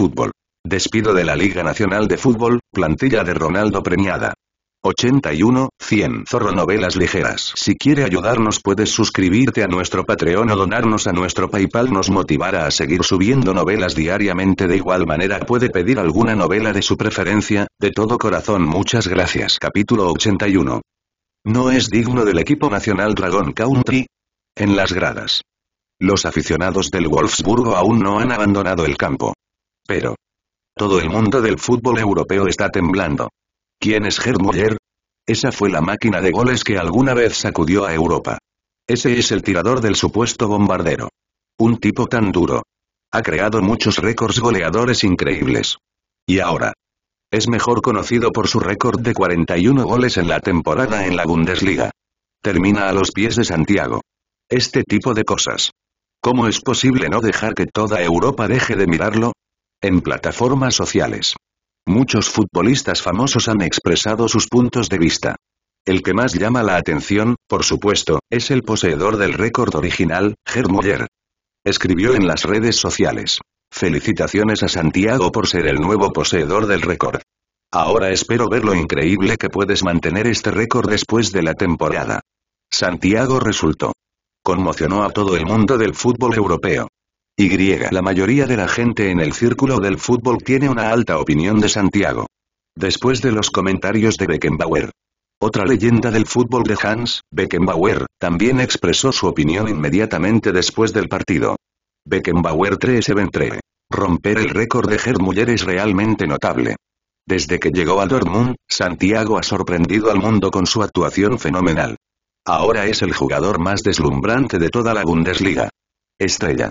Fútbol. Despido de la Liga Nacional de Fútbol, plantilla de Ronaldo premiada. 81, 100 Zorro Novelas Ligeras. Si quiere ayudarnos puedes suscribirte a nuestro Patreon o donarnos a nuestro Paypal nos motivará a seguir subiendo novelas diariamente de igual manera puede pedir alguna novela de su preferencia, de todo corazón muchas gracias. Capítulo 81. No es digno del equipo nacional Dragon Country. En las gradas. Los aficionados del Wolfsburgo aún no han abandonado el campo pero... Todo el mundo del fútbol europeo está temblando. ¿Quién es Gerd Müller? Esa fue la máquina de goles que alguna vez sacudió a Europa. Ese es el tirador del supuesto bombardero. Un tipo tan duro. Ha creado muchos récords goleadores increíbles. Y ahora. Es mejor conocido por su récord de 41 goles en la temporada en la Bundesliga. Termina a los pies de Santiago. Este tipo de cosas. ¿Cómo es posible no dejar que toda Europa deje de mirarlo? En plataformas sociales. Muchos futbolistas famosos han expresado sus puntos de vista. El que más llama la atención, por supuesto, es el poseedor del récord original, Gerd Escribió en las redes sociales. Felicitaciones a Santiago por ser el nuevo poseedor del récord. Ahora espero ver lo increíble que puedes mantener este récord después de la temporada. Santiago resultó. Conmocionó a todo el mundo del fútbol europeo. Y. La mayoría de la gente en el círculo del fútbol tiene una alta opinión de Santiago. Después de los comentarios de Beckenbauer. Otra leyenda del fútbol de Hans, Beckenbauer, también expresó su opinión inmediatamente después del partido. Beckenbauer 3 3 Romper el récord de Gerd es realmente notable. Desde que llegó a Dortmund, Santiago ha sorprendido al mundo con su actuación fenomenal. Ahora es el jugador más deslumbrante de toda la Bundesliga. Estrella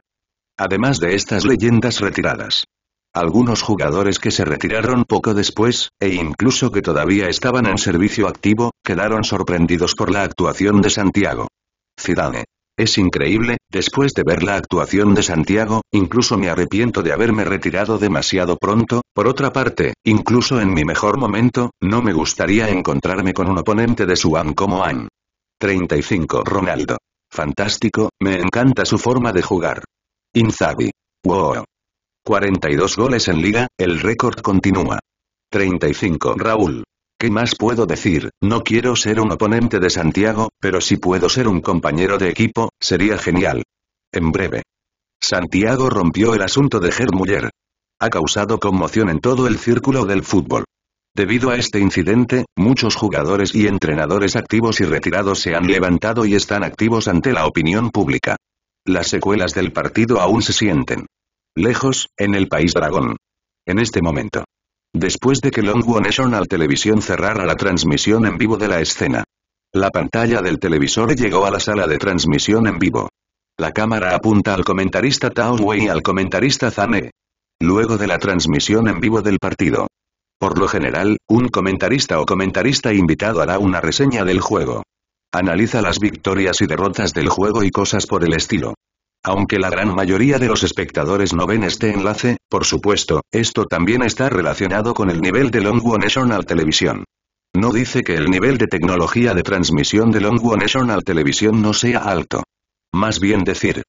además de estas leyendas retiradas. Algunos jugadores que se retiraron poco después, e incluso que todavía estaban en servicio activo, quedaron sorprendidos por la actuación de Santiago. Zidane. Es increíble, después de ver la actuación de Santiago, incluso me arrepiento de haberme retirado demasiado pronto, por otra parte, incluso en mi mejor momento, no me gustaría encontrarme con un oponente de an como An. 35 Ronaldo. Fantástico, me encanta su forma de jugar. Inzaghi. Wow. 42 goles en liga, el récord continúa. 35 Raúl. ¿Qué más puedo decir? No quiero ser un oponente de Santiago, pero si puedo ser un compañero de equipo, sería genial. En breve. Santiago rompió el asunto de Germuller. Ha causado conmoción en todo el círculo del fútbol. Debido a este incidente, muchos jugadores y entrenadores activos y retirados se han levantado y están activos ante la opinión pública. Las secuelas del partido aún se sienten. Lejos, en el país dragón. En este momento. Después de que Long One National Televisión cerrara la transmisión en vivo de la escena. La pantalla del televisor llegó a la sala de transmisión en vivo. La cámara apunta al comentarista Tao Wei y al comentarista Zane. Luego de la transmisión en vivo del partido. Por lo general, un comentarista o comentarista invitado hará una reseña del juego. Analiza las victorias y derrotas del juego y cosas por el estilo. Aunque la gran mayoría de los espectadores no ven este enlace, por supuesto, esto también está relacionado con el nivel de Long One National Television. No dice que el nivel de tecnología de transmisión de One National Television no sea alto. Más bien decir,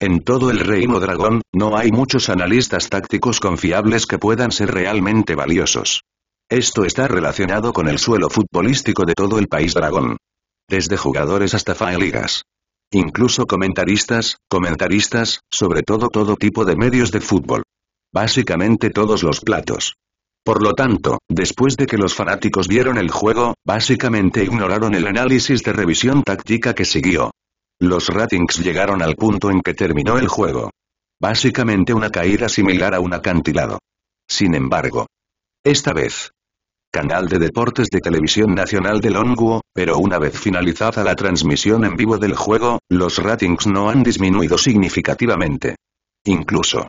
en todo el reino dragón, no hay muchos analistas tácticos confiables que puedan ser realmente valiosos. Esto está relacionado con el suelo futbolístico de todo el país dragón. Desde jugadores hasta faeligas. ligas Incluso comentaristas, comentaristas, sobre todo todo tipo de medios de fútbol. Básicamente todos los platos. Por lo tanto, después de que los fanáticos vieron el juego, básicamente ignoraron el análisis de revisión táctica que siguió. Los ratings llegaron al punto en que terminó el juego. Básicamente una caída similar a un acantilado. Sin embargo, esta vez, canal de deportes de televisión nacional de Longuo, pero una vez finalizada la transmisión en vivo del juego, los ratings no han disminuido significativamente. Incluso.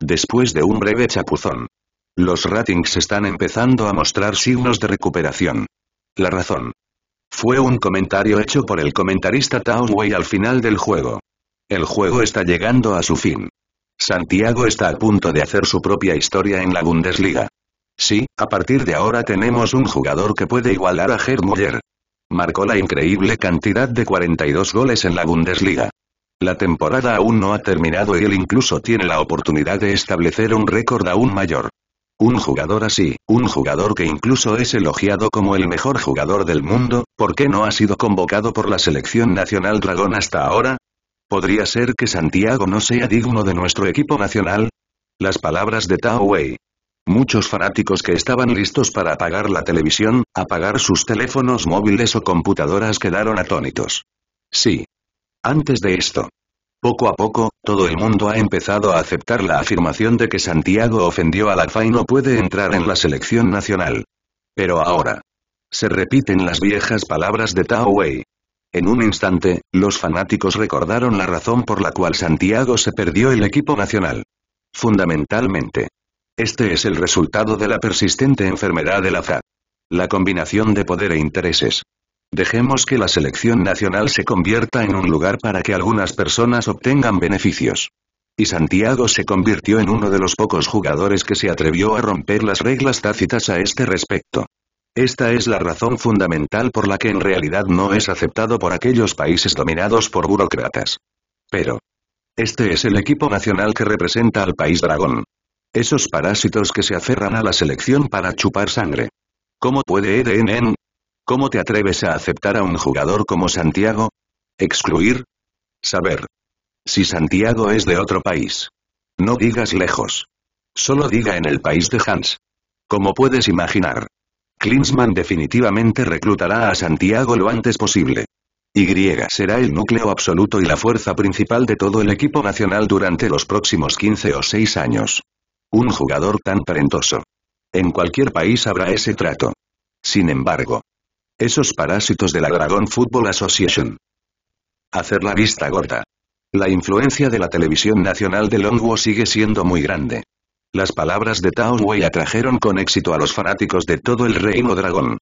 Después de un breve chapuzón. Los ratings están empezando a mostrar signos de recuperación. La razón. Fue un comentario hecho por el comentarista Townway al final del juego. El juego está llegando a su fin. Santiago está a punto de hacer su propia historia en la Bundesliga. Sí, a partir de ahora tenemos un jugador que puede igualar a Gerd Müller. Marcó la increíble cantidad de 42 goles en la Bundesliga. La temporada aún no ha terminado y él incluso tiene la oportunidad de establecer un récord aún mayor. Un jugador así, un jugador que incluso es elogiado como el mejor jugador del mundo, ¿por qué no ha sido convocado por la selección nacional dragón hasta ahora? ¿Podría ser que Santiago no sea digno de nuestro equipo nacional? Las palabras de Tao Wei, Muchos fanáticos que estaban listos para apagar la televisión, apagar sus teléfonos móviles o computadoras quedaron atónitos. Sí. Antes de esto. Poco a poco, todo el mundo ha empezado a aceptar la afirmación de que Santiago ofendió a la FA y no puede entrar en la selección nacional. Pero ahora. Se repiten las viejas palabras de Tao Wei. En un instante, los fanáticos recordaron la razón por la cual Santiago se perdió el equipo nacional. Fundamentalmente, este es el resultado de la persistente enfermedad de la La combinación de poder e intereses. Dejemos que la selección nacional se convierta en un lugar para que algunas personas obtengan beneficios. Y Santiago se convirtió en uno de los pocos jugadores que se atrevió a romper las reglas tácitas a este respecto. Esta es la razón fundamental por la que en realidad no es aceptado por aquellos países dominados por burócratas. Pero. Este es el equipo nacional que representa al país dragón. Esos parásitos que se aferran a la selección para chupar sangre. ¿Cómo puede EDNN? ¿Cómo te atreves a aceptar a un jugador como Santiago? ¿Excluir? Saber. Si Santiago es de otro país. No digas lejos. Solo diga en el país de Hans. Como puedes imaginar. Klinsmann definitivamente reclutará a Santiago lo antes posible. Y será el núcleo absoluto y la fuerza principal de todo el equipo nacional durante los próximos 15 o 6 años. Un jugador tan talentoso. En cualquier país habrá ese trato. Sin embargo. Esos parásitos de la Dragon Football Association. Hacer la vista gorda. La influencia de la televisión nacional de Longwo sigue siendo muy grande. Las palabras de Tao Wei atrajeron con éxito a los fanáticos de todo el reino dragón.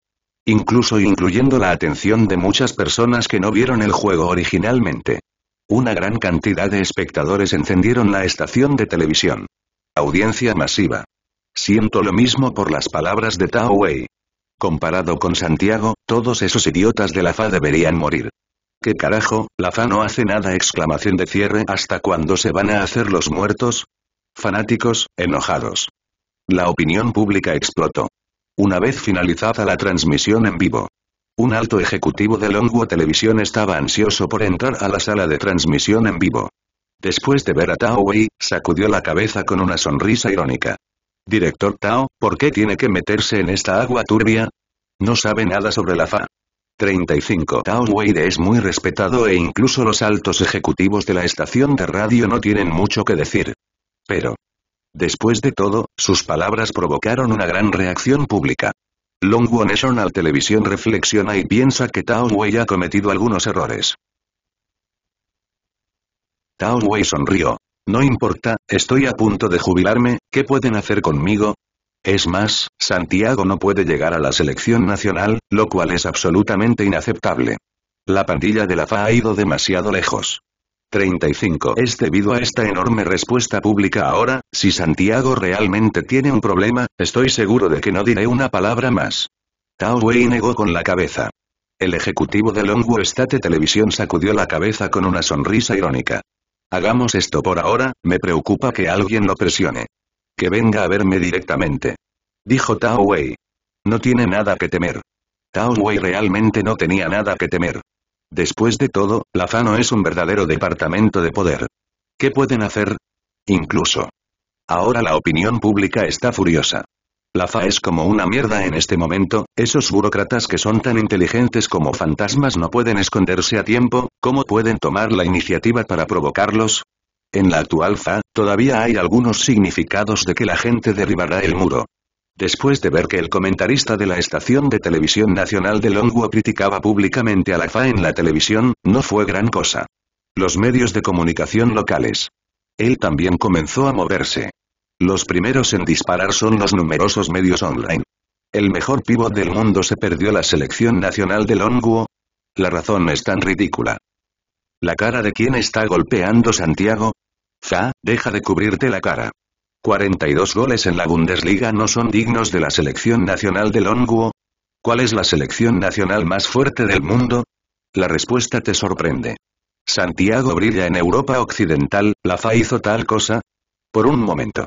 Incluso incluyendo la atención de muchas personas que no vieron el juego originalmente. Una gran cantidad de espectadores encendieron la estación de televisión. Audiencia masiva. Siento lo mismo por las palabras de Tao Wei. Comparado con Santiago, todos esos idiotas de la FA deberían morir. ¿Qué carajo, la FA no hace nada exclamación de cierre hasta cuando se van a hacer los muertos? Fanáticos, enojados. La opinión pública explotó. Una vez finalizada la transmisión en vivo, un alto ejecutivo de Longwood Televisión estaba ansioso por entrar a la sala de transmisión en vivo. Después de ver a Tao Wei, sacudió la cabeza con una sonrisa irónica. Director Tao, ¿por qué tiene que meterse en esta agua turbia? No sabe nada sobre la FA. 35. Tao Wei es muy respetado e incluso los altos ejecutivos de la estación de radio no tienen mucho que decir. Pero, Después de todo, sus palabras provocaron una gran reacción pública. Long One National Television reflexiona y piensa que Tao Wei ha cometido algunos errores. Tao Wei sonrió. No importa, estoy a punto de jubilarme, ¿qué pueden hacer conmigo? Es más, Santiago no puede llegar a la selección nacional, lo cual es absolutamente inaceptable. La pandilla de la FA ha ido demasiado lejos. 35. Es debido a esta enorme respuesta pública ahora, si Santiago realmente tiene un problema, estoy seguro de que no diré una palabra más. Tao Wei negó con la cabeza. El ejecutivo de Longo State Televisión sacudió la cabeza con una sonrisa irónica. Hagamos esto por ahora, me preocupa que alguien lo presione. Que venga a verme directamente. Dijo Tao Wei. No tiene nada que temer. Tao Wei realmente no tenía nada que temer. Después de todo, la Fano es un verdadero departamento de poder. ¿Qué pueden hacer? Incluso. Ahora la opinión pública está furiosa. La FA es como una mierda en este momento, esos burócratas que son tan inteligentes como fantasmas no pueden esconderse a tiempo, ¿cómo pueden tomar la iniciativa para provocarlos? En la actual FA, todavía hay algunos significados de que la gente derribará el muro. Después de ver que el comentarista de la estación de televisión nacional de Longo criticaba públicamente a la FA en la televisión, no fue gran cosa. Los medios de comunicación locales. Él también comenzó a moverse. Los primeros en disparar son los numerosos medios online. El mejor pívot del mundo se perdió la selección nacional del Onguo? La razón es tan ridícula. La cara de quién está golpeando Santiago. Fa, deja de cubrirte la cara. 42 goles en la Bundesliga no son dignos de la selección nacional del Onguo. ¿Cuál es la selección nacional más fuerte del mundo? La respuesta te sorprende. Santiago brilla en Europa Occidental, la FA hizo tal cosa. Por un momento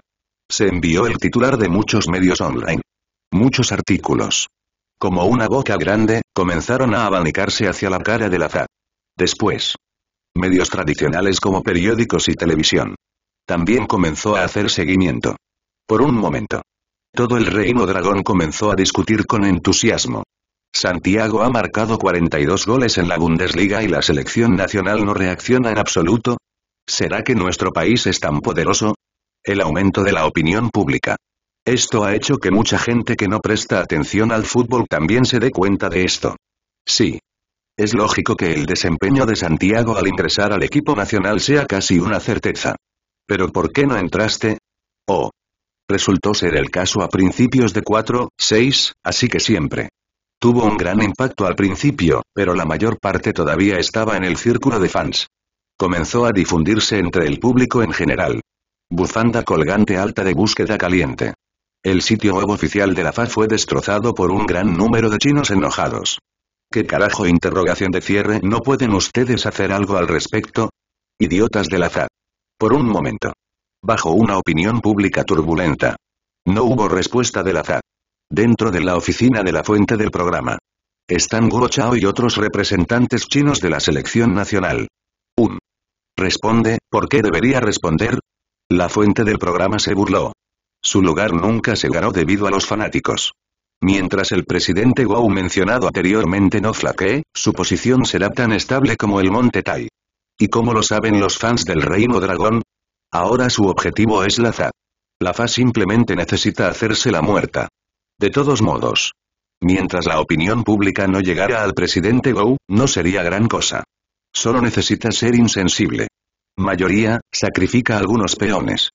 se envió el titular de muchos medios online. Muchos artículos. Como una boca grande, comenzaron a abanicarse hacia la cara de la Después. Medios tradicionales como periódicos y televisión. También comenzó a hacer seguimiento. Por un momento. Todo el reino dragón comenzó a discutir con entusiasmo. Santiago ha marcado 42 goles en la Bundesliga y la selección nacional no reacciona en absoluto. ¿Será que nuestro país es tan poderoso? el aumento de la opinión pública. Esto ha hecho que mucha gente que no presta atención al fútbol también se dé cuenta de esto. Sí. Es lógico que el desempeño de Santiago al ingresar al equipo nacional sea casi una certeza. Pero ¿por qué no entraste? Oh. Resultó ser el caso a principios de 4, 6, así que siempre. Tuvo un gran impacto al principio, pero la mayor parte todavía estaba en el círculo de fans. Comenzó a difundirse entre el público en general. Bufanda colgante alta de búsqueda caliente. El sitio web oficial de la FA fue destrozado por un gran número de chinos enojados. ¿Qué carajo interrogación de cierre no pueden ustedes hacer algo al respecto? Idiotas de la FA. Por un momento. Bajo una opinión pública turbulenta. No hubo respuesta de la FA. Dentro de la oficina de la fuente del programa. Están Guo Chao y otros representantes chinos de la selección nacional. Un. Responde, ¿por qué debería responder? La fuente del programa se burló. Su lugar nunca se ganó debido a los fanáticos. Mientras el presidente Gou mencionado anteriormente no flaquee, su posición será tan estable como el monte Tai. ¿Y como lo saben los fans del Reino Dragón? Ahora su objetivo es la ZA. La FA simplemente necesita hacerse la muerta. De todos modos. Mientras la opinión pública no llegara al presidente Gou, no sería gran cosa. Solo necesita ser insensible mayoría, sacrifica algunos peones.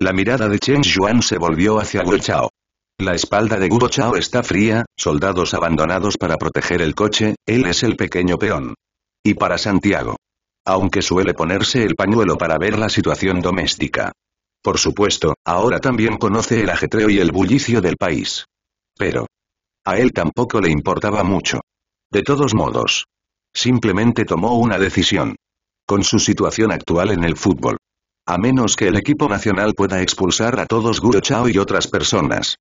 La mirada de Chen Yuan se volvió hacia Guo Chao. La espalda de Guo Chao está fría, soldados abandonados para proteger el coche, él es el pequeño peón. Y para Santiago. Aunque suele ponerse el pañuelo para ver la situación doméstica. Por supuesto, ahora también conoce el ajetreo y el bullicio del país. Pero. A él tampoco le importaba mucho. De todos modos. Simplemente tomó una decisión con su situación actual en el fútbol. A menos que el equipo nacional pueda expulsar a todos Guro Chao y otras personas.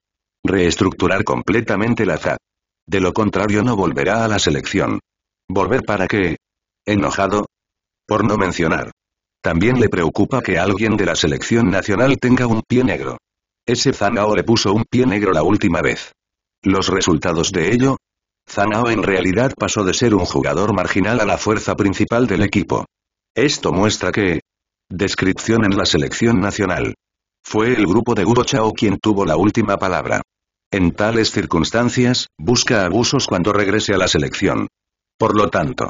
Reestructurar completamente la ZAD. De lo contrario no volverá a la selección. ¿Volver para qué? ¿Enojado? Por no mencionar. También le preocupa que alguien de la selección nacional tenga un pie negro. Ese Zanao le puso un pie negro la última vez. ¿Los resultados de ello? Zanao en realidad pasó de ser un jugador marginal a la fuerza principal del equipo. Esto muestra que... Descripción en la selección nacional. Fue el grupo de Hugo Chao quien tuvo la última palabra. En tales circunstancias, busca abusos cuando regrese a la selección. Por lo tanto,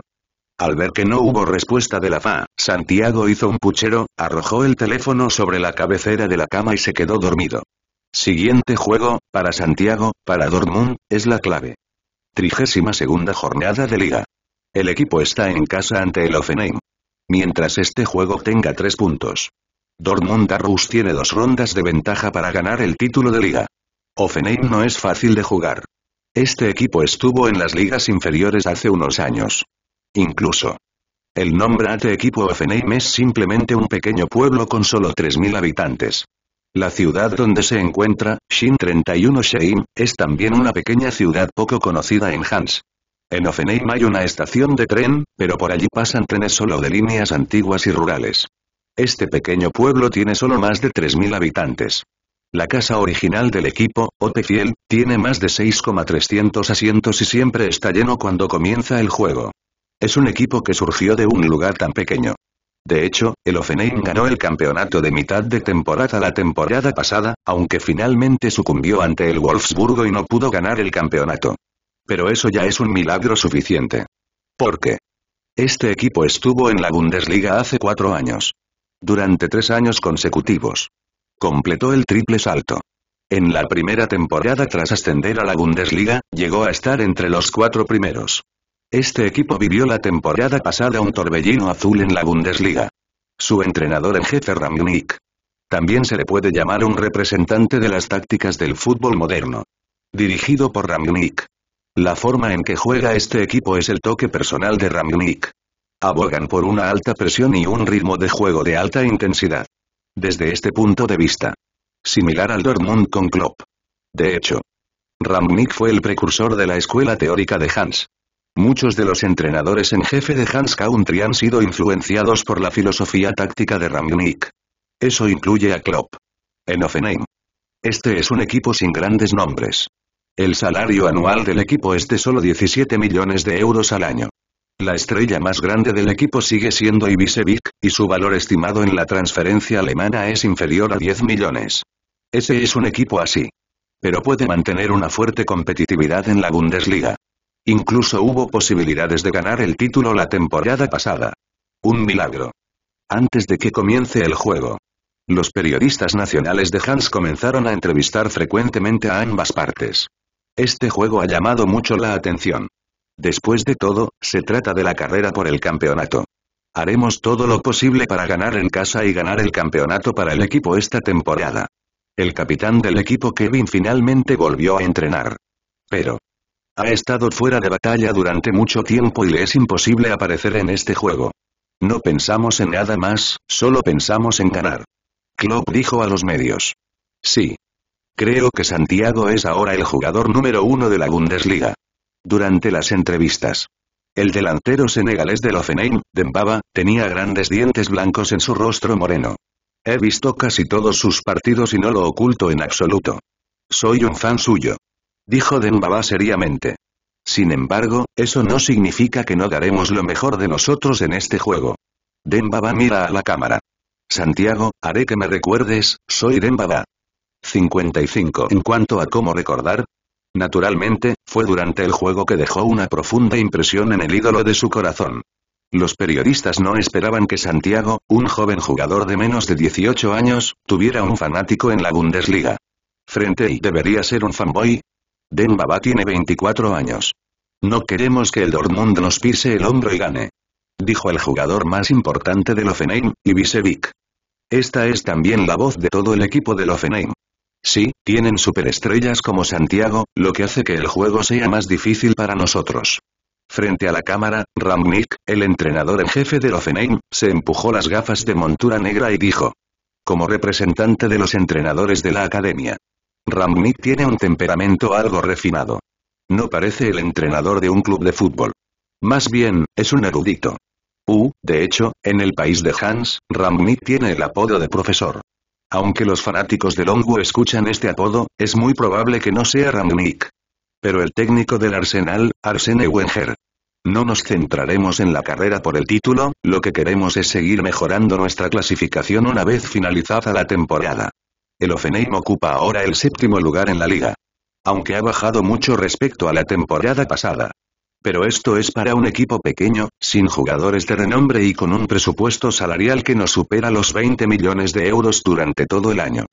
al ver que no hubo respuesta de la FA, Santiago hizo un puchero, arrojó el teléfono sobre la cabecera de la cama y se quedó dormido. Siguiente juego, para Santiago, para Dortmund, es la clave. Trigésima segunda jornada de liga. El equipo está en casa ante el Offenheim mientras este juego tenga 3 puntos. Dortmund arus tiene dos rondas de ventaja para ganar el título de liga. Offenheim no es fácil de jugar. Este equipo estuvo en las ligas inferiores hace unos años. Incluso. El nombre de equipo Offenheim es simplemente un pequeño pueblo con solo 3.000 habitantes. La ciudad donde se encuentra, Shin 31 Sheim, es también una pequeña ciudad poco conocida en Hans. En Offenheim hay una estación de tren, pero por allí pasan trenes solo de líneas antiguas y rurales. Este pequeño pueblo tiene solo más de 3.000 habitantes. La casa original del equipo, Otefiel, tiene más de 6,300 asientos y siempre está lleno cuando comienza el juego. Es un equipo que surgió de un lugar tan pequeño. De hecho, el Offenheim ganó el campeonato de mitad de temporada la temporada pasada, aunque finalmente sucumbió ante el Wolfsburgo y no pudo ganar el campeonato. Pero eso ya es un milagro suficiente. ¿Por qué? Este equipo estuvo en la Bundesliga hace cuatro años. Durante tres años consecutivos. Completó el triple salto. En la primera temporada tras ascender a la Bundesliga, llegó a estar entre los cuatro primeros. Este equipo vivió la temporada pasada un torbellino azul en la Bundesliga. Su entrenador en jefe Rangnick. También se le puede llamar un representante de las tácticas del fútbol moderno. Dirigido por Rangnick. La forma en que juega este equipo es el toque personal de Rangnick. Abogan por una alta presión y un ritmo de juego de alta intensidad. Desde este punto de vista. Similar al Dortmund con Klopp. De hecho, Rangnick fue el precursor de la escuela teórica de Hans. Muchos de los entrenadores en jefe de Hans Country han sido influenciados por la filosofía táctica de Rangnick. Eso incluye a Klopp. En Offenheim. Este es un equipo sin grandes nombres. El salario anual del equipo es de solo 17 millones de euros al año. La estrella más grande del equipo sigue siendo Ibisevic, y su valor estimado en la transferencia alemana es inferior a 10 millones. Ese es un equipo así. Pero puede mantener una fuerte competitividad en la Bundesliga. Incluso hubo posibilidades de ganar el título la temporada pasada. Un milagro. Antes de que comience el juego. Los periodistas nacionales de Hans comenzaron a entrevistar frecuentemente a ambas partes. Este juego ha llamado mucho la atención. Después de todo, se trata de la carrera por el campeonato. Haremos todo lo posible para ganar en casa y ganar el campeonato para el equipo esta temporada. El capitán del equipo Kevin finalmente volvió a entrenar. Pero... Ha estado fuera de batalla durante mucho tiempo y le es imposible aparecer en este juego. No pensamos en nada más, solo pensamos en ganar. Klopp dijo a los medios. Sí, Creo que Santiago es ahora el jugador número uno de la Bundesliga. Durante las entrevistas. El delantero senegalés del Offenheim, Dembaba, tenía grandes dientes blancos en su rostro moreno. He visto casi todos sus partidos y no lo oculto en absoluto. Soy un fan suyo. Dijo Dembaba seriamente. Sin embargo, eso no significa que no daremos lo mejor de nosotros en este juego. Dembaba mira a la cámara. Santiago, haré que me recuerdes, soy Dembaba. 55. En cuanto a cómo recordar, naturalmente, fue durante el juego que dejó una profunda impresión en el ídolo de su corazón. Los periodistas no esperaban que Santiago, un joven jugador de menos de 18 años, tuviera un fanático en la Bundesliga. Frente y debería ser un fanboy. Den Baba tiene 24 años. No queremos que el Dortmund nos pise el hombro y gane. Dijo el jugador más importante del Offenheim, Ibisevic. Esta es también la voz de todo el equipo del Offenheim. Sí, tienen superestrellas como Santiago, lo que hace que el juego sea más difícil para nosotros. Frente a la cámara, Ramnik, el entrenador en jefe de Offenheim, se empujó las gafas de montura negra y dijo. Como representante de los entrenadores de la academia. Ramnik tiene un temperamento algo refinado. No parece el entrenador de un club de fútbol. Más bien, es un erudito. U, uh, de hecho, en el país de Hans, Ramnik tiene el apodo de profesor. Aunque los fanáticos de Longwu escuchan este apodo, es muy probable que no sea Rangnick. Pero el técnico del Arsenal, Arsene Wenger. No nos centraremos en la carrera por el título, lo que queremos es seguir mejorando nuestra clasificación una vez finalizada la temporada. El Offenheim ocupa ahora el séptimo lugar en la liga. Aunque ha bajado mucho respecto a la temporada pasada. Pero esto es para un equipo pequeño, sin jugadores de renombre y con un presupuesto salarial que no supera los 20 millones de euros durante todo el año.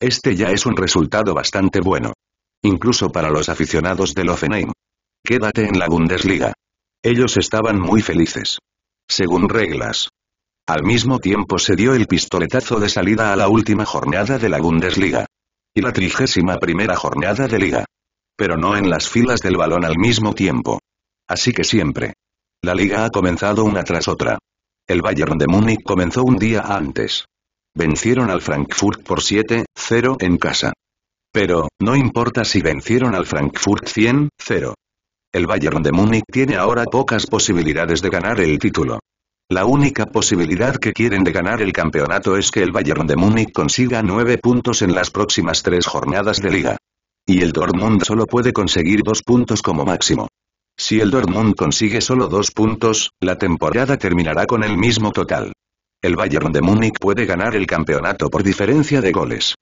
Este ya es un resultado bastante bueno. Incluso para los aficionados del Offenheim. Quédate en la Bundesliga. Ellos estaban muy felices. Según reglas. Al mismo tiempo se dio el pistoletazo de salida a la última jornada de la Bundesliga. Y la trigésima primera jornada de liga. Pero no en las filas del balón al mismo tiempo. Así que siempre. La liga ha comenzado una tras otra. El Bayern de Múnich comenzó un día antes. Vencieron al Frankfurt por 7-0 en casa. Pero, no importa si vencieron al Frankfurt 100-0. El Bayern de Múnich tiene ahora pocas posibilidades de ganar el título. La única posibilidad que quieren de ganar el campeonato es que el Bayern de Múnich consiga 9 puntos en las próximas tres jornadas de liga. Y el Dortmund solo puede conseguir dos puntos como máximo. Si el Dortmund consigue solo dos puntos, la temporada terminará con el mismo total. El Bayern de Múnich puede ganar el campeonato por diferencia de goles.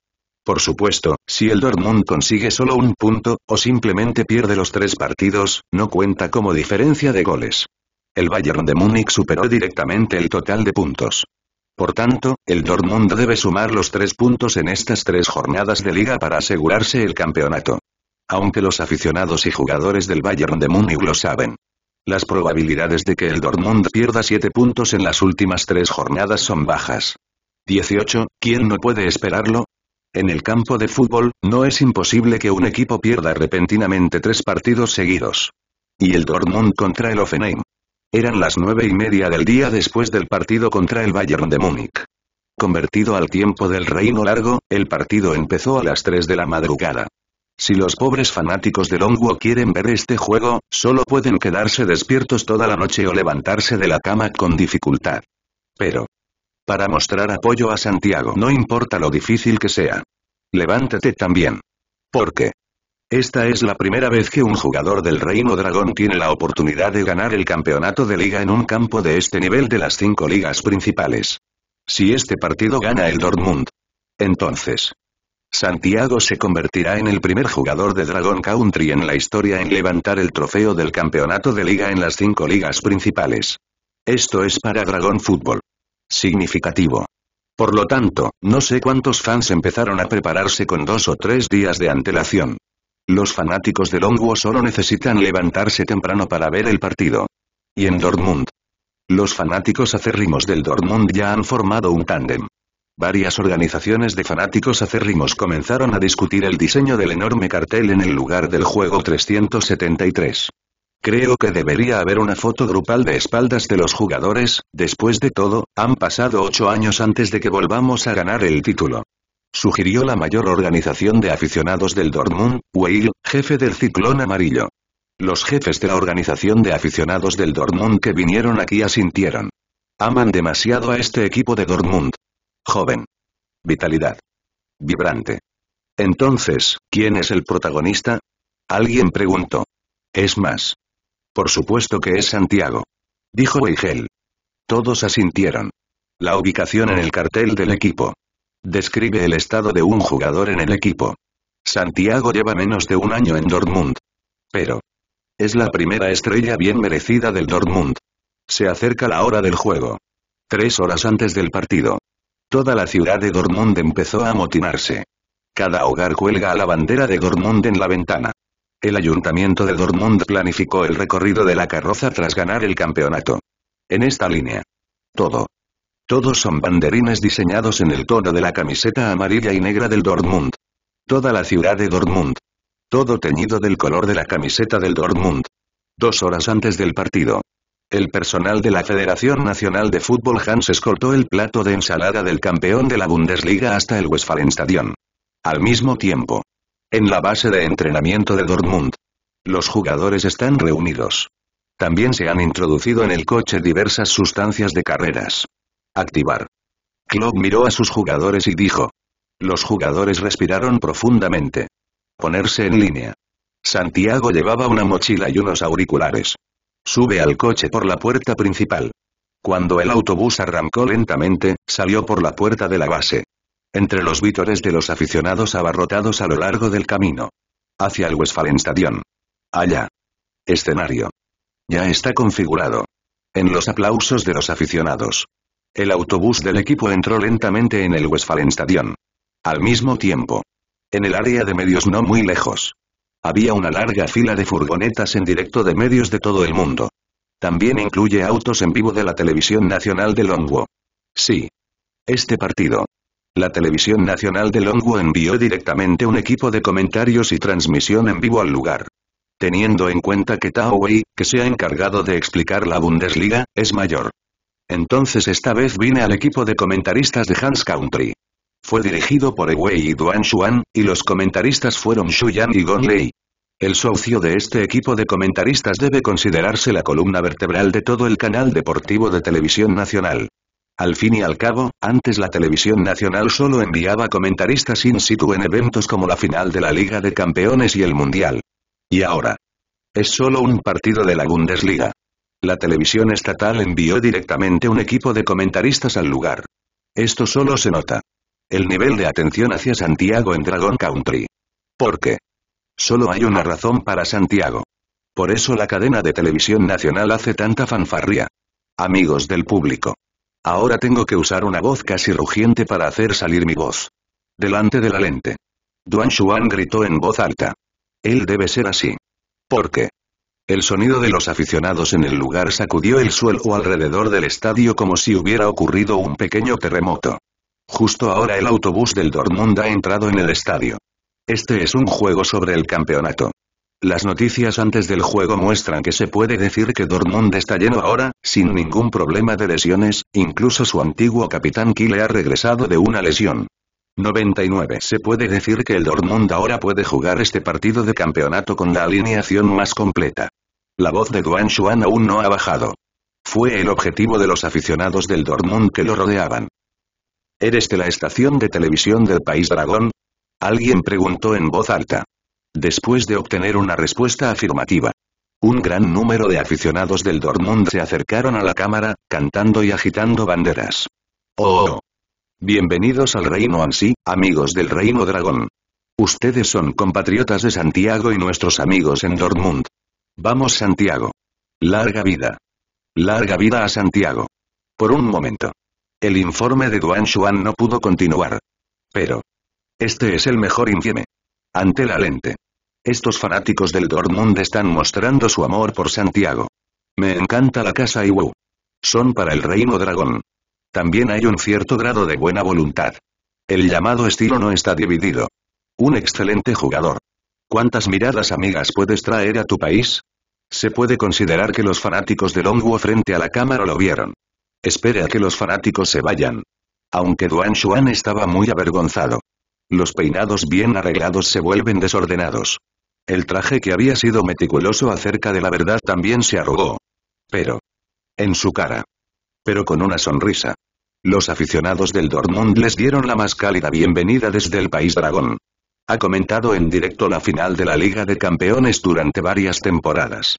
Por supuesto, si el Dortmund consigue solo un punto, o simplemente pierde los tres partidos, no cuenta como diferencia de goles. El Bayern de Múnich superó directamente el total de puntos. Por tanto, el Dortmund debe sumar los tres puntos en estas tres jornadas de liga para asegurarse el campeonato aunque los aficionados y jugadores del Bayern de Múnich lo saben. Las probabilidades de que el Dortmund pierda 7 puntos en las últimas tres jornadas son bajas. 18. ¿Quién no puede esperarlo? En el campo de fútbol, no es imposible que un equipo pierda repentinamente tres partidos seguidos. Y el Dortmund contra el Offenheim. Eran las 9 y media del día después del partido contra el Bayern de Múnich. Convertido al tiempo del reino largo, el partido empezó a las 3 de la madrugada. Si los pobres fanáticos de hongo quieren ver este juego, solo pueden quedarse despiertos toda la noche o levantarse de la cama con dificultad. Pero. Para mostrar apoyo a Santiago no importa lo difícil que sea. Levántate también. Porque. Esta es la primera vez que un jugador del Reino Dragón tiene la oportunidad de ganar el campeonato de liga en un campo de este nivel de las cinco ligas principales. Si este partido gana el Dortmund. Entonces, Santiago se convertirá en el primer jugador de Dragon Country en la historia en levantar el trofeo del campeonato de liga en las cinco ligas principales. Esto es para Dragon Football. Significativo. Por lo tanto, no sé cuántos fans empezaron a prepararse con dos o tres días de antelación. Los fanáticos de Longwo solo necesitan levantarse temprano para ver el partido. Y en Dortmund. Los fanáticos acérrimos del Dortmund ya han formado un tándem. Varias organizaciones de fanáticos acérrimos comenzaron a discutir el diseño del enorme cartel en el lugar del juego 373. Creo que debería haber una foto grupal de espaldas de los jugadores, después de todo, han pasado ocho años antes de que volvamos a ganar el título. Sugirió la mayor organización de aficionados del Dortmund, Weil, jefe del Ciclón Amarillo. Los jefes de la organización de aficionados del Dortmund que vinieron aquí asintieron. Aman demasiado a este equipo de Dortmund joven. Vitalidad. Vibrante. Entonces, ¿quién es el protagonista? Alguien preguntó. Es más. Por supuesto que es Santiago. Dijo Weigel. Todos asintieron. La ubicación en el cartel del equipo. Describe el estado de un jugador en el equipo. Santiago lleva menos de un año en Dortmund. Pero. Es la primera estrella bien merecida del Dortmund. Se acerca la hora del juego. Tres horas antes del partido. Toda la ciudad de Dortmund empezó a amotinarse. Cada hogar cuelga a la bandera de Dortmund en la ventana. El ayuntamiento de Dortmund planificó el recorrido de la carroza tras ganar el campeonato. En esta línea. Todo. Todos son banderines diseñados en el tono de la camiseta amarilla y negra del Dortmund. Toda la ciudad de Dortmund. Todo teñido del color de la camiseta del Dortmund. Dos horas antes del partido, el personal de la Federación Nacional de Fútbol Hans escoltó el plato de ensalada del campeón de la Bundesliga hasta el Westfalenstadion. Al mismo tiempo. En la base de entrenamiento de Dortmund. Los jugadores están reunidos. También se han introducido en el coche diversas sustancias de carreras. Activar. Klopp miró a sus jugadores y dijo. Los jugadores respiraron profundamente. Ponerse en línea. Santiago llevaba una mochila y unos auriculares. Sube al coche por la puerta principal. Cuando el autobús arrancó lentamente, salió por la puerta de la base. Entre los vítores de los aficionados abarrotados a lo largo del camino. Hacia el Westfalenstadion. Allá. Escenario. Ya está configurado. En los aplausos de los aficionados. El autobús del equipo entró lentamente en el Westfalenstadion. Al mismo tiempo. En el área de medios no muy lejos. Había una larga fila de furgonetas en directo de medios de todo el mundo. También incluye autos en vivo de la televisión nacional de Longwo. Sí. Este partido. La televisión nacional de Longwo envió directamente un equipo de comentarios y transmisión en vivo al lugar. Teniendo en cuenta que Tao Wei, que se ha encargado de explicar la Bundesliga, es mayor. Entonces esta vez vine al equipo de comentaristas de Hans Country. Fue dirigido por Ewei y Duan Xuan, y los comentaristas fueron Xu Yan y Gong Lei. El socio de este equipo de comentaristas debe considerarse la columna vertebral de todo el canal deportivo de televisión nacional. Al fin y al cabo, antes la televisión nacional solo enviaba comentaristas in situ en eventos como la final de la Liga de Campeones y el Mundial. Y ahora. Es solo un partido de la Bundesliga. La televisión estatal envió directamente un equipo de comentaristas al lugar. Esto solo se nota. El nivel de atención hacia Santiago en Dragon Country. ¿Por qué? Solo hay una razón para Santiago. Por eso la cadena de televisión nacional hace tanta fanfarría. Amigos del público. Ahora tengo que usar una voz casi rugiente para hacer salir mi voz. Delante de la lente. Duan Xuan gritó en voz alta. Él debe ser así. ¿Por qué? El sonido de los aficionados en el lugar sacudió el suelo alrededor del estadio como si hubiera ocurrido un pequeño terremoto. Justo ahora el autobús del Dortmund ha entrado en el estadio. Este es un juego sobre el campeonato. Las noticias antes del juego muestran que se puede decir que Dortmund está lleno ahora, sin ningún problema de lesiones, incluso su antiguo capitán Kille ha regresado de una lesión. 99. Se puede decir que el Dortmund ahora puede jugar este partido de campeonato con la alineación más completa. La voz de Duan Xuan aún no ha bajado. Fue el objetivo de los aficionados del Dortmund que lo rodeaban. Eres de la estación de televisión del país Dragón, Alguien preguntó en voz alta. Después de obtener una respuesta afirmativa, un gran número de aficionados del Dortmund se acercaron a la cámara, cantando y agitando banderas. Oh, Bienvenidos al Reino Ansi, amigos del Reino Dragón. Ustedes son compatriotas de Santiago y nuestros amigos en Dortmund. Vamos Santiago. Larga vida. Larga vida a Santiago. Por un momento. El informe de Duan Xuan no pudo continuar. Pero, este es el mejor infieme. Ante la lente. Estos fanáticos del Dortmund están mostrando su amor por Santiago. Me encanta la casa y wow. Son para el reino dragón. También hay un cierto grado de buena voluntad. El llamado estilo no está dividido. Un excelente jugador. ¿Cuántas miradas amigas puedes traer a tu país? Se puede considerar que los fanáticos de Longwo frente a la cámara lo vieron. Espere a que los fanáticos se vayan. Aunque Duan Xuan estaba muy avergonzado. Los peinados bien arreglados se vuelven desordenados. El traje que había sido meticuloso acerca de la verdad también se arrugó. Pero. En su cara. Pero con una sonrisa. Los aficionados del Dortmund les dieron la más cálida bienvenida desde el país dragón. Ha comentado en directo la final de la Liga de Campeones durante varias temporadas.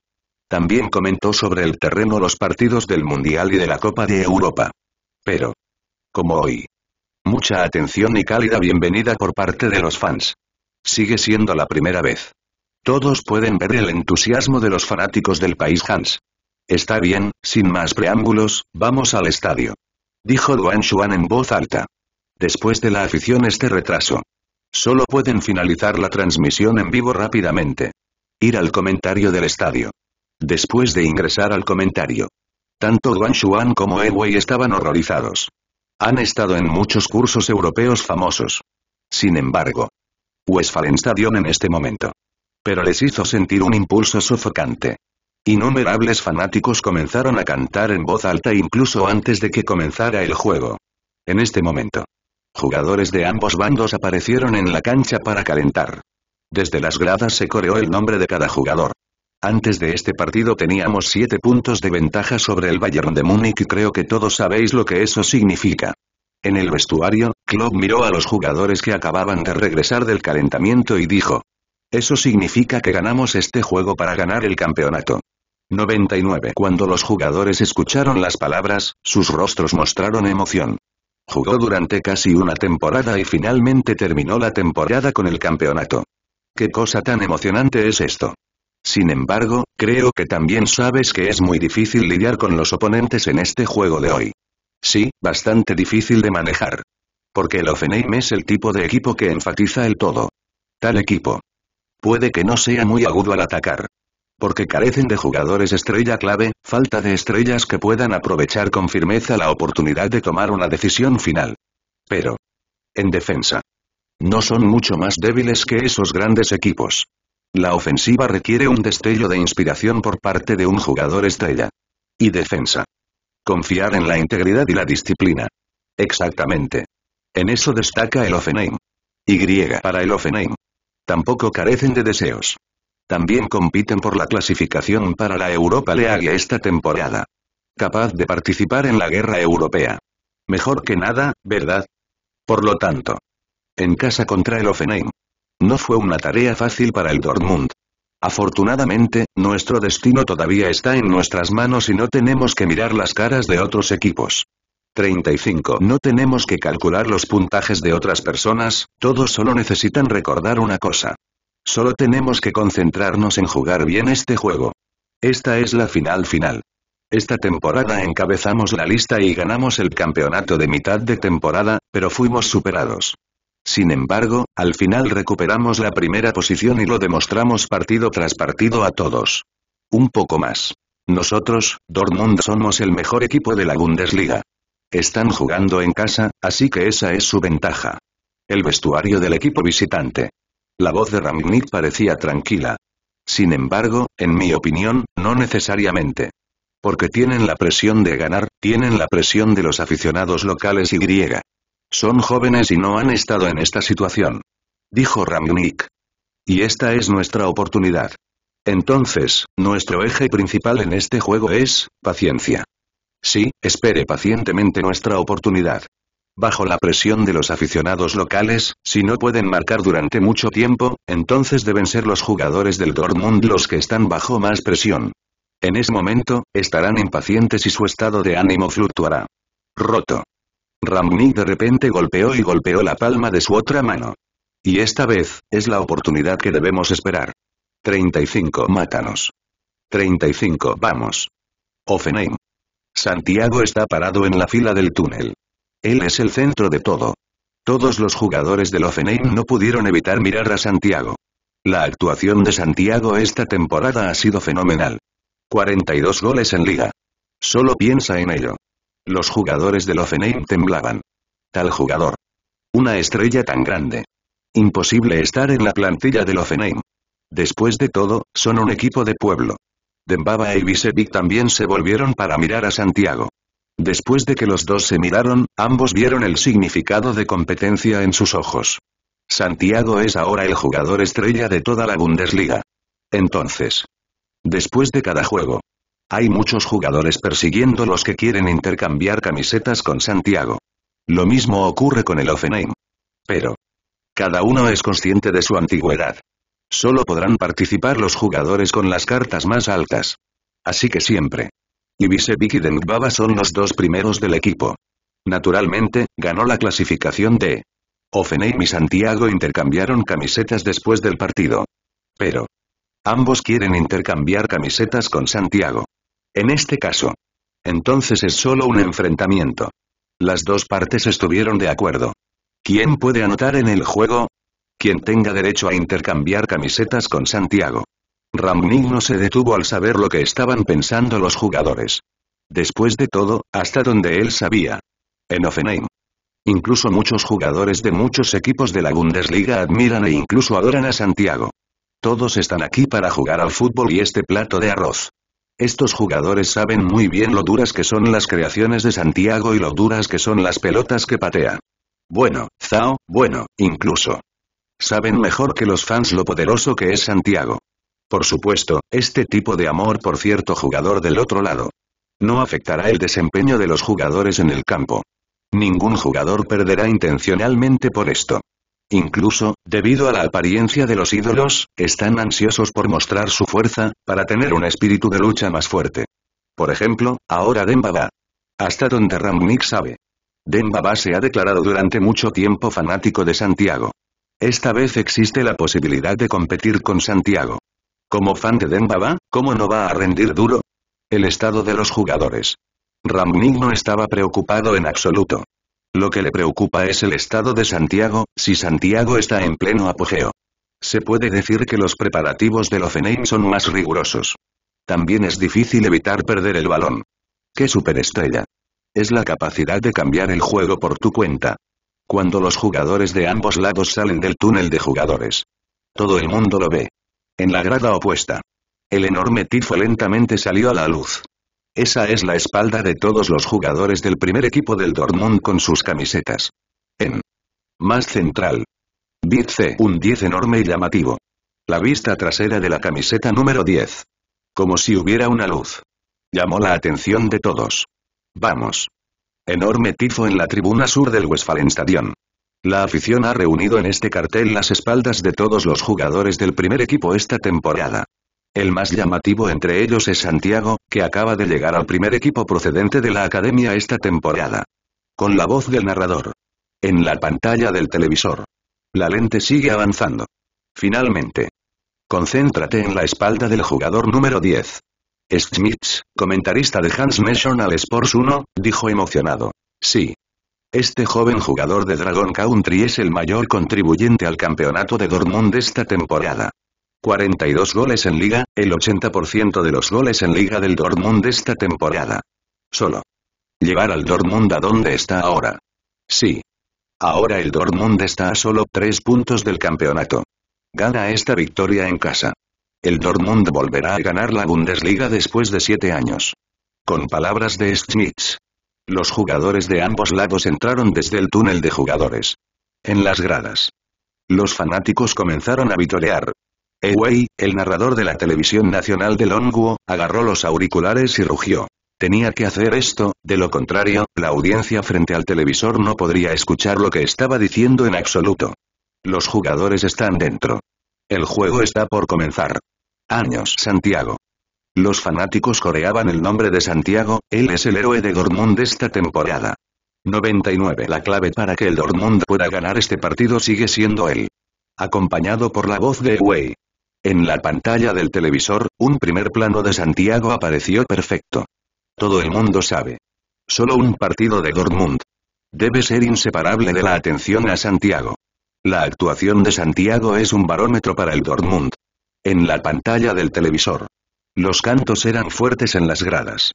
También comentó sobre el terreno los partidos del Mundial y de la Copa de Europa. Pero. Como hoy. Mucha atención y cálida bienvenida por parte de los fans. Sigue siendo la primera vez. Todos pueden ver el entusiasmo de los fanáticos del país Hans. Está bien, sin más preámbulos, vamos al estadio. Dijo Duan Xuan en voz alta. Después de la afición este retraso. Solo pueden finalizar la transmisión en vivo rápidamente. Ir al comentario del estadio. Después de ingresar al comentario. Tanto Duan Xuan como Ewei estaban horrorizados. Han estado en muchos cursos europeos famosos. Sin embargo, Westfalenstadion en este momento. Pero les hizo sentir un impulso sofocante. Innumerables fanáticos comenzaron a cantar en voz alta incluso antes de que comenzara el juego. En este momento, jugadores de ambos bandos aparecieron en la cancha para calentar. Desde las gradas se coreó el nombre de cada jugador. Antes de este partido teníamos 7 puntos de ventaja sobre el Bayern de Múnich y creo que todos sabéis lo que eso significa. En el vestuario, Klopp miró a los jugadores que acababan de regresar del calentamiento y dijo. Eso significa que ganamos este juego para ganar el campeonato. 99 Cuando los jugadores escucharon las palabras, sus rostros mostraron emoción. Jugó durante casi una temporada y finalmente terminó la temporada con el campeonato. ¿Qué cosa tan emocionante es esto? Sin embargo, creo que también sabes que es muy difícil lidiar con los oponentes en este juego de hoy. Sí, bastante difícil de manejar. Porque el Offenheim es el tipo de equipo que enfatiza el todo. Tal equipo. Puede que no sea muy agudo al atacar. Porque carecen de jugadores estrella clave, falta de estrellas que puedan aprovechar con firmeza la oportunidad de tomar una decisión final. Pero. En defensa. No son mucho más débiles que esos grandes equipos. La ofensiva requiere un destello de inspiración por parte de un jugador estrella. Y defensa. Confiar en la integridad y la disciplina. Exactamente. En eso destaca el Offenheim. Y para el Offenheim. Tampoco carecen de deseos. También compiten por la clasificación para la Europa League esta temporada. Capaz de participar en la guerra europea. Mejor que nada, ¿verdad? Por lo tanto. En casa contra el Offenheim, no fue una tarea fácil para el Dortmund. Afortunadamente, nuestro destino todavía está en nuestras manos y no tenemos que mirar las caras de otros equipos. 35. No tenemos que calcular los puntajes de otras personas, todos solo necesitan recordar una cosa. Solo tenemos que concentrarnos en jugar bien este juego. Esta es la final final. Esta temporada encabezamos la lista y ganamos el campeonato de mitad de temporada, pero fuimos superados. Sin embargo, al final recuperamos la primera posición y lo demostramos partido tras partido a todos. Un poco más. Nosotros, Dortmund somos el mejor equipo de la Bundesliga. Están jugando en casa, así que esa es su ventaja. El vestuario del equipo visitante. La voz de Ramnik parecía tranquila. Sin embargo, en mi opinión, no necesariamente. Porque tienen la presión de ganar, tienen la presión de los aficionados locales y griega. Son jóvenes y no han estado en esta situación. Dijo Ramnik. Y esta es nuestra oportunidad. Entonces, nuestro eje principal en este juego es, paciencia. Sí, espere pacientemente nuestra oportunidad. Bajo la presión de los aficionados locales, si no pueden marcar durante mucho tiempo, entonces deben ser los jugadores del Dortmund los que están bajo más presión. En ese momento, estarán impacientes y su estado de ánimo fluctuará. Roto. Ramni de repente golpeó y golpeó la palma de su otra mano. Y esta vez, es la oportunidad que debemos esperar. 35 Mátanos. 35 Vamos. Offenheim. Santiago está parado en la fila del túnel. Él es el centro de todo. Todos los jugadores del Offenheim no pudieron evitar mirar a Santiago. La actuación de Santiago esta temporada ha sido fenomenal. 42 goles en liga. Solo piensa en ello. Los jugadores del Offenheim temblaban. Tal jugador. Una estrella tan grande. Imposible estar en la plantilla del Offenheim. Después de todo, son un equipo de pueblo. Dembaba y e Visevic también se volvieron para mirar a Santiago. Después de que los dos se miraron, ambos vieron el significado de competencia en sus ojos. Santiago es ahora el jugador estrella de toda la Bundesliga. Entonces. Después de cada juego, hay muchos jugadores persiguiendo los que quieren intercambiar camisetas con Santiago. Lo mismo ocurre con el Offenheim. Pero. Cada uno es consciente de su antigüedad. Solo podrán participar los jugadores con las cartas más altas. Así que siempre. Ibisevic y Denkbaba son los dos primeros del equipo. Naturalmente, ganó la clasificación de. Offenheim y Santiago intercambiaron camisetas después del partido. Pero. Ambos quieren intercambiar camisetas con Santiago. En este caso. Entonces es solo un enfrentamiento. Las dos partes estuvieron de acuerdo. ¿Quién puede anotar en el juego? Quien tenga derecho a intercambiar camisetas con Santiago. ramning no se detuvo al saber lo que estaban pensando los jugadores. Después de todo, hasta donde él sabía. En Offenheim. Incluso muchos jugadores de muchos equipos de la Bundesliga admiran e incluso adoran a Santiago. Todos están aquí para jugar al fútbol y este plato de arroz. Estos jugadores saben muy bien lo duras que son las creaciones de Santiago y lo duras que son las pelotas que patea. Bueno, Zao, bueno, incluso. Saben mejor que los fans lo poderoso que es Santiago. Por supuesto, este tipo de amor por cierto jugador del otro lado. No afectará el desempeño de los jugadores en el campo. Ningún jugador perderá intencionalmente por esto. Incluso, debido a la apariencia de los ídolos, están ansiosos por mostrar su fuerza, para tener un espíritu de lucha más fuerte. Por ejemplo, ahora Demba Hasta donde Ramnik sabe. Dembaba se ha declarado durante mucho tiempo fanático de Santiago. Esta vez existe la posibilidad de competir con Santiago. Como fan de Dembaba, ¿cómo no va a rendir duro? El estado de los jugadores. Ramnik no estaba preocupado en absoluto. Lo que le preocupa es el estado de Santiago, si Santiago está en pleno apogeo. Se puede decir que los preparativos los Offenheim son más rigurosos. También es difícil evitar perder el balón. ¡Qué superestrella! Es la capacidad de cambiar el juego por tu cuenta. Cuando los jugadores de ambos lados salen del túnel de jugadores. Todo el mundo lo ve. En la grada opuesta. El enorme tifo lentamente salió a la luz. Esa es la espalda de todos los jugadores del primer equipo del Dortmund con sus camisetas. En. Más central. Dice un 10 enorme y llamativo. La vista trasera de la camiseta número 10. Como si hubiera una luz. Llamó la atención de todos. Vamos. Enorme tifo en la tribuna sur del Westfalenstadion. La afición ha reunido en este cartel las espaldas de todos los jugadores del primer equipo esta temporada. El más llamativo entre ellos es Santiago, que acaba de llegar al primer equipo procedente de la academia esta temporada. Con la voz del narrador. En la pantalla del televisor. La lente sigue avanzando. Finalmente. Concéntrate en la espalda del jugador número 10. Schmitz, comentarista de Hans National Sports 1, dijo emocionado. Sí. Este joven jugador de Dragon Country es el mayor contribuyente al campeonato de Dortmund esta temporada. 42 goles en liga, el 80% de los goles en liga del Dortmund esta temporada. Solo. Llevar al Dortmund a donde está ahora. Sí. Ahora el Dortmund está a solo 3 puntos del campeonato. Gana esta victoria en casa. El Dortmund volverá a ganar la Bundesliga después de 7 años. Con palabras de Schmitz. Los jugadores de ambos lados entraron desde el túnel de jugadores. En las gradas. Los fanáticos comenzaron a vitorear, Ewei, el narrador de la televisión nacional de Longuo, agarró los auriculares y rugió. Tenía que hacer esto, de lo contrario, la audiencia frente al televisor no podría escuchar lo que estaba diciendo en absoluto. Los jugadores están dentro. El juego está por comenzar. Años Santiago. Los fanáticos coreaban el nombre de Santiago, él es el héroe de Dortmund esta temporada. 99 La clave para que el Dortmund pueda ganar este partido sigue siendo él. Acompañado por la voz de Wei, en la pantalla del televisor, un primer plano de Santiago apareció perfecto. Todo el mundo sabe. Solo un partido de Dortmund. Debe ser inseparable de la atención a Santiago. La actuación de Santiago es un barómetro para el Dortmund. En la pantalla del televisor. Los cantos eran fuertes en las gradas.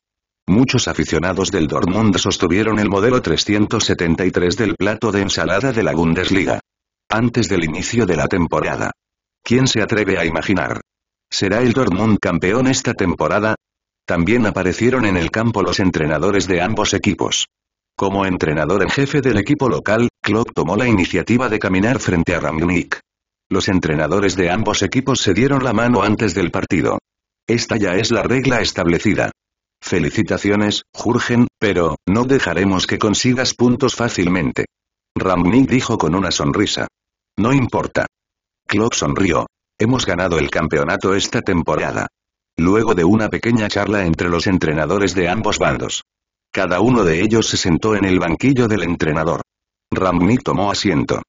Muchos aficionados del Dortmund sostuvieron el modelo 373 del plato de ensalada de la Bundesliga. Antes del inicio de la temporada, ¿Quién se atreve a imaginar? ¿Será el Dortmund campeón esta temporada? También aparecieron en el campo los entrenadores de ambos equipos. Como entrenador en jefe del equipo local, Klopp tomó la iniciativa de caminar frente a Rangnick. Los entrenadores de ambos equipos se dieron la mano antes del partido. Esta ya es la regla establecida. Felicitaciones, Jurgen, pero, no dejaremos que consigas puntos fácilmente. Rangnick dijo con una sonrisa. No importa. Klopp sonrió. Hemos ganado el campeonato esta temporada. Luego de una pequeña charla entre los entrenadores de ambos bandos. Cada uno de ellos se sentó en el banquillo del entrenador. Ramnik tomó asiento.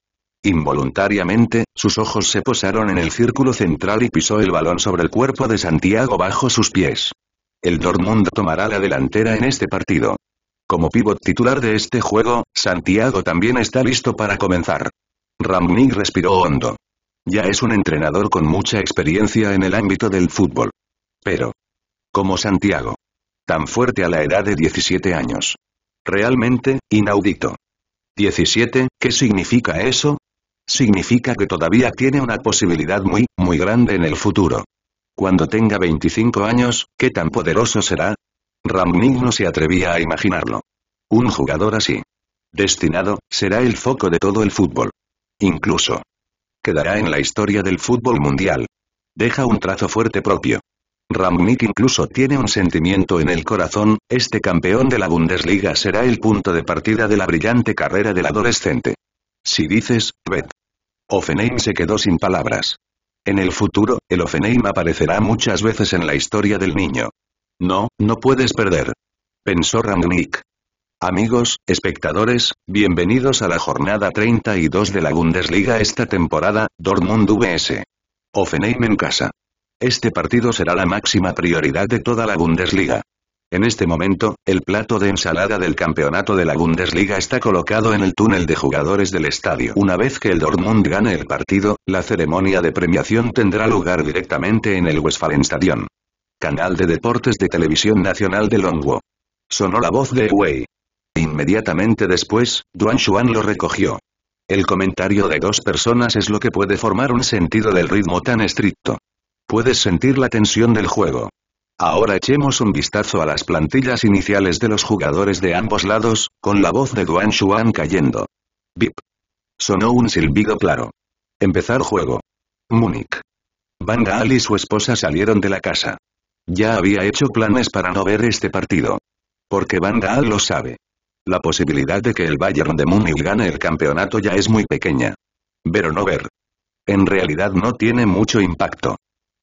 Involuntariamente, sus ojos se posaron en el círculo central y pisó el balón sobre el cuerpo de Santiago bajo sus pies. El Dortmund tomará la delantera en este partido. Como pivot titular de este juego, Santiago también está listo para comenzar. Ramnik respiró hondo. Ya es un entrenador con mucha experiencia en el ámbito del fútbol. Pero. Como Santiago. Tan fuerte a la edad de 17 años. Realmente, inaudito. 17, ¿qué significa eso? Significa que todavía tiene una posibilidad muy, muy grande en el futuro. Cuando tenga 25 años, ¿qué tan poderoso será? Ramnik no se atrevía a imaginarlo. Un jugador así. Destinado, será el foco de todo el fútbol. Incluso, quedará en la historia del fútbol mundial. Deja un trazo fuerte propio. Ramnik incluso tiene un sentimiento en el corazón, este campeón de la Bundesliga será el punto de partida de la brillante carrera del adolescente. Si dices, bet. Offenheim se quedó sin palabras. En el futuro, el Offenheim aparecerá muchas veces en la historia del niño. No, no puedes perder. Pensó Ramnik. Amigos, espectadores, bienvenidos a la jornada 32 de la Bundesliga esta temporada, Dortmund vs. Offenheim en casa. Este partido será la máxima prioridad de toda la Bundesliga. En este momento, el plato de ensalada del campeonato de la Bundesliga está colocado en el túnel de jugadores del estadio. Una vez que el Dortmund gane el partido, la ceremonia de premiación tendrá lugar directamente en el Westfalenstadion. Canal de Deportes de Televisión Nacional de Longwo. Sonó la voz de Wei. Inmediatamente después, Duan Xuan lo recogió. El comentario de dos personas es lo que puede formar un sentido del ritmo tan estricto. Puedes sentir la tensión del juego. Ahora echemos un vistazo a las plantillas iniciales de los jugadores de ambos lados, con la voz de Duan Xuan cayendo. Bip. Sonó un silbido claro. Empezar juego. Múnich. Banda Al y su esposa salieron de la casa. Ya había hecho planes para no ver este partido. Porque Banda Al lo sabe. La posibilidad de que el Bayern de Múnich gane el campeonato ya es muy pequeña. Pero no ver. En realidad no tiene mucho impacto.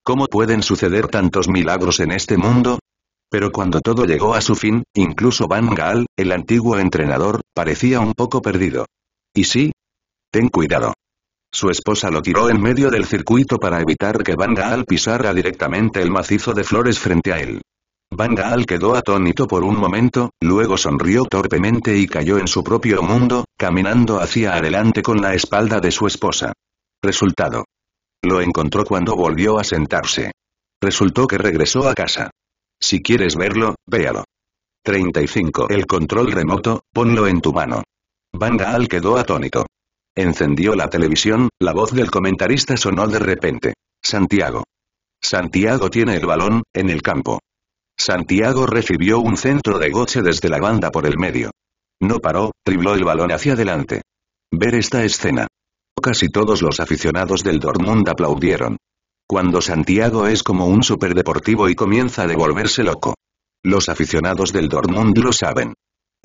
¿Cómo pueden suceder tantos milagros en este mundo? Pero cuando todo llegó a su fin, incluso Van Gaal, el antiguo entrenador, parecía un poco perdido. ¿Y sí? Ten cuidado. Su esposa lo tiró en medio del circuito para evitar que Van Gaal pisara directamente el macizo de flores frente a él. Van quedó atónito por un momento, luego sonrió torpemente y cayó en su propio mundo, caminando hacia adelante con la espalda de su esposa. Resultado. Lo encontró cuando volvió a sentarse. Resultó que regresó a casa. Si quieres verlo, véalo. 35. El control remoto, ponlo en tu mano. Van quedó atónito. Encendió la televisión, la voz del comentarista sonó de repente. Santiago. Santiago tiene el balón, en el campo. Santiago recibió un centro de Goche desde la banda por el medio. No paró, tribló el balón hacia adelante. Ver esta escena. Casi todos los aficionados del Dortmund aplaudieron. Cuando Santiago es como un superdeportivo y comienza a devolverse loco. Los aficionados del Dortmund lo saben.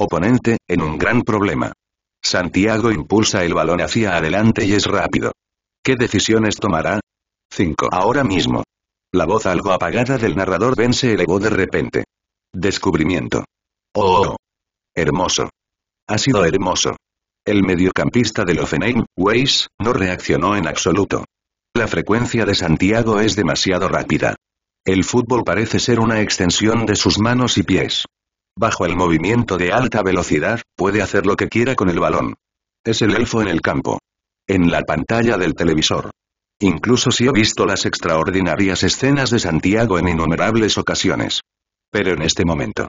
Oponente, en un gran problema. Santiago impulsa el balón hacia adelante y es rápido. ¿Qué decisiones tomará? 5. Ahora mismo. La voz algo apagada del narrador Ben se elevó de repente. Descubrimiento. Oh, oh. Hermoso. Ha sido hermoso. El mediocampista del Offenheim, Weiss, no reaccionó en absoluto. La frecuencia de Santiago es demasiado rápida. El fútbol parece ser una extensión de sus manos y pies. Bajo el movimiento de alta velocidad, puede hacer lo que quiera con el balón. Es el elfo en el campo. En la pantalla del televisor, Incluso si he visto las extraordinarias escenas de Santiago en innumerables ocasiones. Pero en este momento.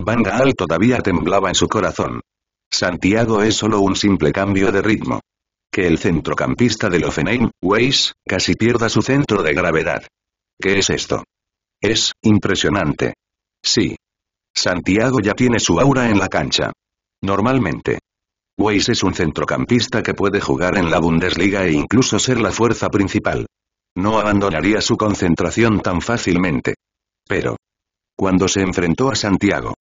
Van Gaal todavía temblaba en su corazón. Santiago es solo un simple cambio de ritmo. Que el centrocampista del Offenheim, Weiss, casi pierda su centro de gravedad. ¿Qué es esto? Es impresionante. Sí. Santiago ya tiene su aura en la cancha. Normalmente, Weiss es un centrocampista que puede jugar en la Bundesliga e incluso ser la fuerza principal. No abandonaría su concentración tan fácilmente. Pero. Cuando se enfrentó a Santiago.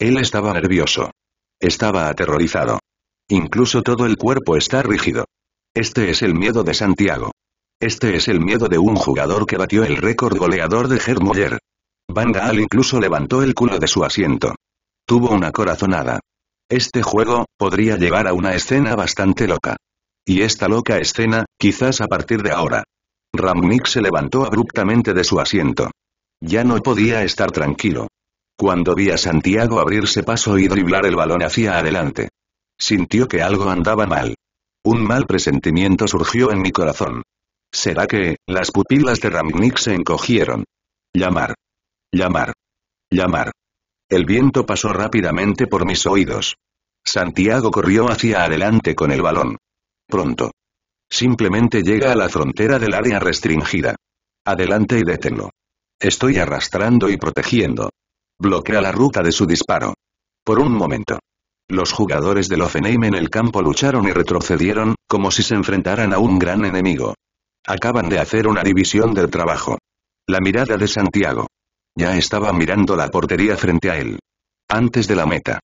Él estaba nervioso. Estaba aterrorizado. Incluso todo el cuerpo está rígido. Este es el miedo de Santiago. Este es el miedo de un jugador que batió el récord goleador de Gerd Van Gaal incluso levantó el culo de su asiento. Tuvo una corazonada. Este juego, podría llevar a una escena bastante loca. Y esta loca escena, quizás a partir de ahora. Ramnik se levantó abruptamente de su asiento. Ya no podía estar tranquilo. Cuando vi a Santiago abrirse paso y driblar el balón hacia adelante. Sintió que algo andaba mal. Un mal presentimiento surgió en mi corazón. ¿Será que, las pupilas de Ramnik se encogieron? Llamar. Llamar. Llamar. El viento pasó rápidamente por mis oídos. Santiago corrió hacia adelante con el balón. Pronto. Simplemente llega a la frontera del área restringida. Adelante y détenlo. Estoy arrastrando y protegiendo. Bloquea la ruta de su disparo. Por un momento. Los jugadores del Offenheim en el campo lucharon y retrocedieron, como si se enfrentaran a un gran enemigo. Acaban de hacer una división del trabajo. La mirada de Santiago. Ya estaba mirando la portería frente a él. Antes de la meta.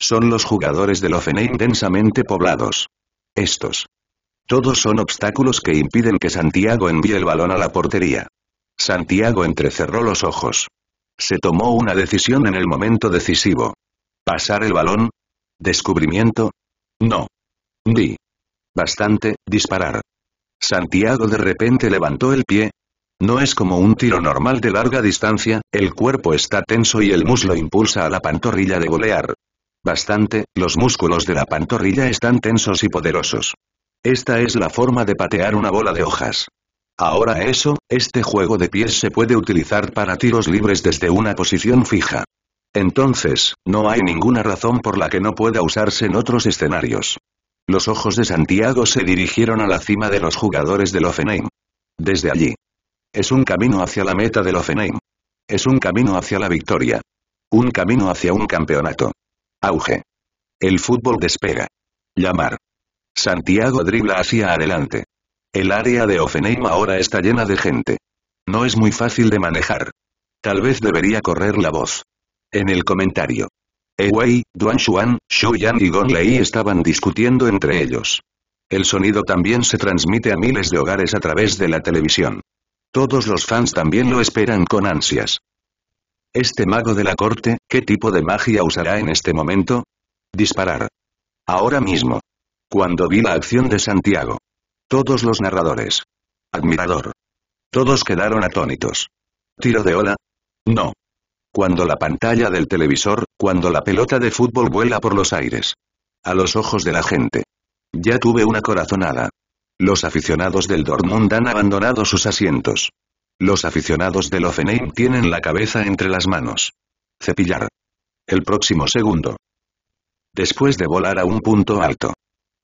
Son los jugadores del Offenheim densamente poblados. Estos. Todos son obstáculos que impiden que Santiago envíe el balón a la portería. Santiago entrecerró los ojos. Se tomó una decisión en el momento decisivo. ¿Pasar el balón? ¿Descubrimiento? No. Vi. Bastante, disparar. Santiago de repente levantó el pie, no es como un tiro normal de larga distancia, el cuerpo está tenso y el muslo impulsa a la pantorrilla de golear. Bastante, los músculos de la pantorrilla están tensos y poderosos. Esta es la forma de patear una bola de hojas. Ahora eso, este juego de pies se puede utilizar para tiros libres desde una posición fija. Entonces, no hay ninguna razón por la que no pueda usarse en otros escenarios. Los ojos de Santiago se dirigieron a la cima de los jugadores del Offenheim. Desde allí, es un camino hacia la meta del Offenheim. Es un camino hacia la victoria. Un camino hacia un campeonato. Auge. El fútbol despega. Llamar. Santiago dribla hacia adelante. El área de Offenheim ahora está llena de gente. No es muy fácil de manejar. Tal vez debería correr la voz. En el comentario. Ewei, Duan Xuan, Xu Yan y Gong Lei estaban discutiendo entre ellos. El sonido también se transmite a miles de hogares a través de la televisión. Todos los fans también lo esperan con ansias. Este mago de la corte, ¿qué tipo de magia usará en este momento? Disparar. Ahora mismo. Cuando vi la acción de Santiago. Todos los narradores. Admirador. Todos quedaron atónitos. ¿Tiro de ola? No. Cuando la pantalla del televisor, cuando la pelota de fútbol vuela por los aires. A los ojos de la gente. Ya tuve una corazonada. Los aficionados del Dortmund han abandonado sus asientos. Los aficionados del Offenheim tienen la cabeza entre las manos. Cepillar. El próximo segundo. Después de volar a un punto alto.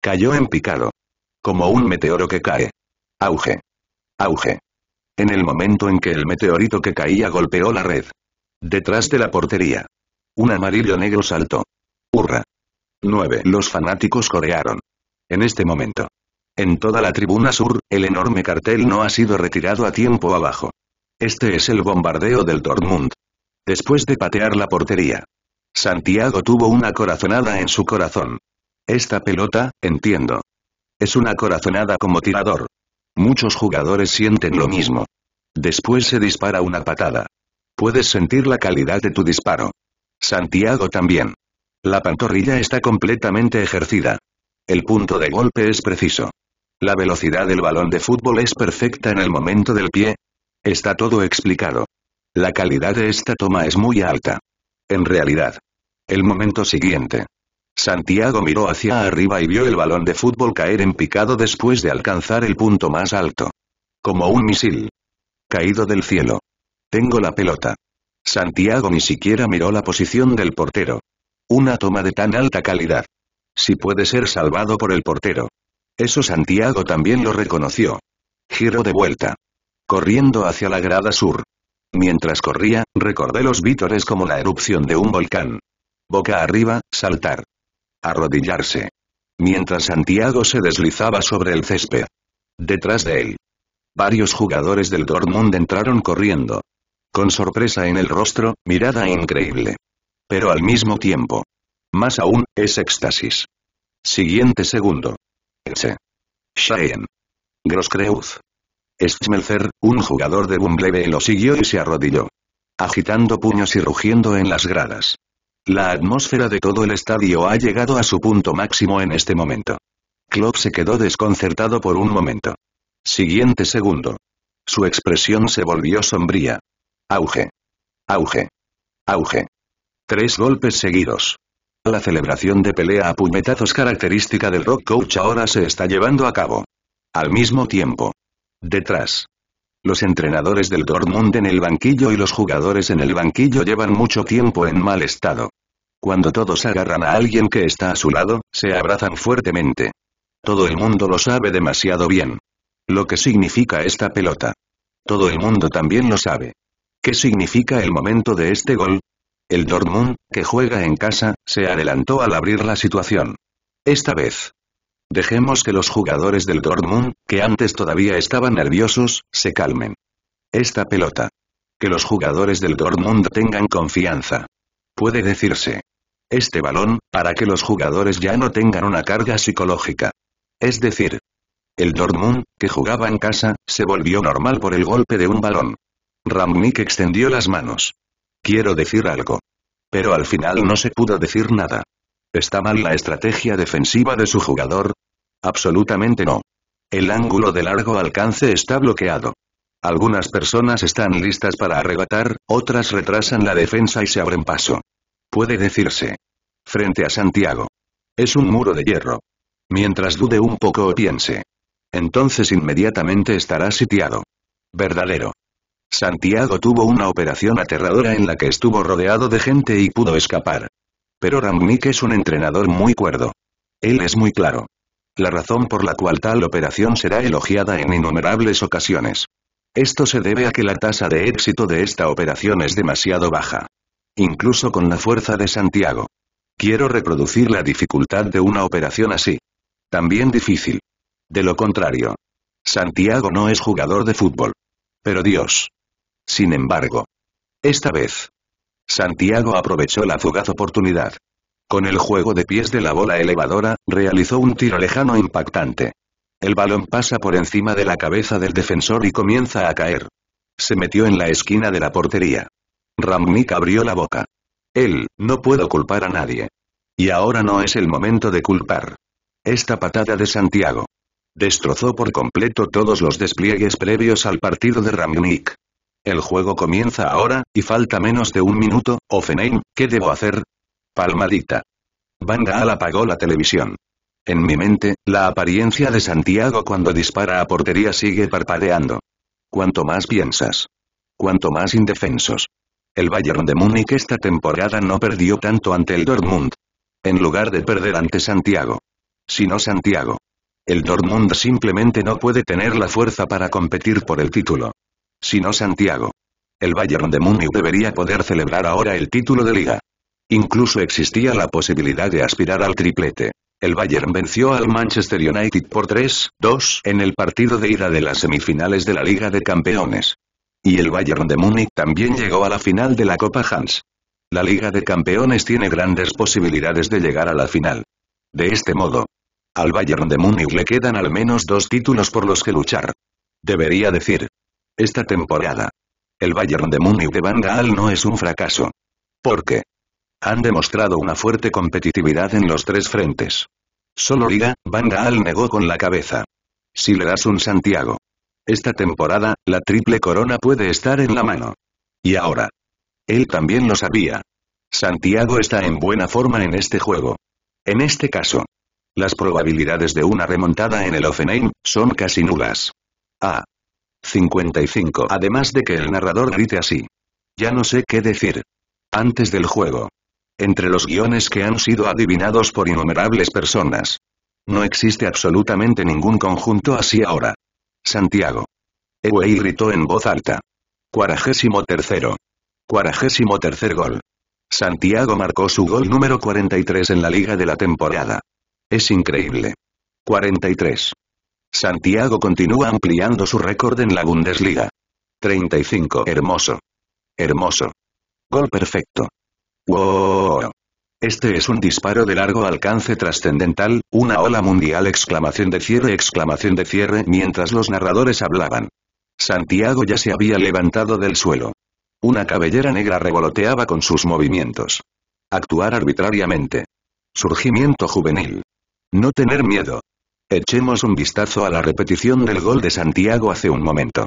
Cayó en picado. Como un meteoro que cae. Auge. Auge. En el momento en que el meteorito que caía golpeó la red. Detrás de la portería. Un amarillo negro saltó. Hurra. 9. Los fanáticos corearon. En este momento. En toda la tribuna sur, el enorme cartel no ha sido retirado a tiempo abajo. Este es el bombardeo del Dortmund. Después de patear la portería. Santiago tuvo una corazonada en su corazón. Esta pelota, entiendo. Es una corazonada como tirador. Muchos jugadores sienten lo mismo. Después se dispara una patada. Puedes sentir la calidad de tu disparo. Santiago también. La pantorrilla está completamente ejercida. El punto de golpe es preciso. La velocidad del balón de fútbol es perfecta en el momento del pie. Está todo explicado. La calidad de esta toma es muy alta. En realidad. El momento siguiente. Santiago miró hacia arriba y vio el balón de fútbol caer en picado después de alcanzar el punto más alto. Como un misil. Caído del cielo. Tengo la pelota. Santiago ni siquiera miró la posición del portero. Una toma de tan alta calidad. Si puede ser salvado por el portero, eso Santiago también lo reconoció. Giro de vuelta. Corriendo hacia la grada sur. Mientras corría, recordé los vítores como la erupción de un volcán. Boca arriba, saltar. Arrodillarse. Mientras Santiago se deslizaba sobre el césped. Detrás de él. Varios jugadores del Dortmund entraron corriendo. Con sorpresa en el rostro, mirada increíble. Pero al mismo tiempo. Más aún, es éxtasis. Siguiente segundo. Ese. Shane. Schmelzer, un jugador de Bumblebee lo siguió y se arrodilló. Agitando puños y rugiendo en las gradas. La atmósfera de todo el estadio ha llegado a su punto máximo en este momento. Klopp se quedó desconcertado por un momento. Siguiente segundo. Su expresión se volvió sombría. Auge. Auge. Auge. Tres golpes seguidos. La celebración de pelea a puñetazos característica del Rock Coach ahora se está llevando a cabo. Al mismo tiempo. Detrás. Los entrenadores del Dortmund en el banquillo y los jugadores en el banquillo llevan mucho tiempo en mal estado. Cuando todos agarran a alguien que está a su lado, se abrazan fuertemente. Todo el mundo lo sabe demasiado bien. Lo que significa esta pelota. Todo el mundo también lo sabe. ¿Qué significa el momento de este gol? El Dortmund, que juega en casa, se adelantó al abrir la situación. Esta vez. Dejemos que los jugadores del Dortmund, que antes todavía estaban nerviosos, se calmen. Esta pelota. Que los jugadores del Dortmund tengan confianza. Puede decirse. Este balón, para que los jugadores ya no tengan una carga psicológica. Es decir, el Dortmund, que jugaba en casa, se volvió normal por el golpe de un balón. Ramnik extendió las manos. Quiero decir algo. Pero al final no se pudo decir nada. ¿Está mal la estrategia defensiva de su jugador? Absolutamente no. El ángulo de largo alcance está bloqueado. Algunas personas están listas para arrebatar, otras retrasan la defensa y se abren paso. Puede decirse. Frente a Santiago. Es un muro de hierro. Mientras dude un poco o piense. Entonces inmediatamente estará sitiado. Verdadero. Santiago tuvo una operación aterradora en la que estuvo rodeado de gente y pudo escapar. Pero Ramnik es un entrenador muy cuerdo. Él es muy claro. La razón por la cual tal operación será elogiada en innumerables ocasiones. Esto se debe a que la tasa de éxito de esta operación es demasiado baja. Incluso con la fuerza de Santiago. Quiero reproducir la dificultad de una operación así. También difícil. De lo contrario. Santiago no es jugador de fútbol. Pero Dios, sin embargo. Esta vez. Santiago aprovechó la fugaz oportunidad. Con el juego de pies de la bola elevadora, realizó un tiro lejano impactante. El balón pasa por encima de la cabeza del defensor y comienza a caer. Se metió en la esquina de la portería. Ramnik abrió la boca. Él, no puedo culpar a nadie. Y ahora no es el momento de culpar. Esta patada de Santiago. Destrozó por completo todos los despliegues previos al partido de Ramnik. El juego comienza ahora, y falta menos de un minuto, Offenheim, ¿qué debo hacer? Palmadita. Banda Al apagó la televisión. En mi mente, la apariencia de Santiago cuando dispara a portería sigue parpadeando. Cuanto más piensas. Cuanto más indefensos. El Bayern de Múnich esta temporada no perdió tanto ante el Dortmund. En lugar de perder ante Santiago. Sino Santiago. El Dortmund simplemente no puede tener la fuerza para competir por el título sino Santiago. El Bayern de Múnich debería poder celebrar ahora el título de liga. Incluso existía la posibilidad de aspirar al triplete. El Bayern venció al Manchester United por 3-2 en el partido de ida de las semifinales de la Liga de Campeones. Y el Bayern de Múnich también llegó a la final de la Copa Hans. La Liga de Campeones tiene grandes posibilidades de llegar a la final. De este modo, al Bayern de Múnich le quedan al menos dos títulos por los que luchar. Debería decir, esta temporada. El Bayern de Múnich de Van Gaal no es un fracaso. ¿Por qué? Han demostrado una fuerte competitividad en los tres frentes. Solo Liga, Van Gaal negó con la cabeza. Si le das un Santiago. Esta temporada, la triple corona puede estar en la mano. Y ahora. Él también lo sabía. Santiago está en buena forma en este juego. En este caso. Las probabilidades de una remontada en el Offenheim, son casi nulas. Ah. 55. Además de que el narrador grite así. Ya no sé qué decir. Antes del juego. Entre los guiones que han sido adivinados por innumerables personas. No existe absolutamente ningún conjunto así ahora. Santiago. Ewey gritó en voz alta. Cuaragésimo tercero. Cuaragésimo tercer gol. Santiago marcó su gol número 43 en la liga de la temporada. Es increíble. 43. Santiago continúa ampliando su récord en la Bundesliga. 35. Hermoso. Hermoso. Gol perfecto. ¡Wow! Este es un disparo de largo alcance trascendental, una ola mundial exclamación de cierre exclamación de cierre mientras los narradores hablaban. Santiago ya se había levantado del suelo. Una cabellera negra revoloteaba con sus movimientos. Actuar arbitrariamente. Surgimiento juvenil. No tener miedo. Echemos un vistazo a la repetición del gol de Santiago hace un momento.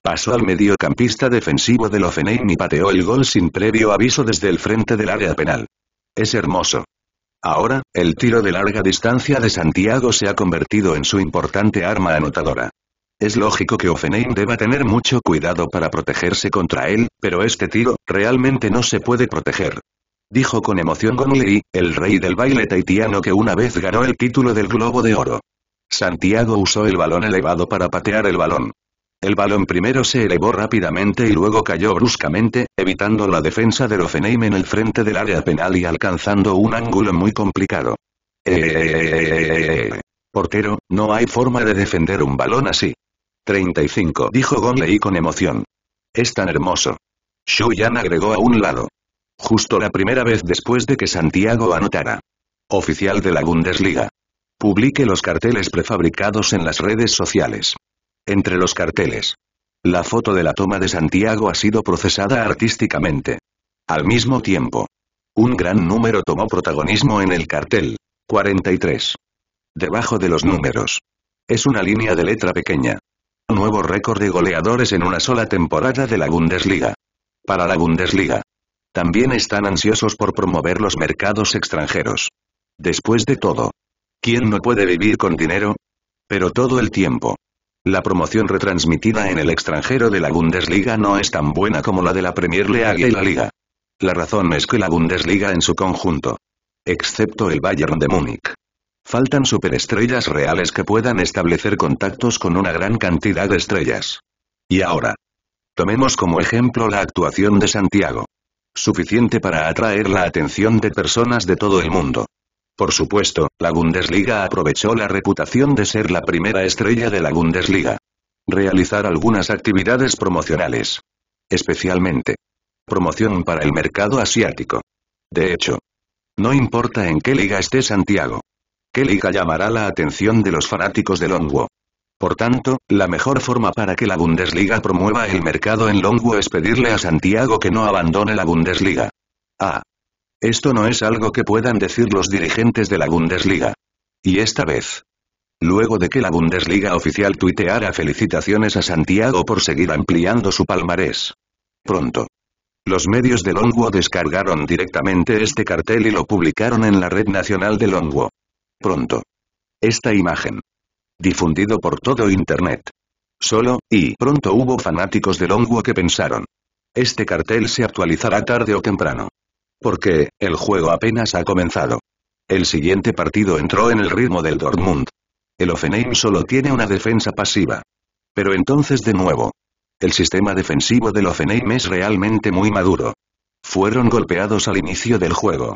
Pasó al mediocampista defensivo del Offenheim y pateó el gol sin previo aviso desde el frente del área penal. Es hermoso. Ahora, el tiro de larga distancia de Santiago se ha convertido en su importante arma anotadora. Es lógico que Offenheim deba tener mucho cuidado para protegerse contra él, pero este tiro, realmente no se puede proteger. Dijo con emoción Gonley, el rey del baile taitiano que una vez ganó el título del Globo de Oro. Santiago usó el balón elevado para patear el balón. El balón primero se elevó rápidamente y luego cayó bruscamente, evitando la defensa de Rosenheim en el frente del área penal y alcanzando un ángulo muy complicado. Eh, eh, eh, portero, no hay forma de defender un balón así. 35 dijo Gonley con emoción. Es tan hermoso. Shuyan agregó a un lado. Justo la primera vez después de que Santiago anotara. Oficial de la Bundesliga. Publique los carteles prefabricados en las redes sociales. Entre los carteles. La foto de la toma de Santiago ha sido procesada artísticamente. Al mismo tiempo. Un gran número tomó protagonismo en el cartel. 43. Debajo de los números. Es una línea de letra pequeña. Nuevo récord de goleadores en una sola temporada de la Bundesliga. Para la Bundesliga. También están ansiosos por promover los mercados extranjeros. Después de todo, ¿Quién no puede vivir con dinero? Pero todo el tiempo. La promoción retransmitida en el extranjero de la Bundesliga no es tan buena como la de la Premier League y la Liga. La razón es que la Bundesliga en su conjunto, excepto el Bayern de Múnich, faltan superestrellas reales que puedan establecer contactos con una gran cantidad de estrellas. Y ahora, tomemos como ejemplo la actuación de Santiago. Suficiente para atraer la atención de personas de todo el mundo. Por supuesto, la Bundesliga aprovechó la reputación de ser la primera estrella de la Bundesliga. Realizar algunas actividades promocionales. Especialmente. Promoción para el mercado asiático. De hecho. No importa en qué liga esté Santiago. ¿Qué liga llamará la atención de los fanáticos de Longwo? Por tanto, la mejor forma para que la Bundesliga promueva el mercado en Longwo es pedirle a Santiago que no abandone la Bundesliga. A. Esto no es algo que puedan decir los dirigentes de la Bundesliga. Y esta vez. Luego de que la Bundesliga oficial tuiteara felicitaciones a Santiago por seguir ampliando su palmarés. Pronto. Los medios de Longuo descargaron directamente este cartel y lo publicaron en la red nacional de Longuo. Pronto. Esta imagen. Difundido por todo Internet. Solo, y pronto hubo fanáticos de Longuo que pensaron. Este cartel se actualizará tarde o temprano porque, el juego apenas ha comenzado. El siguiente partido entró en el ritmo del Dortmund. El Offenheim solo tiene una defensa pasiva. Pero entonces de nuevo. El sistema defensivo del Offenheim es realmente muy maduro. Fueron golpeados al inicio del juego.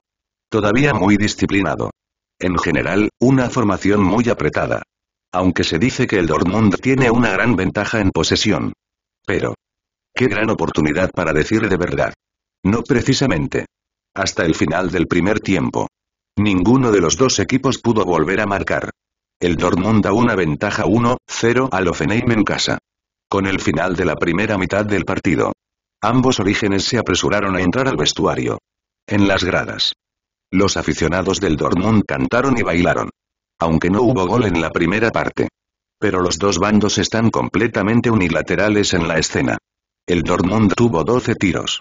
Todavía muy disciplinado. En general, una formación muy apretada. Aunque se dice que el Dortmund tiene una gran ventaja en posesión. Pero. Qué gran oportunidad para decir de verdad. No precisamente hasta el final del primer tiempo. Ninguno de los dos equipos pudo volver a marcar. El Dortmund da una ventaja 1-0 al Offenheim en casa. Con el final de la primera mitad del partido. Ambos orígenes se apresuraron a entrar al vestuario. En las gradas. Los aficionados del Dortmund cantaron y bailaron. Aunque no hubo gol en la primera parte. Pero los dos bandos están completamente unilaterales en la escena. El Dortmund tuvo 12 tiros.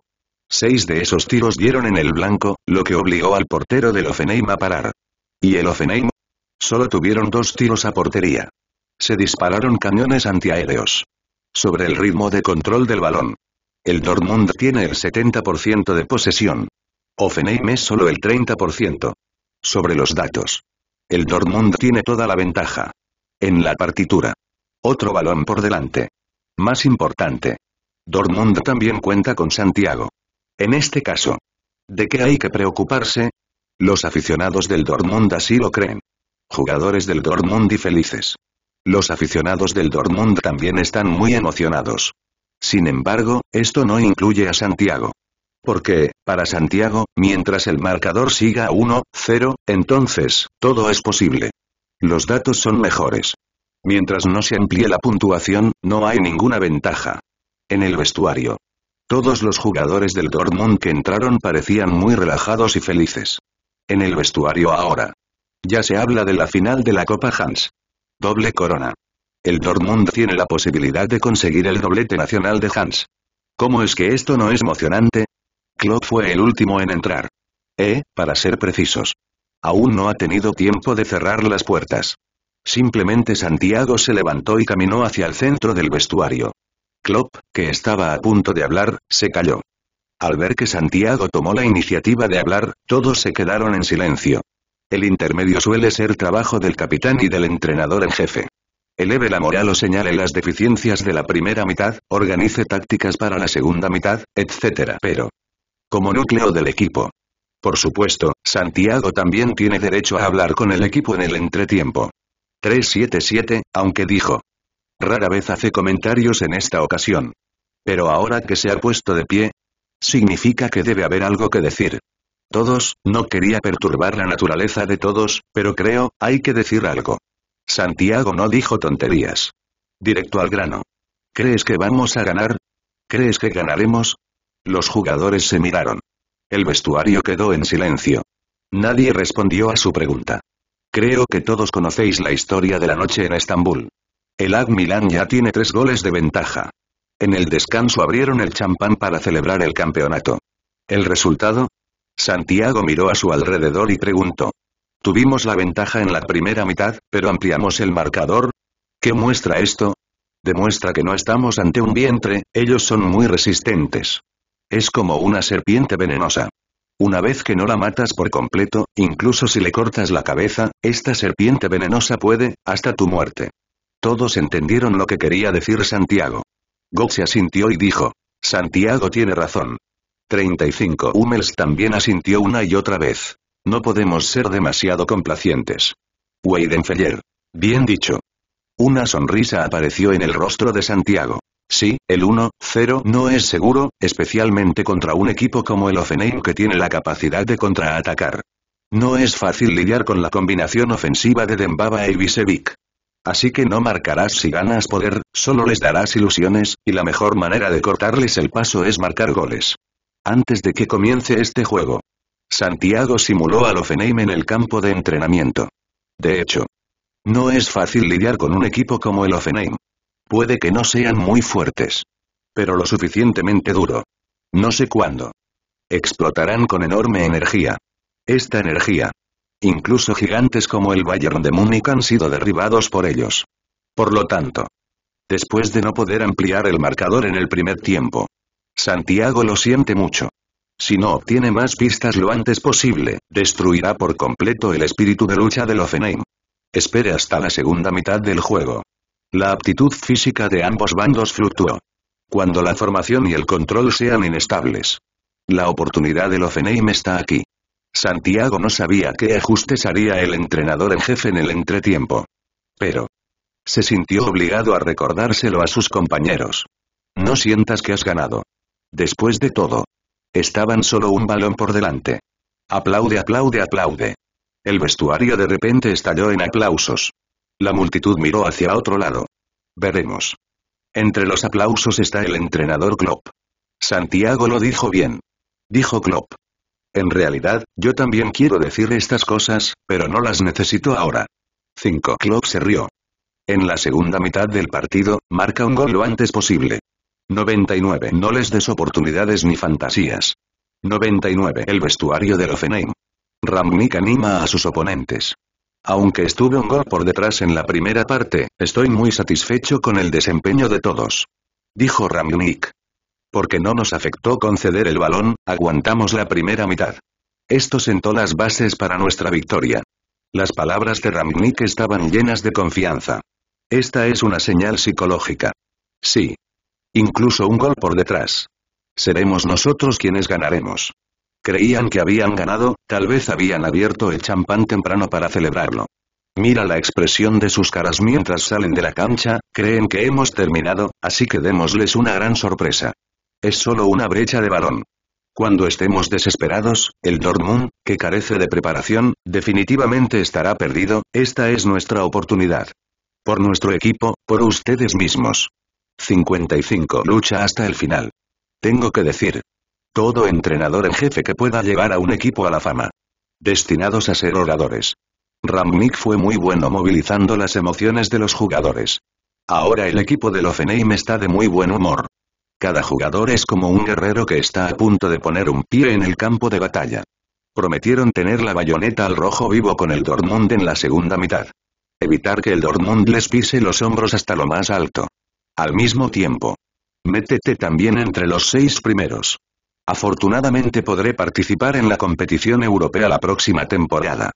Seis de esos tiros dieron en el blanco, lo que obligó al portero del Offenheim a parar. ¿Y el Offenheim? Solo tuvieron dos tiros a portería. Se dispararon cañones antiaéreos. Sobre el ritmo de control del balón. El Dortmund tiene el 70% de posesión. Offenheim es solo el 30%. Sobre los datos. El Dortmund tiene toda la ventaja. En la partitura. Otro balón por delante. Más importante. Dortmund también cuenta con Santiago. En este caso. ¿De qué hay que preocuparse? Los aficionados del Dortmund así lo creen. Jugadores del Dortmund y felices. Los aficionados del Dortmund también están muy emocionados. Sin embargo, esto no incluye a Santiago. Porque, para Santiago, mientras el marcador siga 1-0, entonces, todo es posible. Los datos son mejores. Mientras no se amplíe la puntuación, no hay ninguna ventaja. En el vestuario, todos los jugadores del Dortmund que entraron parecían muy relajados y felices. En el vestuario ahora. Ya se habla de la final de la Copa Hans. Doble corona. El Dortmund tiene la posibilidad de conseguir el doblete nacional de Hans. ¿Cómo es que esto no es emocionante? Klopp fue el último en entrar. Eh, para ser precisos. Aún no ha tenido tiempo de cerrar las puertas. Simplemente Santiago se levantó y caminó hacia el centro del vestuario. Klopp, que estaba a punto de hablar, se calló. Al ver que Santiago tomó la iniciativa de hablar, todos se quedaron en silencio. El intermedio suele ser trabajo del capitán y del entrenador en jefe. Eleve la moral o señale las deficiencias de la primera mitad, organice tácticas para la segunda mitad, etc. Pero, como núcleo del equipo. Por supuesto, Santiago también tiene derecho a hablar con el equipo en el entretiempo. 377, aunque dijo, Rara vez hace comentarios en esta ocasión. Pero ahora que se ha puesto de pie, significa que debe haber algo que decir. Todos, no quería perturbar la naturaleza de todos, pero creo, hay que decir algo. Santiago no dijo tonterías. Directo al grano. ¿Crees que vamos a ganar? ¿Crees que ganaremos? Los jugadores se miraron. El vestuario quedó en silencio. Nadie respondió a su pregunta. Creo que todos conocéis la historia de la noche en Estambul. El AC Milan ya tiene tres goles de ventaja. En el descanso abrieron el champán para celebrar el campeonato. ¿El resultado? Santiago miró a su alrededor y preguntó. Tuvimos la ventaja en la primera mitad, pero ampliamos el marcador. ¿Qué muestra esto? Demuestra que no estamos ante un vientre, ellos son muy resistentes. Es como una serpiente venenosa. Una vez que no la matas por completo, incluso si le cortas la cabeza, esta serpiente venenosa puede, hasta tu muerte. Todos entendieron lo que quería decir Santiago. Go se asintió y dijo. Santiago tiene razón. 35 Hummels también asintió una y otra vez. No podemos ser demasiado complacientes. Weidenfeller. Bien dicho. Una sonrisa apareció en el rostro de Santiago. Sí, el 1-0 no es seguro, especialmente contra un equipo como el Offenheim que tiene la capacidad de contraatacar. No es fácil lidiar con la combinación ofensiva de Dembaba y e Visevic así que no marcarás si ganas poder, solo les darás ilusiones, y la mejor manera de cortarles el paso es marcar goles. Antes de que comience este juego. Santiago simuló al Offenheim en el campo de entrenamiento. De hecho, no es fácil lidiar con un equipo como el Offenheim. Puede que no sean muy fuertes. Pero lo suficientemente duro. No sé cuándo. Explotarán con enorme energía. Esta energía, Incluso gigantes como el Bayern de Múnich han sido derribados por ellos. Por lo tanto, después de no poder ampliar el marcador en el primer tiempo, Santiago lo siente mucho. Si no obtiene más pistas lo antes posible, destruirá por completo el espíritu de lucha del Offenheim. Espere hasta la segunda mitad del juego. La aptitud física de ambos bandos fluctuó. Cuando la formación y el control sean inestables. La oportunidad del Offenheim está aquí. Santiago no sabía qué ajustes haría el entrenador en jefe en el entretiempo. Pero. Se sintió obligado a recordárselo a sus compañeros. No sientas que has ganado. Después de todo. Estaban solo un balón por delante. Aplaude, aplaude, aplaude. El vestuario de repente estalló en aplausos. La multitud miró hacia otro lado. Veremos. Entre los aplausos está el entrenador Klopp. Santiago lo dijo bien. Dijo Klopp. En realidad, yo también quiero decir estas cosas, pero no las necesito ahora. 5. Klopp se rió. En la segunda mitad del partido, marca un gol lo antes posible. 99. No les des oportunidades ni fantasías. 99. El vestuario del Offenheim. Ramnik anima a sus oponentes. Aunque estuve un gol por detrás en la primera parte, estoy muy satisfecho con el desempeño de todos. Dijo Ramnik. Porque no nos afectó conceder el balón, aguantamos la primera mitad. Esto sentó las bases para nuestra victoria. Las palabras de Ramnik estaban llenas de confianza. Esta es una señal psicológica. Sí. Incluso un gol por detrás. Seremos nosotros quienes ganaremos. Creían que habían ganado, tal vez habían abierto el champán temprano para celebrarlo. Mira la expresión de sus caras mientras salen de la cancha, creen que hemos terminado, así que démosles una gran sorpresa. Es solo una brecha de varón. Cuando estemos desesperados, el Dortmund, que carece de preparación, definitivamente estará perdido, esta es nuestra oportunidad. Por nuestro equipo, por ustedes mismos. 55. Lucha hasta el final. Tengo que decir. Todo entrenador en jefe que pueda llevar a un equipo a la fama. Destinados a ser oradores. Ramnik fue muy bueno movilizando las emociones de los jugadores. Ahora el equipo de Offenheim está de muy buen humor. Cada jugador es como un guerrero que está a punto de poner un pie en el campo de batalla. Prometieron tener la bayoneta al rojo vivo con el Dortmund en la segunda mitad. Evitar que el Dortmund les pise los hombros hasta lo más alto. Al mismo tiempo. Métete también entre los seis primeros. Afortunadamente podré participar en la competición europea la próxima temporada.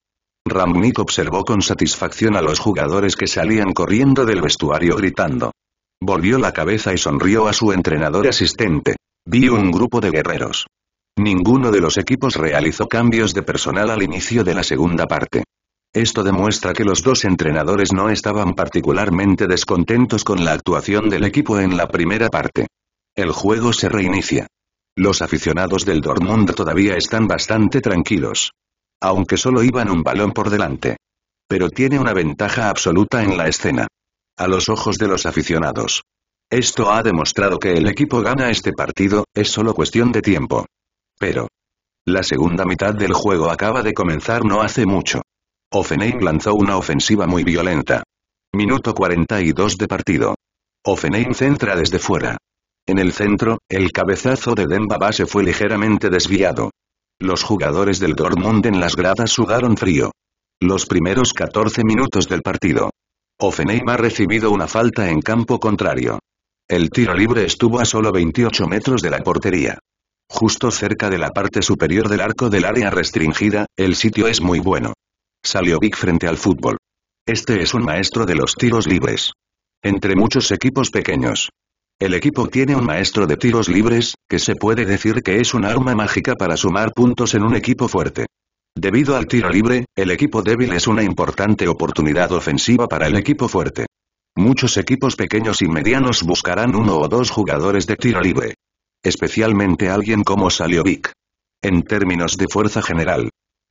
Ramnik observó con satisfacción a los jugadores que salían corriendo del vestuario gritando. Volvió la cabeza y sonrió a su entrenador asistente. Vi un grupo de guerreros. Ninguno de los equipos realizó cambios de personal al inicio de la segunda parte. Esto demuestra que los dos entrenadores no estaban particularmente descontentos con la actuación del equipo en la primera parte. El juego se reinicia. Los aficionados del Dortmund todavía están bastante tranquilos. Aunque solo iban un balón por delante. Pero tiene una ventaja absoluta en la escena a los ojos de los aficionados. Esto ha demostrado que el equipo gana este partido, es solo cuestión de tiempo. Pero. La segunda mitad del juego acaba de comenzar no hace mucho. Offenheim lanzó una ofensiva muy violenta. Minuto 42 de partido. Offenheim centra desde fuera. En el centro, el cabezazo de Demba se fue ligeramente desviado. Los jugadores del Dortmund en las gradas sudaron frío. Los primeros 14 minutos del partido. Ofenheim ha recibido una falta en campo contrario. El tiro libre estuvo a solo 28 metros de la portería. Justo cerca de la parte superior del arco del área restringida, el sitio es muy bueno. Salió Big frente al fútbol. Este es un maestro de los tiros libres. Entre muchos equipos pequeños. El equipo tiene un maestro de tiros libres, que se puede decir que es un arma mágica para sumar puntos en un equipo fuerte. Debido al tiro libre, el equipo débil es una importante oportunidad ofensiva para el equipo fuerte. Muchos equipos pequeños y medianos buscarán uno o dos jugadores de tiro libre. Especialmente alguien como Saliovic. En términos de fuerza general,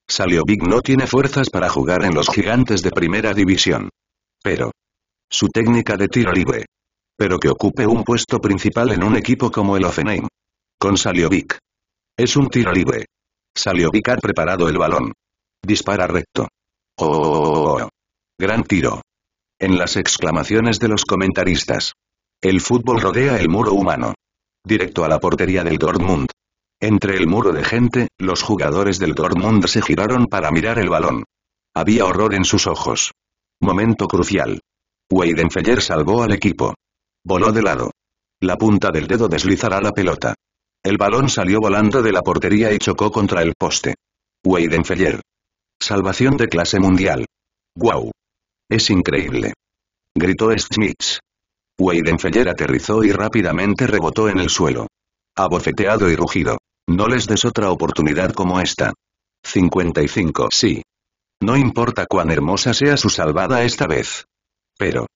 Saliovic no tiene fuerzas para jugar en los gigantes de primera división. Pero. Su técnica de tiro libre. Pero que ocupe un puesto principal en un equipo como el Offenheim. Con Saliovic. Es un tiro libre, Salió Picard preparado el balón. Dispara recto. Oh, ¡Gran tiro! En las exclamaciones de los comentaristas. El fútbol rodea el muro humano. Directo a la portería del Dortmund. Entre el muro de gente, los jugadores del Dortmund se giraron para mirar el balón. Había horror en sus ojos. Momento crucial. Weidenfeller salvó al equipo. Voló de lado. La punta del dedo deslizará la pelota. El balón salió volando de la portería y chocó contra el poste. Weidenfeller. Salvación de clase mundial. ¡Guau! Es increíble. Gritó Schmitz. Weidenfeller aterrizó y rápidamente rebotó en el suelo. Abofeteado y rugido. No les des otra oportunidad como esta. 55. Sí. No importa cuán hermosa sea su salvada esta vez. Pero.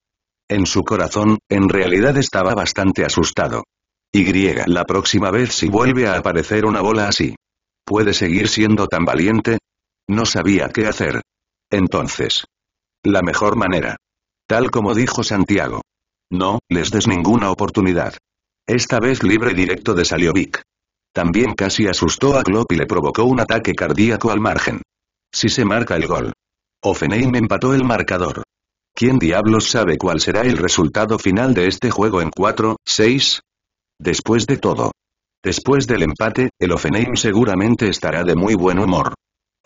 En su corazón, en realidad estaba bastante asustado. Y. La próxima vez si vuelve a aparecer una bola así. ¿Puede seguir siendo tan valiente? No sabía qué hacer. Entonces. La mejor manera. Tal como dijo Santiago. No, les des ninguna oportunidad. Esta vez libre directo de Saliovic. También casi asustó a Klopp y le provocó un ataque cardíaco al margen. Si se marca el gol. Offenheim empató el marcador. ¿Quién diablos sabe cuál será el resultado final de este juego en 4, 6? Después de todo. Después del empate, el Offenheim seguramente estará de muy buen humor.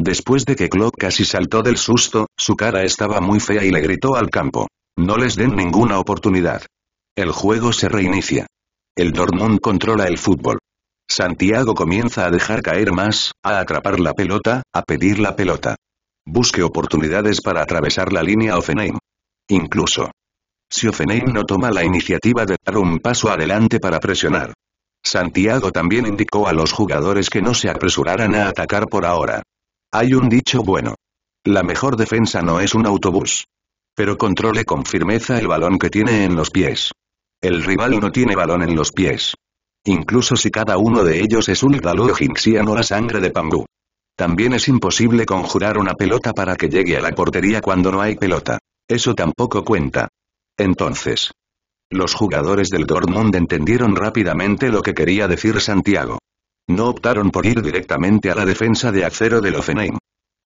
Después de que Klopp casi saltó del susto, su cara estaba muy fea y le gritó al campo. No les den ninguna oportunidad. El juego se reinicia. El Dortmund controla el fútbol. Santiago comienza a dejar caer más, a atrapar la pelota, a pedir la pelota. Busque oportunidades para atravesar la línea Offenheim. Incluso, si Ofenheim no toma la iniciativa de dar un paso adelante para presionar. Santiago también indicó a los jugadores que no se apresuraran a atacar por ahora. Hay un dicho bueno. La mejor defensa no es un autobús. Pero controle con firmeza el balón que tiene en los pies. El rival no tiene balón en los pies. Incluso si cada uno de ellos es un Jinxian o la sangre de Pangu. También es imposible conjurar una pelota para que llegue a la portería cuando no hay pelota. Eso tampoco cuenta. Entonces. Los jugadores del Dortmund entendieron rápidamente lo que quería decir Santiago. No optaron por ir directamente a la defensa de acero del Offenheim.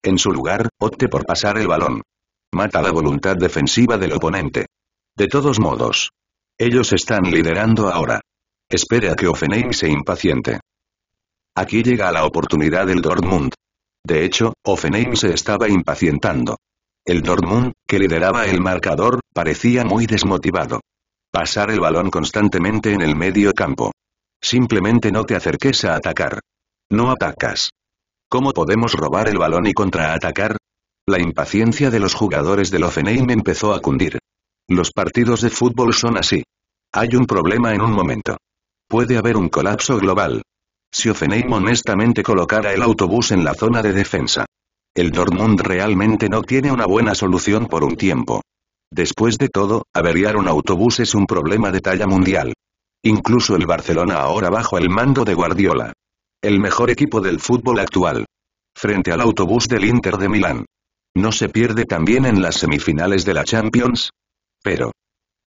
En su lugar, opte por pasar el balón. Mata la voluntad defensiva del oponente. De todos modos. Ellos están liderando ahora. Espere a que Offenheim se impaciente. Aquí llega la oportunidad del Dortmund. De hecho, Offenheim se estaba impacientando. El Dortmund, que lideraba el marcador, Parecía muy desmotivado. Pasar el balón constantemente en el medio campo. Simplemente no te acerques a atacar. No atacas. ¿Cómo podemos robar el balón y contraatacar? La impaciencia de los jugadores del Offenheim empezó a cundir. Los partidos de fútbol son así. Hay un problema en un momento. Puede haber un colapso global. Si Offenheim honestamente colocara el autobús en la zona de defensa. El Dortmund realmente no tiene una buena solución por un tiempo. Después de todo, averiar un autobús es un problema de talla mundial. Incluso el Barcelona ahora bajo el mando de Guardiola. El mejor equipo del fútbol actual. Frente al autobús del Inter de Milán. No se pierde también en las semifinales de la Champions. Pero.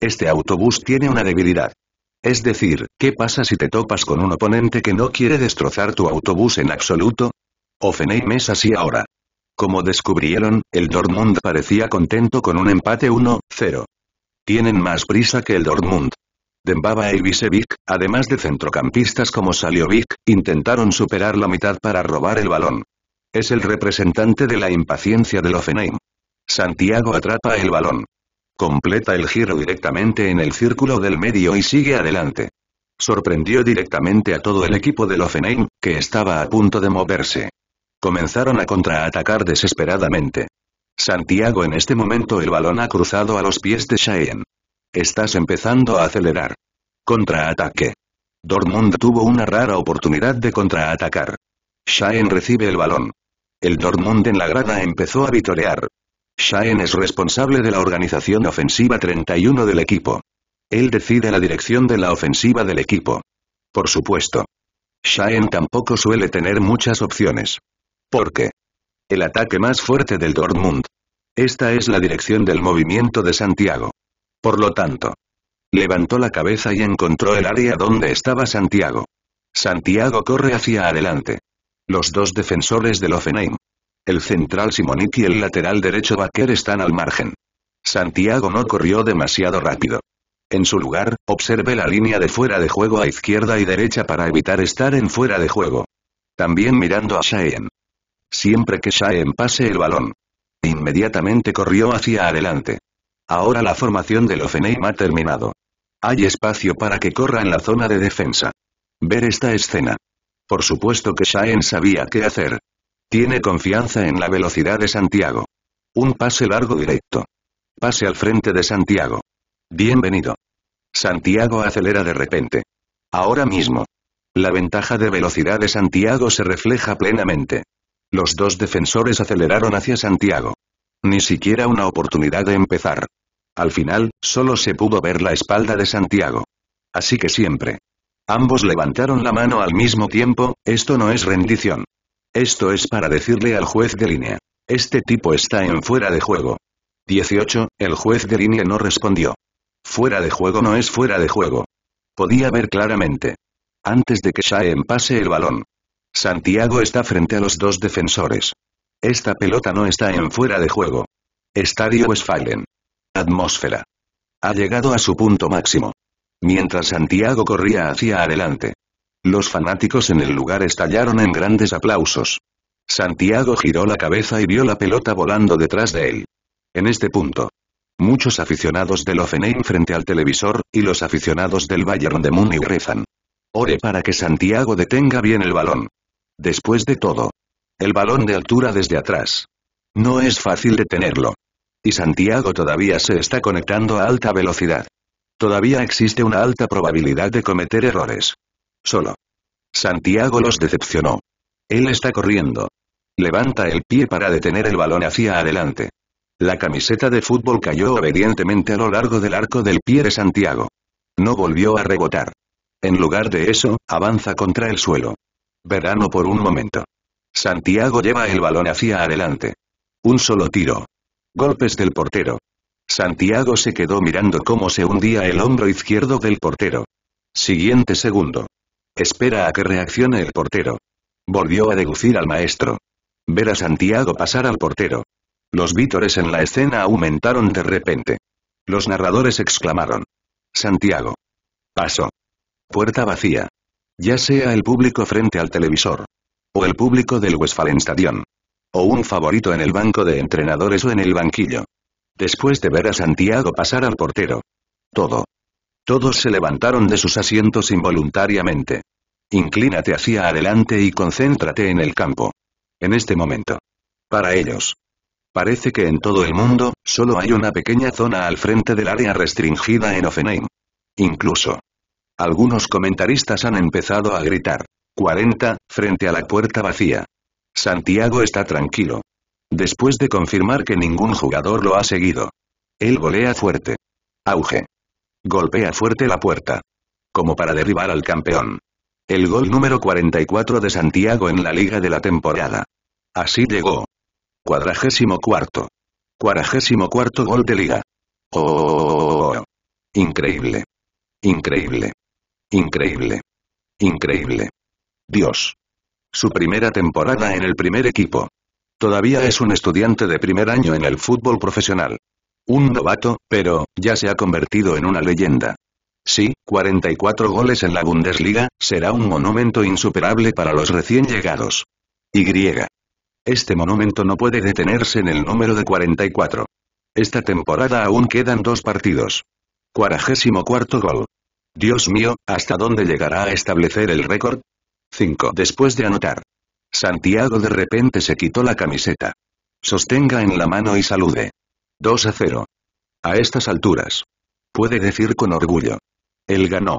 Este autobús tiene una debilidad. Es decir, ¿qué pasa si te topas con un oponente que no quiere destrozar tu autobús en absoluto? Ofenheim es así ahora. Como descubrieron, el Dortmund parecía contento con un empate 1-0. Tienen más prisa que el Dortmund. Dembaba y Visevic, además de centrocampistas como Saliovic, intentaron superar la mitad para robar el balón. Es el representante de la impaciencia del Offenheim. Santiago atrapa el balón. Completa el giro directamente en el círculo del medio y sigue adelante. Sorprendió directamente a todo el equipo del Offenheim, que estaba a punto de moverse. Comenzaron a contraatacar desesperadamente. Santiago en este momento el balón ha cruzado a los pies de Shaen. Estás empezando a acelerar. Contraataque. Dortmund tuvo una rara oportunidad de contraatacar. Shaen recibe el balón. El Dortmund en la grada empezó a vitorear. Shaen es responsable de la organización ofensiva 31 del equipo. Él decide la dirección de la ofensiva del equipo. Por supuesto. Shaen tampoco suele tener muchas opciones. Porque el ataque más fuerte del Dortmund. Esta es la dirección del movimiento de Santiago. Por lo tanto, levantó la cabeza y encontró el área donde estaba Santiago. Santiago corre hacia adelante. Los dos defensores del Offenheim. El central Simonic y el lateral derecho Baker están al margen. Santiago no corrió demasiado rápido. En su lugar, observé la línea de fuera de juego a izquierda y derecha para evitar estar en fuera de juego. También mirando a Cheyenne siempre que Shaen pase el balón. Inmediatamente corrió hacia adelante. Ahora la formación del Offenheim ha terminado. Hay espacio para que corra en la zona de defensa. Ver esta escena. Por supuesto que Shaen sabía qué hacer. Tiene confianza en la velocidad de Santiago. Un pase largo directo. Pase al frente de Santiago. Bienvenido. Santiago acelera de repente. Ahora mismo. La ventaja de velocidad de Santiago se refleja plenamente. Los dos defensores aceleraron hacia Santiago. Ni siquiera una oportunidad de empezar. Al final, solo se pudo ver la espalda de Santiago. Así que siempre. Ambos levantaron la mano al mismo tiempo, esto no es rendición. Esto es para decirle al juez de línea. Este tipo está en fuera de juego. 18. El juez de línea no respondió. Fuera de juego no es fuera de juego. Podía ver claramente. Antes de que Shaen pase el balón. Santiago está frente a los dos defensores. Esta pelota no está en fuera de juego. Estadio Westfalen. Atmósfera. Ha llegado a su punto máximo. Mientras Santiago corría hacia adelante. Los fanáticos en el lugar estallaron en grandes aplausos. Santiago giró la cabeza y vio la pelota volando detrás de él. En este punto. Muchos aficionados del Offenheim frente al televisor, y los aficionados del Bayern de Múnich rezan. Ore para que Santiago detenga bien el balón. Después de todo. El balón de altura desde atrás. No es fácil detenerlo. Y Santiago todavía se está conectando a alta velocidad. Todavía existe una alta probabilidad de cometer errores. Solo. Santiago los decepcionó. Él está corriendo. Levanta el pie para detener el balón hacia adelante. La camiseta de fútbol cayó obedientemente a lo largo del arco del pie de Santiago. No volvió a rebotar. En lugar de eso, avanza contra el suelo. Verano por un momento. Santiago lleva el balón hacia adelante. Un solo tiro. Golpes del portero. Santiago se quedó mirando cómo se hundía el hombro izquierdo del portero. Siguiente segundo. Espera a que reaccione el portero. Volvió a deducir al maestro. Ver a Santiago pasar al portero. Los vítores en la escena aumentaron de repente. Los narradores exclamaron. Santiago. Paso. Puerta vacía. Ya sea el público frente al televisor. O el público del Westfalenstadion. O un favorito en el banco de entrenadores o en el banquillo. Después de ver a Santiago pasar al portero. Todo. Todos se levantaron de sus asientos involuntariamente. Inclínate hacia adelante y concéntrate en el campo. En este momento. Para ellos. Parece que en todo el mundo, solo hay una pequeña zona al frente del área restringida en Offenheim. Incluso. Algunos comentaristas han empezado a gritar. 40, frente a la puerta vacía. Santiago está tranquilo. Después de confirmar que ningún jugador lo ha seguido. Él golea fuerte. Auge. Golpea fuerte la puerta. Como para derribar al campeón. El gol número 44 de Santiago en la liga de la temporada. Así llegó. Cuadragésimo cuarto. Cuadragésimo cuarto gol de liga. oh. oh, oh, oh Increíble. Increíble. Increíble. Increíble. Dios. Su primera temporada en el primer equipo. Todavía es un estudiante de primer año en el fútbol profesional. Un novato, pero, ya se ha convertido en una leyenda. Sí, 44 goles en la Bundesliga, será un monumento insuperable para los recién llegados. Y. Este monumento no puede detenerse en el número de 44. Esta temporada aún quedan dos partidos. 44 gol. Dios mío, ¿hasta dónde llegará a establecer el récord? 5. Después de anotar. Santiago de repente se quitó la camiseta. Sostenga en la mano y salude. 2 a 0. A estas alturas. Puede decir con orgullo. Él ganó.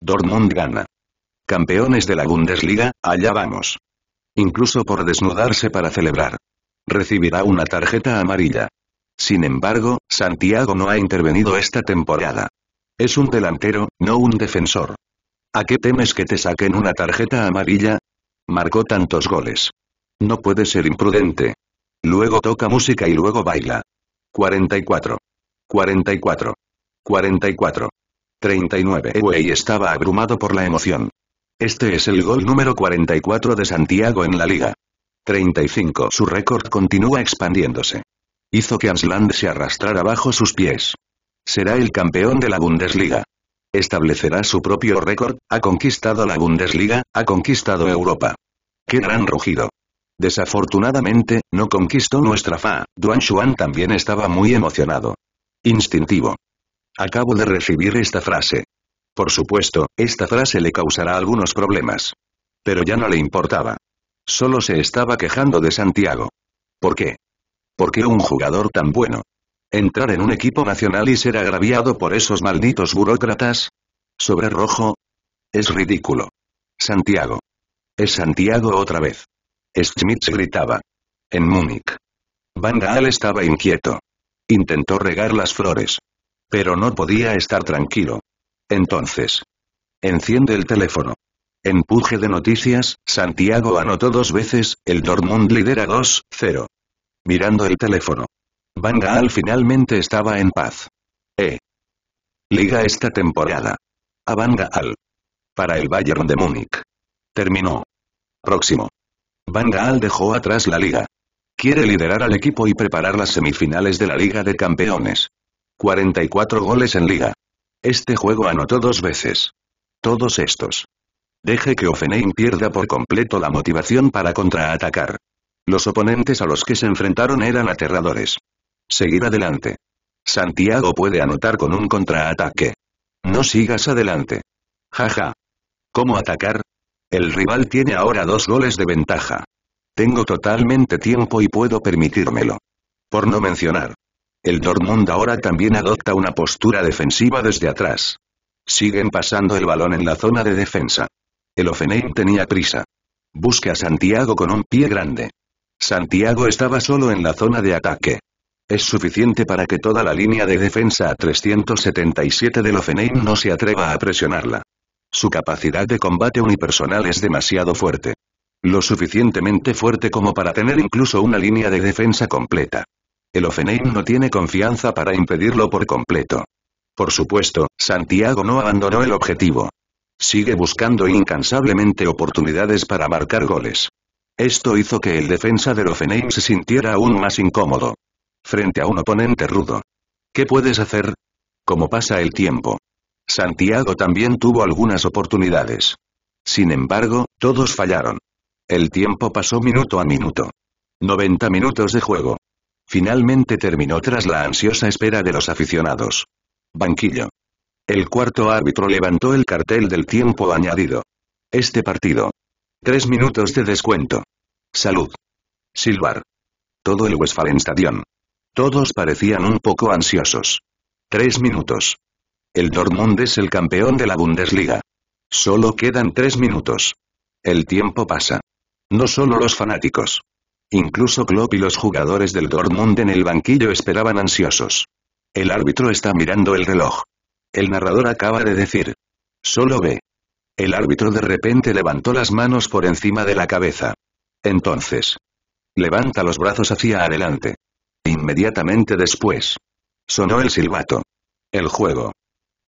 Dortmund gana. Campeones de la Bundesliga, allá vamos. Incluso por desnudarse para celebrar. Recibirá una tarjeta amarilla. Sin embargo, Santiago no ha intervenido esta temporada. Es un delantero, no un defensor. ¿A qué temes que te saquen una tarjeta amarilla? Marcó tantos goles. No puede ser imprudente. Luego toca música y luego baila. 44. 44. 44. 39. Ewey estaba abrumado por la emoción. Este es el gol número 44 de Santiago en la liga. 35. Su récord continúa expandiéndose. Hizo que Ansland se arrastrara bajo sus pies será el campeón de la Bundesliga. Establecerá su propio récord, ha conquistado la Bundesliga, ha conquistado Europa. ¡Qué gran rugido! Desafortunadamente, no conquistó nuestra FA, Duan Xuan también estaba muy emocionado. Instintivo. Acabo de recibir esta frase. Por supuesto, esta frase le causará algunos problemas. Pero ya no le importaba. Solo se estaba quejando de Santiago. ¿Por qué? ¿Por qué un jugador tan bueno? Entrar en un equipo nacional y ser agraviado por esos malditos burócratas. Sobre rojo. Es ridículo. Santiago. Es Santiago otra vez. Schmidt gritaba. En Múnich. Van Gaal estaba inquieto. Intentó regar las flores. Pero no podía estar tranquilo. Entonces. Enciende el teléfono. Empuje de noticias, Santiago anotó dos veces, el Dortmund lidera 2-0. Mirando el teléfono. Van finalmente estaba en paz. E. Liga esta temporada. A Van Gaal. Para el Bayern de Múnich. Terminó. Próximo. Van Gaal dejó atrás la liga. Quiere liderar al equipo y preparar las semifinales de la Liga de Campeones. 44 goles en liga. Este juego anotó dos veces. Todos estos. Deje que Offenheim pierda por completo la motivación para contraatacar. Los oponentes a los que se enfrentaron eran aterradores. Seguir adelante. Santiago puede anotar con un contraataque. No sigas adelante. Jaja. ¿Cómo atacar? El rival tiene ahora dos goles de ventaja. Tengo totalmente tiempo y puedo permitírmelo. Por no mencionar. El Dortmund ahora también adopta una postura defensiva desde atrás. Siguen pasando el balón en la zona de defensa. El Offenheim tenía prisa. Busca a Santiago con un pie grande. Santiago estaba solo en la zona de ataque es suficiente para que toda la línea de defensa a 377 del Lofenheim no se atreva a presionarla. Su capacidad de combate unipersonal es demasiado fuerte. Lo suficientemente fuerte como para tener incluso una línea de defensa completa. El Offenheim no tiene confianza para impedirlo por completo. Por supuesto, Santiago no abandonó el objetivo. Sigue buscando incansablemente oportunidades para marcar goles. Esto hizo que el defensa del Offenheim se sintiera aún más incómodo frente a un oponente rudo. ¿Qué puedes hacer? Como pasa el tiempo. Santiago también tuvo algunas oportunidades. Sin embargo, todos fallaron. El tiempo pasó minuto a minuto. 90 minutos de juego. Finalmente terminó tras la ansiosa espera de los aficionados. Banquillo. El cuarto árbitro levantó el cartel del tiempo añadido. Este partido. Tres minutos de descuento. Salud. Silbar. Todo el Westfalenstadion. Todos parecían un poco ansiosos. Tres minutos. El Dortmund es el campeón de la Bundesliga. Solo quedan tres minutos. El tiempo pasa. No solo los fanáticos. Incluso Klopp y los jugadores del Dortmund en el banquillo esperaban ansiosos. El árbitro está mirando el reloj. El narrador acaba de decir. Solo ve. El árbitro de repente levantó las manos por encima de la cabeza. Entonces. Levanta los brazos hacia adelante. Inmediatamente después. Sonó el silbato. El juego.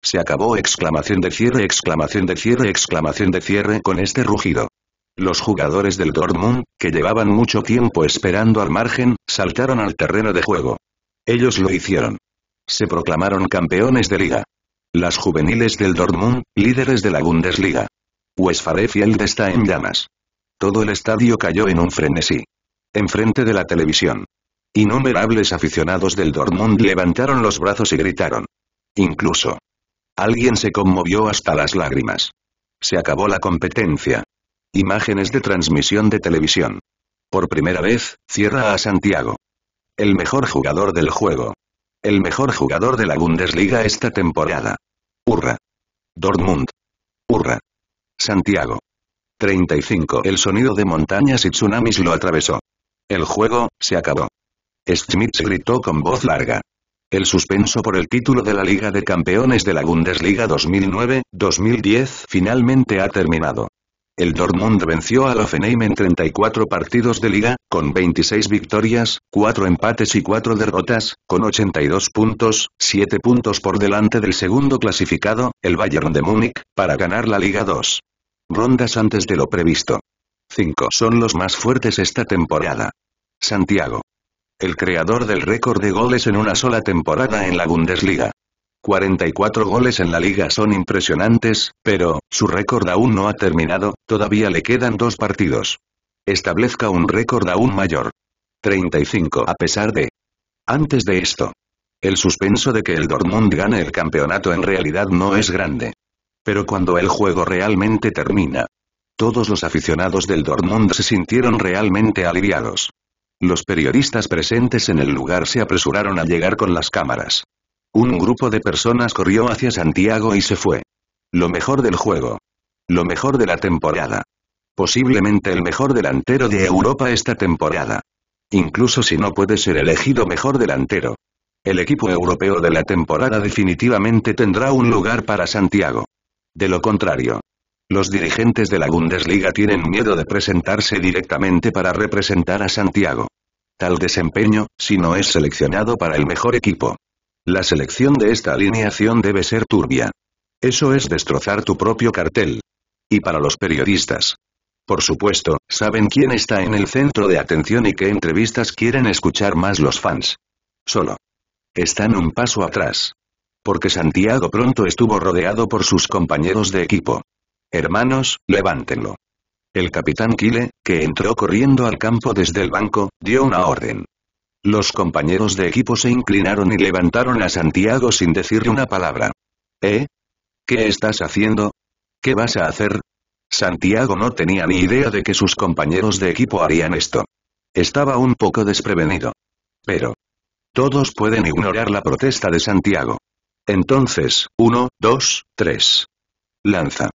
Se acabó exclamación de cierre exclamación de cierre exclamación de cierre con este rugido. Los jugadores del Dortmund, que llevaban mucho tiempo esperando al margen, saltaron al terreno de juego. Ellos lo hicieron. Se proclamaron campeones de liga. Las juveniles del Dortmund, líderes de la Bundesliga. Wesfare Field está en llamas. Todo el estadio cayó en un frenesí. Enfrente de la televisión. Innumerables aficionados del Dortmund levantaron los brazos y gritaron. Incluso. Alguien se conmovió hasta las lágrimas. Se acabó la competencia. Imágenes de transmisión de televisión. Por primera vez, cierra a Santiago. El mejor jugador del juego. El mejor jugador de la Bundesliga esta temporada. Hurra. Dortmund. Hurra. Santiago. 35. El sonido de montañas y tsunamis lo atravesó. El juego, se acabó. Schmitz gritó con voz larga. El suspenso por el título de la Liga de Campeones de la Bundesliga 2009-2010 finalmente ha terminado. El Dortmund venció al Offenheim en 34 partidos de liga, con 26 victorias, 4 empates y 4 derrotas, con 82 puntos, 7 puntos por delante del segundo clasificado, el Bayern de Múnich, para ganar la Liga 2. Rondas antes de lo previsto. 5 son los más fuertes esta temporada. Santiago el creador del récord de goles en una sola temporada en la Bundesliga. 44 goles en la liga son impresionantes, pero, su récord aún no ha terminado, todavía le quedan dos partidos. Establezca un récord aún mayor. 35 a pesar de... Antes de esto. El suspenso de que el Dortmund gane el campeonato en realidad no es grande. Pero cuando el juego realmente termina, todos los aficionados del Dortmund se sintieron realmente aliviados. Los periodistas presentes en el lugar se apresuraron a llegar con las cámaras. Un grupo de personas corrió hacia Santiago y se fue. Lo mejor del juego. Lo mejor de la temporada. Posiblemente el mejor delantero de Europa esta temporada. Incluso si no puede ser elegido mejor delantero. El equipo europeo de la temporada definitivamente tendrá un lugar para Santiago. De lo contrario, los dirigentes de la Bundesliga tienen miedo de presentarse directamente para representar a Santiago. Tal desempeño, si no es seleccionado para el mejor equipo. La selección de esta alineación debe ser turbia. Eso es destrozar tu propio cartel. Y para los periodistas. Por supuesto, saben quién está en el centro de atención y qué entrevistas quieren escuchar más los fans. Solo. Están un paso atrás. Porque Santiago pronto estuvo rodeado por sus compañeros de equipo. Hermanos, levántenlo. El capitán Kile, que entró corriendo al campo desde el banco, dio una orden. Los compañeros de equipo se inclinaron y levantaron a Santiago sin decirle una palabra. ¿Eh? ¿Qué estás haciendo? ¿Qué vas a hacer? Santiago no tenía ni idea de que sus compañeros de equipo harían esto. Estaba un poco desprevenido. Pero. Todos pueden ignorar la protesta de Santiago. Entonces, uno, dos, tres. Lanza.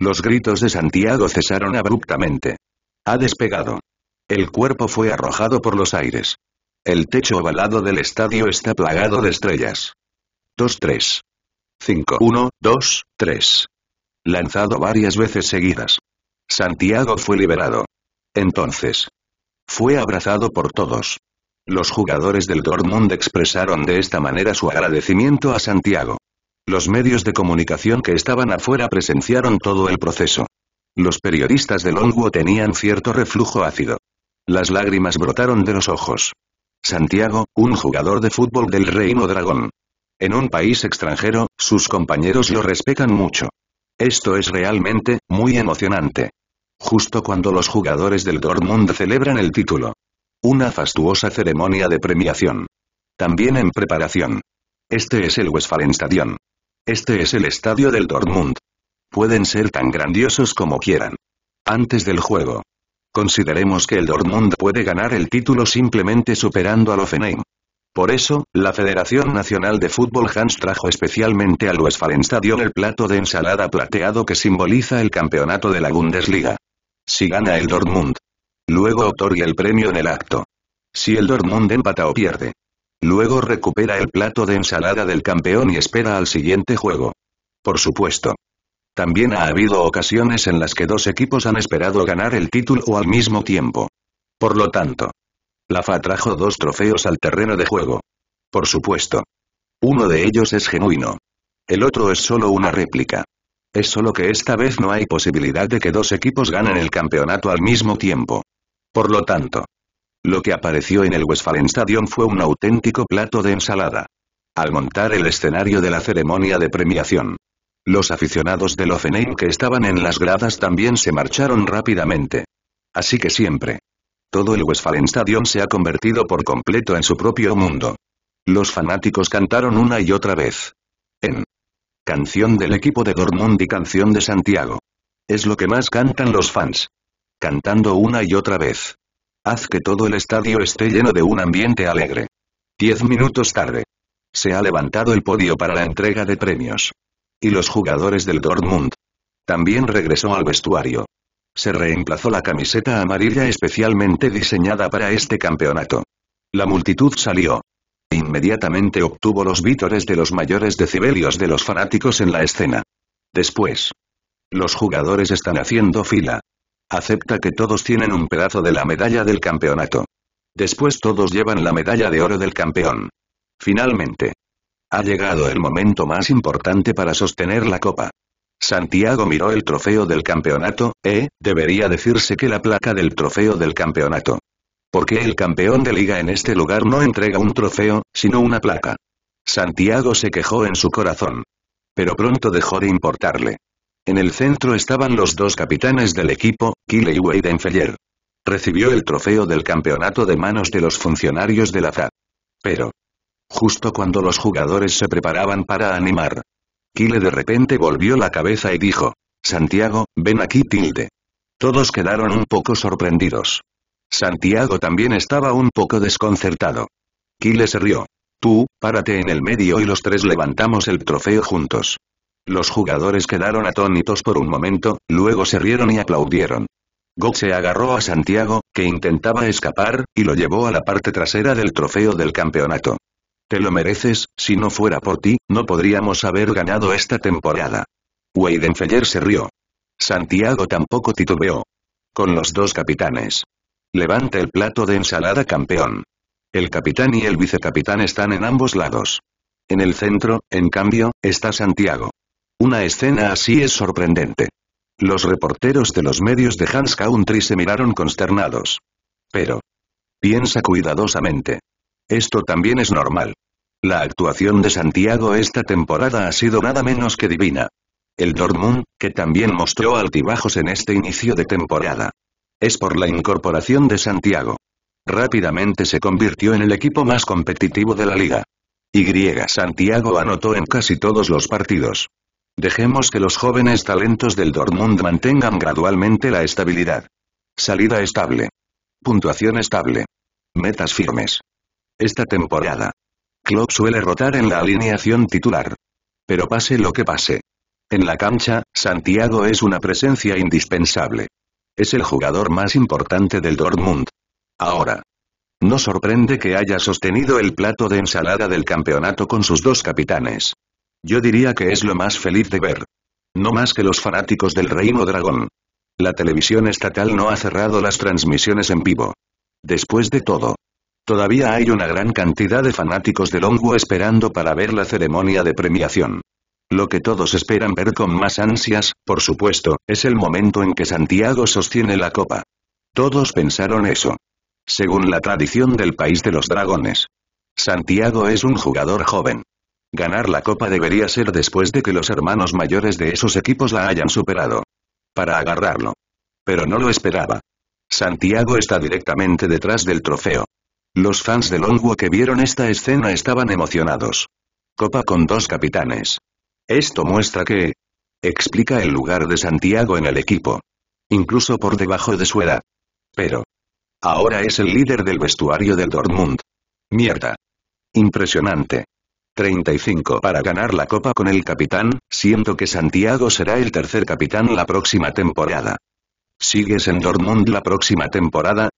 Los gritos de Santiago cesaron abruptamente. Ha despegado. El cuerpo fue arrojado por los aires. El techo ovalado del estadio está plagado de estrellas. 2-3. 5-1, 2-3. Lanzado varias veces seguidas. Santiago fue liberado. Entonces. Fue abrazado por todos. Los jugadores del Dortmund expresaron de esta manera su agradecimiento a Santiago. Los medios de comunicación que estaban afuera presenciaron todo el proceso. Los periodistas del Longwo tenían cierto reflujo ácido. Las lágrimas brotaron de los ojos. Santiago, un jugador de fútbol del Reino Dragón. En un país extranjero, sus compañeros lo respetan mucho. Esto es realmente, muy emocionante. Justo cuando los jugadores del Dortmund celebran el título. Una fastuosa ceremonia de premiación. También en preparación. Este es el Westfalenstadion. Este es el estadio del Dortmund. Pueden ser tan grandiosos como quieran. Antes del juego. Consideremos que el Dortmund puede ganar el título simplemente superando al Offenheim. Por eso, la Federación Nacional de Fútbol Hans trajo especialmente al Westfalenstadion el plato de ensalada plateado que simboliza el campeonato de la Bundesliga. Si gana el Dortmund. Luego otorga el premio en el acto. Si el Dortmund empata o pierde, Luego recupera el plato de ensalada del campeón y espera al siguiente juego. Por supuesto. También ha habido ocasiones en las que dos equipos han esperado ganar el título o al mismo tiempo. Por lo tanto, Lafa trajo dos trofeos al terreno de juego. Por supuesto. Uno de ellos es genuino. El otro es solo una réplica. Es solo que esta vez no hay posibilidad de que dos equipos ganen el campeonato al mismo tiempo. Por lo tanto, lo que apareció en el Westfalenstadion fue un auténtico plato de ensalada. Al montar el escenario de la ceremonia de premiación, los aficionados del Offenheim que estaban en las gradas también se marcharon rápidamente. Así que siempre. Todo el Westfalenstadion se ha convertido por completo en su propio mundo. Los fanáticos cantaron una y otra vez. En canción del equipo de Dortmund y canción de Santiago. Es lo que más cantan los fans. Cantando una y otra vez. Haz que todo el estadio esté lleno de un ambiente alegre. Diez minutos tarde. Se ha levantado el podio para la entrega de premios. Y los jugadores del Dortmund. También regresó al vestuario. Se reemplazó la camiseta amarilla especialmente diseñada para este campeonato. La multitud salió. Inmediatamente obtuvo los vítores de los mayores decibelios de los fanáticos en la escena. Después. Los jugadores están haciendo fila. Acepta que todos tienen un pedazo de la medalla del campeonato. Después todos llevan la medalla de oro del campeón. Finalmente. Ha llegado el momento más importante para sostener la copa. Santiago miró el trofeo del campeonato, eh, debería decirse que la placa del trofeo del campeonato. Porque el campeón de liga en este lugar no entrega un trofeo, sino una placa. Santiago se quejó en su corazón. Pero pronto dejó de importarle. En el centro estaban los dos capitanes del equipo, Kile y Wade Recibió el trofeo del campeonato de manos de los funcionarios de la FA. Pero. Justo cuando los jugadores se preparaban para animar. Kile de repente volvió la cabeza y dijo. Santiago, ven aquí tilde. Todos quedaron un poco sorprendidos. Santiago también estaba un poco desconcertado. Kile se rió. Tú, párate en el medio y los tres levantamos el trofeo juntos. Los jugadores quedaron atónitos por un momento, luego se rieron y aplaudieron. Gok se agarró a Santiago, que intentaba escapar, y lo llevó a la parte trasera del trofeo del campeonato. Te lo mereces, si no fuera por ti, no podríamos haber ganado esta temporada. Weidenfeller se rió. Santiago tampoco titubeó. Con los dos capitanes. Levanta el plato de ensalada campeón. El capitán y el vicecapitán están en ambos lados. En el centro, en cambio, está Santiago. Una escena así es sorprendente. Los reporteros de los medios de Hans Country se miraron consternados. Pero. Piensa cuidadosamente. Esto también es normal. La actuación de Santiago esta temporada ha sido nada menos que divina. El Dortmund, que también mostró altibajos en este inicio de temporada. Es por la incorporación de Santiago. Rápidamente se convirtió en el equipo más competitivo de la liga. Y Santiago anotó en casi todos los partidos. Dejemos que los jóvenes talentos del Dortmund mantengan gradualmente la estabilidad. Salida estable. Puntuación estable. Metas firmes. Esta temporada. Klopp suele rotar en la alineación titular. Pero pase lo que pase. En la cancha, Santiago es una presencia indispensable. Es el jugador más importante del Dortmund. Ahora. No sorprende que haya sostenido el plato de ensalada del campeonato con sus dos capitanes. Yo diría que es lo más feliz de ver. No más que los fanáticos del reino dragón. La televisión estatal no ha cerrado las transmisiones en vivo. Después de todo. Todavía hay una gran cantidad de fanáticos del hongo esperando para ver la ceremonia de premiación. Lo que todos esperan ver con más ansias, por supuesto, es el momento en que Santiago sostiene la copa. Todos pensaron eso. Según la tradición del país de los dragones. Santiago es un jugador joven. Ganar la copa debería ser después de que los hermanos mayores de esos equipos la hayan superado. Para agarrarlo. Pero no lo esperaba. Santiago está directamente detrás del trofeo. Los fans de Longwood que vieron esta escena estaban emocionados. Copa con dos capitanes. Esto muestra que... Explica el lugar de Santiago en el equipo. Incluso por debajo de su edad. Pero... Ahora es el líder del vestuario del Dortmund. Mierda. Impresionante. 35 para ganar la copa con el capitán, siento que Santiago será el tercer capitán la próxima temporada. ¿Sigues en Dortmund la próxima temporada?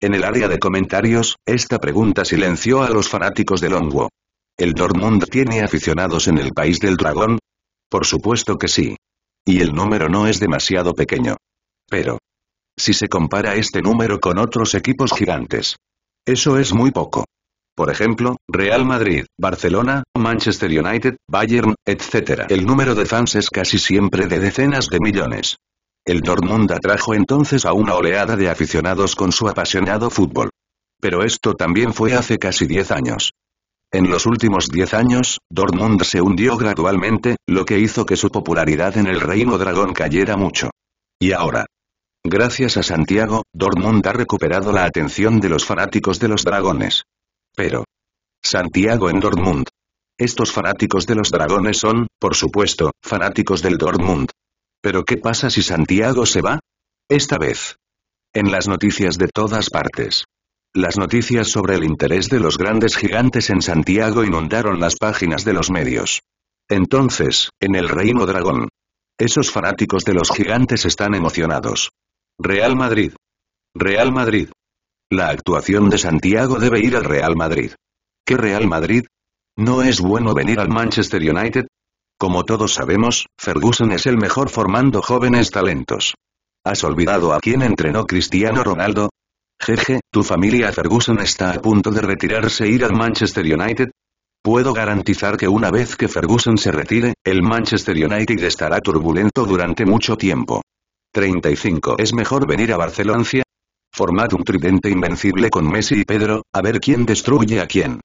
En el área de comentarios, esta pregunta silenció a los fanáticos del Longwo. ¿El Dortmund tiene aficionados en el país del dragón? Por supuesto que sí. Y el número no es demasiado pequeño. Pero. Si se compara este número con otros equipos gigantes. Eso es muy poco. Por ejemplo, Real Madrid, Barcelona, Manchester United, Bayern, etc. El número de fans es casi siempre de decenas de millones. El Dortmund atrajo entonces a una oleada de aficionados con su apasionado fútbol. Pero esto también fue hace casi 10 años. En los últimos 10 años, Dortmund se hundió gradualmente, lo que hizo que su popularidad en el Reino Dragón cayera mucho. Y ahora, Gracias a Santiago, Dortmund ha recuperado la atención de los fanáticos de los dragones. Pero. Santiago en Dortmund. Estos fanáticos de los dragones son, por supuesto, fanáticos del Dortmund. Pero ¿qué pasa si Santiago se va? Esta vez. En las noticias de todas partes. Las noticias sobre el interés de los grandes gigantes en Santiago inundaron las páginas de los medios. Entonces, en el Reino Dragón. Esos fanáticos de los gigantes están emocionados. Real Madrid. Real Madrid. La actuación de Santiago debe ir al Real Madrid. ¿Qué Real Madrid? ¿No es bueno venir al Manchester United? Como todos sabemos, Ferguson es el mejor formando jóvenes talentos. ¿Has olvidado a quién entrenó Cristiano Ronaldo? Jeje, tu familia Ferguson está a punto de retirarse e ir al Manchester United. Puedo garantizar que una vez que Ferguson se retire, el Manchester United estará turbulento durante mucho tiempo. 35. Es mejor venir a Barcelona formad un tridente invencible con Messi y Pedro, a ver quién destruye a quién.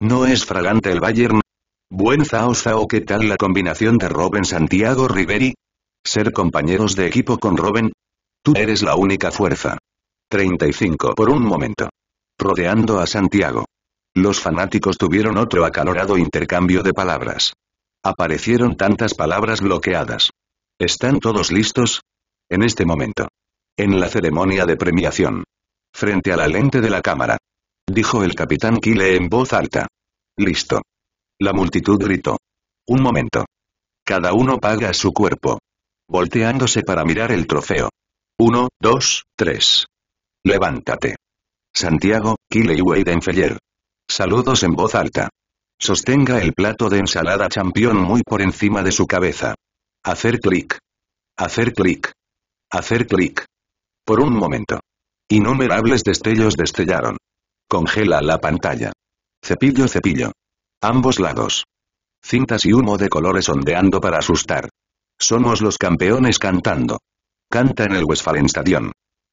¿No es fragante el Bayern? Buen Zao Zao ¿qué tal la combinación de Robin, Santiago Riveri? ¿Ser compañeros de equipo con Robin, Tú eres la única fuerza. 35 por un momento. Rodeando a Santiago. Los fanáticos tuvieron otro acalorado intercambio de palabras. Aparecieron tantas palabras bloqueadas. ¿Están todos listos? En este momento. En la ceremonia de premiación. Frente a la lente de la cámara. Dijo el capitán Kyle en voz alta. Listo. La multitud gritó. Un momento. Cada uno paga su cuerpo. Volteándose para mirar el trofeo. Uno, dos, tres. Levántate. Santiago, Kyle y Weidenfeller. Saludos en voz alta. Sostenga el plato de ensalada champión muy por encima de su cabeza. Hacer clic. Hacer clic. Hacer clic. Por un momento. Innumerables destellos destellaron. Congela la pantalla. Cepillo cepillo. Ambos lados. Cintas y humo de colores ondeando para asustar. Somos los campeones cantando. Canta en el Westfalenstadion.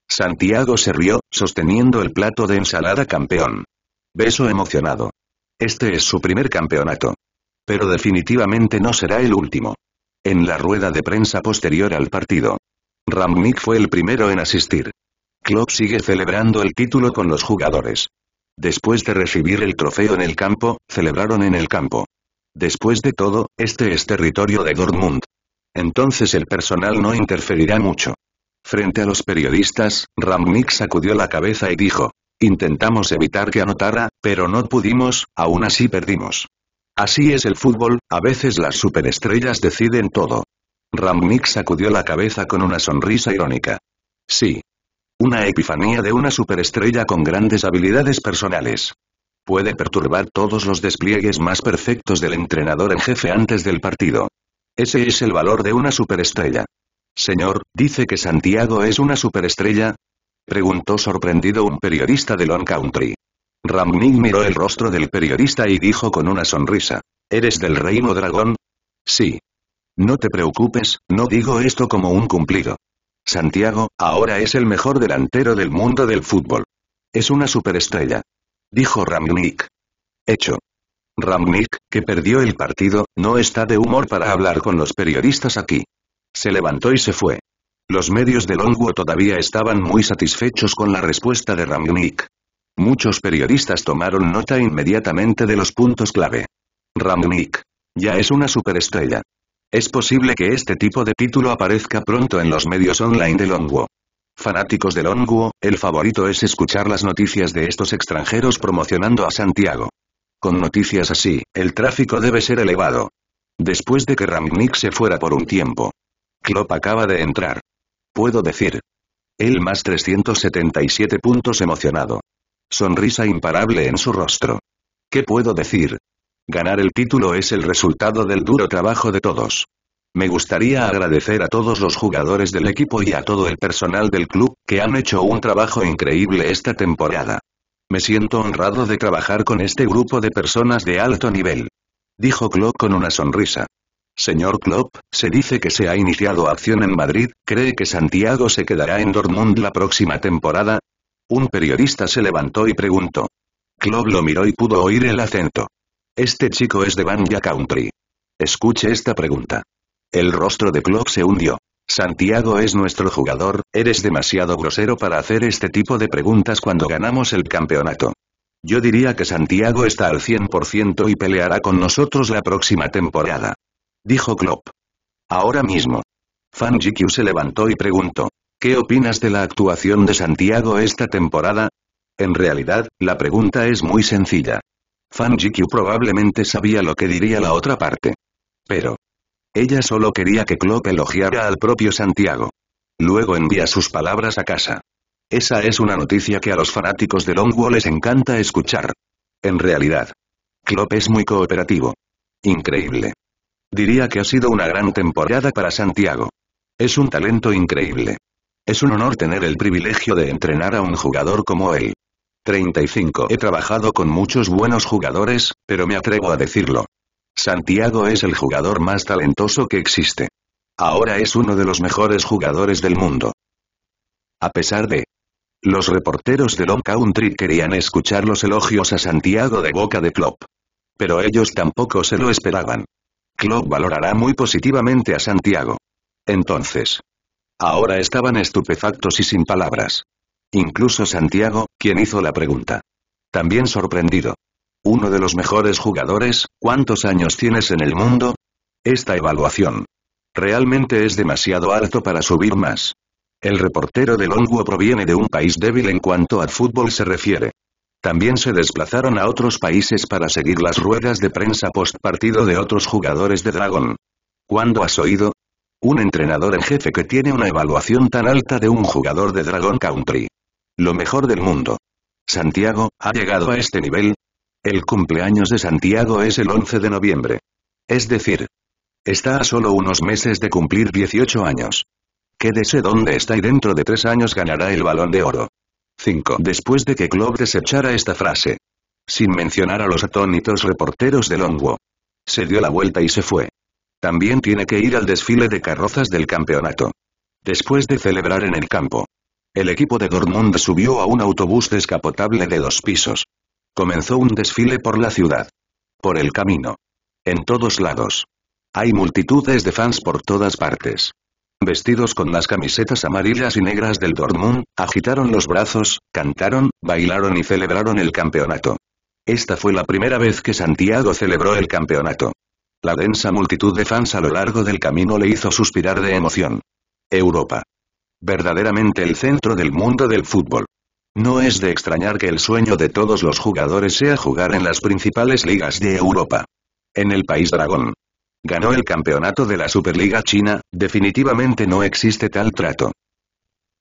Santiago se rió, sosteniendo el plato de ensalada campeón. Beso emocionado. Este es su primer campeonato. Pero definitivamente no será el último. En la rueda de prensa posterior al partido, Ramnik fue el primero en asistir. Klopp sigue celebrando el título con los jugadores. Después de recibir el trofeo en el campo, celebraron en el campo. Después de todo, este es territorio de Dortmund. Entonces el personal no interferirá mucho. Frente a los periodistas, Ramnik sacudió la cabeza y dijo, intentamos evitar que anotara, pero no pudimos, aún así perdimos. Así es el fútbol, a veces las superestrellas deciden todo. Ramnik sacudió la cabeza con una sonrisa irónica. Sí. Una epifanía de una superestrella con grandes habilidades personales. Puede perturbar todos los despliegues más perfectos del entrenador en jefe antes del partido. Ese es el valor de una superestrella. Señor, ¿dice que Santiago es una superestrella? Preguntó sorprendido un periodista de Long Country. Ramnik miró el rostro del periodista y dijo con una sonrisa. ¿Eres del reino dragón? Sí. No te preocupes, no digo esto como un cumplido. Santiago, ahora es el mejor delantero del mundo del fútbol. Es una superestrella. Dijo Ramnik. Hecho. Ramnik, que perdió el partido, no está de humor para hablar con los periodistas aquí. Se levantó y se fue. Los medios de longwood todavía estaban muy satisfechos con la respuesta de Ramnik. Muchos periodistas tomaron nota inmediatamente de los puntos clave. Ramnik. Ya es una superestrella. Es posible que este tipo de título aparezca pronto en los medios online de Longuo. Fanáticos de Longuo, el favorito es escuchar las noticias de estos extranjeros promocionando a Santiago. Con noticias así, el tráfico debe ser elevado. Después de que Ramnik se fuera por un tiempo. Klopp acaba de entrar. Puedo decir. El más 377 puntos emocionado. Sonrisa imparable en su rostro. ¿Qué puedo decir? Ganar el título es el resultado del duro trabajo de todos. Me gustaría agradecer a todos los jugadores del equipo y a todo el personal del club, que han hecho un trabajo increíble esta temporada. Me siento honrado de trabajar con este grupo de personas de alto nivel. Dijo Klopp con una sonrisa. Señor Klopp, se dice que se ha iniciado acción en Madrid, ¿cree que Santiago se quedará en Dortmund la próxima temporada? Un periodista se levantó y preguntó. Klopp lo miró y pudo oír el acento. Este chico es de Banja Country. Escuche esta pregunta. El rostro de Klopp se hundió. Santiago es nuestro jugador, eres demasiado grosero para hacer este tipo de preguntas cuando ganamos el campeonato. Yo diría que Santiago está al 100% y peleará con nosotros la próxima temporada. Dijo Klopp. Ahora mismo. Fan GQ se levantó y preguntó. ¿Qué opinas de la actuación de Santiago esta temporada? En realidad, la pregunta es muy sencilla. Fan probablemente sabía lo que diría la otra parte. Pero. Ella solo quería que Klopp elogiara al propio Santiago. Luego envía sus palabras a casa. Esa es una noticia que a los fanáticos de Longwall les encanta escuchar. En realidad. Klopp es muy cooperativo. Increíble. Diría que ha sido una gran temporada para Santiago. Es un talento increíble. Es un honor tener el privilegio de entrenar a un jugador como él. 35. He trabajado con muchos buenos jugadores, pero me atrevo a decirlo. Santiago es el jugador más talentoso que existe. Ahora es uno de los mejores jugadores del mundo. A pesar de... Los reporteros de Long Country querían escuchar los elogios a Santiago de boca de Klopp. Pero ellos tampoco se lo esperaban. Klopp valorará muy positivamente a Santiago. Entonces. Ahora estaban estupefactos y sin palabras. Incluso Santiago, quien hizo la pregunta. También sorprendido. Uno de los mejores jugadores, ¿cuántos años tienes en el mundo? Esta evaluación. Realmente es demasiado alto para subir más. El reportero de Longwo proviene de un país débil en cuanto al fútbol se refiere. También se desplazaron a otros países para seguir las ruedas de prensa post partido de otros jugadores de Dragon. ¿Cuándo has oído? Un entrenador en jefe que tiene una evaluación tan alta de un jugador de Dragon Country. Lo mejor del mundo. Santiago, ha llegado a este nivel. El cumpleaños de Santiago es el 11 de noviembre. Es decir, está a solo unos meses de cumplir 18 años. Quédese donde está y dentro de tres años ganará el balón de oro. 5. Después de que Klopp desechara esta frase. Sin mencionar a los atónitos reporteros del hongo. Se dio la vuelta y se fue. También tiene que ir al desfile de carrozas del campeonato. Después de celebrar en el campo. El equipo de Dortmund subió a un autobús descapotable de dos pisos. Comenzó un desfile por la ciudad. Por el camino. En todos lados. Hay multitudes de fans por todas partes. Vestidos con las camisetas amarillas y negras del Dortmund, agitaron los brazos, cantaron, bailaron y celebraron el campeonato. Esta fue la primera vez que Santiago celebró el campeonato. La densa multitud de fans a lo largo del camino le hizo suspirar de emoción. Europa. Verdaderamente el centro del mundo del fútbol. No es de extrañar que el sueño de todos los jugadores sea jugar en las principales ligas de Europa. En el país dragón. Ganó el campeonato de la Superliga China, definitivamente no existe tal trato.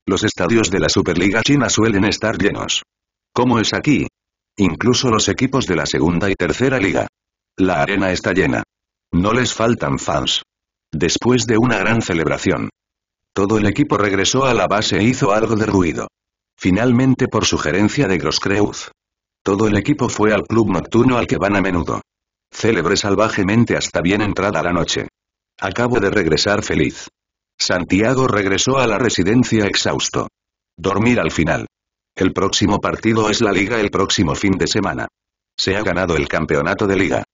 Los estadios de la Superliga China suelen estar llenos. ¿Cómo es aquí? Incluso los equipos de la segunda y tercera liga. La arena está llena. No les faltan fans. Después de una gran celebración, todo el equipo regresó a la base e hizo algo de ruido. Finalmente por sugerencia de Groskreuz. Todo el equipo fue al club nocturno al que van a menudo. Célebre salvajemente hasta bien entrada la noche. Acabo de regresar feliz. Santiago regresó a la residencia exhausto. Dormir al final. El próximo partido es la liga el próximo fin de semana. Se ha ganado el campeonato de liga.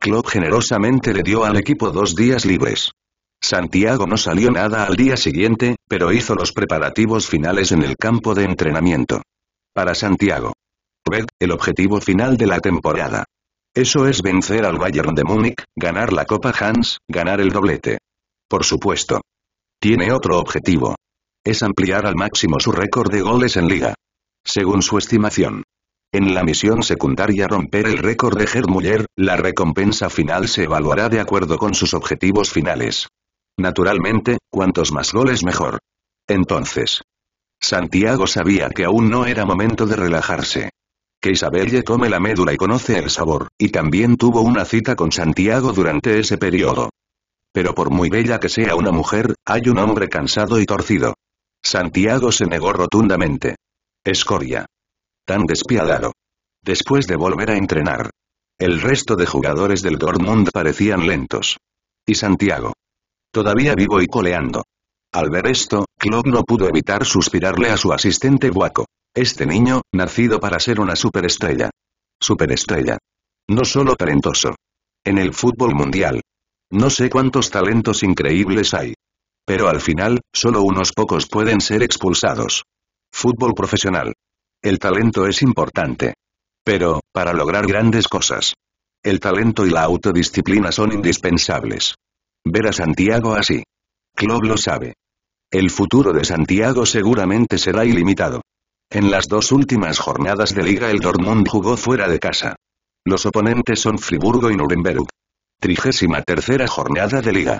Club generosamente le dio al equipo dos días libres. Santiago no salió nada al día siguiente, pero hizo los preparativos finales en el campo de entrenamiento. Para Santiago. Red, el objetivo final de la temporada. Eso es vencer al Bayern de Múnich, ganar la Copa Hans, ganar el doblete. Por supuesto. Tiene otro objetivo. Es ampliar al máximo su récord de goles en liga. Según su estimación. En la misión secundaria romper el récord de Gerd la recompensa final se evaluará de acuerdo con sus objetivos finales. Naturalmente, cuantos más goles mejor. Entonces. Santiago sabía que aún no era momento de relajarse. Que Isabelle tome la médula y conoce el sabor, y también tuvo una cita con Santiago durante ese periodo. Pero por muy bella que sea una mujer, hay un hombre cansado y torcido. Santiago se negó rotundamente. Escoria. Tan despiadado. Después de volver a entrenar. El resto de jugadores del Dortmund parecían lentos. Y Santiago. Todavía vivo y coleando. Al ver esto, Clock no pudo evitar suspirarle a su asistente Guaco. Este niño, nacido para ser una superestrella. Superestrella. No solo talentoso. En el fútbol mundial. No sé cuántos talentos increíbles hay. Pero al final, solo unos pocos pueden ser expulsados. Fútbol profesional. El talento es importante. Pero, para lograr grandes cosas. El talento y la autodisciplina son indispensables. Ver a Santiago así. Club lo sabe. El futuro de Santiago seguramente será ilimitado. En las dos últimas jornadas de liga el Dortmund jugó fuera de casa. Los oponentes son Friburgo y Nuremberg. Trigésima tercera jornada de liga.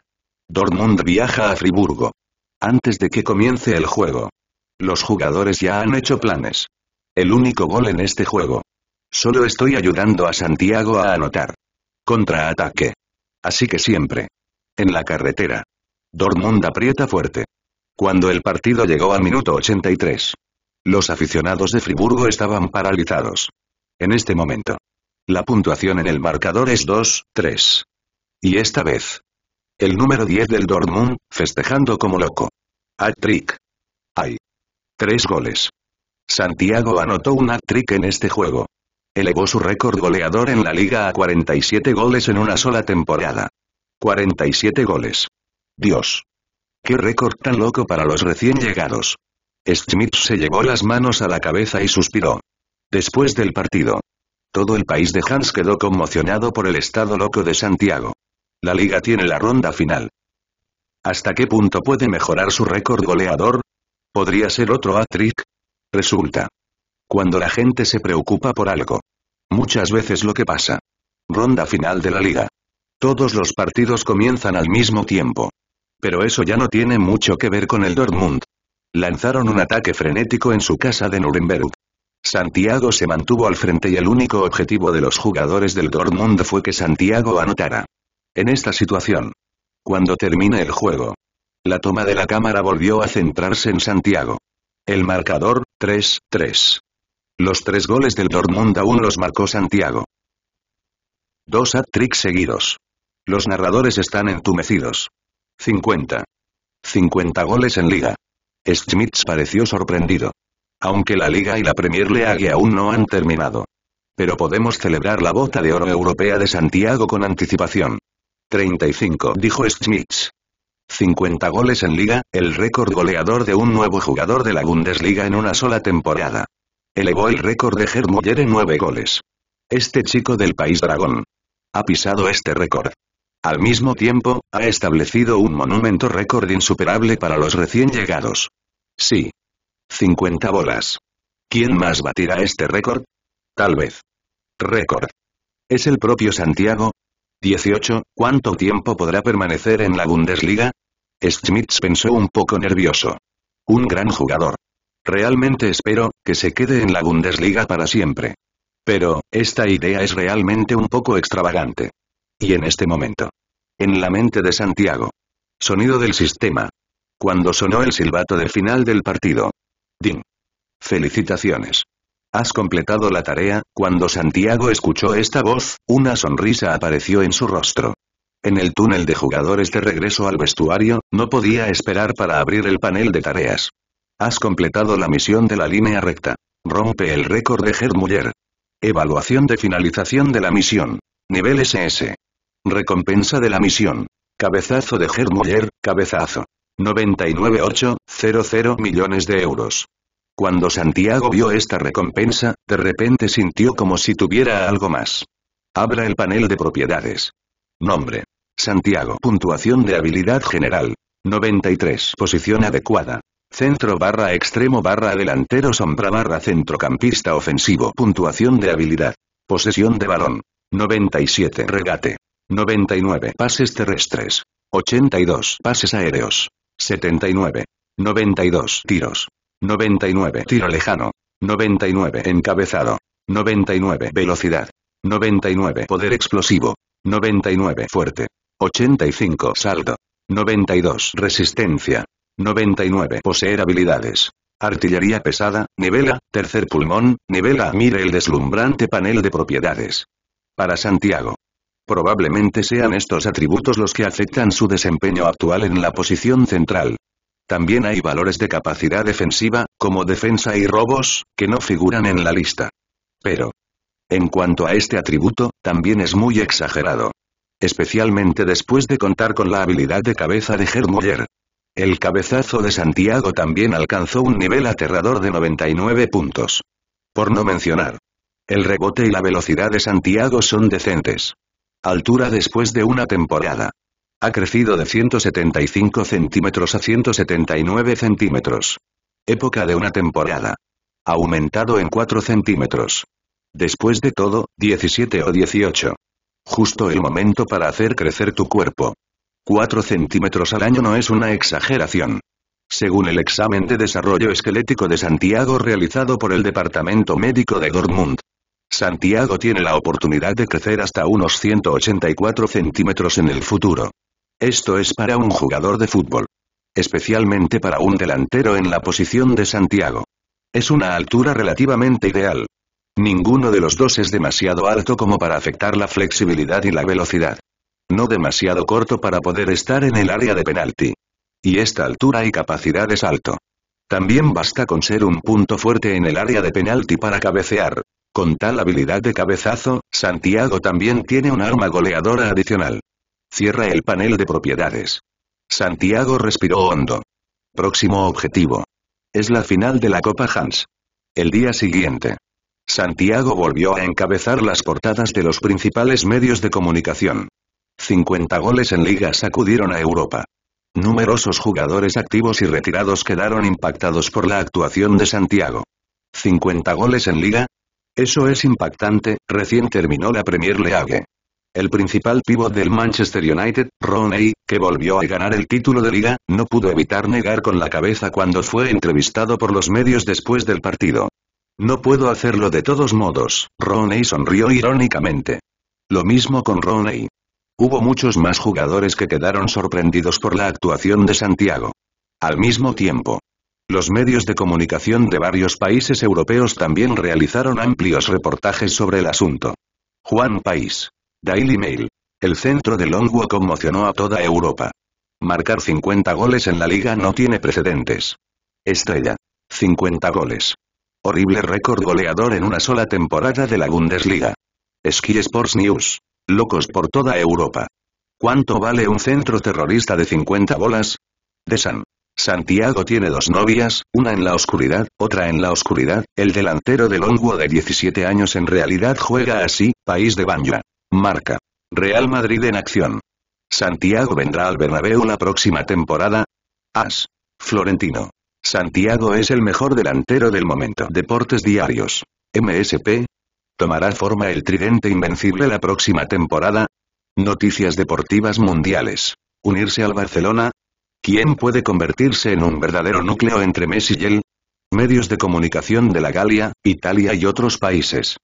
Dortmund viaja a Friburgo. Antes de que comience el juego. Los jugadores ya han hecho planes. El único gol en este juego. Solo estoy ayudando a Santiago a anotar. Contraataque. Así que siempre. En la carretera. Dortmund aprieta fuerte. Cuando el partido llegó al minuto 83. Los aficionados de Friburgo estaban paralizados. En este momento. La puntuación en el marcador es 2-3. Y esta vez. El número 10 del Dortmund, festejando como loco. Hat-trick. Hay. Tres goles. Santiago anotó un hat-trick en este juego. Elevó su récord goleador en la liga a 47 goles en una sola temporada. 47 goles. Dios. Qué récord tan loco para los recién llegados. Schmidt se llevó las manos a la cabeza y suspiró. Después del partido. Todo el país de Hans quedó conmocionado por el estado loco de Santiago. La liga tiene la ronda final. ¿Hasta qué punto puede mejorar su récord goleador? ¿Podría ser otro hat-trick? Resulta. Cuando la gente se preocupa por algo. Muchas veces lo que pasa. Ronda final de la liga. Todos los partidos comienzan al mismo tiempo. Pero eso ya no tiene mucho que ver con el Dortmund. Lanzaron un ataque frenético en su casa de Nuremberg. Santiago se mantuvo al frente y el único objetivo de los jugadores del Dortmund fue que Santiago anotara. En esta situación. Cuando termina el juego. La toma de la cámara volvió a centrarse en Santiago. El marcador, 3-3. Los tres goles del Dortmund aún los marcó Santiago. Dos hat-tricks seguidos. Los narradores están entumecidos. 50. 50 goles en liga. Schmitz pareció sorprendido. Aunque la liga y la Premier League aún no han terminado. Pero podemos celebrar la bota de oro europea de Santiago con anticipación. 35, dijo Schmitz. 50 goles en liga, el récord goleador de un nuevo jugador de la Bundesliga en una sola temporada. Elevó el récord de Gerd en 9 goles. Este chico del país dragón. Ha pisado este récord. Al mismo tiempo, ha establecido un monumento récord insuperable para los recién llegados. Sí. 50 bolas. ¿Quién más batirá este récord? Tal vez. Récord. ¿Es el propio Santiago? 18. ¿Cuánto tiempo podrá permanecer en la Bundesliga? Schmitz pensó un poco nervioso. Un gran jugador. Realmente espero que se quede en la Bundesliga para siempre. Pero, esta idea es realmente un poco extravagante. Y en este momento. En la mente de Santiago. Sonido del sistema. Cuando sonó el silbato de final del partido. Ding. Felicitaciones. Has completado la tarea, cuando Santiago escuchó esta voz, una sonrisa apareció en su rostro. En el túnel de jugadores de regreso al vestuario, no podía esperar para abrir el panel de tareas. Has completado la misión de la línea recta. Rompe el récord de Hermuller. Evaluación de finalización de la misión. Nivel SS. Recompensa de la misión. Cabezazo de Germuller, cabezazo. 99.800 millones de euros. Cuando Santiago vio esta recompensa, de repente sintió como si tuviera algo más. Abra el panel de propiedades. Nombre. Santiago. Puntuación de habilidad general. 93. Posición adecuada. Centro barra extremo barra delantero sombra barra centrocampista ofensivo. Puntuación de habilidad. Posesión de balón. 97. Regate. 99 pases terrestres. 82 pases aéreos. 79. 92 tiros. 99 tiro lejano. 99 encabezado. 99 velocidad. 99 poder explosivo. 99 fuerte. 85 saldo. 92 resistencia. 99 poseer habilidades. Artillería pesada, nivela, tercer pulmón, nivela. Mire el deslumbrante panel de propiedades. Para Santiago. Probablemente sean estos atributos los que afectan su desempeño actual en la posición central. También hay valores de capacidad defensiva, como defensa y robos, que no figuran en la lista. Pero, en cuanto a este atributo, también es muy exagerado. Especialmente después de contar con la habilidad de cabeza de Germoyer. El cabezazo de Santiago también alcanzó un nivel aterrador de 99 puntos. Por no mencionar. El rebote y la velocidad de Santiago son decentes. Altura después de una temporada. Ha crecido de 175 centímetros a 179 centímetros. Época de una temporada. Aumentado en 4 centímetros. Después de todo, 17 o 18. Justo el momento para hacer crecer tu cuerpo. 4 centímetros al año no es una exageración. Según el examen de desarrollo esquelético de Santiago realizado por el Departamento Médico de Dortmund, Santiago tiene la oportunidad de crecer hasta unos 184 centímetros en el futuro. Esto es para un jugador de fútbol. Especialmente para un delantero en la posición de Santiago. Es una altura relativamente ideal. Ninguno de los dos es demasiado alto como para afectar la flexibilidad y la velocidad. No demasiado corto para poder estar en el área de penalti. Y esta altura y capacidad es alto. También basta con ser un punto fuerte en el área de penalti para cabecear. Con tal habilidad de cabezazo, Santiago también tiene un arma goleadora adicional. Cierra el panel de propiedades. Santiago respiró hondo. Próximo objetivo. Es la final de la Copa Hans. El día siguiente. Santiago volvió a encabezar las portadas de los principales medios de comunicación. 50 goles en liga sacudieron a Europa. Numerosos jugadores activos y retirados quedaron impactados por la actuación de Santiago. 50 goles en liga, eso es impactante, recién terminó la Premier League. El principal pívot del Manchester United, Rooney, que volvió a ganar el título de liga, no pudo evitar negar con la cabeza cuando fue entrevistado por los medios después del partido. No puedo hacerlo de todos modos, Rooney sonrió irónicamente. Lo mismo con Rooney. Hubo muchos más jugadores que quedaron sorprendidos por la actuación de Santiago. Al mismo tiempo, los medios de comunicación de varios países europeos también realizaron amplios reportajes sobre el asunto. Juan País. Daily Mail. El centro de Longwood conmocionó a toda Europa. Marcar 50 goles en la liga no tiene precedentes. Estrella. 50 goles. Horrible récord goleador en una sola temporada de la Bundesliga. Ski Sports News. Locos por toda Europa. ¿Cuánto vale un centro terrorista de 50 bolas? De San. Santiago tiene dos novias, una en la oscuridad, otra en la oscuridad, el delantero del Onguo de 17 años en realidad juega así, país de Banja. Marca. Real Madrid en acción. Santiago vendrá al Bernabéu la próxima temporada. As. Florentino. Santiago es el mejor delantero del momento. Deportes diarios. MSP. ¿Tomará forma el tridente invencible la próxima temporada? Noticias deportivas mundiales. Unirse al Barcelona, ¿Quién puede convertirse en un verdadero núcleo entre Messi y él? Medios de comunicación de la Galia, Italia y otros países.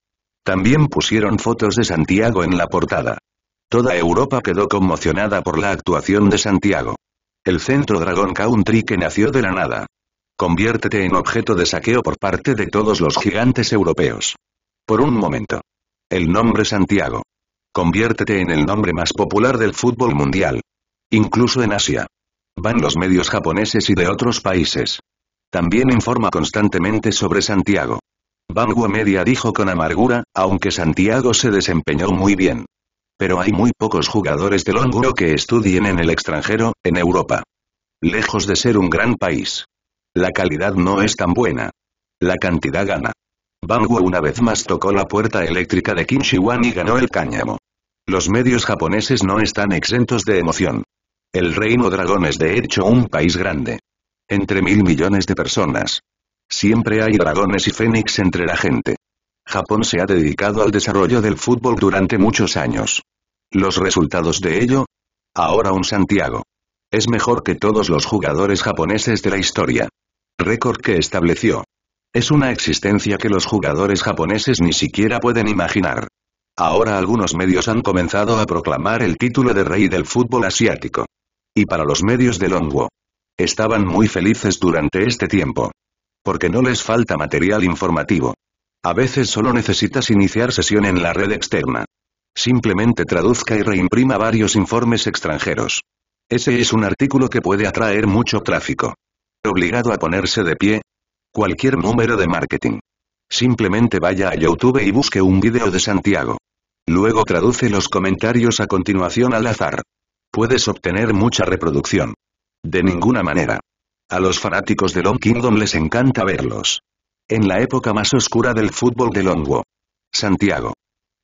También pusieron fotos de Santiago en la portada. Toda Europa quedó conmocionada por la actuación de Santiago. El centro Dragon Country que nació de la nada. Conviértete en objeto de saqueo por parte de todos los gigantes europeos. Por un momento. El nombre Santiago. Conviértete en el nombre más popular del fútbol mundial. Incluso en Asia van los medios japoneses y de otros países. También informa constantemente sobre Santiago. Bangua Media dijo con amargura, aunque Santiago se desempeñó muy bien. Pero hay muy pocos jugadores de Longuro que estudien en el extranjero, en Europa. Lejos de ser un gran país. La calidad no es tan buena. La cantidad gana. Bangua una vez más tocó la puerta eléctrica de Kinshiwan y ganó el cáñamo. Los medios japoneses no están exentos de emoción. El reino dragón es de hecho un país grande. Entre mil millones de personas. Siempre hay dragones y fénix entre la gente. Japón se ha dedicado al desarrollo del fútbol durante muchos años. ¿Los resultados de ello? Ahora un Santiago. Es mejor que todos los jugadores japoneses de la historia. Récord que estableció. Es una existencia que los jugadores japoneses ni siquiera pueden imaginar. Ahora algunos medios han comenzado a proclamar el título de rey del fútbol asiático y para los medios de Longwo. Estaban muy felices durante este tiempo. Porque no les falta material informativo. A veces solo necesitas iniciar sesión en la red externa. Simplemente traduzca y reimprima varios informes extranjeros. Ese es un artículo que puede atraer mucho tráfico. Obligado a ponerse de pie. Cualquier número de marketing. Simplemente vaya a YouTube y busque un vídeo de Santiago. Luego traduce los comentarios a continuación al azar puedes obtener mucha reproducción. De ninguna manera. A los fanáticos de Long Kingdom les encanta verlos. En la época más oscura del fútbol de Longwo. Santiago.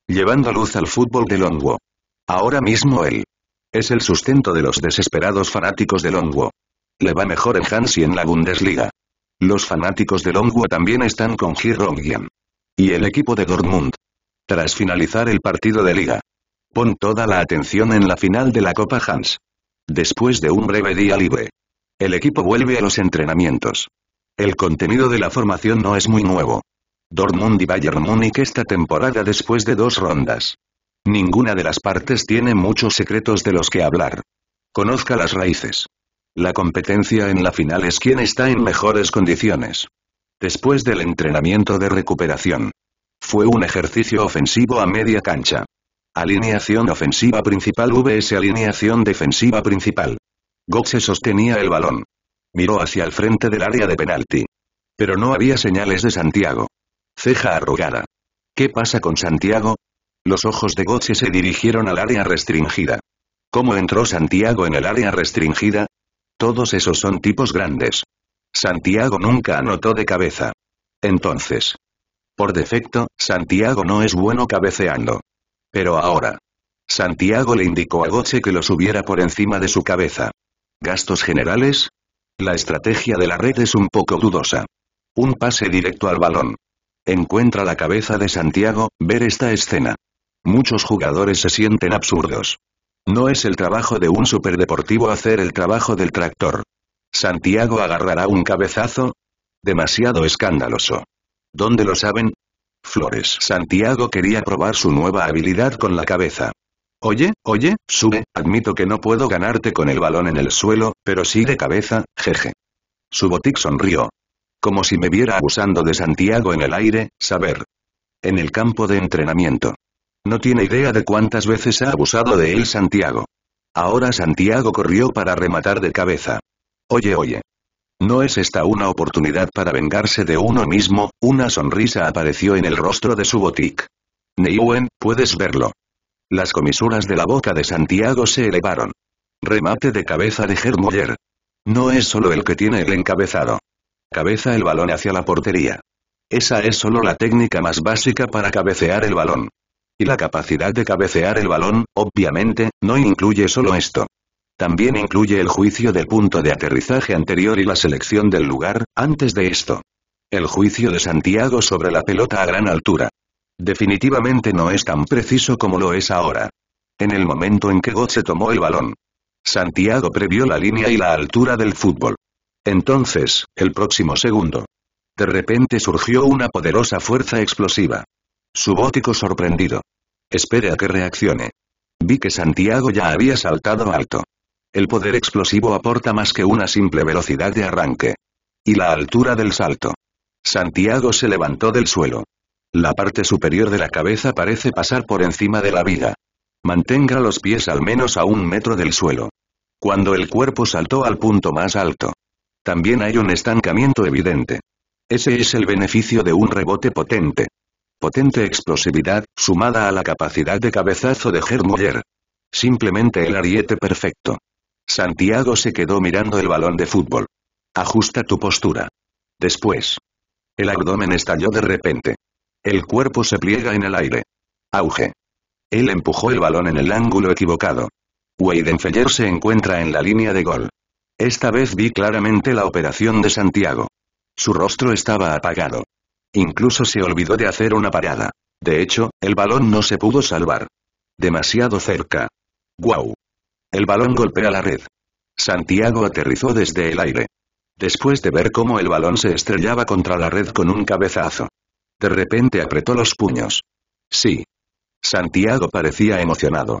Llevando luz al fútbol de Longwo. Ahora mismo él. Es el sustento de los desesperados fanáticos de Longwo. Le va mejor en Hans y en la Bundesliga. Los fanáticos de Longwo también están con rongian Y el equipo de Dortmund. Tras finalizar el partido de liga, Pon toda la atención en la final de la Copa Hans. Después de un breve día libre. El equipo vuelve a los entrenamientos. El contenido de la formación no es muy nuevo. Dortmund y Bayern Múnich esta temporada después de dos rondas. Ninguna de las partes tiene muchos secretos de los que hablar. Conozca las raíces. La competencia en la final es quien está en mejores condiciones. Después del entrenamiento de recuperación. Fue un ejercicio ofensivo a media cancha. Alineación ofensiva principal vs alineación defensiva principal. Gotze sostenía el balón. Miró hacia el frente del área de penalti. Pero no había señales de Santiago. Ceja arrugada. ¿Qué pasa con Santiago? Los ojos de Goche se dirigieron al área restringida. ¿Cómo entró Santiago en el área restringida? Todos esos son tipos grandes. Santiago nunca anotó de cabeza. Entonces. Por defecto, Santiago no es bueno cabeceando. Pero ahora. Santiago le indicó a Goche que lo subiera por encima de su cabeza. ¿Gastos generales? La estrategia de la red es un poco dudosa. Un pase directo al balón. Encuentra la cabeza de Santiago, ver esta escena. Muchos jugadores se sienten absurdos. No es el trabajo de un superdeportivo hacer el trabajo del tractor. Santiago agarrará un cabezazo. Demasiado escandaloso. ¿Dónde lo saben? flores. Santiago quería probar su nueva habilidad con la cabeza. Oye, oye, sube, admito que no puedo ganarte con el balón en el suelo, pero sí de cabeza, jeje. Subotic sonrió. Como si me viera abusando de Santiago en el aire, saber. En el campo de entrenamiento. No tiene idea de cuántas veces ha abusado de él Santiago. Ahora Santiago corrió para rematar de cabeza. Oye, oye, ¿No es esta una oportunidad para vengarse de uno mismo? Una sonrisa apareció en el rostro de su boutique. Neuwen, puedes verlo. Las comisuras de la boca de Santiago se elevaron. Remate de cabeza de Germoyer. No es solo el que tiene el encabezado. Cabeza el balón hacia la portería. Esa es solo la técnica más básica para cabecear el balón. Y la capacidad de cabecear el balón, obviamente, no incluye solo esto. También incluye el juicio del punto de aterrizaje anterior y la selección del lugar, antes de esto. El juicio de Santiago sobre la pelota a gran altura. Definitivamente no es tan preciso como lo es ahora. En el momento en que se tomó el balón, Santiago previó la línea y la altura del fútbol. Entonces, el próximo segundo. De repente surgió una poderosa fuerza explosiva. Subótico sorprendido. Espere a que reaccione. Vi que Santiago ya había saltado alto el poder explosivo aporta más que una simple velocidad de arranque. Y la altura del salto. Santiago se levantó del suelo. La parte superior de la cabeza parece pasar por encima de la vida. Mantenga los pies al menos a un metro del suelo. Cuando el cuerpo saltó al punto más alto. También hay un estancamiento evidente. Ese es el beneficio de un rebote potente. Potente explosividad, sumada a la capacidad de cabezazo de Hermoyer. Simplemente el ariete perfecto. Santiago se quedó mirando el balón de fútbol. Ajusta tu postura. Después. El abdomen estalló de repente. El cuerpo se pliega en el aire. Auge. Él empujó el balón en el ángulo equivocado. Weidenfeller se encuentra en la línea de gol. Esta vez vi claramente la operación de Santiago. Su rostro estaba apagado. Incluso se olvidó de hacer una parada. De hecho, el balón no se pudo salvar. Demasiado cerca. ¡Guau! El balón golpea la red. Santiago aterrizó desde el aire. Después de ver cómo el balón se estrellaba contra la red con un cabezazo. De repente apretó los puños. Sí. Santiago parecía emocionado.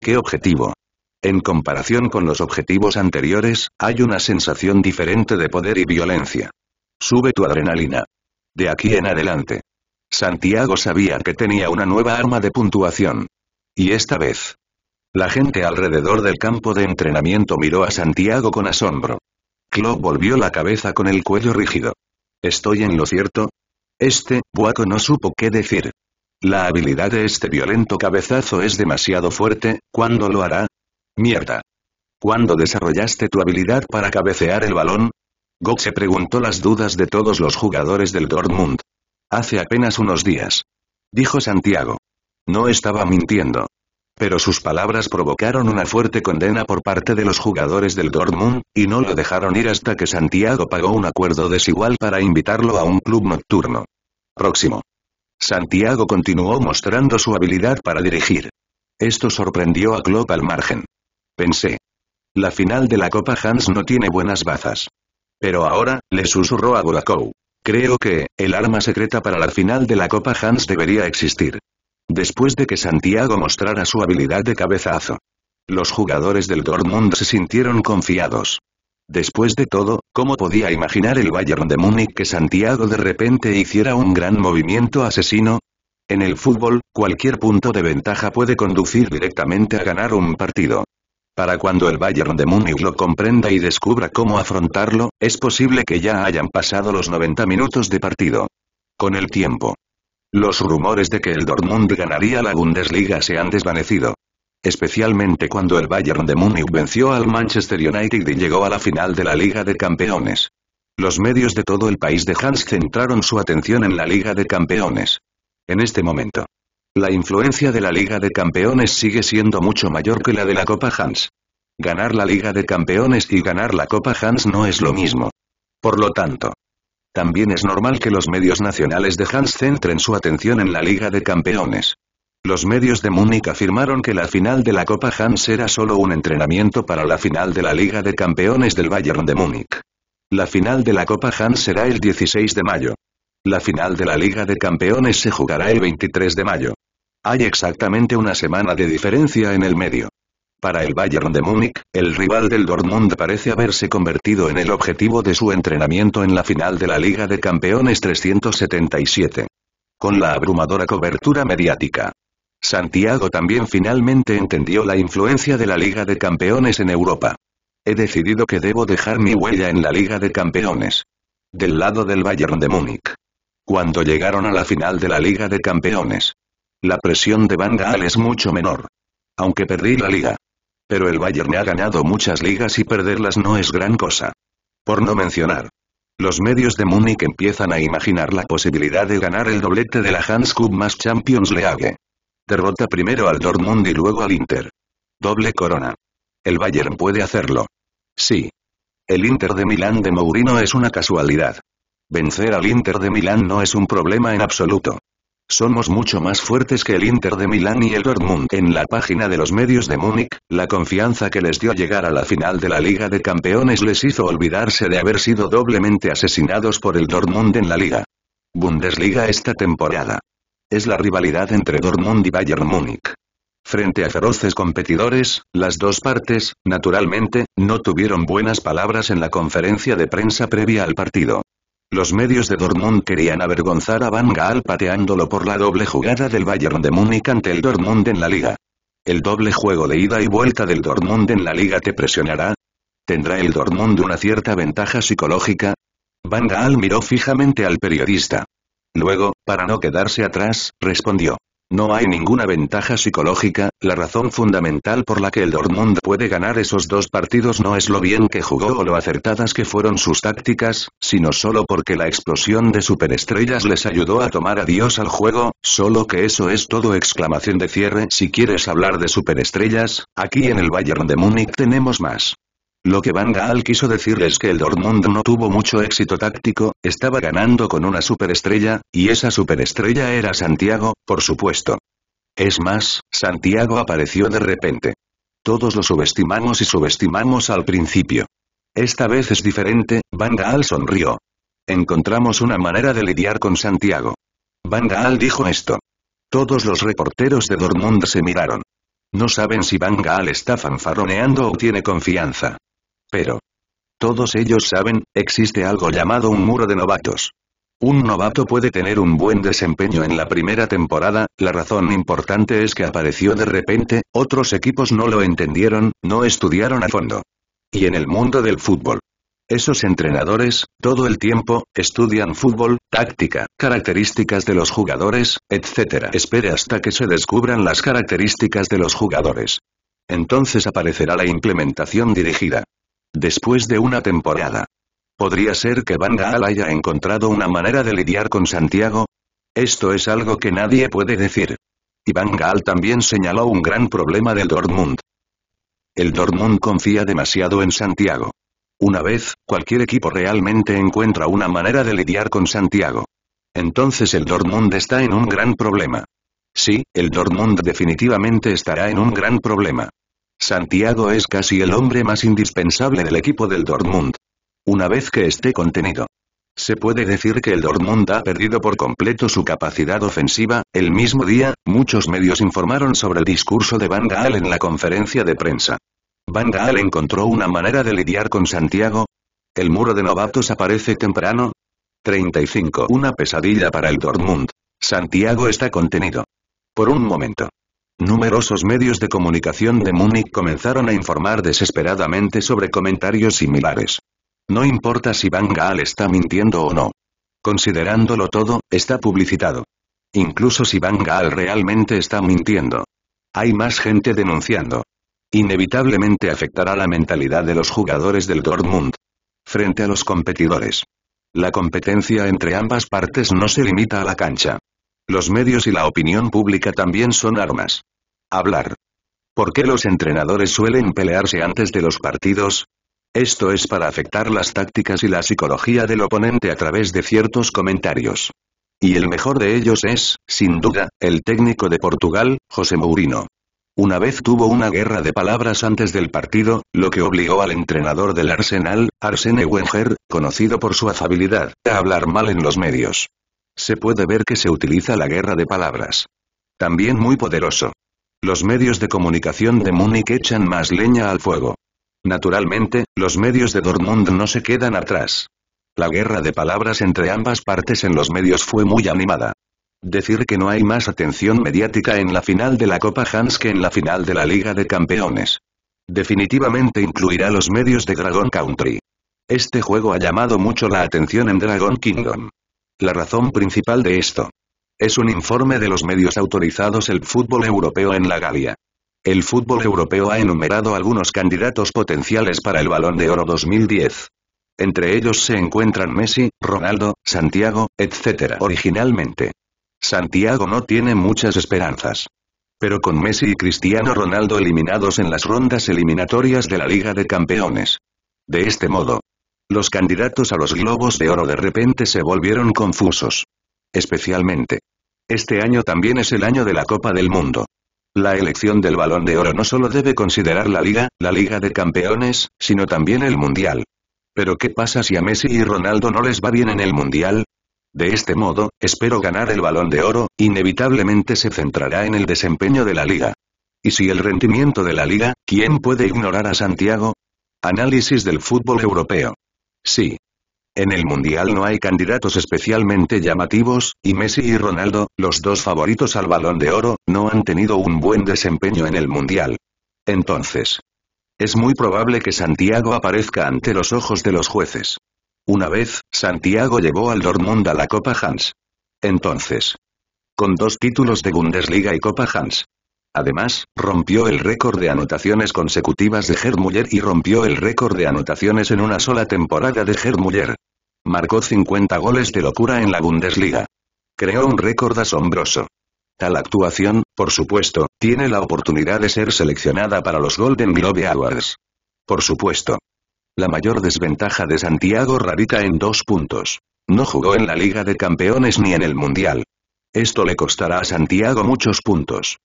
¿Qué objetivo? En comparación con los objetivos anteriores, hay una sensación diferente de poder y violencia. Sube tu adrenalina. De aquí en adelante. Santiago sabía que tenía una nueva arma de puntuación. Y esta vez, la gente alrededor del campo de entrenamiento miró a Santiago con asombro. Clo volvió la cabeza con el cuello rígido. ¿Estoy en lo cierto? Este, Buaco no supo qué decir. La habilidad de este violento cabezazo es demasiado fuerte, ¿cuándo lo hará? Mierda. ¿Cuándo desarrollaste tu habilidad para cabecear el balón? Gok se preguntó las dudas de todos los jugadores del Dortmund. Hace apenas unos días. Dijo Santiago. No estaba mintiendo. Pero sus palabras provocaron una fuerte condena por parte de los jugadores del Dortmund, y no lo dejaron ir hasta que Santiago pagó un acuerdo desigual para invitarlo a un club nocturno. Próximo. Santiago continuó mostrando su habilidad para dirigir. Esto sorprendió a Klopp al margen. Pensé. La final de la Copa Hans no tiene buenas bazas. Pero ahora, le susurró a Boracow. Creo que, el arma secreta para la final de la Copa Hans debería existir después de que Santiago mostrara su habilidad de cabezazo. Los jugadores del Dortmund se sintieron confiados. Después de todo, ¿cómo podía imaginar el Bayern de Múnich que Santiago de repente hiciera un gran movimiento asesino? En el fútbol, cualquier punto de ventaja puede conducir directamente a ganar un partido. Para cuando el Bayern de Múnich lo comprenda y descubra cómo afrontarlo, es posible que ya hayan pasado los 90 minutos de partido. Con el tiempo, los rumores de que el Dortmund ganaría la Bundesliga se han desvanecido. Especialmente cuando el Bayern de Múnich venció al Manchester United y llegó a la final de la Liga de Campeones. Los medios de todo el país de Hans centraron su atención en la Liga de Campeones. En este momento. La influencia de la Liga de Campeones sigue siendo mucho mayor que la de la Copa Hans. Ganar la Liga de Campeones y ganar la Copa Hans no es lo mismo. Por lo tanto, también es normal que los medios nacionales de Hans centren su atención en la Liga de Campeones. Los medios de Múnich afirmaron que la final de la Copa Hans era solo un entrenamiento para la final de la Liga de Campeones del Bayern de Múnich. La final de la Copa Hans será el 16 de mayo. La final de la Liga de Campeones se jugará el 23 de mayo. Hay exactamente una semana de diferencia en el medio. Para el Bayern de Múnich, el rival del Dortmund parece haberse convertido en el objetivo de su entrenamiento en la final de la Liga de Campeones 377. Con la abrumadora cobertura mediática. Santiago también finalmente entendió la influencia de la Liga de Campeones en Europa. He decidido que debo dejar mi huella en la Liga de Campeones. Del lado del Bayern de Múnich. Cuando llegaron a la final de la Liga de Campeones. La presión de Van Gaal es mucho menor. Aunque perdí la liga. Pero el Bayern ha ganado muchas ligas y perderlas no es gran cosa. Por no mencionar. Los medios de Múnich empiezan a imaginar la posibilidad de ganar el doblete de la Hans Cup más Champions League. Derrota primero al Dortmund y luego al Inter. Doble corona. El Bayern puede hacerlo. Sí. El Inter de Milán de Mourinho es una casualidad. Vencer al Inter de Milán no es un problema en absoluto. Somos mucho más fuertes que el Inter de Milán y el Dortmund. En la página de los medios de Múnich, la confianza que les dio llegar a la final de la Liga de Campeones les hizo olvidarse de haber sido doblemente asesinados por el Dortmund en la Liga Bundesliga esta temporada. Es la rivalidad entre Dortmund y Bayern Múnich. Frente a feroces competidores, las dos partes, naturalmente, no tuvieron buenas palabras en la conferencia de prensa previa al partido. Los medios de Dortmund querían avergonzar a Van Gaal pateándolo por la doble jugada del Bayern de Múnich ante el Dortmund en la Liga. El doble juego de ida y vuelta del Dortmund en la Liga te presionará. ¿Tendrá el Dortmund una cierta ventaja psicológica? Van Gaal miró fijamente al periodista. Luego, para no quedarse atrás, respondió. No hay ninguna ventaja psicológica, la razón fundamental por la que el Dortmund puede ganar esos dos partidos no es lo bien que jugó o lo acertadas que fueron sus tácticas, sino solo porque la explosión de superestrellas les ayudó a tomar adiós al juego, solo que eso es todo exclamación de cierre si quieres hablar de superestrellas, aquí en el Bayern de Múnich tenemos más. Lo que Van Gaal quiso decir es que el Dortmund no tuvo mucho éxito táctico, estaba ganando con una superestrella, y esa superestrella era Santiago, por supuesto. Es más, Santiago apareció de repente. Todos lo subestimamos y subestimamos al principio. Esta vez es diferente, Van Gaal sonrió. Encontramos una manera de lidiar con Santiago. Van Gaal dijo esto. Todos los reporteros de Dortmund se miraron. No saben si Van Gaal está fanfarroneando o tiene confianza. Pero. Todos ellos saben, existe algo llamado un muro de novatos. Un novato puede tener un buen desempeño en la primera temporada, la razón importante es que apareció de repente, otros equipos no lo entendieron, no estudiaron a fondo. Y en el mundo del fútbol. Esos entrenadores, todo el tiempo, estudian fútbol, táctica, características de los jugadores, etc. Espere hasta que se descubran las características de los jugadores. Entonces aparecerá la implementación dirigida. Después de una temporada. ¿Podría ser que Van Gaal haya encontrado una manera de lidiar con Santiago? Esto es algo que nadie puede decir. Y Van Gaal también señaló un gran problema del Dortmund. El Dortmund confía demasiado en Santiago. Una vez, cualquier equipo realmente encuentra una manera de lidiar con Santiago. Entonces el Dortmund está en un gran problema. Sí, el Dortmund definitivamente estará en un gran problema. Santiago es casi el hombre más indispensable del equipo del Dortmund. Una vez que esté contenido. Se puede decir que el Dortmund ha perdido por completo su capacidad ofensiva. El mismo día, muchos medios informaron sobre el discurso de Van Gaal en la conferencia de prensa. Van Gaal encontró una manera de lidiar con Santiago. El muro de novatos aparece temprano. 35. Una pesadilla para el Dortmund. Santiago está contenido. Por un momento. Numerosos medios de comunicación de Múnich comenzaron a informar desesperadamente sobre comentarios similares. No importa si Van Gaal está mintiendo o no. Considerándolo todo, está publicitado. Incluso si Van Gaal realmente está mintiendo. Hay más gente denunciando. Inevitablemente afectará la mentalidad de los jugadores del Dortmund. Frente a los competidores. La competencia entre ambas partes no se limita a la cancha. Los medios y la opinión pública también son armas. Hablar. ¿Por qué los entrenadores suelen pelearse antes de los partidos? Esto es para afectar las tácticas y la psicología del oponente a través de ciertos comentarios. Y el mejor de ellos es, sin duda, el técnico de Portugal, José Mourinho. Una vez tuvo una guerra de palabras antes del partido, lo que obligó al entrenador del Arsenal, Arsene Wenger, conocido por su afabilidad, a hablar mal en los medios se puede ver que se utiliza la guerra de palabras. También muy poderoso. Los medios de comunicación de Múnich echan más leña al fuego. Naturalmente, los medios de Dortmund no se quedan atrás. La guerra de palabras entre ambas partes en los medios fue muy animada. Decir que no hay más atención mediática en la final de la Copa Hans que en la final de la Liga de Campeones. Definitivamente incluirá los medios de Dragon Country. Este juego ha llamado mucho la atención en Dragon Kingdom. La razón principal de esto. Es un informe de los medios autorizados el fútbol europeo en la Galia. El fútbol europeo ha enumerado algunos candidatos potenciales para el Balón de Oro 2010. Entre ellos se encuentran Messi, Ronaldo, Santiago, etc. Originalmente, Santiago no tiene muchas esperanzas. Pero con Messi y Cristiano Ronaldo eliminados en las rondas eliminatorias de la Liga de Campeones. De este modo, los candidatos a los Globos de Oro de repente se volvieron confusos. Especialmente. Este año también es el año de la Copa del Mundo. La elección del balón de oro no solo debe considerar la liga, la liga de campeones, sino también el mundial. Pero ¿qué pasa si a Messi y Ronaldo no les va bien en el mundial? De este modo, espero ganar el balón de oro, inevitablemente se centrará en el desempeño de la liga. Y si el rendimiento de la liga, ¿quién puede ignorar a Santiago? Análisis del fútbol europeo. Sí. En el Mundial no hay candidatos especialmente llamativos, y Messi y Ronaldo, los dos favoritos al balón de oro, no han tenido un buen desempeño en el Mundial. Entonces, es muy probable que Santiago aparezca ante los ojos de los jueces. Una vez, Santiago llevó al Dortmund a la Copa Hans. Entonces, con dos títulos de Bundesliga y Copa Hans, Además, rompió el récord de anotaciones consecutivas de Gerd y rompió el récord de anotaciones en una sola temporada de Gerd Marcó 50 goles de locura en la Bundesliga. Creó un récord asombroso. Tal actuación, por supuesto, tiene la oportunidad de ser seleccionada para los Golden Globe Awards. Por supuesto. La mayor desventaja de Santiago radica en dos puntos. No jugó en la Liga de Campeones ni en el Mundial. Esto le costará a Santiago muchos puntos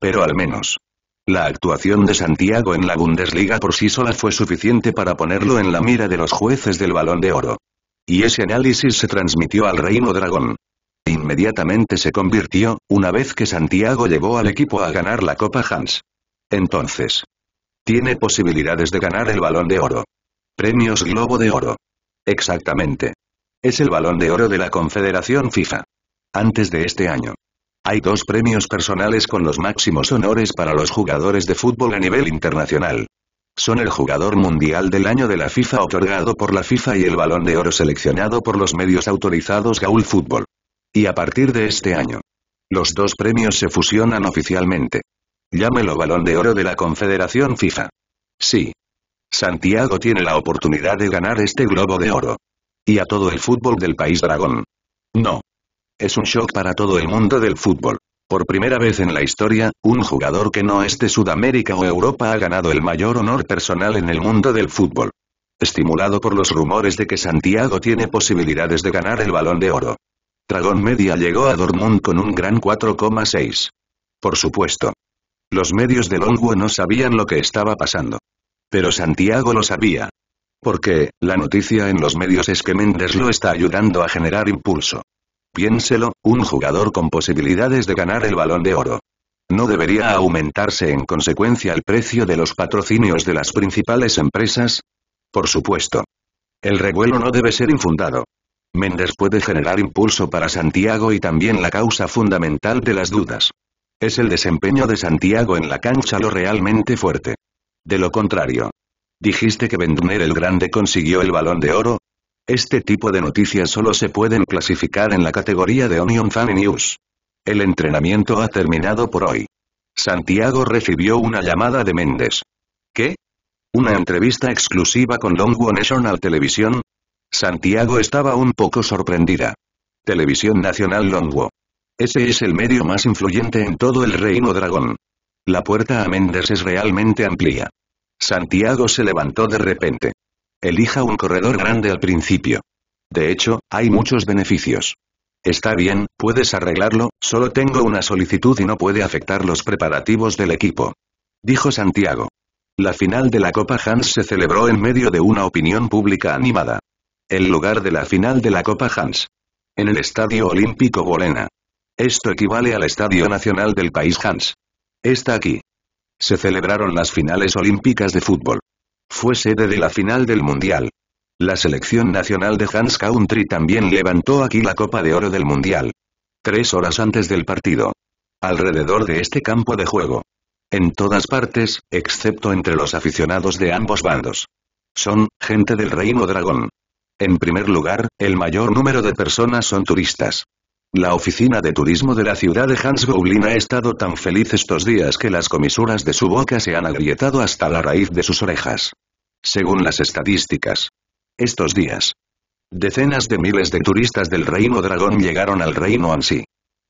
pero al menos. La actuación de Santiago en la Bundesliga por sí sola fue suficiente para ponerlo en la mira de los jueces del Balón de Oro. Y ese análisis se transmitió al Reino Dragón. Inmediatamente se convirtió, una vez que Santiago llevó al equipo a ganar la Copa Hans. Entonces, tiene posibilidades de ganar el Balón de Oro. Premios Globo de Oro. Exactamente. Es el Balón de Oro de la Confederación FIFA. Antes de este año. Hay dos premios personales con los máximos honores para los jugadores de fútbol a nivel internacional. Son el Jugador Mundial del Año de la FIFA otorgado por la FIFA y el Balón de Oro seleccionado por los medios autorizados Gaul Fútbol. Y a partir de este año. Los dos premios se fusionan oficialmente. Llámelo Balón de Oro de la Confederación FIFA. Sí. Santiago tiene la oportunidad de ganar este Globo de Oro. Y a todo el fútbol del país dragón. No. Es un shock para todo el mundo del fútbol. Por primera vez en la historia, un jugador que no es de Sudamérica o Europa ha ganado el mayor honor personal en el mundo del fútbol. Estimulado por los rumores de que Santiago tiene posibilidades de ganar el balón de oro. Dragón Media llegó a Dortmund con un gran 4,6. Por supuesto. Los medios de Longwo no sabían lo que estaba pasando. Pero Santiago lo sabía. Porque, la noticia en los medios es que Mendes lo está ayudando a generar impulso piénselo, un jugador con posibilidades de ganar el balón de oro. No debería aumentarse en consecuencia el precio de los patrocinios de las principales empresas, por supuesto. El revuelo no debe ser infundado. Méndez puede generar impulso para Santiago y también la causa fundamental de las dudas. Es el desempeño de Santiago en la cancha lo realmente fuerte. De lo contrario. Dijiste que Benduner el Grande consiguió el balón de oro, este tipo de noticias solo se pueden clasificar en la categoría de Onion Fan News. El entrenamiento ha terminado por hoy. Santiago recibió una llamada de Méndez. ¿Qué? ¿Una entrevista exclusiva con Longwo National Television? Santiago estaba un poco sorprendida. Televisión Nacional Longuo. Ese es el medio más influyente en todo el Reino Dragón. La puerta a Méndez es realmente amplia. Santiago se levantó de repente. Elija un corredor grande al principio. De hecho, hay muchos beneficios. Está bien, puedes arreglarlo, solo tengo una solicitud y no puede afectar los preparativos del equipo. Dijo Santiago. La final de la Copa Hans se celebró en medio de una opinión pública animada. El lugar de la final de la Copa Hans. En el Estadio Olímpico Bolena. Esto equivale al Estadio Nacional del país Hans. Está aquí. Se celebraron las finales olímpicas de fútbol. Fue sede de la final del Mundial. La selección nacional de Hans Country también levantó aquí la Copa de Oro del Mundial. Tres horas antes del partido. Alrededor de este campo de juego. En todas partes, excepto entre los aficionados de ambos bandos. Son, gente del Reino Dragón. En primer lugar, el mayor número de personas son turistas. La oficina de turismo de la ciudad de Hans Goblin ha estado tan feliz estos días que las comisuras de su boca se han agrietado hasta la raíz de sus orejas. Según las estadísticas. Estos días. Decenas de miles de turistas del Reino Dragón llegaron al Reino Ansi.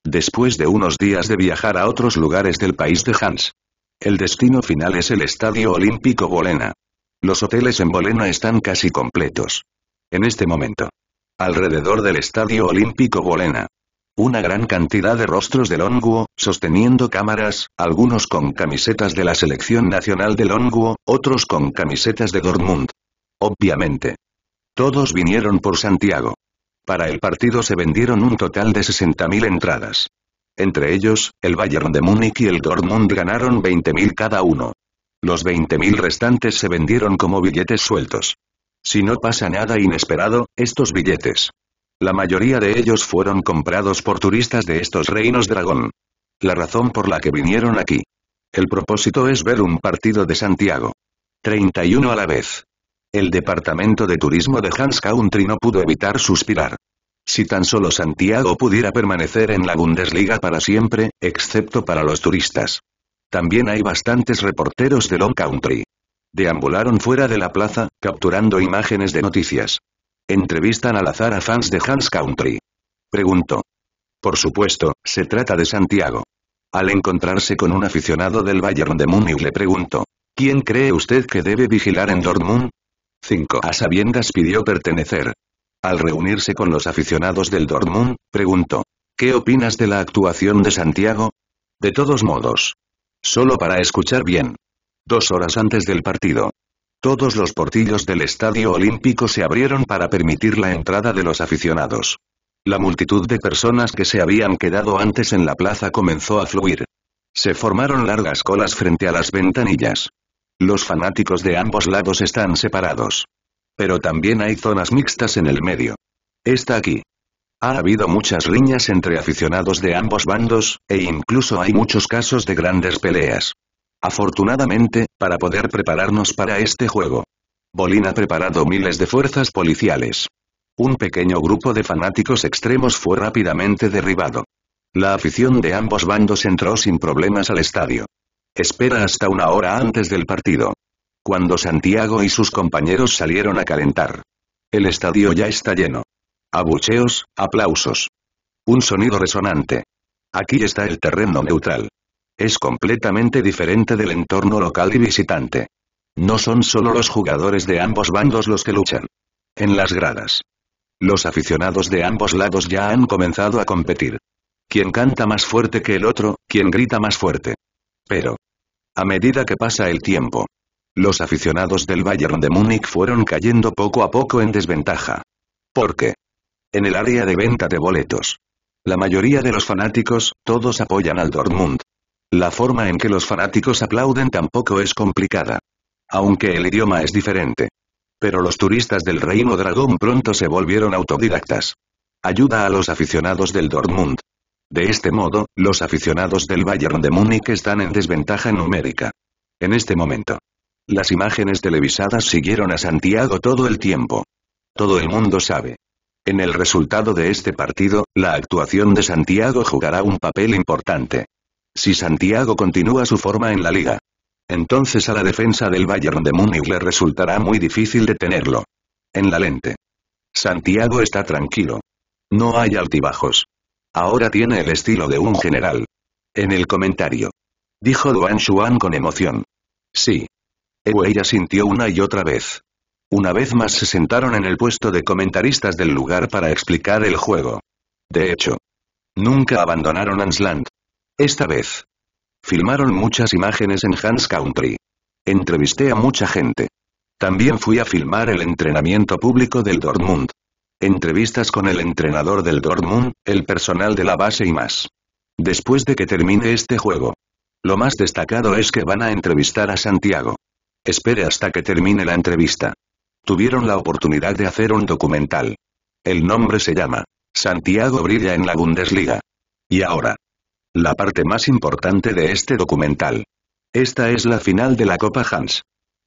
Después de unos días de viajar a otros lugares del país de Hans. El destino final es el Estadio Olímpico Bolena. Los hoteles en Bolena están casi completos. En este momento. Alrededor del Estadio Olímpico Bolena una gran cantidad de rostros de honguo, sosteniendo cámaras, algunos con camisetas de la selección nacional de Honguo, otros con camisetas de Dortmund. Obviamente. Todos vinieron por Santiago. Para el partido se vendieron un total de 60.000 entradas. Entre ellos, el Bayern de Múnich y el Dortmund ganaron 20.000 cada uno. Los 20.000 restantes se vendieron como billetes sueltos. Si no pasa nada inesperado, estos billetes la mayoría de ellos fueron comprados por turistas de estos reinos dragón. La razón por la que vinieron aquí. El propósito es ver un partido de Santiago. 31 a la vez. El departamento de turismo de Hans Country no pudo evitar suspirar. Si tan solo Santiago pudiera permanecer en la Bundesliga para siempre, excepto para los turistas. También hay bastantes reporteros de Long Country. Deambularon fuera de la plaza, capturando imágenes de noticias. Entrevistan al azar a fans de Hans Country. Pregunto. Por supuesto, se trata de Santiago. Al encontrarse con un aficionado del Bayern de Múnich le pregunto. ¿Quién cree usted que debe vigilar en Dortmund? 5. A sabiendas pidió pertenecer. Al reunirse con los aficionados del Dortmund, pregunto. ¿Qué opinas de la actuación de Santiago? De todos modos. Solo para escuchar bien. Dos horas antes del partido, todos los portillos del Estadio Olímpico se abrieron para permitir la entrada de los aficionados. La multitud de personas que se habían quedado antes en la plaza comenzó a fluir. Se formaron largas colas frente a las ventanillas. Los fanáticos de ambos lados están separados. Pero también hay zonas mixtas en el medio. Está aquí. Ha habido muchas riñas entre aficionados de ambos bandos, e incluso hay muchos casos de grandes peleas. Afortunadamente, para poder prepararnos para este juego. Bolín ha preparado miles de fuerzas policiales. Un pequeño grupo de fanáticos extremos fue rápidamente derribado. La afición de ambos bandos entró sin problemas al estadio. Espera hasta una hora antes del partido. Cuando Santiago y sus compañeros salieron a calentar. El estadio ya está lleno. Abucheos, aplausos. Un sonido resonante. Aquí está el terreno neutral. Es completamente diferente del entorno local y visitante. No son solo los jugadores de ambos bandos los que luchan. En las gradas. Los aficionados de ambos lados ya han comenzado a competir. Quien canta más fuerte que el otro, quien grita más fuerte. Pero. A medida que pasa el tiempo. Los aficionados del Bayern de Múnich fueron cayendo poco a poco en desventaja. ¿Por qué? En el área de venta de boletos. La mayoría de los fanáticos, todos apoyan al Dortmund. La forma en que los fanáticos aplauden tampoco es complicada. Aunque el idioma es diferente. Pero los turistas del Reino Dragón pronto se volvieron autodidactas. Ayuda a los aficionados del Dortmund. De este modo, los aficionados del Bayern de Múnich están en desventaja numérica. En este momento. Las imágenes televisadas siguieron a Santiago todo el tiempo. Todo el mundo sabe. En el resultado de este partido, la actuación de Santiago jugará un papel importante si Santiago continúa su forma en la liga. Entonces a la defensa del Bayern de Múnich le resultará muy difícil detenerlo. En la lente. Santiago está tranquilo. No hay altibajos. Ahora tiene el estilo de un general. En el comentario. Dijo Duan Xuan con emoción. Sí. Ella sintió una y otra vez. Una vez más se sentaron en el puesto de comentaristas del lugar para explicar el juego. De hecho. Nunca abandonaron Ansland. Esta vez. Filmaron muchas imágenes en Hans Country. Entrevisté a mucha gente. También fui a filmar el entrenamiento público del Dortmund. Entrevistas con el entrenador del Dortmund, el personal de la base y más. Después de que termine este juego. Lo más destacado es que van a entrevistar a Santiago. Espere hasta que termine la entrevista. Tuvieron la oportunidad de hacer un documental. El nombre se llama Santiago brilla en la Bundesliga. Y ahora, la parte más importante de este documental. Esta es la final de la Copa Hans.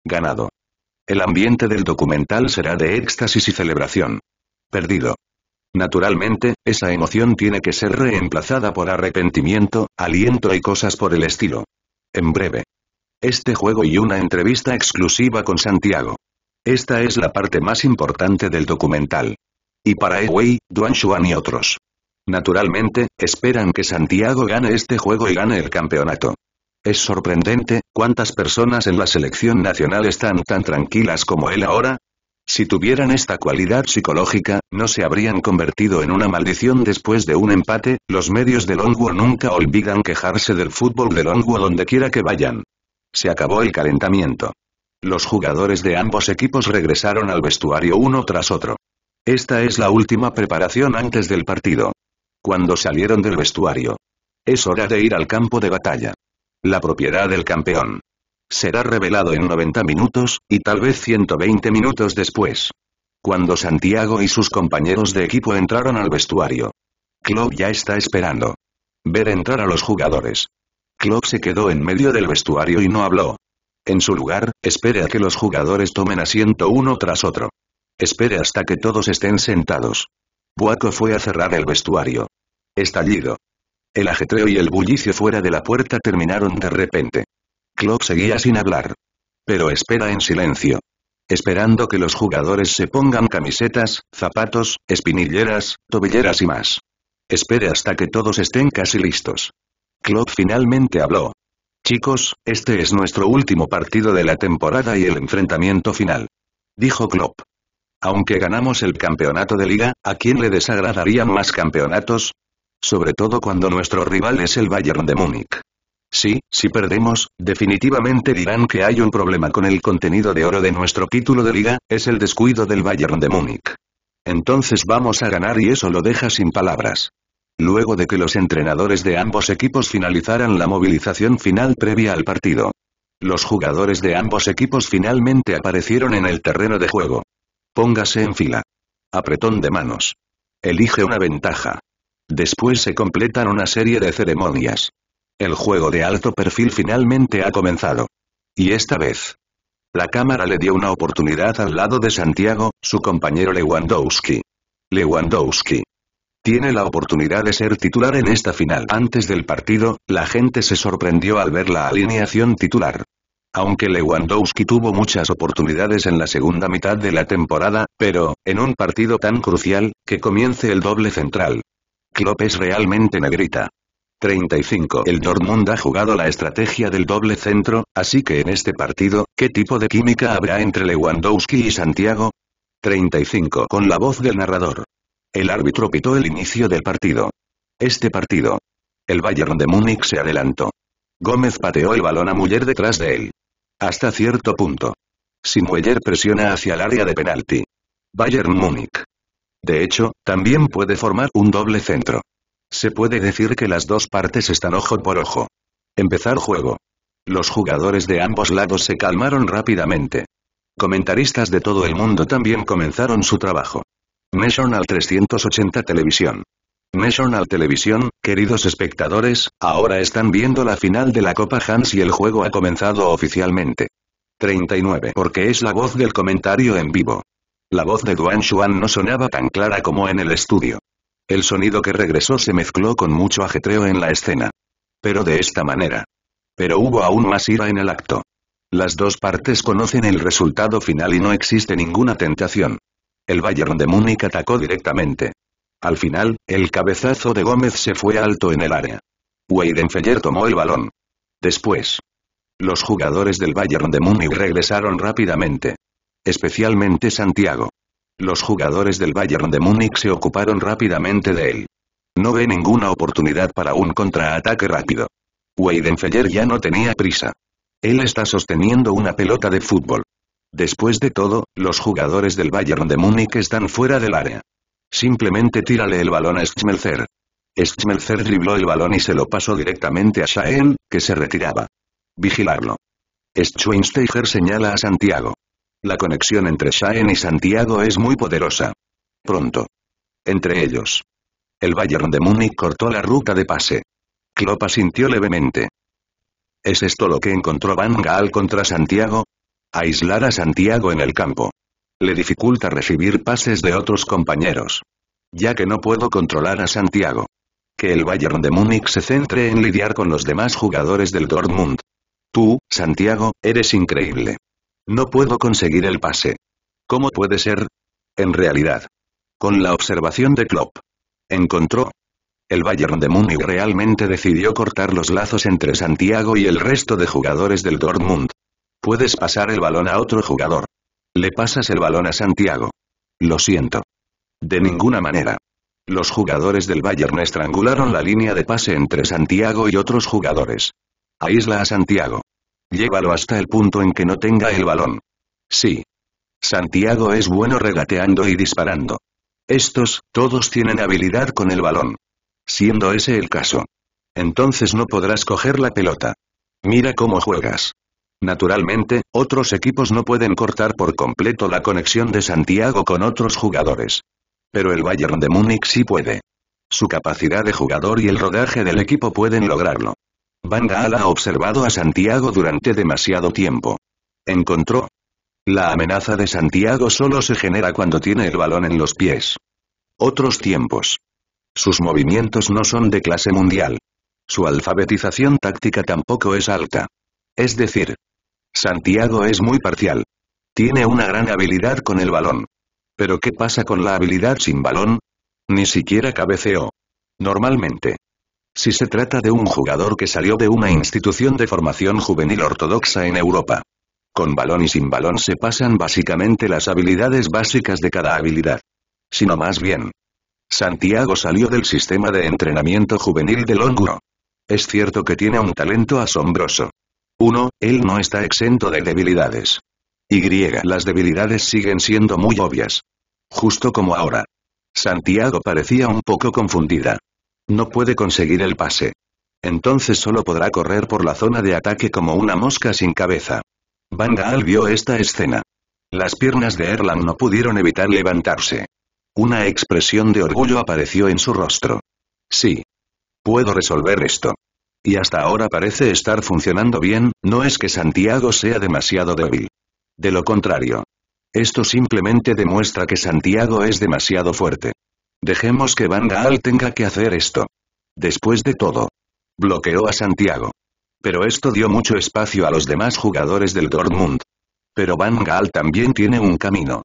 Ganado. El ambiente del documental será de éxtasis y celebración. Perdido. Naturalmente, esa emoción tiene que ser reemplazada por arrepentimiento, aliento y cosas por el estilo. En breve. Este juego y una entrevista exclusiva con Santiago. Esta es la parte más importante del documental. Y para Ewei, Duan Xuan y otros. Naturalmente, esperan que Santiago gane este juego y gane el campeonato. Es sorprendente, ¿cuántas personas en la selección nacional están tan tranquilas como él ahora? Si tuvieran esta cualidad psicológica, no se habrían convertido en una maldición después de un empate, los medios de Longwo nunca olvidan quejarse del fútbol de Longwo donde quiera que vayan. Se acabó el calentamiento. Los jugadores de ambos equipos regresaron al vestuario uno tras otro. Esta es la última preparación antes del partido. Cuando salieron del vestuario. Es hora de ir al campo de batalla. La propiedad del campeón. Será revelado en 90 minutos, y tal vez 120 minutos después. Cuando Santiago y sus compañeros de equipo entraron al vestuario. Klopp ya está esperando. Ver entrar a los jugadores. Klopp se quedó en medio del vestuario y no habló. En su lugar, espere a que los jugadores tomen asiento uno tras otro. Espere hasta que todos estén sentados. Buaco fue a cerrar el vestuario. Estallido. El ajetreo y el bullicio fuera de la puerta terminaron de repente. Klopp seguía sin hablar. Pero espera en silencio. Esperando que los jugadores se pongan camisetas, zapatos, espinilleras, tobilleras y más. Espere hasta que todos estén casi listos. Klopp finalmente habló. Chicos, este es nuestro último partido de la temporada y el enfrentamiento final. Dijo Klopp. Aunque ganamos el campeonato de liga, ¿a quién le desagradarían más campeonatos? Sobre todo cuando nuestro rival es el Bayern de Múnich. Sí, si perdemos, definitivamente dirán que hay un problema con el contenido de oro de nuestro título de liga, es el descuido del Bayern de Múnich. Entonces vamos a ganar y eso lo deja sin palabras. Luego de que los entrenadores de ambos equipos finalizaran la movilización final previa al partido. Los jugadores de ambos equipos finalmente aparecieron en el terreno de juego. Póngase en fila. Apretón de manos. Elige una ventaja. Después se completan una serie de ceremonias. El juego de alto perfil finalmente ha comenzado. Y esta vez. La cámara le dio una oportunidad al lado de Santiago, su compañero Lewandowski. Lewandowski. Tiene la oportunidad de ser titular en esta final. Antes del partido, la gente se sorprendió al ver la alineación titular. Aunque Lewandowski tuvo muchas oportunidades en la segunda mitad de la temporada, pero, en un partido tan crucial, que comience el doble central. Klopp es realmente negrita. 35. El Dortmund ha jugado la estrategia del doble centro, así que en este partido, ¿qué tipo de química habrá entre Lewandowski y Santiago? 35. Con la voz del narrador. El árbitro pitó el inicio del partido. Este partido. El Bayern de Múnich se adelantó. Gómez pateó el balón a Muller detrás de él. Hasta cierto punto. Simueller presiona hacia el área de penalti. Bayern Múnich. De hecho, también puede formar un doble centro. Se puede decir que las dos partes están ojo por ojo. Empezar juego. Los jugadores de ambos lados se calmaron rápidamente. Comentaristas de todo el mundo también comenzaron su trabajo. National 380 Televisión. National Television, queridos espectadores, ahora están viendo la final de la Copa Hans y el juego ha comenzado oficialmente. 39 Porque es la voz del comentario en vivo. La voz de Duan Xuan no sonaba tan clara como en el estudio. El sonido que regresó se mezcló con mucho ajetreo en la escena. Pero de esta manera. Pero hubo aún más ira en el acto. Las dos partes conocen el resultado final y no existe ninguna tentación. El Bayern de Múnich atacó directamente. Al final, el cabezazo de Gómez se fue alto en el área. Weidenfeller tomó el balón. Después. Los jugadores del Bayern de Múnich regresaron rápidamente. Especialmente Santiago. Los jugadores del Bayern de Múnich se ocuparon rápidamente de él. No ve ninguna oportunidad para un contraataque rápido. Weidenfeller ya no tenía prisa. Él está sosteniendo una pelota de fútbol. Después de todo, los jugadores del Bayern de Múnich están fuera del área. Simplemente tírale el balón a Schmelzer. Schmelzer dribló el balón y se lo pasó directamente a Shaen, que se retiraba. Vigilarlo. Schweinsteiger señala a Santiago. La conexión entre Shaen y Santiago es muy poderosa. Pronto. Entre ellos. El Bayern de Múnich cortó la ruta de pase. Klopp asintió levemente. ¿Es esto lo que encontró Van Gaal contra Santiago? Aislar a Santiago en el campo. Le dificulta recibir pases de otros compañeros. Ya que no puedo controlar a Santiago. Que el Bayern de Múnich se centre en lidiar con los demás jugadores del Dortmund. Tú, Santiago, eres increíble. No puedo conseguir el pase. ¿Cómo puede ser? En realidad. Con la observación de Klopp. Encontró. El Bayern de Múnich realmente decidió cortar los lazos entre Santiago y el resto de jugadores del Dortmund. Puedes pasar el balón a otro jugador. Le pasas el balón a Santiago. Lo siento. De ninguna manera. Los jugadores del Bayern estrangularon la línea de pase entre Santiago y otros jugadores. Aísla a Santiago. Llévalo hasta el punto en que no tenga el balón. Sí. Santiago es bueno regateando y disparando. Estos, todos tienen habilidad con el balón. Siendo ese el caso. Entonces no podrás coger la pelota. Mira cómo juegas. Naturalmente, otros equipos no pueden cortar por completo la conexión de Santiago con otros jugadores. Pero el Bayern de Múnich sí puede. Su capacidad de jugador y el rodaje del equipo pueden lograrlo. Van Gaal ha observado a Santiago durante demasiado tiempo. Encontró. La amenaza de Santiago solo se genera cuando tiene el balón en los pies. Otros tiempos. Sus movimientos no son de clase mundial. Su alfabetización táctica tampoco es alta. Es decir, Santiago es muy parcial. Tiene una gran habilidad con el balón. Pero ¿qué pasa con la habilidad sin balón? Ni siquiera cabeceó. Normalmente. Si se trata de un jugador que salió de una institución de formación juvenil ortodoxa en Europa. Con balón y sin balón se pasan básicamente las habilidades básicas de cada habilidad. Sino más bien. Santiago salió del sistema de entrenamiento juvenil del Onguro. Es cierto que tiene un talento asombroso. 1. Él no está exento de debilidades. Y. Las debilidades siguen siendo muy obvias. Justo como ahora. Santiago parecía un poco confundida. No puede conseguir el pase. Entonces solo podrá correr por la zona de ataque como una mosca sin cabeza. Van Gaal vio esta escena. Las piernas de Erland no pudieron evitar levantarse. Una expresión de orgullo apareció en su rostro. Sí. Puedo resolver esto. Y hasta ahora parece estar funcionando bien, no es que Santiago sea demasiado débil. De lo contrario. Esto simplemente demuestra que Santiago es demasiado fuerte. Dejemos que Van Gaal tenga que hacer esto. Después de todo. Bloqueó a Santiago. Pero esto dio mucho espacio a los demás jugadores del Dortmund. Pero Van Gaal también tiene un camino.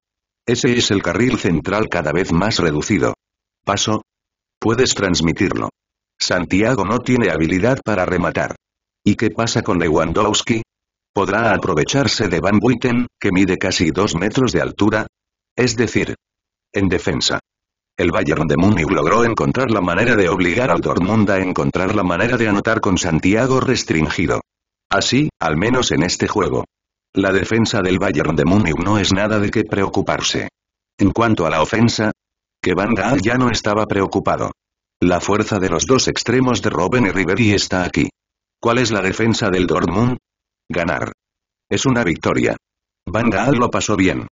Ese es el carril central cada vez más reducido. Paso. Puedes transmitirlo. Santiago no tiene habilidad para rematar. ¿Y qué pasa con Lewandowski? ¿Podrá aprovecharse de Van Witten, que mide casi dos metros de altura? Es decir, en defensa. El Bayern de Múnich logró encontrar la manera de obligar al Dortmund a encontrar la manera de anotar con Santiago restringido. Así, al menos en este juego. La defensa del Bayern de Múnich no es nada de qué preocuparse. En cuanto a la ofensa, que Van Gaal ya no estaba preocupado. La fuerza de los dos extremos de Robben y Ribery está aquí. ¿Cuál es la defensa del Dortmund? Ganar. Es una victoria. Van Gaal lo pasó bien.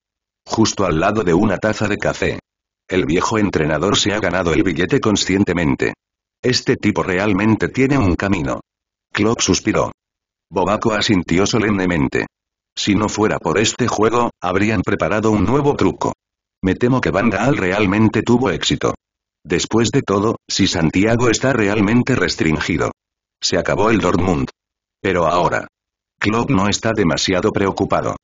Justo al lado de una taza de café. El viejo entrenador se ha ganado el billete conscientemente. Este tipo realmente tiene un camino. Klopp suspiró. Bobaco asintió solemnemente. Si no fuera por este juego, habrían preparado un nuevo truco. Me temo que Van Gaal realmente tuvo éxito. Después de todo, si Santiago está realmente restringido. Se acabó el Dortmund. Pero ahora. Klopp no está demasiado preocupado.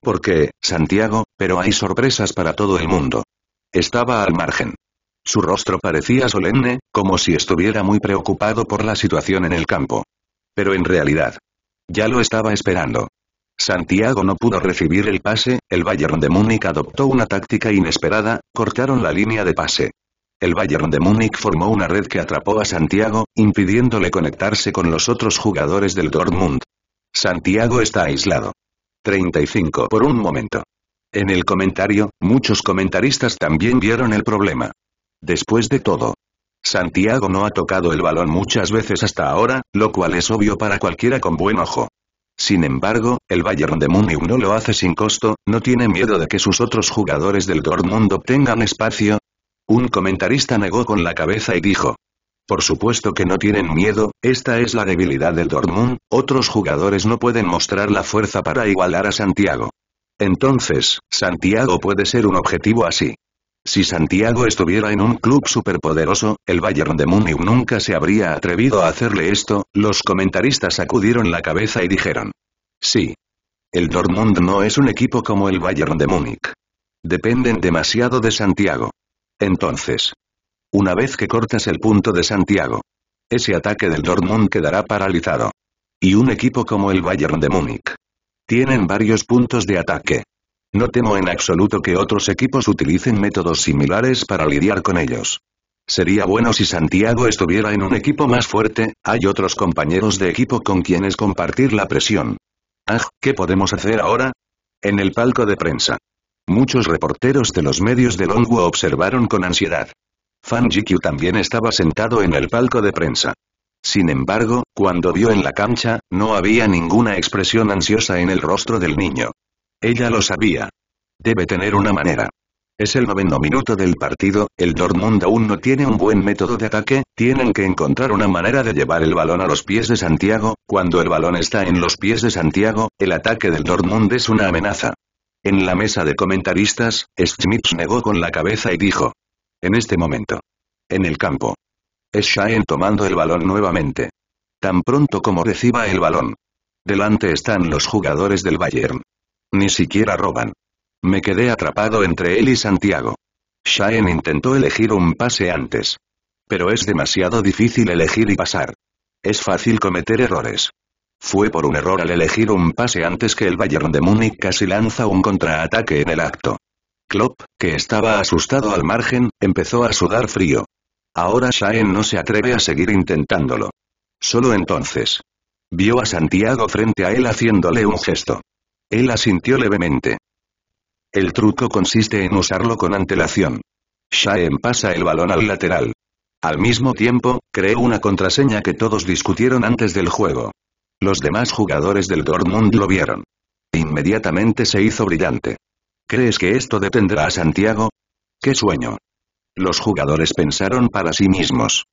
Porque, Santiago, pero hay sorpresas para todo el mundo. Estaba al margen. Su rostro parecía solemne, como si estuviera muy preocupado por la situación en el campo. Pero en realidad. Ya lo estaba esperando. Santiago no pudo recibir el pase, el Bayern de Múnich adoptó una táctica inesperada, cortaron la línea de pase. El Bayern de Múnich formó una red que atrapó a Santiago, impidiéndole conectarse con los otros jugadores del Dortmund. Santiago está aislado. 35 por un momento. En el comentario, muchos comentaristas también vieron el problema. Después de todo, Santiago no ha tocado el balón muchas veces hasta ahora, lo cual es obvio para cualquiera con buen ojo. Sin embargo, el Bayern de Múnich no lo hace sin costo, no tiene miedo de que sus otros jugadores del Dortmund obtengan espacio, un comentarista negó con la cabeza y dijo. Por supuesto que no tienen miedo, esta es la debilidad del Dortmund, otros jugadores no pueden mostrar la fuerza para igualar a Santiago. Entonces, Santiago puede ser un objetivo así. Si Santiago estuviera en un club superpoderoso, el Bayern de Múnich nunca se habría atrevido a hacerle esto, los comentaristas sacudieron la cabeza y dijeron. Sí. El Dortmund no es un equipo como el Bayern de Múnich. Dependen demasiado de Santiago. Entonces. Una vez que cortas el punto de Santiago. Ese ataque del Dortmund quedará paralizado. Y un equipo como el Bayern de Múnich. Tienen varios puntos de ataque. No temo en absoluto que otros equipos utilicen métodos similares para lidiar con ellos. Sería bueno si Santiago estuviera en un equipo más fuerte, hay otros compañeros de equipo con quienes compartir la presión. Ah, ¿qué podemos hacer ahora? En el palco de prensa. Muchos reporteros de los medios de Longwo observaron con ansiedad. Fan Jikyu también estaba sentado en el palco de prensa. Sin embargo, cuando vio en la cancha, no había ninguna expresión ansiosa en el rostro del niño. Ella lo sabía. Debe tener una manera. Es el noveno minuto del partido, el Dortmund aún no tiene un buen método de ataque, tienen que encontrar una manera de llevar el balón a los pies de Santiago, cuando el balón está en los pies de Santiago, el ataque del Dortmund es una amenaza. En la mesa de comentaristas, Smith negó con la cabeza y dijo. En este momento. En el campo. Es Shaen tomando el balón nuevamente. Tan pronto como reciba el balón. Delante están los jugadores del Bayern. Ni siquiera roban. Me quedé atrapado entre él y Santiago. Shaen intentó elegir un pase antes. Pero es demasiado difícil elegir y pasar. Es fácil cometer errores. Fue por un error al elegir un pase antes que el Bayern de Múnich casi lanza un contraataque en el acto. Klopp, que estaba asustado al margen, empezó a sudar frío. Ahora Shaen no se atreve a seguir intentándolo. Solo entonces. Vio a Santiago frente a él haciéndole un gesto. Él asintió levemente. El truco consiste en usarlo con antelación. Shaen pasa el balón al lateral. Al mismo tiempo, creó una contraseña que todos discutieron antes del juego. Los demás jugadores del Dortmund lo vieron. Inmediatamente se hizo brillante. ¿Crees que esto detendrá a Santiago? ¡Qué sueño! Los jugadores pensaron para sí mismos.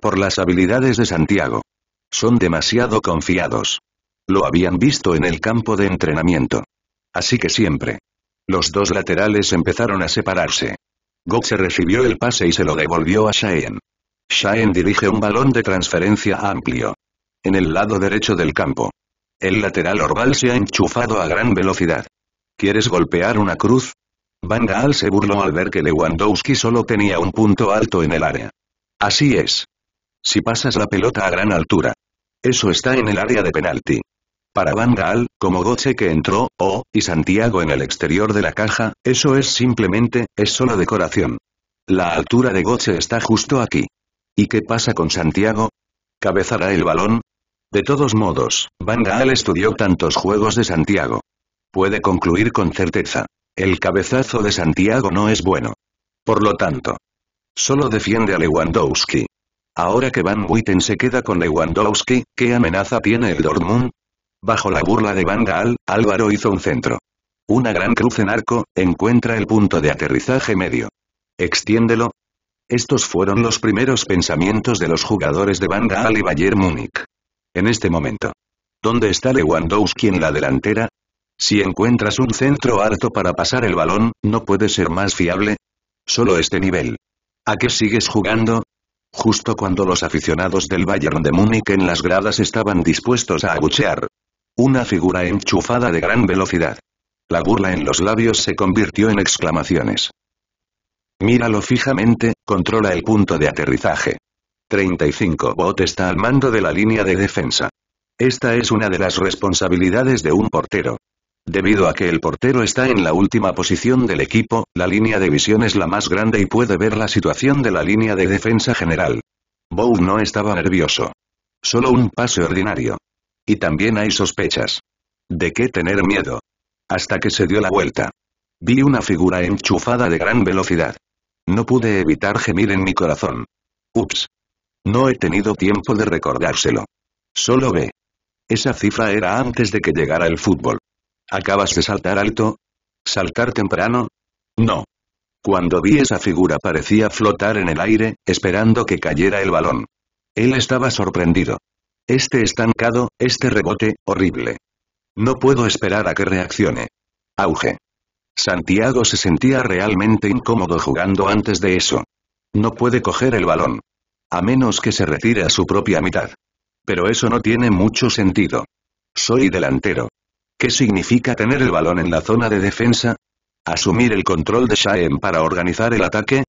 Por las habilidades de Santiago. Son demasiado confiados. Lo habían visto en el campo de entrenamiento. Así que siempre. Los dos laterales empezaron a separarse. se recibió el pase y se lo devolvió a Shaen. Shaen dirige un balón de transferencia amplio en el lado derecho del campo. El lateral Orval se ha enchufado a gran velocidad. ¿Quieres golpear una cruz? Van Gaal se burló al ver que Lewandowski solo tenía un punto alto en el área. Así es. Si pasas la pelota a gran altura. Eso está en el área de penalti. Para Van Gaal, como Goche que entró, o, y Santiago en el exterior de la caja, eso es simplemente, es solo decoración. La altura de Goche está justo aquí. ¿Y qué pasa con Santiago? Cabezará el balón, de todos modos, Van Gaal estudió tantos Juegos de Santiago. Puede concluir con certeza. El cabezazo de Santiago no es bueno. Por lo tanto, solo defiende a Lewandowski. Ahora que Van Witten se queda con Lewandowski, ¿qué amenaza tiene el Dortmund? Bajo la burla de Van Gaal, Álvaro hizo un centro. Una gran cruz en arco, encuentra el punto de aterrizaje medio. Extiéndelo. Estos fueron los primeros pensamientos de los jugadores de Van Gaal y Bayern Múnich. En este momento. ¿Dónde está Lewandowski en la delantera? Si encuentras un centro harto para pasar el balón, ¿no puede ser más fiable? Solo este nivel. ¿A qué sigues jugando? Justo cuando los aficionados del Bayern de Múnich en las gradas estaban dispuestos a abuchear. Una figura enchufada de gran velocidad. La burla en los labios se convirtió en exclamaciones. Míralo fijamente, controla el punto de aterrizaje. 35 Bot está al mando de la línea de defensa. Esta es una de las responsabilidades de un portero. Debido a que el portero está en la última posición del equipo, la línea de visión es la más grande y puede ver la situación de la línea de defensa general. Bow no estaba nervioso. Solo un pase ordinario. Y también hay sospechas. ¿De qué tener miedo? Hasta que se dio la vuelta. Vi una figura enchufada de gran velocidad. No pude evitar gemir en mi corazón. Ups. No he tenido tiempo de recordárselo. Solo ve. Esa cifra era antes de que llegara el fútbol. ¿Acabas de saltar alto? ¿Saltar temprano? No. Cuando vi esa figura parecía flotar en el aire, esperando que cayera el balón. Él estaba sorprendido. Este estancado, este rebote, horrible. No puedo esperar a que reaccione. Auge. Santiago se sentía realmente incómodo jugando antes de eso. No puede coger el balón. A menos que se retire a su propia mitad. Pero eso no tiene mucho sentido. Soy delantero. ¿Qué significa tener el balón en la zona de defensa? ¿Asumir el control de Shaen para organizar el ataque?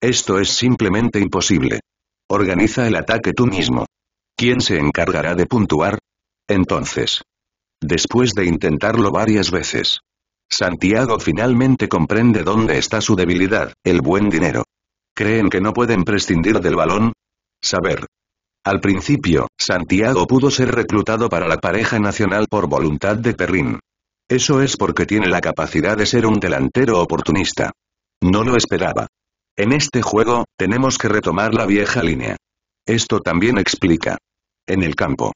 Esto es simplemente imposible. Organiza el ataque tú mismo. ¿Quién se encargará de puntuar? Entonces. Después de intentarlo varias veces. Santiago finalmente comprende dónde está su debilidad, el buen dinero. Creen que no pueden prescindir del balón, Saber. Al principio, Santiago pudo ser reclutado para la pareja nacional por voluntad de Perrin. Eso es porque tiene la capacidad de ser un delantero oportunista. No lo esperaba. En este juego, tenemos que retomar la vieja línea. Esto también explica. En el campo.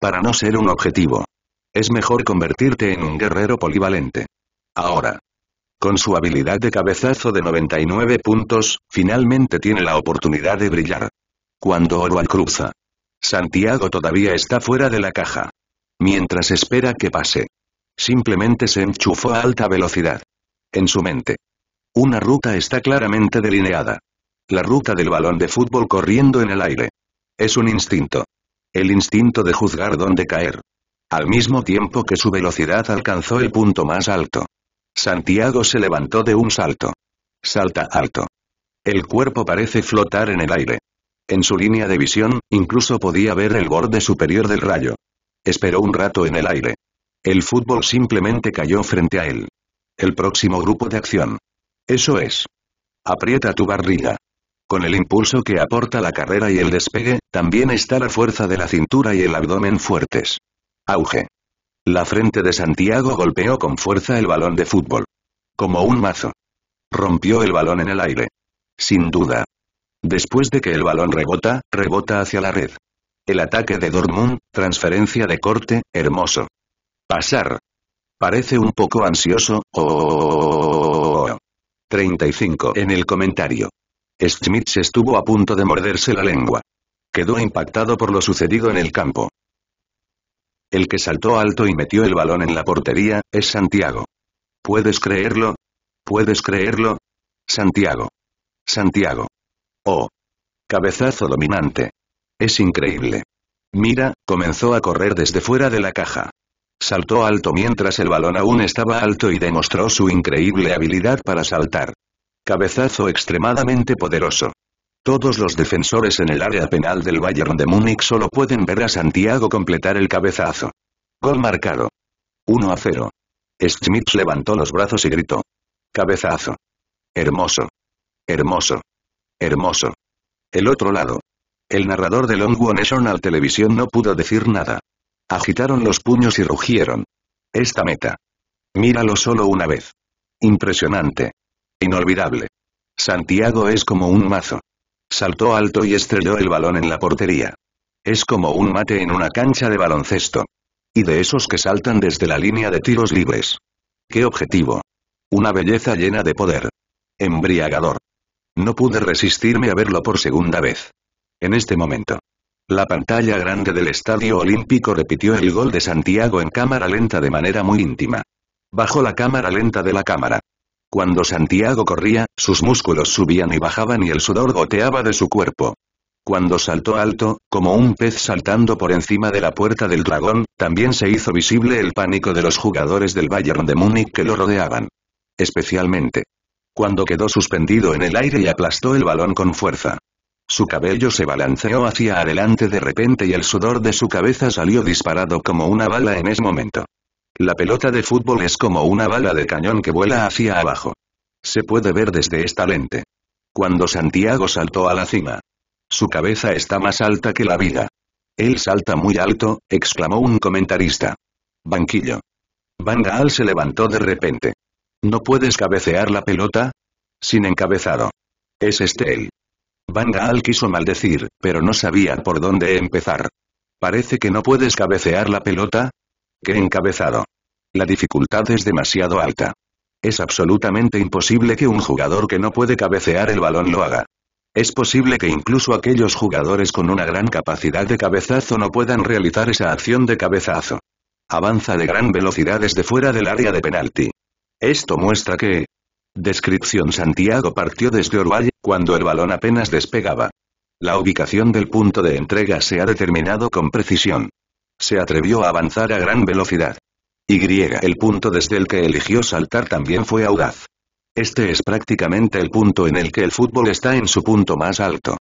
Para no ser un objetivo. Es mejor convertirte en un guerrero polivalente. Ahora. Con su habilidad de cabezazo de 99 puntos, finalmente tiene la oportunidad de brillar. Cuando Orwell cruza. Santiago todavía está fuera de la caja. Mientras espera que pase. Simplemente se enchufó a alta velocidad. En su mente. Una ruta está claramente delineada. La ruta del balón de fútbol corriendo en el aire. Es un instinto. El instinto de juzgar dónde caer. Al mismo tiempo que su velocidad alcanzó el punto más alto. Santiago se levantó de un salto. Salta alto. El cuerpo parece flotar en el aire. En su línea de visión, incluso podía ver el borde superior del rayo. Esperó un rato en el aire. El fútbol simplemente cayó frente a él. El próximo grupo de acción. Eso es. Aprieta tu barriga. Con el impulso que aporta la carrera y el despegue, también está la fuerza de la cintura y el abdomen fuertes. Auge. La frente de Santiago golpeó con fuerza el balón de fútbol. Como un mazo. Rompió el balón en el aire. Sin duda, Después de que el balón rebota, rebota hacia la red. El ataque de Dortmund, transferencia de corte, hermoso. Pasar. Parece un poco ansioso, o 35 en el comentario. Schmitz estuvo a punto de morderse la lengua. Quedó impactado por lo sucedido en el campo. El que saltó alto y metió el balón en la portería, es Santiago. ¿Puedes creerlo? ¿Puedes creerlo? Santiago. Santiago. Oh. Cabezazo dominante. Es increíble. Mira, comenzó a correr desde fuera de la caja. Saltó alto mientras el balón aún estaba alto y demostró su increíble habilidad para saltar. Cabezazo extremadamente poderoso. Todos los defensores en el área penal del Bayern de Múnich solo pueden ver a Santiago completar el cabezazo. Gol marcado. 1 a 0. Schmidt levantó los brazos y gritó. Cabezazo. Hermoso. Hermoso. Hermoso. El otro lado. El narrador de One National Televisión no pudo decir nada. Agitaron los puños y rugieron. Esta meta. Míralo solo una vez. Impresionante. Inolvidable. Santiago es como un mazo. Saltó alto y estrelló el balón en la portería. Es como un mate en una cancha de baloncesto. Y de esos que saltan desde la línea de tiros libres. ¿Qué objetivo? Una belleza llena de poder. Embriagador. No pude resistirme a verlo por segunda vez. En este momento. La pantalla grande del Estadio Olímpico repitió el gol de Santiago en cámara lenta de manera muy íntima. Bajo la cámara lenta de la cámara. Cuando Santiago corría, sus músculos subían y bajaban y el sudor goteaba de su cuerpo. Cuando saltó alto, como un pez saltando por encima de la puerta del dragón, también se hizo visible el pánico de los jugadores del Bayern de Múnich que lo rodeaban. Especialmente, cuando quedó suspendido en el aire y aplastó el balón con fuerza. Su cabello se balanceó hacia adelante de repente y el sudor de su cabeza salió disparado como una bala en ese momento. La pelota de fútbol es como una bala de cañón que vuela hacia abajo. Se puede ver desde esta lente. Cuando Santiago saltó a la cima. Su cabeza está más alta que la vida. Él salta muy alto, exclamó un comentarista. Banquillo. Van Gaal se levantó de repente. ¿No puedes cabecear la pelota? Sin encabezado. Es este él. Van Gaal quiso maldecir, pero no sabía por dónde empezar. Parece que no puedes cabecear la pelota. ¡Qué encabezado! La dificultad es demasiado alta. Es absolutamente imposible que un jugador que no puede cabecear el balón lo haga. Es posible que incluso aquellos jugadores con una gran capacidad de cabezazo no puedan realizar esa acción de cabezazo. Avanza de gran velocidad desde fuera del área de penalti. Esto muestra que... Descripción Santiago partió desde Uruguay, cuando el balón apenas despegaba. La ubicación del punto de entrega se ha determinado con precisión. Se atrevió a avanzar a gran velocidad. Y. El punto desde el que eligió saltar también fue audaz. Este es prácticamente el punto en el que el fútbol está en su punto más alto.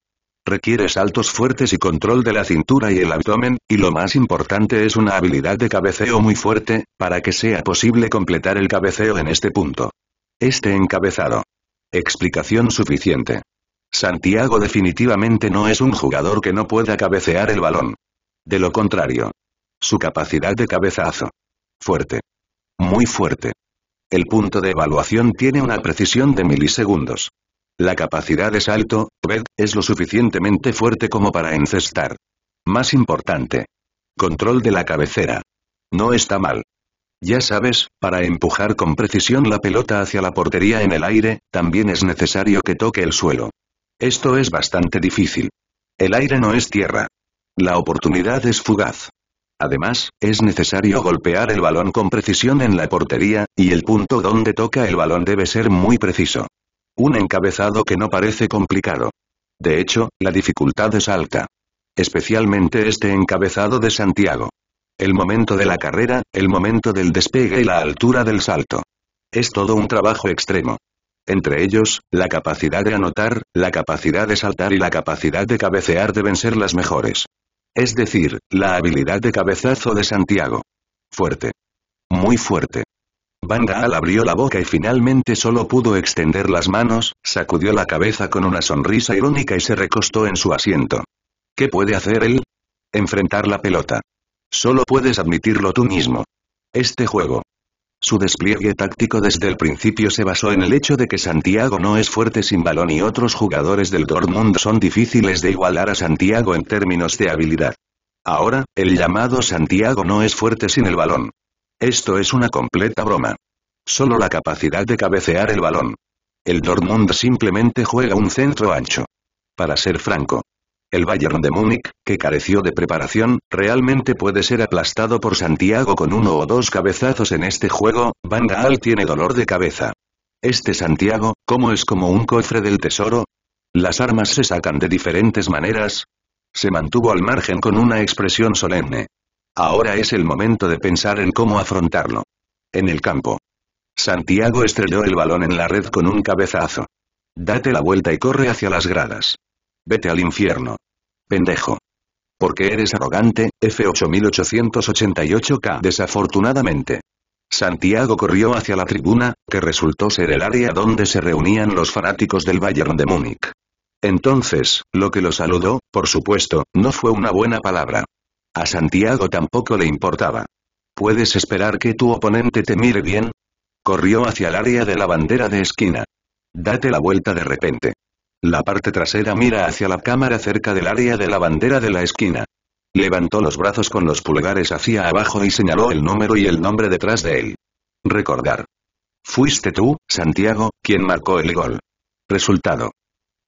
Requiere saltos fuertes y control de la cintura y el abdomen, y lo más importante es una habilidad de cabeceo muy fuerte, para que sea posible completar el cabeceo en este punto. Este encabezado. Explicación suficiente. Santiago definitivamente no es un jugador que no pueda cabecear el balón. De lo contrario. Su capacidad de cabezazo. Fuerte. Muy fuerte. El punto de evaluación tiene una precisión de milisegundos. La capacidad de salto, ved, es lo suficientemente fuerte como para encestar. Más importante. Control de la cabecera. No está mal. Ya sabes, para empujar con precisión la pelota hacia la portería en el aire, también es necesario que toque el suelo. Esto es bastante difícil. El aire no es tierra. La oportunidad es fugaz. Además, es necesario golpear el balón con precisión en la portería, y el punto donde toca el balón debe ser muy preciso. Un encabezado que no parece complicado. De hecho, la dificultad es alta. Especialmente este encabezado de Santiago. El momento de la carrera, el momento del despegue y la altura del salto. Es todo un trabajo extremo. Entre ellos, la capacidad de anotar, la capacidad de saltar y la capacidad de cabecear deben ser las mejores. Es decir, la habilidad de cabezazo de Santiago. Fuerte. Muy fuerte. Van abrió la boca y finalmente solo pudo extender las manos, sacudió la cabeza con una sonrisa irónica y se recostó en su asiento. ¿Qué puede hacer él? Enfrentar la pelota. Solo puedes admitirlo tú mismo. Este juego. Su despliegue táctico desde el principio se basó en el hecho de que Santiago no es fuerte sin balón y otros jugadores del Dortmund son difíciles de igualar a Santiago en términos de habilidad. Ahora, el llamado Santiago no es fuerte sin el balón. Esto es una completa broma. Solo la capacidad de cabecear el balón. El Dortmund simplemente juega un centro ancho. Para ser franco, el Bayern de Múnich, que careció de preparación, realmente puede ser aplastado por Santiago con uno o dos cabezazos en este juego, Van Gaal tiene dolor de cabeza. Este Santiago, ¿cómo es como un cofre del tesoro? Las armas se sacan de diferentes maneras. Se mantuvo al margen con una expresión solemne. Ahora es el momento de pensar en cómo afrontarlo. En el campo. Santiago estrelló el balón en la red con un cabezazo. Date la vuelta y corre hacia las gradas. Vete al infierno. Pendejo. Porque eres arrogante, F8888K. Desafortunadamente. Santiago corrió hacia la tribuna, que resultó ser el área donde se reunían los fanáticos del Bayern de Múnich. Entonces, lo que lo saludó, por supuesto, no fue una buena palabra. A Santiago tampoco le importaba. ¿Puedes esperar que tu oponente te mire bien? Corrió hacia el área de la bandera de esquina. Date la vuelta de repente. La parte trasera mira hacia la cámara cerca del área de la bandera de la esquina. Levantó los brazos con los pulgares hacia abajo y señaló el número y el nombre detrás de él. Recordar. Fuiste tú, Santiago, quien marcó el gol. Resultado.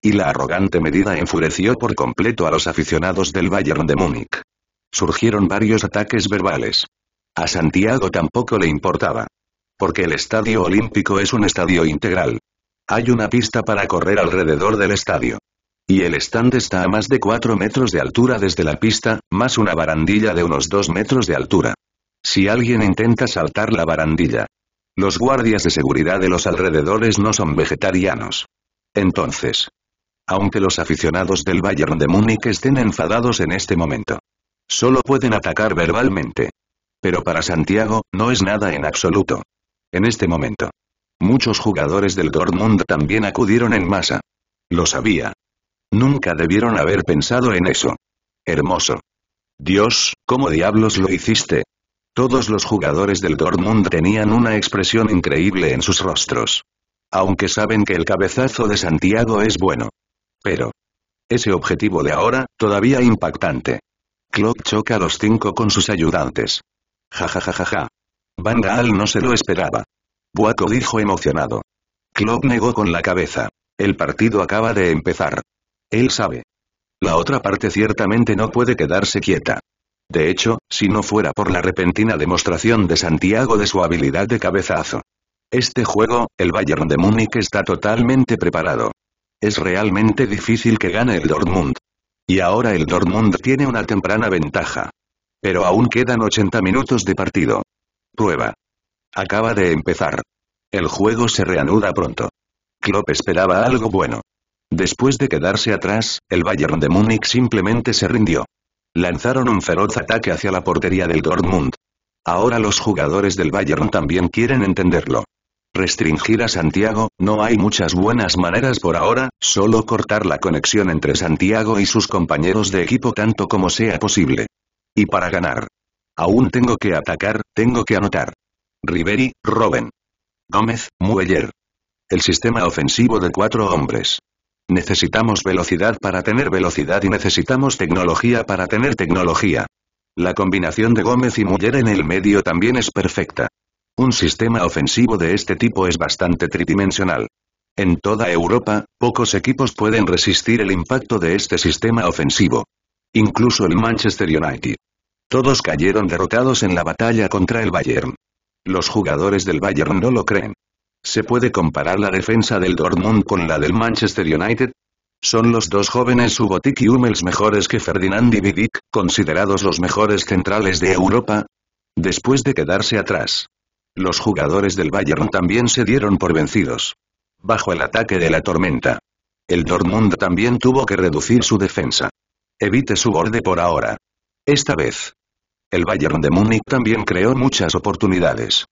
Y la arrogante medida enfureció por completo a los aficionados del Bayern de Múnich. Surgieron varios ataques verbales. A Santiago tampoco le importaba. Porque el Estadio Olímpico es un estadio integral. Hay una pista para correr alrededor del estadio. Y el stand está a más de 4 metros de altura desde la pista, más una barandilla de unos 2 metros de altura. Si alguien intenta saltar la barandilla. Los guardias de seguridad de los alrededores no son vegetarianos. Entonces. Aunque los aficionados del Bayern de Múnich estén enfadados en este momento. Solo pueden atacar verbalmente. Pero para Santiago, no es nada en absoluto. En este momento. Muchos jugadores del Dortmund también acudieron en masa. Lo sabía. Nunca debieron haber pensado en eso. Hermoso. Dios, ¿cómo diablos lo hiciste? Todos los jugadores del Dortmund tenían una expresión increíble en sus rostros. Aunque saben que el cabezazo de Santiago es bueno. Pero. Ese objetivo de ahora, todavía impactante. Klopp choca a los cinco con sus ayudantes. Ja ja ja ja Van Gaal no se lo esperaba. Buaco dijo emocionado. Klopp negó con la cabeza. El partido acaba de empezar. Él sabe. La otra parte ciertamente no puede quedarse quieta. De hecho, si no fuera por la repentina demostración de Santiago de su habilidad de cabezazo. Este juego, el Bayern de Múnich está totalmente preparado. Es realmente difícil que gane el Dortmund. Y ahora el Dortmund tiene una temprana ventaja. Pero aún quedan 80 minutos de partido. Prueba. Acaba de empezar. El juego se reanuda pronto. Klopp esperaba algo bueno. Después de quedarse atrás, el Bayern de Múnich simplemente se rindió. Lanzaron un feroz ataque hacia la portería del Dortmund. Ahora los jugadores del Bayern también quieren entenderlo restringir a Santiago, no hay muchas buenas maneras por ahora, solo cortar la conexión entre Santiago y sus compañeros de equipo tanto como sea posible. Y para ganar. Aún tengo que atacar, tengo que anotar. Riveri, Robben. Gómez, Mueller. El sistema ofensivo de cuatro hombres. Necesitamos velocidad para tener velocidad y necesitamos tecnología para tener tecnología. La combinación de Gómez y Mueller en el medio también es perfecta. Un sistema ofensivo de este tipo es bastante tridimensional. En toda Europa, pocos equipos pueden resistir el impacto de este sistema ofensivo. Incluso el Manchester United. Todos cayeron derrotados en la batalla contra el Bayern. Los jugadores del Bayern no lo creen. ¿Se puede comparar la defensa del Dortmund con la del Manchester United? Son los dos jóvenes Subotic y Hummels mejores que Ferdinand y Vidic, considerados los mejores centrales de Europa. Después de quedarse atrás, los jugadores del Bayern también se dieron por vencidos. Bajo el ataque de la tormenta. El Dortmund también tuvo que reducir su defensa. Evite su borde por ahora. Esta vez. El Bayern de Múnich también creó muchas oportunidades.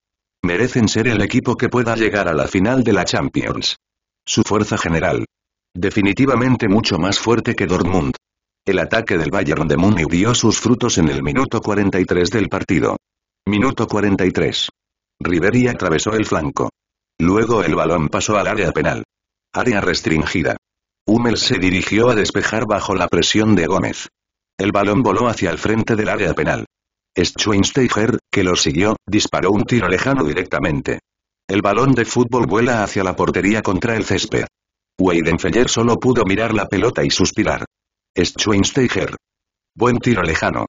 Merecen ser el equipo que pueda llegar a la final de la Champions. Su fuerza general. Definitivamente mucho más fuerte que Dortmund. El ataque del Bayern de Múnich dio sus frutos en el minuto 43 del partido. Minuto 43. Riveri atravesó el flanco. Luego el balón pasó al área penal. Área restringida. Hummel se dirigió a despejar bajo la presión de Gómez. El balón voló hacia el frente del área penal. Schweinsteiger, que lo siguió, disparó un tiro lejano directamente. El balón de fútbol vuela hacia la portería contra el césped. Weidenfeller solo pudo mirar la pelota y suspirar. Schweinsteiger. Buen tiro lejano.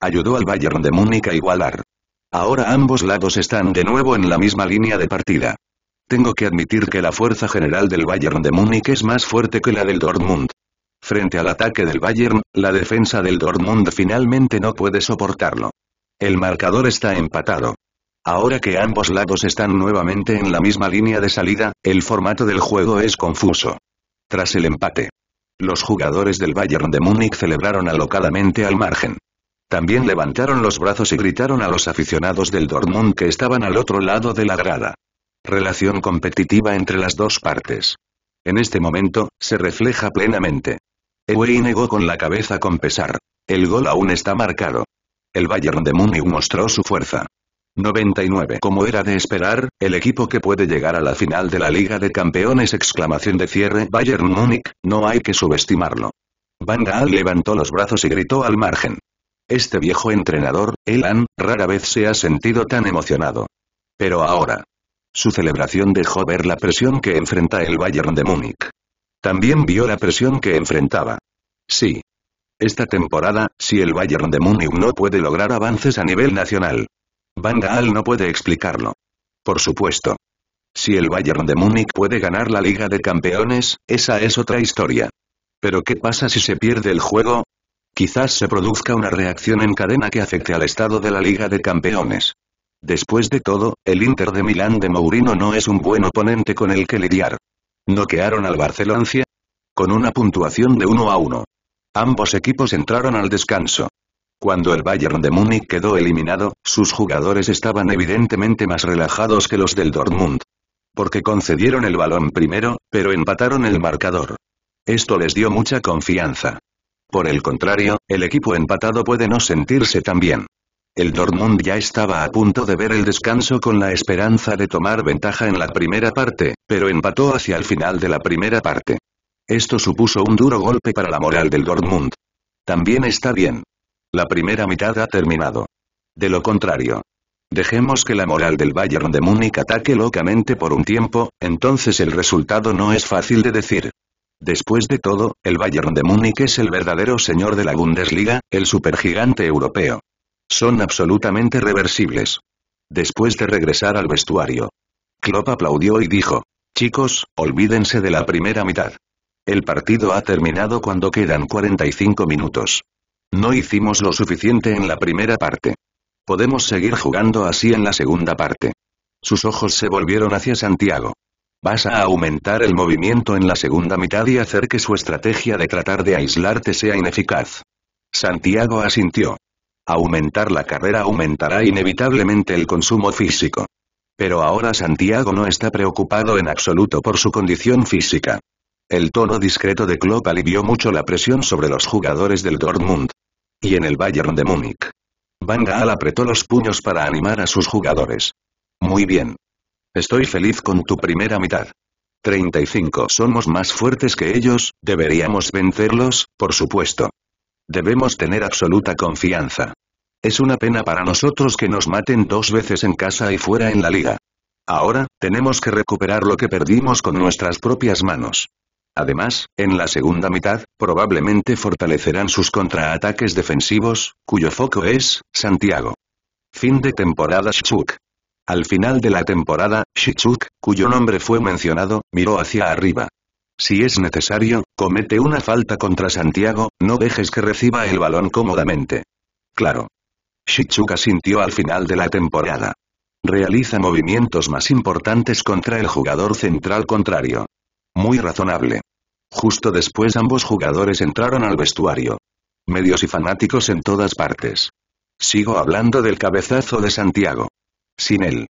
Ayudó al Bayern de Múnich a igualar. Ahora ambos lados están de nuevo en la misma línea de partida. Tengo que admitir que la fuerza general del Bayern de Múnich es más fuerte que la del Dortmund. Frente al ataque del Bayern, la defensa del Dortmund finalmente no puede soportarlo. El marcador está empatado. Ahora que ambos lados están nuevamente en la misma línea de salida, el formato del juego es confuso. Tras el empate, los jugadores del Bayern de Múnich celebraron alocadamente al margen también levantaron los brazos y gritaron a los aficionados del Dortmund que estaban al otro lado de la grada. Relación competitiva entre las dos partes. En este momento, se refleja plenamente. Ewey negó con la cabeza con pesar. El gol aún está marcado. El Bayern de Múnich mostró su fuerza. 99. Como era de esperar, el equipo que puede llegar a la final de la Liga de Campeones exclamación de cierre Bayern Múnich, no hay que subestimarlo. Van Gaal levantó los brazos y gritó al margen. Este viejo entrenador, Elan, rara vez se ha sentido tan emocionado. Pero ahora. Su celebración dejó ver la presión que enfrenta el Bayern de Múnich. También vio la presión que enfrentaba. Sí. Esta temporada, si el Bayern de Múnich no puede lograr avances a nivel nacional. Van Gaal no puede explicarlo. Por supuesto. Si el Bayern de Múnich puede ganar la Liga de Campeones, esa es otra historia. Pero ¿qué pasa si se pierde el juego? Quizás se produzca una reacción en cadena que afecte al estado de la Liga de Campeones. Después de todo, el Inter de Milán de Mourinho no es un buen oponente con el que lidiar. Noquearon al Barcelona con una puntuación de 1 a 1. Ambos equipos entraron al descanso. Cuando el Bayern de Múnich quedó eliminado, sus jugadores estaban evidentemente más relajados que los del Dortmund. Porque concedieron el balón primero, pero empataron el marcador. Esto les dio mucha confianza. Por el contrario, el equipo empatado puede no sentirse tan bien. El Dortmund ya estaba a punto de ver el descanso con la esperanza de tomar ventaja en la primera parte, pero empató hacia el final de la primera parte. Esto supuso un duro golpe para la moral del Dortmund. También está bien. La primera mitad ha terminado. De lo contrario. Dejemos que la moral del Bayern de Múnich ataque locamente por un tiempo, entonces el resultado no es fácil de decir. Después de todo, el Bayern de Múnich es el verdadero señor de la Bundesliga, el supergigante europeo. Son absolutamente reversibles. Después de regresar al vestuario, Klopp aplaudió y dijo, chicos, olvídense de la primera mitad. El partido ha terminado cuando quedan 45 minutos. No hicimos lo suficiente en la primera parte. Podemos seguir jugando así en la segunda parte. Sus ojos se volvieron hacia Santiago. Vas a aumentar el movimiento en la segunda mitad y hacer que su estrategia de tratar de aislarte sea ineficaz. Santiago asintió. Aumentar la carrera aumentará inevitablemente el consumo físico. Pero ahora Santiago no está preocupado en absoluto por su condición física. El tono discreto de Klopp alivió mucho la presión sobre los jugadores del Dortmund. Y en el Bayern de Múnich. Van Gaal apretó los puños para animar a sus jugadores. Muy bien. Estoy feliz con tu primera mitad. 35 Somos más fuertes que ellos, deberíamos vencerlos, por supuesto. Debemos tener absoluta confianza. Es una pena para nosotros que nos maten dos veces en casa y fuera en la liga. Ahora, tenemos que recuperar lo que perdimos con nuestras propias manos. Además, en la segunda mitad, probablemente fortalecerán sus contraataques defensivos, cuyo foco es, Santiago. Fin de temporada Shuk. Al final de la temporada, Shichuk, cuyo nombre fue mencionado, miró hacia arriba. Si es necesario, comete una falta contra Santiago, no dejes que reciba el balón cómodamente. Claro. Shichuk asintió al final de la temporada. Realiza movimientos más importantes contra el jugador central contrario. Muy razonable. Justo después ambos jugadores entraron al vestuario. Medios y fanáticos en todas partes. Sigo hablando del cabezazo de Santiago. Sin él.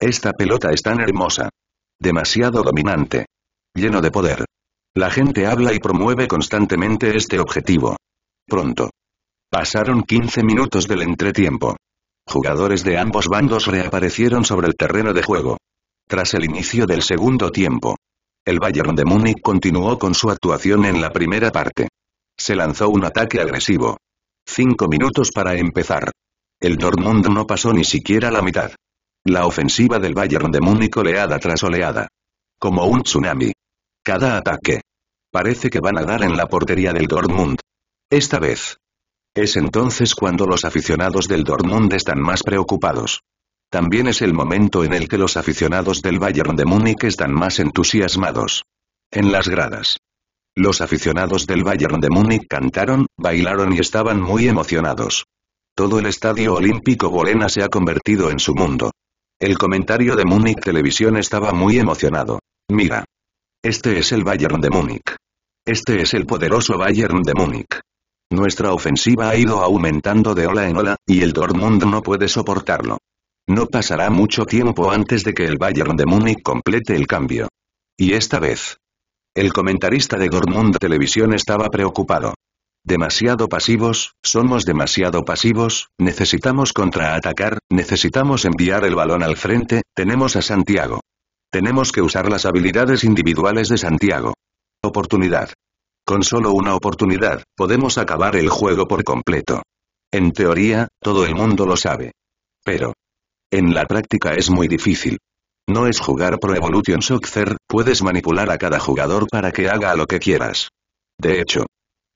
Esta pelota es tan hermosa. Demasiado dominante. Lleno de poder. La gente habla y promueve constantemente este objetivo. Pronto. Pasaron 15 minutos del entretiempo. Jugadores de ambos bandos reaparecieron sobre el terreno de juego. Tras el inicio del segundo tiempo, el Bayern de Múnich continuó con su actuación en la primera parte. Se lanzó un ataque agresivo. Cinco minutos para empezar el Dortmund no pasó ni siquiera la mitad. La ofensiva del Bayern de Múnich oleada tras oleada. Como un tsunami. Cada ataque. Parece que van a dar en la portería del Dortmund. Esta vez. Es entonces cuando los aficionados del Dortmund están más preocupados. También es el momento en el que los aficionados del Bayern de Múnich están más entusiasmados. En las gradas. Los aficionados del Bayern de Múnich cantaron, bailaron y estaban muy emocionados. Todo el estadio olímpico Bolena se ha convertido en su mundo. El comentario de Múnich Televisión estaba muy emocionado. Mira. Este es el Bayern de Múnich. Este es el poderoso Bayern de Múnich. Nuestra ofensiva ha ido aumentando de ola en ola, y el Dortmund no puede soportarlo. No pasará mucho tiempo antes de que el Bayern de Múnich complete el cambio. Y esta vez. El comentarista de Dortmund Televisión estaba preocupado. Demasiado pasivos, somos demasiado pasivos, necesitamos contraatacar, necesitamos enviar el balón al frente, tenemos a Santiago. Tenemos que usar las habilidades individuales de Santiago. Oportunidad. Con solo una oportunidad, podemos acabar el juego por completo. En teoría, todo el mundo lo sabe. Pero. En la práctica es muy difícil. No es jugar Pro Evolution Soccer, puedes manipular a cada jugador para que haga lo que quieras. De hecho,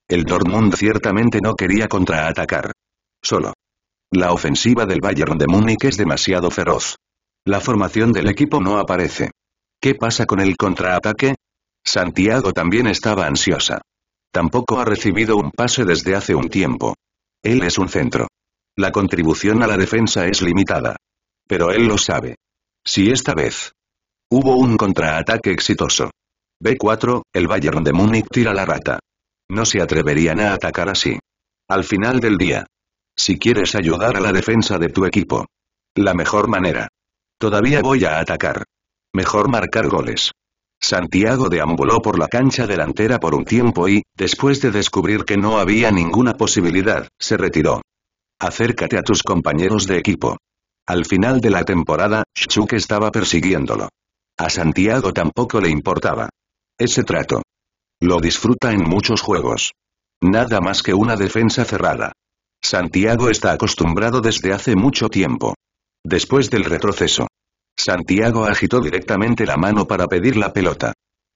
el Dortmund ciertamente no quería contraatacar. Solo. La ofensiva del Bayern de Múnich es demasiado feroz. La formación del equipo no aparece. ¿Qué pasa con el contraataque? Santiago también estaba ansiosa. Tampoco ha recibido un pase desde hace un tiempo. Él es un centro. La contribución a la defensa es limitada. Pero él lo sabe. Si esta vez hubo un contraataque exitoso. B4, el Bayern de Múnich tira la rata. No se atreverían a atacar así. Al final del día. Si quieres ayudar a la defensa de tu equipo. La mejor manera. Todavía voy a atacar. Mejor marcar goles. Santiago deambuló por la cancha delantera por un tiempo y, después de descubrir que no había ninguna posibilidad, se retiró. Acércate a tus compañeros de equipo. Al final de la temporada, Chuk estaba persiguiéndolo. A Santiago tampoco le importaba. Ese trato. Lo disfruta en muchos juegos. Nada más que una defensa cerrada. Santiago está acostumbrado desde hace mucho tiempo. Después del retroceso. Santiago agitó directamente la mano para pedir la pelota.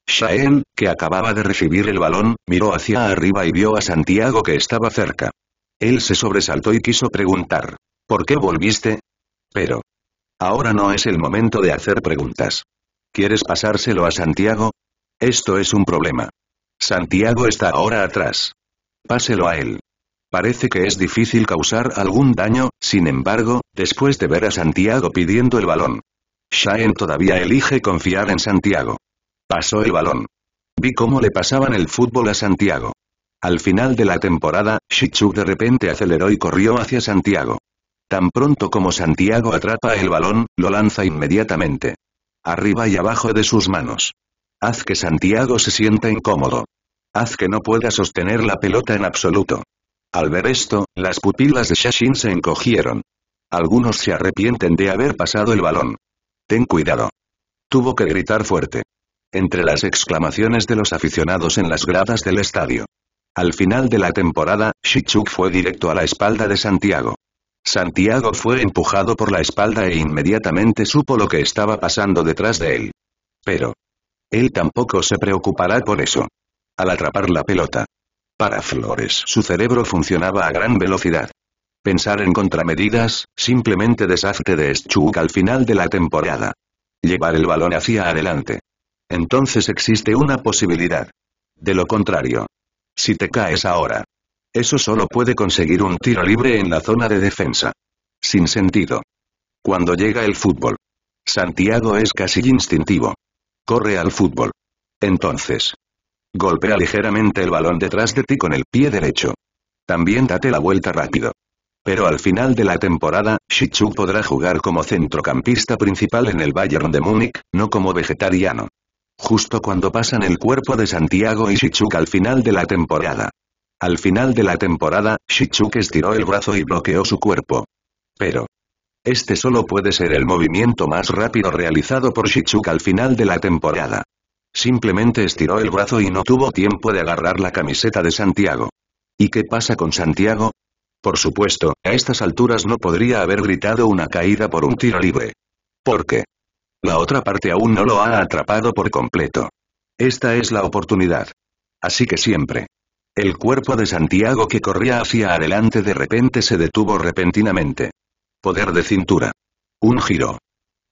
Shaen, que acababa de recibir el balón, miró hacia arriba y vio a Santiago que estaba cerca. Él se sobresaltó y quiso preguntar. ¿Por qué volviste? Pero. Ahora no es el momento de hacer preguntas. ¿Quieres pasárselo a Santiago? Esto es un problema. Santiago está ahora atrás. Páselo a él. Parece que es difícil causar algún daño, sin embargo, después de ver a Santiago pidiendo el balón. Shaen todavía elige confiar en Santiago. Pasó el balón. Vi cómo le pasaban el fútbol a Santiago. Al final de la temporada, Shichu de repente aceleró y corrió hacia Santiago. Tan pronto como Santiago atrapa el balón, lo lanza inmediatamente. Arriba y abajo de sus manos. Haz que Santiago se sienta incómodo. Haz que no pueda sostener la pelota en absoluto. Al ver esto, las pupilas de Shashin se encogieron. Algunos se arrepienten de haber pasado el balón. Ten cuidado. Tuvo que gritar fuerte. Entre las exclamaciones de los aficionados en las gradas del estadio. Al final de la temporada, Shichuk fue directo a la espalda de Santiago. Santiago fue empujado por la espalda e inmediatamente supo lo que estaba pasando detrás de él. Pero, él tampoco se preocupará por eso. Al atrapar la pelota. Para Flores su cerebro funcionaba a gran velocidad. Pensar en contramedidas, simplemente deshazte de Schuk al final de la temporada. Llevar el balón hacia adelante. Entonces existe una posibilidad. De lo contrario. Si te caes ahora. Eso solo puede conseguir un tiro libre en la zona de defensa. Sin sentido. Cuando llega el fútbol. Santiago es casi instintivo corre al fútbol. Entonces. Golpea ligeramente el balón detrás de ti con el pie derecho. También date la vuelta rápido. Pero al final de la temporada, Shichuk podrá jugar como centrocampista principal en el Bayern de Múnich, no como vegetariano. Justo cuando pasan el cuerpo de Santiago y Shichuk al final de la temporada. Al final de la temporada, Shichuk estiró el brazo y bloqueó su cuerpo. Pero, este solo puede ser el movimiento más rápido realizado por Shichuk al final de la temporada. Simplemente estiró el brazo y no tuvo tiempo de agarrar la camiseta de Santiago. ¿Y qué pasa con Santiago? Por supuesto, a estas alturas no podría haber gritado una caída por un tiro libre. ¿Por qué? La otra parte aún no lo ha atrapado por completo. Esta es la oportunidad. Así que siempre. El cuerpo de Santiago que corría hacia adelante de repente se detuvo repentinamente. Poder de cintura. Un giro.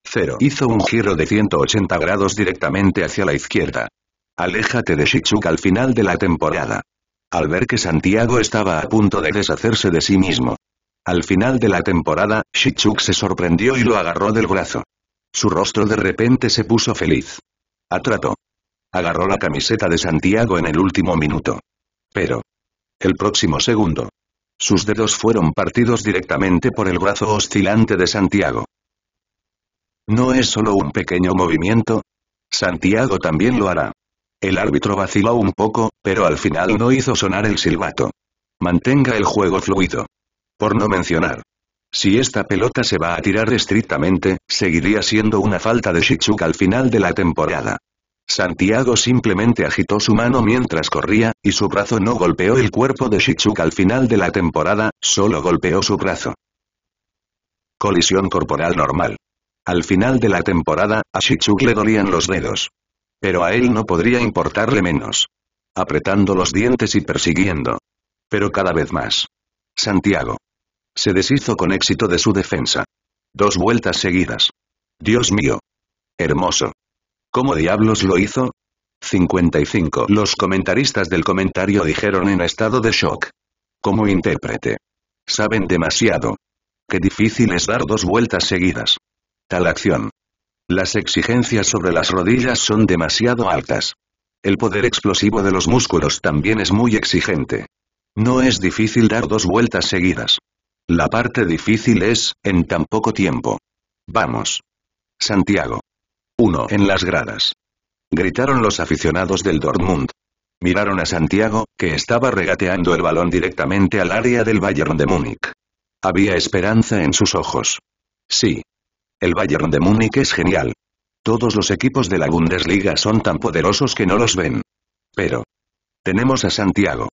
Cero. Hizo un giro de 180 grados directamente hacia la izquierda. Aléjate de Shichuk al final de la temporada. Al ver que Santiago estaba a punto de deshacerse de sí mismo. Al final de la temporada, Shichuk se sorprendió y lo agarró del brazo. Su rostro de repente se puso feliz. Atrato. Agarró la camiseta de Santiago en el último minuto. Pero. El próximo segundo. Sus dedos fueron partidos directamente por el brazo oscilante de Santiago. No es solo un pequeño movimiento. Santiago también lo hará. El árbitro vaciló un poco, pero al final no hizo sonar el silbato. Mantenga el juego fluido. Por no mencionar. Si esta pelota se va a tirar estrictamente, seguiría siendo una falta de Shichuk al final de la temporada. Santiago simplemente agitó su mano mientras corría, y su brazo no golpeó el cuerpo de Shichuk al final de la temporada, solo golpeó su brazo. Colisión corporal normal. Al final de la temporada, a Shichuk le dolían los dedos. Pero a él no podría importarle menos. Apretando los dientes y persiguiendo. Pero cada vez más. Santiago. Se deshizo con éxito de su defensa. Dos vueltas seguidas. Dios mío. Hermoso. ¿Cómo diablos lo hizo? 55. Los comentaristas del comentario dijeron en estado de shock. Como intérprete. Saben demasiado. Qué difícil es dar dos vueltas seguidas. Tal acción. Las exigencias sobre las rodillas son demasiado altas. El poder explosivo de los músculos también es muy exigente. No es difícil dar dos vueltas seguidas. La parte difícil es, en tan poco tiempo. Vamos. Santiago. Uno en las gradas. Gritaron los aficionados del Dortmund. Miraron a Santiago, que estaba regateando el balón directamente al área del Bayern de Múnich. Había esperanza en sus ojos. Sí. El Bayern de Múnich es genial. Todos los equipos de la Bundesliga son tan poderosos que no los ven. Pero. Tenemos a Santiago.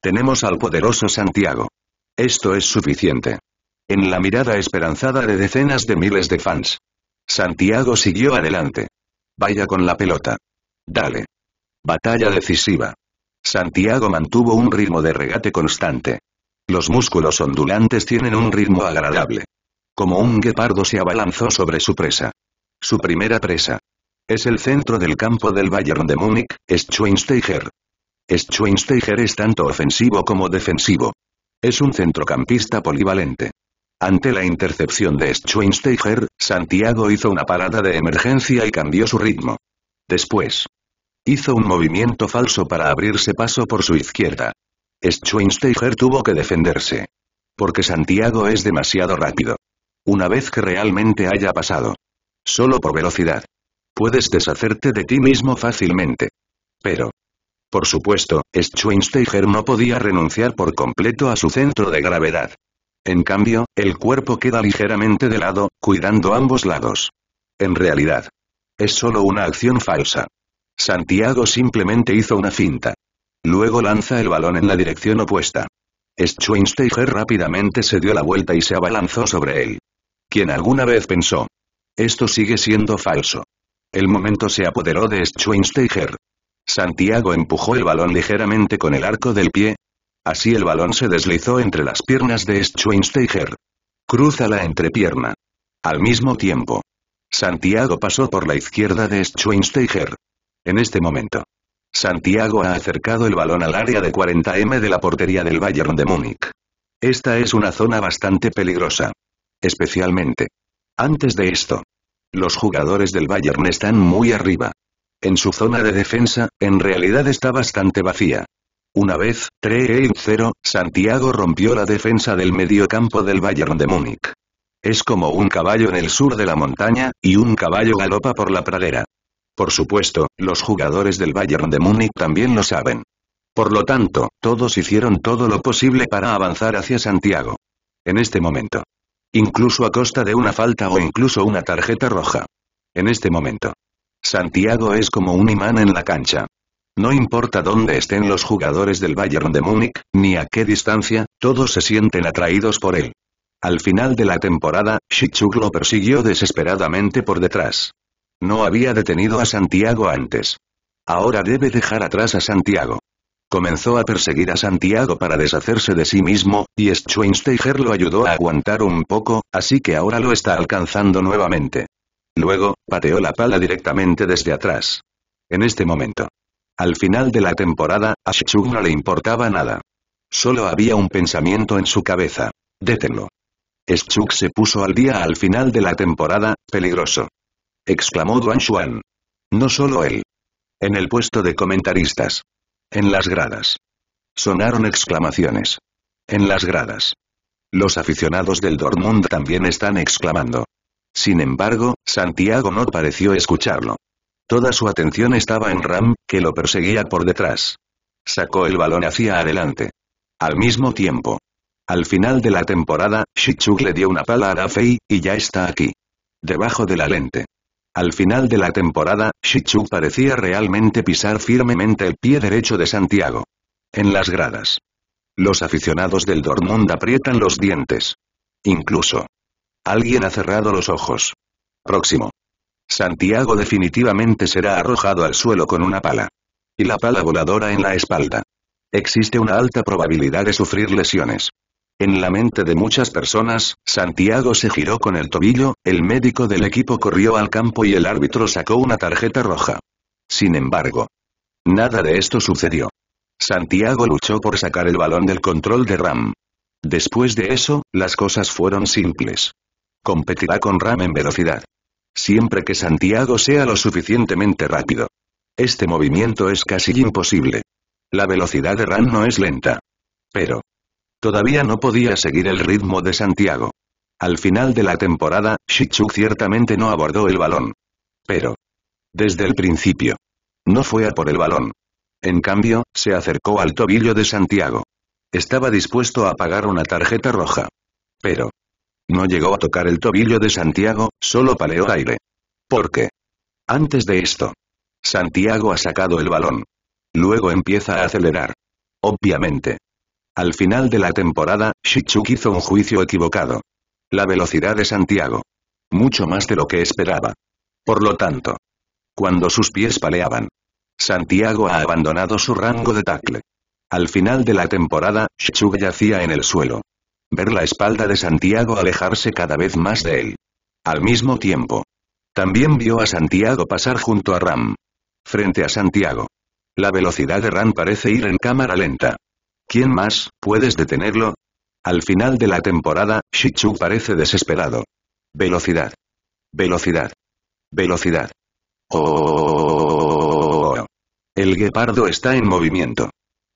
Tenemos al poderoso Santiago. Esto es suficiente. En la mirada esperanzada de decenas de miles de fans, Santiago siguió adelante. Vaya con la pelota. Dale. Batalla decisiva. Santiago mantuvo un ritmo de regate constante. Los músculos ondulantes tienen un ritmo agradable. Como un guepardo se abalanzó sobre su presa. Su primera presa. Es el centro del campo del Bayern de Múnich, Schweinsteiger. Schweinsteiger es tanto ofensivo como defensivo. Es un centrocampista polivalente. Ante la intercepción de Schweinsteiger, Santiago hizo una parada de emergencia y cambió su ritmo. Después, hizo un movimiento falso para abrirse paso por su izquierda. Schweinsteiger tuvo que defenderse. Porque Santiago es demasiado rápido. Una vez que realmente haya pasado. Solo por velocidad. Puedes deshacerte de ti mismo fácilmente. Pero. Por supuesto, Schweinsteiger no podía renunciar por completo a su centro de gravedad. En cambio, el cuerpo queda ligeramente de lado, cuidando ambos lados. En realidad. Es solo una acción falsa. Santiago simplemente hizo una finta. Luego lanza el balón en la dirección opuesta. Schweinsteiger rápidamente se dio la vuelta y se abalanzó sobre él. Quien alguna vez pensó. Esto sigue siendo falso. El momento se apoderó de Schweinsteiger. Santiago empujó el balón ligeramente con el arco del pie, Así el balón se deslizó entre las piernas de Schweinsteiger. Cruza la entrepierna. Al mismo tiempo. Santiago pasó por la izquierda de Schweinsteiger. En este momento. Santiago ha acercado el balón al área de 40m de la portería del Bayern de Múnich. Esta es una zona bastante peligrosa. Especialmente. Antes de esto. Los jugadores del Bayern están muy arriba. En su zona de defensa, en realidad está bastante vacía. Una vez, 3-0, Santiago rompió la defensa del mediocampo del Bayern de Múnich. Es como un caballo en el sur de la montaña, y un caballo galopa por la pradera. Por supuesto, los jugadores del Bayern de Múnich también lo saben. Por lo tanto, todos hicieron todo lo posible para avanzar hacia Santiago. En este momento. Incluso a costa de una falta o incluso una tarjeta roja. En este momento. Santiago es como un imán en la cancha. No importa dónde estén los jugadores del Bayern de Múnich, ni a qué distancia, todos se sienten atraídos por él. Al final de la temporada, Shichuk lo persiguió desesperadamente por detrás. No había detenido a Santiago antes. Ahora debe dejar atrás a Santiago. Comenzó a perseguir a Santiago para deshacerse de sí mismo, y Schweinsteiger lo ayudó a aguantar un poco, así que ahora lo está alcanzando nuevamente. Luego, pateó la pala directamente desde atrás. En este momento, al final de la temporada, a Shuk no le importaba nada. Solo había un pensamiento en su cabeza. Détenlo. Shuk se puso al día al final de la temporada, peligroso. Exclamó Duan Xuan. No solo él. En el puesto de comentaristas. En las gradas. Sonaron exclamaciones. En las gradas. Los aficionados del Dortmund también están exclamando. Sin embargo, Santiago no pareció escucharlo. Toda su atención estaba en Ram, que lo perseguía por detrás. Sacó el balón hacia adelante. Al mismo tiempo. Al final de la temporada, Shichuk le dio una pala a rafei y ya está aquí. Debajo de la lente. Al final de la temporada, Shichuk parecía realmente pisar firmemente el pie derecho de Santiago. En las gradas. Los aficionados del Dortmund aprietan los dientes. Incluso. Alguien ha cerrado los ojos. Próximo. Santiago definitivamente será arrojado al suelo con una pala. Y la pala voladora en la espalda. Existe una alta probabilidad de sufrir lesiones. En la mente de muchas personas, Santiago se giró con el tobillo, el médico del equipo corrió al campo y el árbitro sacó una tarjeta roja. Sin embargo, nada de esto sucedió. Santiago luchó por sacar el balón del control de Ram. Después de eso, las cosas fueron simples. Competirá con Ram en velocidad. Siempre que Santiago sea lo suficientemente rápido. Este movimiento es casi imposible. La velocidad de Ran no es lenta. Pero. Todavía no podía seguir el ritmo de Santiago. Al final de la temporada, Shichu ciertamente no abordó el balón. Pero. Desde el principio. No fue a por el balón. En cambio, se acercó al tobillo de Santiago. Estaba dispuesto a pagar una tarjeta roja. Pero. No llegó a tocar el tobillo de Santiago, solo paleó aire. ¿Por qué? Antes de esto. Santiago ha sacado el balón. Luego empieza a acelerar. Obviamente. Al final de la temporada, Shichuk hizo un juicio equivocado. La velocidad de Santiago. Mucho más de lo que esperaba. Por lo tanto. Cuando sus pies paleaban. Santiago ha abandonado su rango de tackle. Al final de la temporada, Shichuk yacía en el suelo ver la espalda de Santiago alejarse cada vez más de él. Al mismo tiempo. También vio a Santiago pasar junto a Ram. Frente a Santiago. La velocidad de Ram parece ir en cámara lenta. ¿Quién más, puedes detenerlo? Al final de la temporada, Shichu parece desesperado. Velocidad. Velocidad. Velocidad. Oh. El guepardo está en movimiento.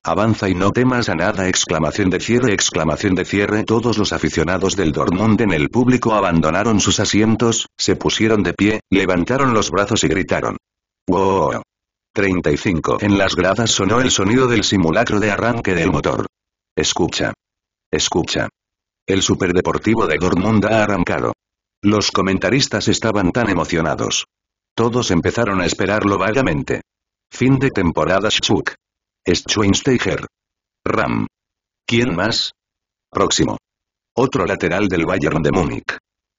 Avanza y no temas a nada exclamación de cierre exclamación de cierre todos los aficionados del Dortmund en el público abandonaron sus asientos, se pusieron de pie, levantaron los brazos y gritaron. ¡Wow! 35. En las gradas sonó el sonido del simulacro de arranque del motor. Escucha. Escucha. El superdeportivo de Dortmund ha arrancado. Los comentaristas estaban tan emocionados. Todos empezaron a esperarlo vagamente. Fin de temporada Shuk. Schweinsteiger. Ram. ¿Quién más? Próximo. Otro lateral del Bayern de Múnich.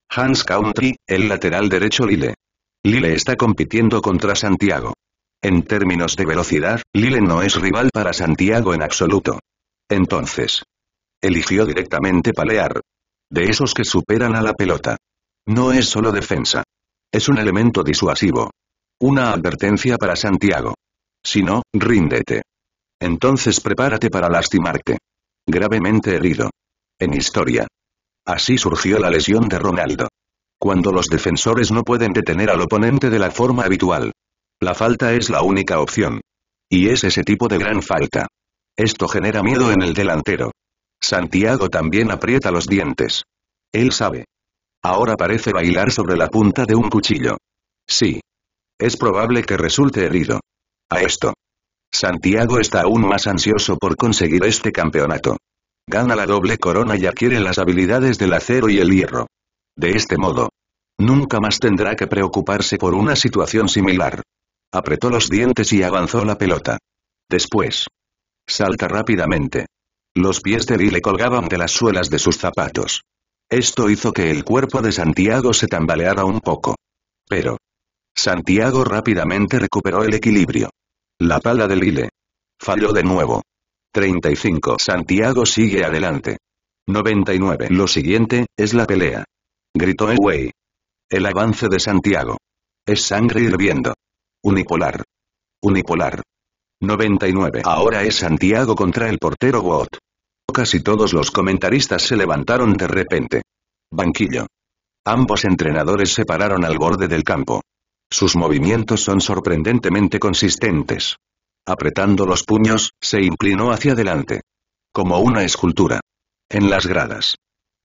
Hans Country, el lateral derecho Lille. Lille está compitiendo contra Santiago. En términos de velocidad, Lille no es rival para Santiago en absoluto. Entonces. Eligió directamente palear. De esos que superan a la pelota. No es solo defensa. Es un elemento disuasivo. Una advertencia para Santiago. Si no, ríndete. Entonces prepárate para lastimarte. Gravemente herido. En historia. Así surgió la lesión de Ronaldo. Cuando los defensores no pueden detener al oponente de la forma habitual. La falta es la única opción. Y es ese tipo de gran falta. Esto genera miedo en el delantero. Santiago también aprieta los dientes. Él sabe. Ahora parece bailar sobre la punta de un cuchillo. Sí. Es probable que resulte herido. A esto. Santiago está aún más ansioso por conseguir este campeonato. Gana la doble corona y adquiere las habilidades del acero y el hierro. De este modo, nunca más tendrá que preocuparse por una situación similar. Apretó los dientes y avanzó la pelota. Después, salta rápidamente. Los pies de Lee le colgaban de las suelas de sus zapatos. Esto hizo que el cuerpo de Santiago se tambaleara un poco. Pero, Santiago rápidamente recuperó el equilibrio. La pala de Lille. Falló de nuevo. 35. Santiago sigue adelante. 99. Lo siguiente, es la pelea. Gritó el güey. El avance de Santiago. Es sangre hirviendo. Unipolar. Unipolar. 99. Ahora es Santiago contra el portero Watt. Casi todos los comentaristas se levantaron de repente. Banquillo. Ambos entrenadores se pararon al borde del campo. Sus movimientos son sorprendentemente consistentes. Apretando los puños, se inclinó hacia adelante. Como una escultura. En las gradas.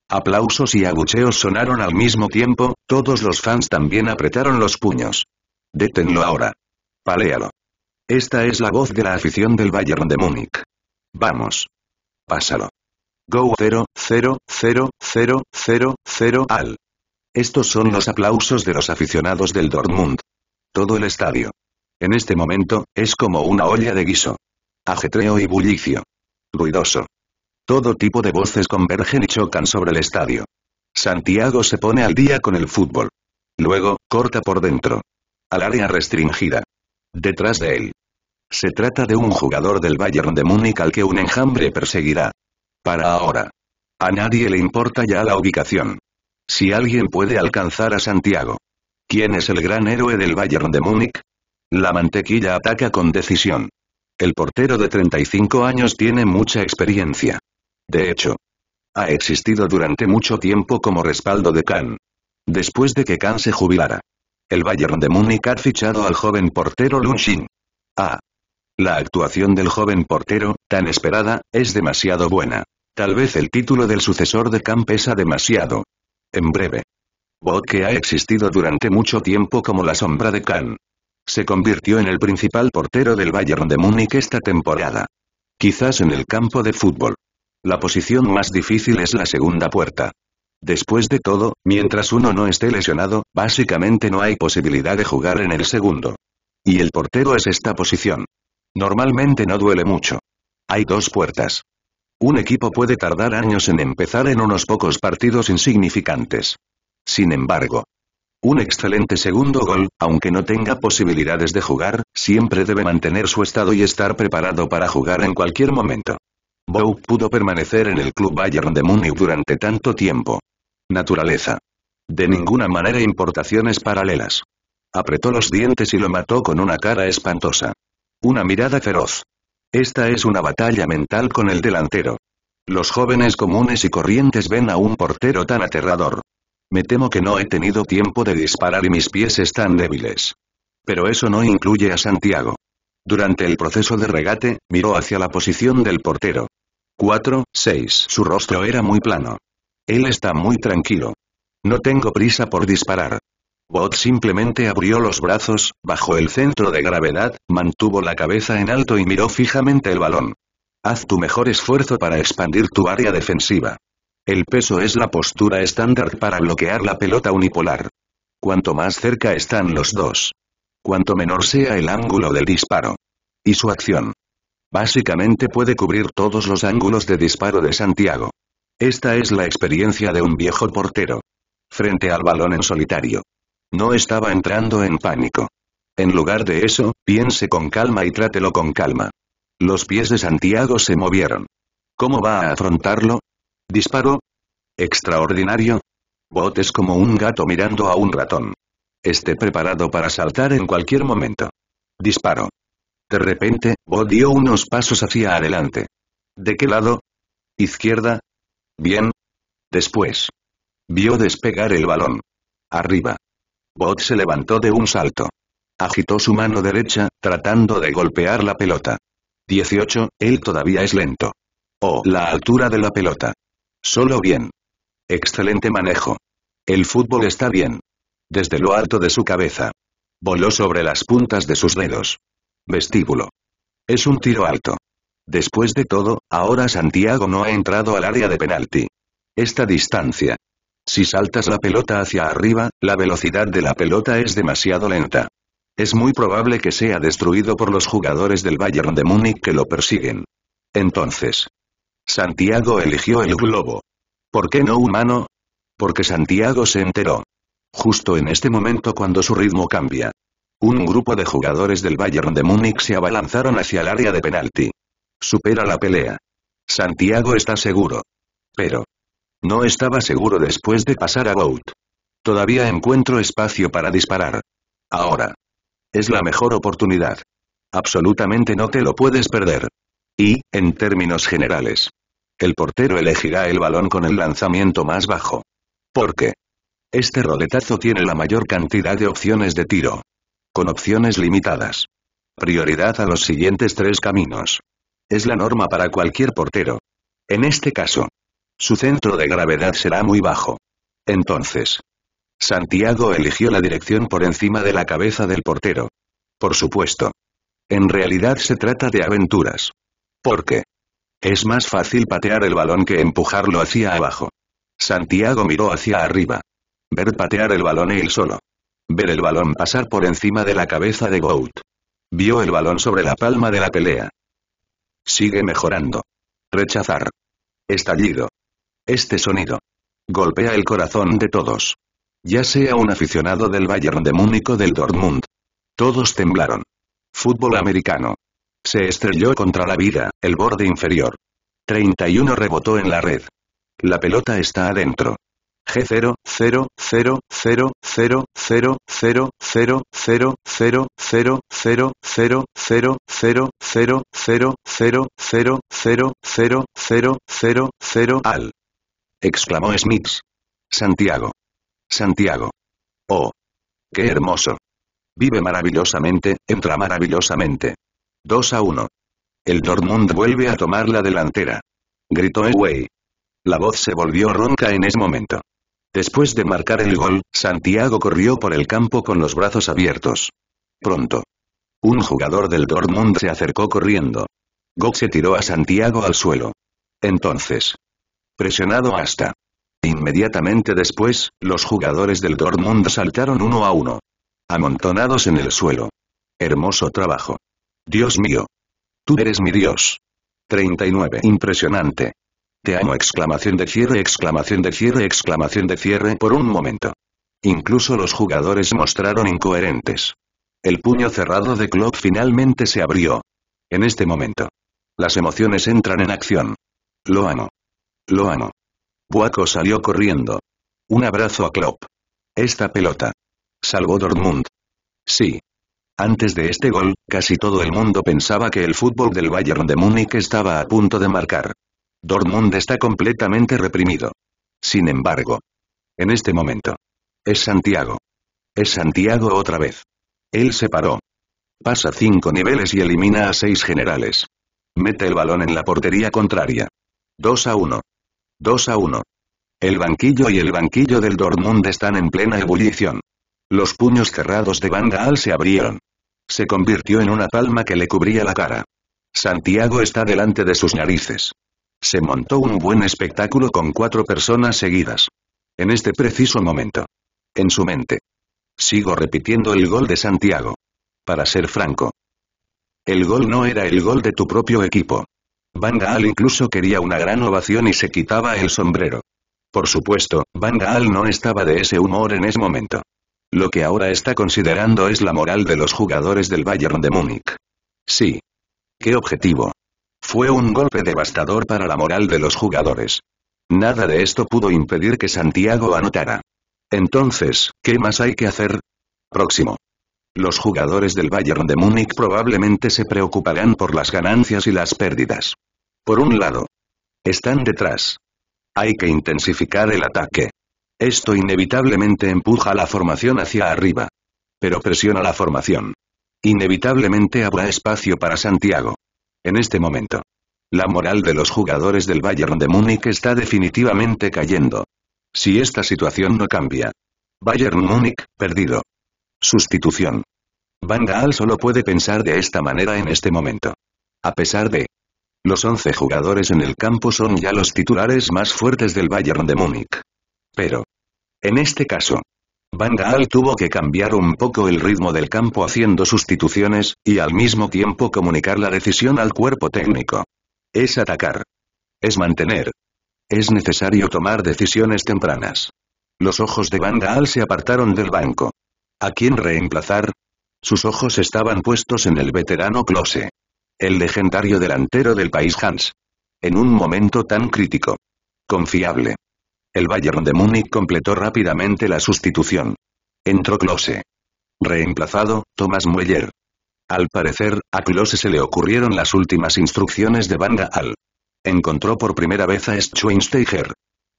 Aplausos y agucheos sonaron al mismo tiempo, todos los fans también apretaron los puños. Détenlo ahora. Paléalo. Esta es la voz de la afición del Bayern de Múnich. Vamos. Pásalo. Go 0, 0, 0, 0, 0, 0 al. Estos son los aplausos de los aficionados del Dortmund. Todo el estadio. En este momento, es como una olla de guiso. Ajetreo y bullicio. Ruidoso. Todo tipo de voces convergen y chocan sobre el estadio. Santiago se pone al día con el fútbol. Luego, corta por dentro. Al área restringida. Detrás de él. Se trata de un jugador del Bayern de Múnich al que un enjambre perseguirá. Para ahora. A nadie le importa ya la ubicación. Si alguien puede alcanzar a Santiago. ¿Quién es el gran héroe del Bayern de Múnich? La mantequilla ataca con decisión. El portero de 35 años tiene mucha experiencia. De hecho, ha existido durante mucho tiempo como respaldo de Kahn. Después de que Kahn se jubilara, el Bayern de Múnich ha fichado al joven portero Lunshin. Ah, la actuación del joven portero, tan esperada, es demasiado buena. Tal vez el título del sucesor de Kahn pesa demasiado, en breve. Bot que ha existido durante mucho tiempo como la sombra de Kahn. Se convirtió en el principal portero del Bayern de Múnich esta temporada. Quizás en el campo de fútbol. La posición más difícil es la segunda puerta. Después de todo, mientras uno no esté lesionado, básicamente no hay posibilidad de jugar en el segundo. Y el portero es esta posición. Normalmente no duele mucho. Hay dos puertas. Un equipo puede tardar años en empezar en unos pocos partidos insignificantes. Sin embargo, un excelente segundo gol, aunque no tenga posibilidades de jugar, siempre debe mantener su estado y estar preparado para jugar en cualquier momento. Bou pudo permanecer en el club Bayern de Múnich durante tanto tiempo. Naturaleza. De ninguna manera importaciones paralelas. Apretó los dientes y lo mató con una cara espantosa. Una mirada feroz. Esta es una batalla mental con el delantero. Los jóvenes comunes y corrientes ven a un portero tan aterrador. Me temo que no he tenido tiempo de disparar y mis pies están débiles. Pero eso no incluye a Santiago. Durante el proceso de regate, miró hacia la posición del portero. 4, 6. Su rostro era muy plano. Él está muy tranquilo. No tengo prisa por disparar. Bot simplemente abrió los brazos, bajo el centro de gravedad, mantuvo la cabeza en alto y miró fijamente el balón. Haz tu mejor esfuerzo para expandir tu área defensiva. El peso es la postura estándar para bloquear la pelota unipolar. Cuanto más cerca están los dos. Cuanto menor sea el ángulo del disparo. Y su acción. Básicamente puede cubrir todos los ángulos de disparo de Santiago. Esta es la experiencia de un viejo portero. Frente al balón en solitario. No estaba entrando en pánico. En lugar de eso, piense con calma y trátelo con calma. Los pies de Santiago se movieron. ¿Cómo va a afrontarlo? ¿Disparo? ¿Extraordinario? Bot es como un gato mirando a un ratón. Esté preparado para saltar en cualquier momento. Disparo. De repente, Bot dio unos pasos hacia adelante. ¿De qué lado? ¿Izquierda? Bien. Después. Vio despegar el balón. Arriba. Bot se levantó de un salto. Agitó su mano derecha, tratando de golpear la pelota. 18, él todavía es lento. Oh, la altura de la pelota. Solo bien. Excelente manejo. El fútbol está bien. Desde lo alto de su cabeza. Voló sobre las puntas de sus dedos. Vestíbulo. Es un tiro alto. Después de todo, ahora Santiago no ha entrado al área de penalti. Esta distancia, si saltas la pelota hacia arriba, la velocidad de la pelota es demasiado lenta. Es muy probable que sea destruido por los jugadores del Bayern de Múnich que lo persiguen. Entonces, Santiago eligió el globo. ¿Por qué no humano? Porque Santiago se enteró. Justo en este momento cuando su ritmo cambia. Un grupo de jugadores del Bayern de Múnich se abalanzaron hacia el área de penalti. Supera la pelea. Santiago está seguro. Pero, no estaba seguro después de pasar a Bout. Todavía encuentro espacio para disparar. Ahora. Es la mejor oportunidad. Absolutamente no te lo puedes perder. Y, en términos generales. El portero elegirá el balón con el lanzamiento más bajo. Porque. Este roletazo tiene la mayor cantidad de opciones de tiro. Con opciones limitadas. Prioridad a los siguientes tres caminos. Es la norma para cualquier portero. En este caso, su centro de gravedad será muy bajo. Entonces. Santiago eligió la dirección por encima de la cabeza del portero. Por supuesto. En realidad se trata de aventuras. ¿Por qué? Es más fácil patear el balón que empujarlo hacia abajo. Santiago miró hacia arriba. Ver patear el balón él solo. Ver el balón pasar por encima de la cabeza de Goat. Vio el balón sobre la palma de la pelea. Sigue mejorando. Rechazar. Estallido. Este sonido. Golpea el corazón de todos. Ya sea un aficionado del Bayern de Múnich o del Dortmund. Todos temblaron. Fútbol americano. Se estrelló contra la vida, el borde inferior. 31 rebotó en la red. La pelota está adentro. G0, al exclamó Smith. Santiago. Santiago. Oh. Qué hermoso. Vive maravillosamente, entra maravillosamente. 2 a 1. El Dortmund vuelve a tomar la delantera. Gritó Ewey. La voz se volvió ronca en ese momento. Después de marcar el gol, Santiago corrió por el campo con los brazos abiertos. Pronto. Un jugador del Dortmund se acercó corriendo. Gok se tiró a Santiago al suelo. Entonces presionado hasta. Inmediatamente después, los jugadores del Dortmund saltaron uno a uno. Amontonados en el suelo. Hermoso trabajo. Dios mío. Tú eres mi Dios. 39. Impresionante. Te amo exclamación de cierre exclamación de cierre exclamación de cierre por un momento. Incluso los jugadores mostraron incoherentes. El puño cerrado de Klopp finalmente se abrió. En este momento. Las emociones entran en acción. Lo amo. Lo amo. Buaco salió corriendo. Un abrazo a Klopp. Esta pelota. Salvó Dortmund. Sí. Antes de este gol, casi todo el mundo pensaba que el fútbol del Bayern de Múnich estaba a punto de marcar. Dortmund está completamente reprimido. Sin embargo. En este momento. Es Santiago. Es Santiago otra vez. Él se paró. Pasa cinco niveles y elimina a seis generales. Mete el balón en la portería contraria. 2 a 1. 2 a 1. El banquillo y el banquillo del Dortmund están en plena ebullición. Los puños cerrados de Van Gaal se abrieron. Se convirtió en una palma que le cubría la cara. Santiago está delante de sus narices. Se montó un buen espectáculo con cuatro personas seguidas. En este preciso momento. En su mente. Sigo repitiendo el gol de Santiago. Para ser franco. El gol no era el gol de tu propio equipo. Van Gaal incluso quería una gran ovación y se quitaba el sombrero. Por supuesto, Van Gaal no estaba de ese humor en ese momento. Lo que ahora está considerando es la moral de los jugadores del Bayern de Múnich. Sí. ¿Qué objetivo? Fue un golpe devastador para la moral de los jugadores. Nada de esto pudo impedir que Santiago anotara. Entonces, ¿qué más hay que hacer? Próximo. Los jugadores del Bayern de Múnich probablemente se preocuparán por las ganancias y las pérdidas. Por un lado, están detrás. Hay que intensificar el ataque. Esto inevitablemente empuja la formación hacia arriba. Pero presiona la formación. Inevitablemente habrá espacio para Santiago. En este momento. La moral de los jugadores del Bayern de Múnich está definitivamente cayendo. Si esta situación no cambia. Bayern Múnich, perdido. Sustitución. Van Gaal solo puede pensar de esta manera en este momento. A pesar de... Los 11 jugadores en el campo son ya los titulares más fuertes del Bayern de Múnich. Pero... En este caso, Van Gaal tuvo que cambiar un poco el ritmo del campo haciendo sustituciones, y al mismo tiempo comunicar la decisión al cuerpo técnico. Es atacar. Es mantener. Es necesario tomar decisiones tempranas. Los ojos de Van Gaal se apartaron del banco. ¿A quién reemplazar? Sus ojos estaban puestos en el veterano Close, El legendario delantero del país Hans. En un momento tan crítico. Confiable. El Bayern de Múnich completó rápidamente la sustitución. Entró Close, Reemplazado, Thomas Mueller. Al parecer, a Close se le ocurrieron las últimas instrucciones de Van Al. Encontró por primera vez a Schweinsteiger,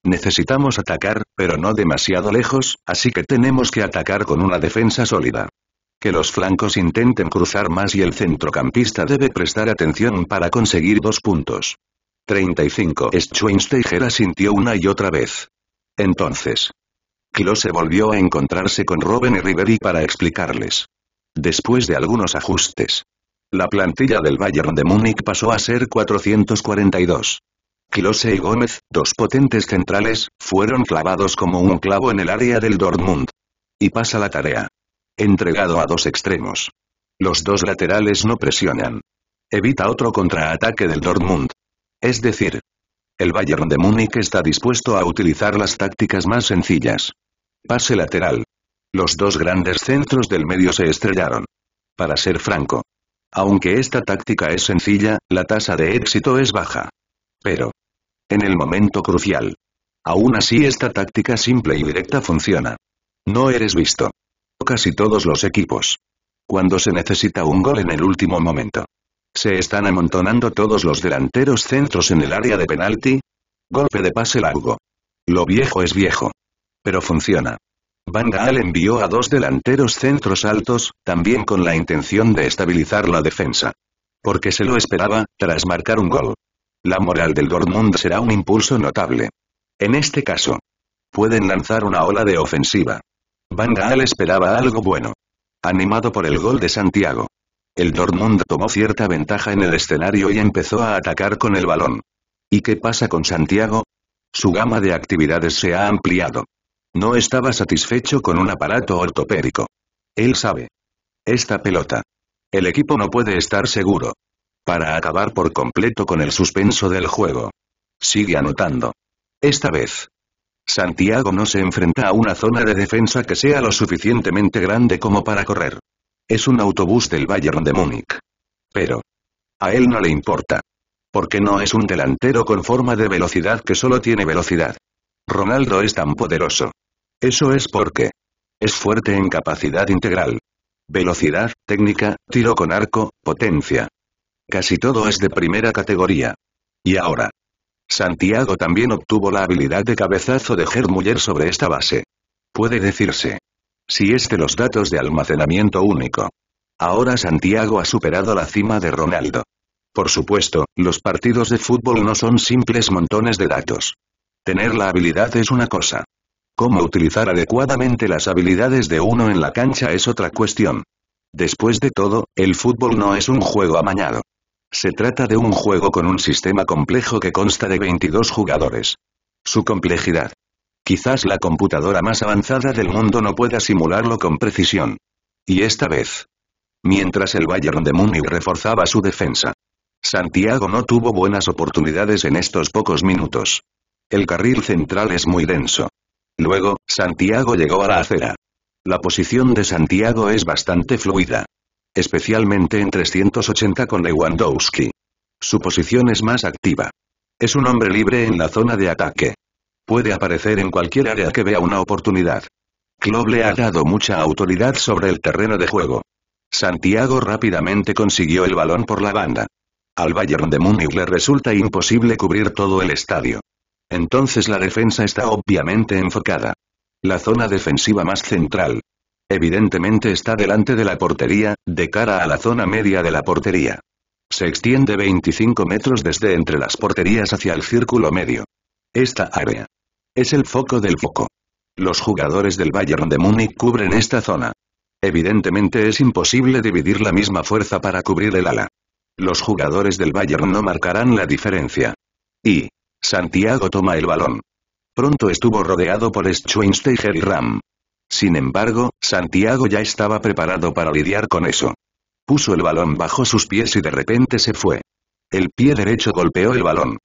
Necesitamos atacar, pero no demasiado lejos, así que tenemos que atacar con una defensa sólida. Que los flancos intenten cruzar más y el centrocampista debe prestar atención para conseguir dos puntos. 35. Schweinsteiger asintió una y otra vez. Entonces. Klose volvió a encontrarse con Robin y Ribery para explicarles. Después de algunos ajustes. La plantilla del Bayern de Múnich pasó a ser 442. Klose y Gómez, dos potentes centrales, fueron clavados como un clavo en el área del Dortmund. Y pasa la tarea. Entregado a dos extremos. Los dos laterales no presionan. Evita otro contraataque del Dortmund. Es decir, el Bayern de Múnich está dispuesto a utilizar las tácticas más sencillas. Pase lateral. Los dos grandes centros del medio se estrellaron. Para ser franco. Aunque esta táctica es sencilla, la tasa de éxito es baja. Pero, en el momento crucial. Aún así esta táctica simple y directa funciona. No eres visto. Casi todos los equipos. Cuando se necesita un gol en el último momento. Se están amontonando todos los delanteros centros en el área de penalti. Golpe de pase largo. Lo viejo es viejo. Pero funciona. Van Gaal envió a dos delanteros centros altos, también con la intención de estabilizar la defensa. Porque se lo esperaba, tras marcar un gol. La moral del Dortmund será un impulso notable. En este caso, pueden lanzar una ola de ofensiva. Van Gaal esperaba algo bueno. Animado por el gol de Santiago. El Dortmund tomó cierta ventaja en el escenario y empezó a atacar con el balón. ¿Y qué pasa con Santiago? Su gama de actividades se ha ampliado. No estaba satisfecho con un aparato ortopédico. Él sabe. Esta pelota. El equipo no puede estar seguro para acabar por completo con el suspenso del juego. Sigue anotando. Esta vez. Santiago no se enfrenta a una zona de defensa que sea lo suficientemente grande como para correr. Es un autobús del Bayern de Múnich. Pero. A él no le importa. Porque no es un delantero con forma de velocidad que solo tiene velocidad. Ronaldo es tan poderoso. Eso es porque. Es fuerte en capacidad integral. Velocidad, técnica, tiro con arco, potencia, Casi todo es de primera categoría. Y ahora. Santiago también obtuvo la habilidad de cabezazo de Hermuller sobre esta base. Puede decirse. Si es de los datos de almacenamiento único. Ahora Santiago ha superado la cima de Ronaldo. Por supuesto, los partidos de fútbol no son simples montones de datos. Tener la habilidad es una cosa. Cómo utilizar adecuadamente las habilidades de uno en la cancha es otra cuestión. Después de todo, el fútbol no es un juego amañado. Se trata de un juego con un sistema complejo que consta de 22 jugadores. Su complejidad. Quizás la computadora más avanzada del mundo no pueda simularlo con precisión. Y esta vez. Mientras el Bayern de Múnich reforzaba su defensa. Santiago no tuvo buenas oportunidades en estos pocos minutos. El carril central es muy denso. Luego, Santiago llegó a la acera. La posición de Santiago es bastante fluida especialmente en 380 con Lewandowski. Su posición es más activa. Es un hombre libre en la zona de ataque. Puede aparecer en cualquier área que vea una oportunidad. Klopp le ha dado mucha autoridad sobre el terreno de juego. Santiago rápidamente consiguió el balón por la banda. Al Bayern de Múnich le resulta imposible cubrir todo el estadio. Entonces la defensa está obviamente enfocada. La zona defensiva más central, Evidentemente está delante de la portería, de cara a la zona media de la portería. Se extiende 25 metros desde entre las porterías hacia el círculo medio. Esta área. Es el foco del foco. Los jugadores del Bayern de Múnich cubren esta zona. Evidentemente es imposible dividir la misma fuerza para cubrir el ala. Los jugadores del Bayern no marcarán la diferencia. Y. Santiago toma el balón. Pronto estuvo rodeado por Schweinsteiger y Ram. Sin embargo, Santiago ya estaba preparado para lidiar con eso. Puso el balón bajo sus pies y de repente se fue. El pie derecho golpeó el balón.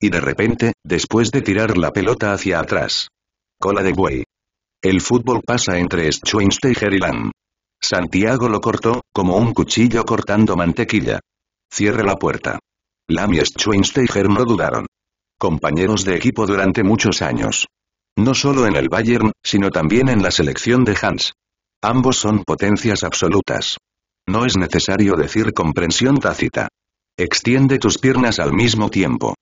Y de repente, después de tirar la pelota hacia atrás. Cola de buey. El fútbol pasa entre Schweinsteiger y Lam. Santiago lo cortó, como un cuchillo cortando mantequilla. Cierre la puerta. Lam y Schweinsteiger no dudaron. Compañeros de equipo durante muchos años. No solo en el Bayern, sino también en la selección de Hans. Ambos son potencias absolutas. No es necesario decir comprensión tácita. Extiende tus piernas al mismo tiempo.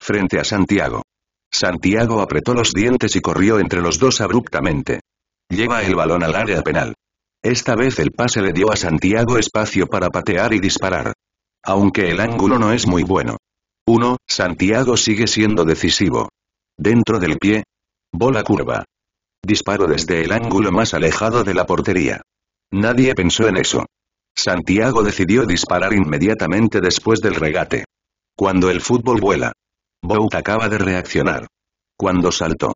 Frente a Santiago. Santiago apretó los dientes y corrió entre los dos abruptamente. Lleva el balón al área penal. Esta vez el pase le dio a Santiago espacio para patear y disparar. Aunque el ángulo no es muy bueno. 1. Santiago sigue siendo decisivo. Dentro del pie, Bola curva. Disparo desde el ángulo más alejado de la portería. Nadie pensó en eso. Santiago decidió disparar inmediatamente después del regate. Cuando el fútbol vuela. Bout acaba de reaccionar. Cuando saltó.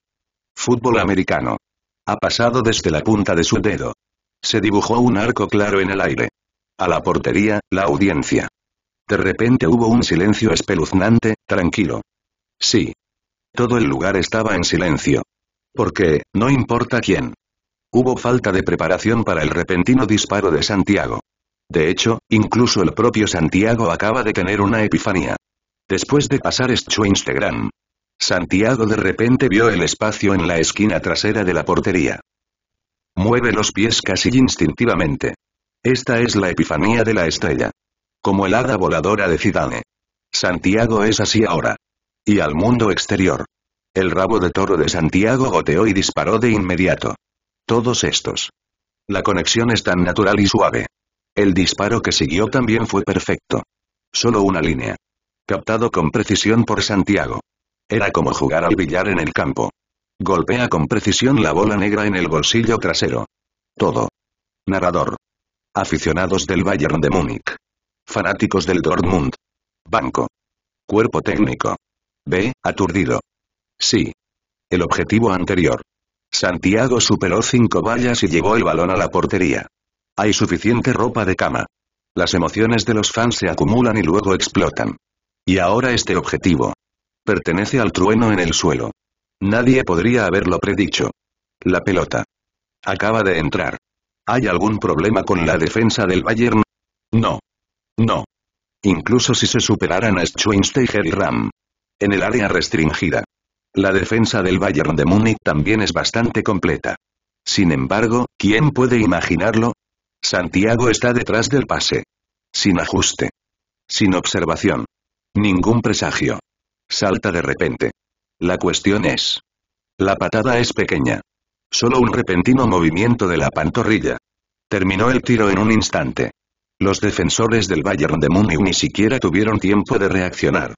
Fútbol americano. Ha pasado desde la punta de su dedo. Se dibujó un arco claro en el aire. A la portería, la audiencia. De repente hubo un silencio espeluznante, tranquilo. Sí, todo el lugar estaba en silencio. Porque, no importa quién. Hubo falta de preparación para el repentino disparo de Santiago. De hecho, incluso el propio Santiago acaba de tener una epifanía. Después de pasar esto Instagram, Santiago de repente vio el espacio en la esquina trasera de la portería. Mueve los pies casi instintivamente. Esta es la epifanía de la estrella. Como el hada voladora de Zidane. Santiago es así ahora y al mundo exterior. El rabo de toro de Santiago goteó y disparó de inmediato. Todos estos. La conexión es tan natural y suave. El disparo que siguió también fue perfecto. Solo una línea. Captado con precisión por Santiago. Era como jugar al billar en el campo. Golpea con precisión la bola negra en el bolsillo trasero. Todo. Narrador. Aficionados del Bayern de Múnich. Fanáticos del Dortmund. Banco. Cuerpo técnico. B. Aturdido. Sí. El objetivo anterior. Santiago superó cinco vallas y llevó el balón a la portería. Hay suficiente ropa de cama. Las emociones de los fans se acumulan y luego explotan. Y ahora este objetivo. Pertenece al trueno en el suelo. Nadie podría haberlo predicho. La pelota. Acaba de entrar. ¿Hay algún problema con la defensa del Bayern? No. No. Incluso si se superaran a Schweinsteiger y Ram, en el área restringida. La defensa del Bayern de Múnich también es bastante completa. Sin embargo, ¿quién puede imaginarlo? Santiago está detrás del pase. Sin ajuste. Sin observación. Ningún presagio. Salta de repente. La cuestión es. La patada es pequeña. Solo un repentino movimiento de la pantorrilla. Terminó el tiro en un instante. Los defensores del Bayern de Múnich ni siquiera tuvieron tiempo de reaccionar.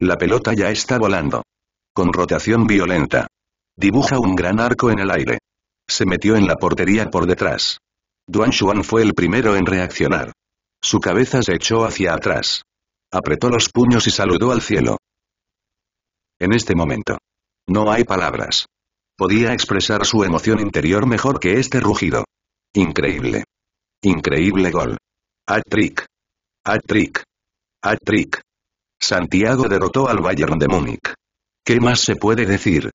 La pelota ya está volando. Con rotación violenta. Dibuja un gran arco en el aire. Se metió en la portería por detrás. Duan Xuan fue el primero en reaccionar. Su cabeza se echó hacia atrás. Apretó los puños y saludó al cielo. En este momento. No hay palabras. Podía expresar su emoción interior mejor que este rugido. Increíble. Increíble gol. Hat-trick. Hat-trick. Hat-trick. Santiago derrotó al Bayern de Múnich. ¿Qué más se puede decir?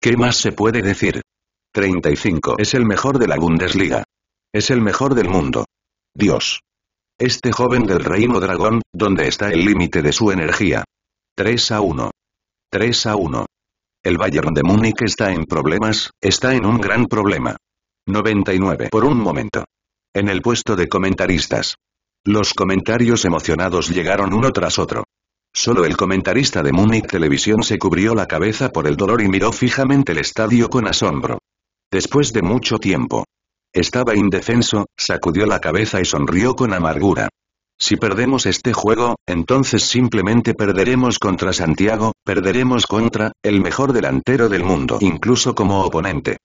¿Qué más se puede decir? 35. Es el mejor de la Bundesliga. Es el mejor del mundo. Dios. Este joven del reino dragón, donde está el límite de su energía. 3 a 1. 3 a 1. El Bayern de Múnich está en problemas, está en un gran problema. 99 por un momento. En el puesto de comentaristas. Los comentarios emocionados llegaron uno tras otro. Solo el comentarista de Múnich Televisión se cubrió la cabeza por el dolor y miró fijamente el estadio con asombro. Después de mucho tiempo. Estaba indefenso, sacudió la cabeza y sonrió con amargura. Si perdemos este juego, entonces simplemente perderemos contra Santiago, perderemos contra, el mejor delantero del mundo, incluso como oponente.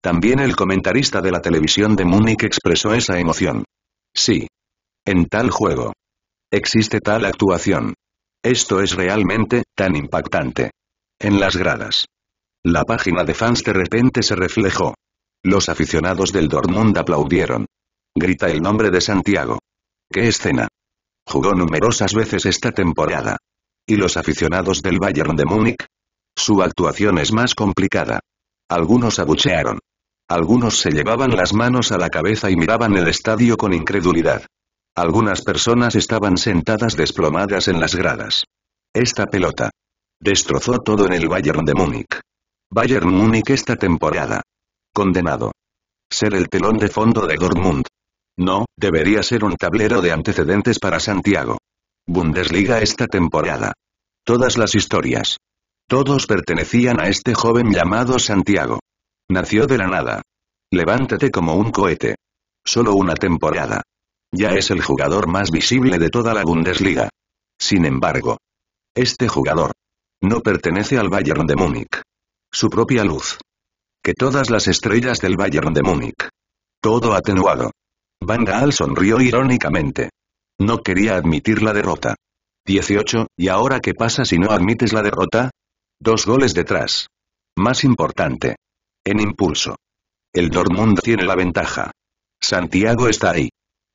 También el comentarista de la televisión de Múnich expresó esa emoción. Sí. En tal juego. Existe tal actuación. Esto es realmente, tan impactante. En las gradas. La página de fans de repente se reflejó. Los aficionados del Dortmund aplaudieron. Grita el nombre de Santiago. ¡Qué escena! Jugó numerosas veces esta temporada. ¿Y los aficionados del Bayern de Múnich? Su actuación es más complicada. Algunos abuchearon. Algunos se llevaban las manos a la cabeza y miraban el estadio con incredulidad. Algunas personas estaban sentadas desplomadas en las gradas. Esta pelota. Destrozó todo en el Bayern de Múnich. Bayern Múnich esta temporada. Condenado. Ser el telón de fondo de Dortmund. No, debería ser un tablero de antecedentes para Santiago. Bundesliga esta temporada. Todas las historias. Todos pertenecían a este joven llamado Santiago. Nació de la nada. Levántate como un cohete. Solo una temporada. Ya es el jugador más visible de toda la Bundesliga. Sin embargo, este jugador no pertenece al Bayern de Múnich. Su propia luz. Que todas las estrellas del Bayern de Múnich. Todo atenuado. Van Gaal sonrió irónicamente. No quería admitir la derrota. 18, ¿y ahora qué pasa si no admites la derrota? Dos goles detrás. Más importante. En impulso. El Dortmund tiene la ventaja. Santiago está ahí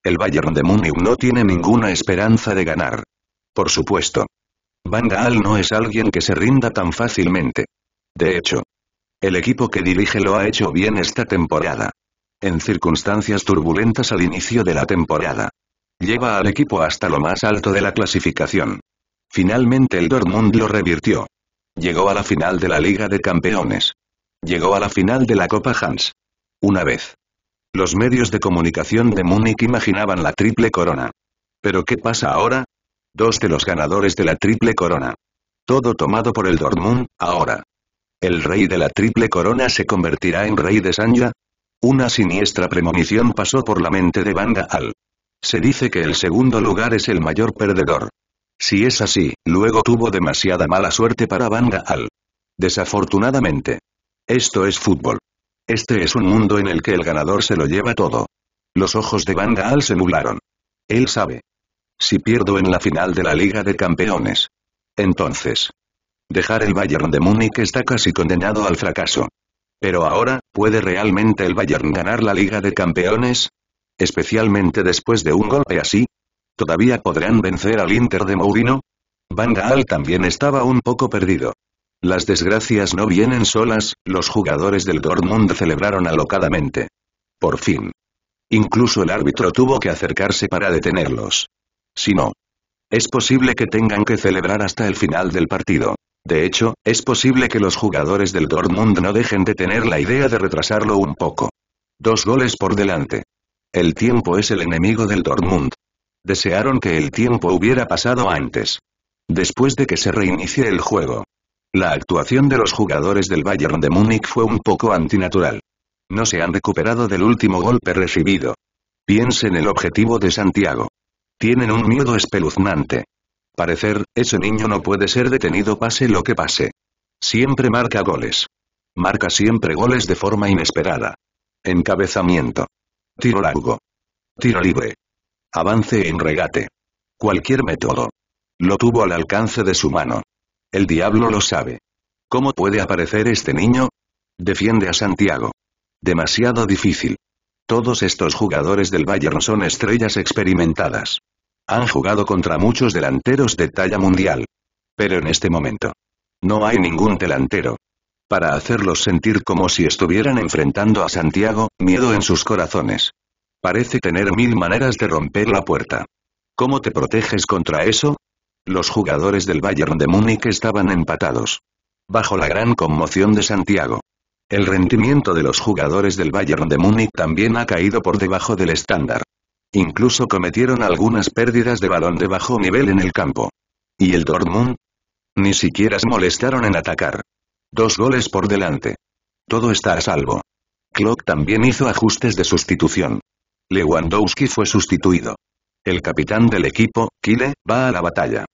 el Bayern de Múnich no tiene ninguna esperanza de ganar. Por supuesto. Van Gaal no es alguien que se rinda tan fácilmente. De hecho, el equipo que dirige lo ha hecho bien esta temporada. En circunstancias turbulentas al inicio de la temporada. Lleva al equipo hasta lo más alto de la clasificación. Finalmente el Dortmund lo revirtió. Llegó a la final de la Liga de Campeones. Llegó a la final de la Copa Hans. Una vez. Los medios de comunicación de Múnich imaginaban la triple corona. ¿Pero qué pasa ahora? Dos de los ganadores de la triple corona. Todo tomado por el Dortmund, ahora. ¿El rey de la triple corona se convertirá en rey de Sanja? Una siniestra premonición pasó por la mente de Banda Al. Se dice que el segundo lugar es el mayor perdedor. Si es así, luego tuvo demasiada mala suerte para Banda Al. Desafortunadamente. Esto es fútbol. Este es un mundo en el que el ganador se lo lleva todo. Los ojos de Van Gaal se nublaron. Él sabe. Si pierdo en la final de la Liga de Campeones. Entonces. Dejar el Bayern de Múnich está casi condenado al fracaso. Pero ahora, ¿puede realmente el Bayern ganar la Liga de Campeones? Especialmente después de un golpe así. ¿Todavía podrán vencer al Inter de Mourinho? Van Gaal también estaba un poco perdido. Las desgracias no vienen solas, los jugadores del Dortmund celebraron alocadamente. Por fin. Incluso el árbitro tuvo que acercarse para detenerlos. Si no, es posible que tengan que celebrar hasta el final del partido. De hecho, es posible que los jugadores del Dortmund no dejen de tener la idea de retrasarlo un poco. Dos goles por delante. El tiempo es el enemigo del Dortmund. Desearon que el tiempo hubiera pasado antes. Después de que se reinicie el juego, la actuación de los jugadores del Bayern de Múnich fue un poco antinatural. No se han recuperado del último golpe recibido. Piensen el objetivo de Santiago. Tienen un miedo espeluznante. Parecer, ese niño no puede ser detenido pase lo que pase. Siempre marca goles. Marca siempre goles de forma inesperada. Encabezamiento. Tiro largo. Tiro libre. Avance en regate. Cualquier método. Lo tuvo al alcance de su mano. El diablo lo sabe. ¿Cómo puede aparecer este niño? Defiende a Santiago. Demasiado difícil. Todos estos jugadores del Bayern son estrellas experimentadas. Han jugado contra muchos delanteros de talla mundial. Pero en este momento. No hay ningún delantero. Para hacerlos sentir como si estuvieran enfrentando a Santiago, miedo en sus corazones. Parece tener mil maneras de romper la puerta. ¿Cómo te proteges contra eso? Los jugadores del Bayern de Múnich estaban empatados. Bajo la gran conmoción de Santiago. El rendimiento de los jugadores del Bayern de Múnich también ha caído por debajo del estándar. Incluso cometieron algunas pérdidas de balón de bajo nivel en el campo. ¿Y el Dortmund? Ni siquiera se molestaron en atacar. Dos goles por delante. Todo está a salvo. Klopp también hizo ajustes de sustitución. Lewandowski fue sustituido. El capitán del equipo, Kile, va a la batalla.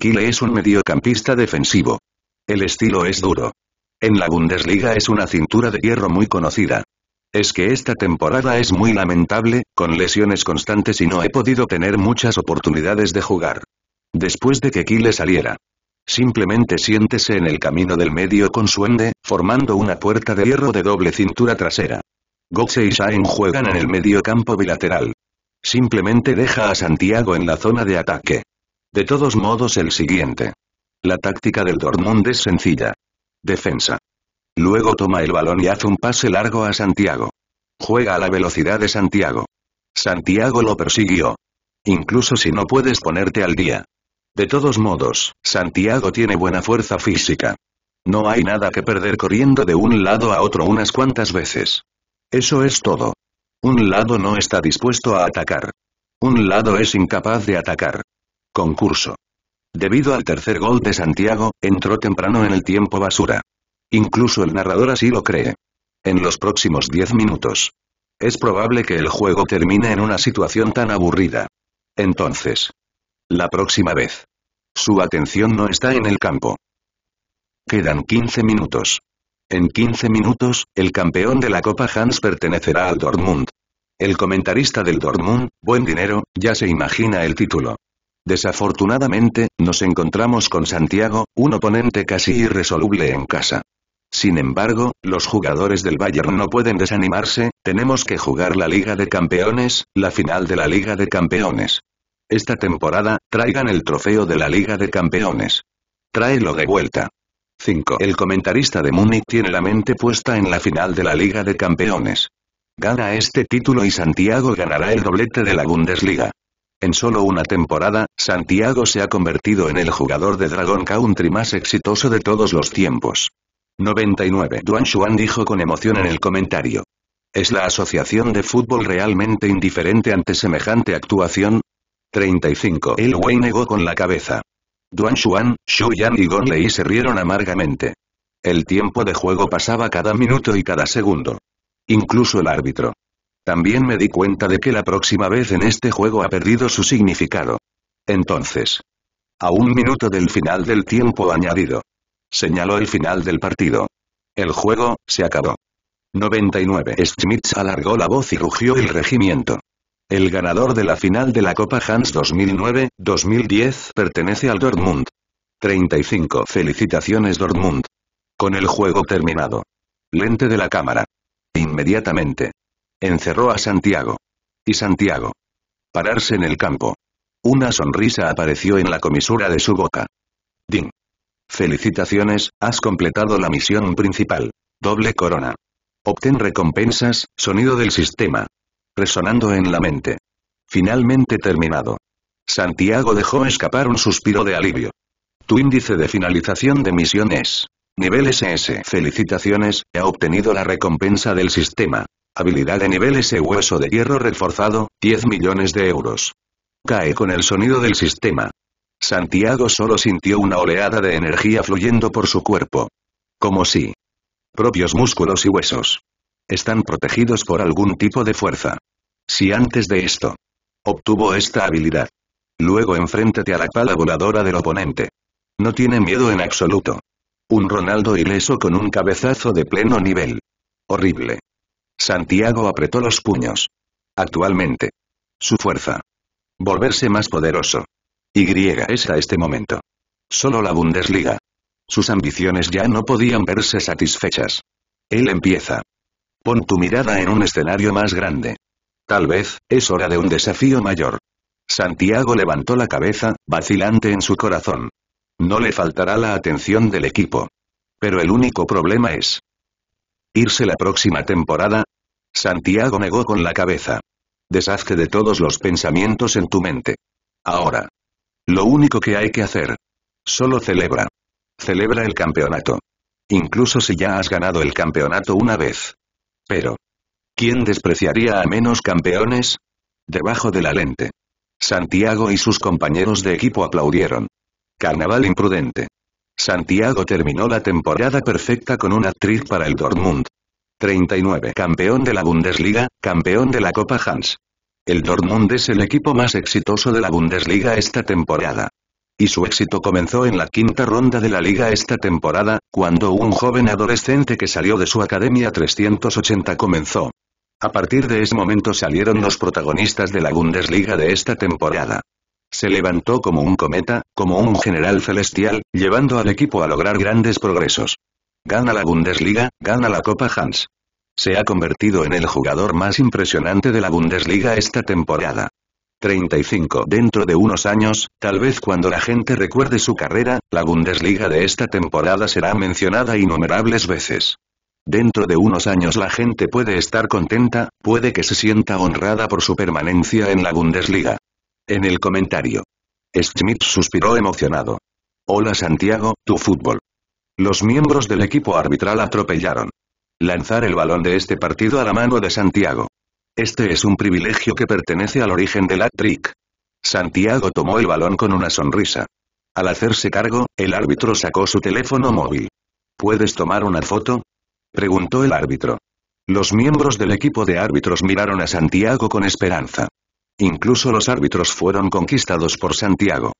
Kille es un mediocampista defensivo. El estilo es duro. En la Bundesliga es una cintura de hierro muy conocida. Es que esta temporada es muy lamentable, con lesiones constantes y no he podido tener muchas oportunidades de jugar. Después de que Kille saliera. Simplemente siéntese en el camino del medio con Suende, formando una puerta de hierro de doble cintura trasera. Goxe y Sain juegan en el mediocampo bilateral. Simplemente deja a Santiago en la zona de ataque. De todos modos el siguiente. La táctica del Dortmund es sencilla. Defensa. Luego toma el balón y hace un pase largo a Santiago. Juega a la velocidad de Santiago. Santiago lo persiguió. Incluso si no puedes ponerte al día. De todos modos, Santiago tiene buena fuerza física. No hay nada que perder corriendo de un lado a otro unas cuantas veces. Eso es todo. Un lado no está dispuesto a atacar. Un lado es incapaz de atacar. Concurso. Debido al tercer gol de Santiago, entró temprano en el tiempo basura. Incluso el narrador así lo cree. En los próximos 10 minutos. Es probable que el juego termine en una situación tan aburrida. Entonces. La próxima vez. Su atención no está en el campo. Quedan 15 minutos. En 15 minutos, el campeón de la Copa Hans pertenecerá al Dortmund. El comentarista del Dortmund, buen dinero, ya se imagina el título. Desafortunadamente, nos encontramos con Santiago, un oponente casi irresoluble en casa. Sin embargo, los jugadores del Bayern no pueden desanimarse, tenemos que jugar la Liga de Campeones, la final de la Liga de Campeones. Esta temporada, traigan el trofeo de la Liga de Campeones. Tráelo de vuelta. 5. El comentarista de Múnich tiene la mente puesta en la final de la Liga de Campeones. Gana este título y Santiago ganará el doblete de la Bundesliga. En solo una temporada, Santiago se ha convertido en el jugador de Dragon Country más exitoso de todos los tiempos. 99. Duan Xuan dijo con emoción en el comentario. ¿Es la asociación de fútbol realmente indiferente ante semejante actuación? 35. El Wei negó con la cabeza. Duan Xuan, Xu Yan y Gon Lei se rieron amargamente. El tiempo de juego pasaba cada minuto y cada segundo. Incluso el árbitro. También me di cuenta de que la próxima vez en este juego ha perdido su significado. Entonces. A un minuto del final del tiempo añadido. Señaló el final del partido. El juego, se acabó. 99. Schmitz alargó la voz y rugió el regimiento. El ganador de la final de la Copa Hans 2009-2010 pertenece al Dortmund. 35. Felicitaciones Dortmund. Con el juego terminado. Lente de la cámara. Inmediatamente. Encerró a Santiago. Y Santiago. Pararse en el campo. Una sonrisa apareció en la comisura de su boca. Ding. Felicitaciones, has completado la misión principal. Doble corona. Obtén recompensas, sonido del sistema. Resonando en la mente. Finalmente terminado. Santiago dejó escapar un suspiro de alivio. Tu índice de finalización de misión es. Nivel SS. Felicitaciones, ha obtenido la recompensa del sistema. Habilidad de nivel ese hueso de hierro reforzado, 10 millones de euros. Cae con el sonido del sistema. Santiago solo sintió una oleada de energía fluyendo por su cuerpo. Como si propios músculos y huesos están protegidos por algún tipo de fuerza. Si antes de esto obtuvo esta habilidad, luego enfréntate a la pala voladora del oponente. No tiene miedo en absoluto. Un Ronaldo ileso con un cabezazo de pleno nivel. Horrible. Santiago apretó los puños. Actualmente. Su fuerza. Volverse más poderoso. Y es a este momento. Solo la Bundesliga. Sus ambiciones ya no podían verse satisfechas. Él empieza. Pon tu mirada en un escenario más grande. Tal vez, es hora de un desafío mayor. Santiago levantó la cabeza, vacilante en su corazón. No le faltará la atención del equipo. Pero el único problema es, ¿Irse la próxima temporada? Santiago negó con la cabeza. Deshazte de todos los pensamientos en tu mente. Ahora. Lo único que hay que hacer. Solo celebra. Celebra el campeonato. Incluso si ya has ganado el campeonato una vez. Pero. ¿Quién despreciaría a menos campeones? Debajo de la lente. Santiago y sus compañeros de equipo aplaudieron. Carnaval imprudente. Santiago terminó la temporada perfecta con una actriz para el Dortmund. 39. Campeón de la Bundesliga, campeón de la Copa Hans. El Dortmund es el equipo más exitoso de la Bundesliga esta temporada. Y su éxito comenzó en la quinta ronda de la liga esta temporada, cuando un joven adolescente que salió de su Academia 380 comenzó. A partir de ese momento salieron los protagonistas de la Bundesliga de esta temporada se levantó como un cometa, como un general celestial, llevando al equipo a lograr grandes progresos. Gana la Bundesliga, gana la Copa Hans. Se ha convertido en el jugador más impresionante de la Bundesliga esta temporada. 35. Dentro de unos años, tal vez cuando la gente recuerde su carrera, la Bundesliga de esta temporada será mencionada innumerables veces. Dentro de unos años la gente puede estar contenta, puede que se sienta honrada por su permanencia en la Bundesliga. En el comentario. Schmidt suspiró emocionado. Hola Santiago, tu fútbol. Los miembros del equipo arbitral atropellaron. Lanzar el balón de este partido a la mano de Santiago. Este es un privilegio que pertenece al origen del hat-trick. Santiago tomó el balón con una sonrisa. Al hacerse cargo, el árbitro sacó su teléfono móvil. ¿Puedes tomar una foto? preguntó el árbitro. Los miembros del equipo de árbitros miraron a Santiago con esperanza. Incluso los árbitros fueron conquistados por Santiago.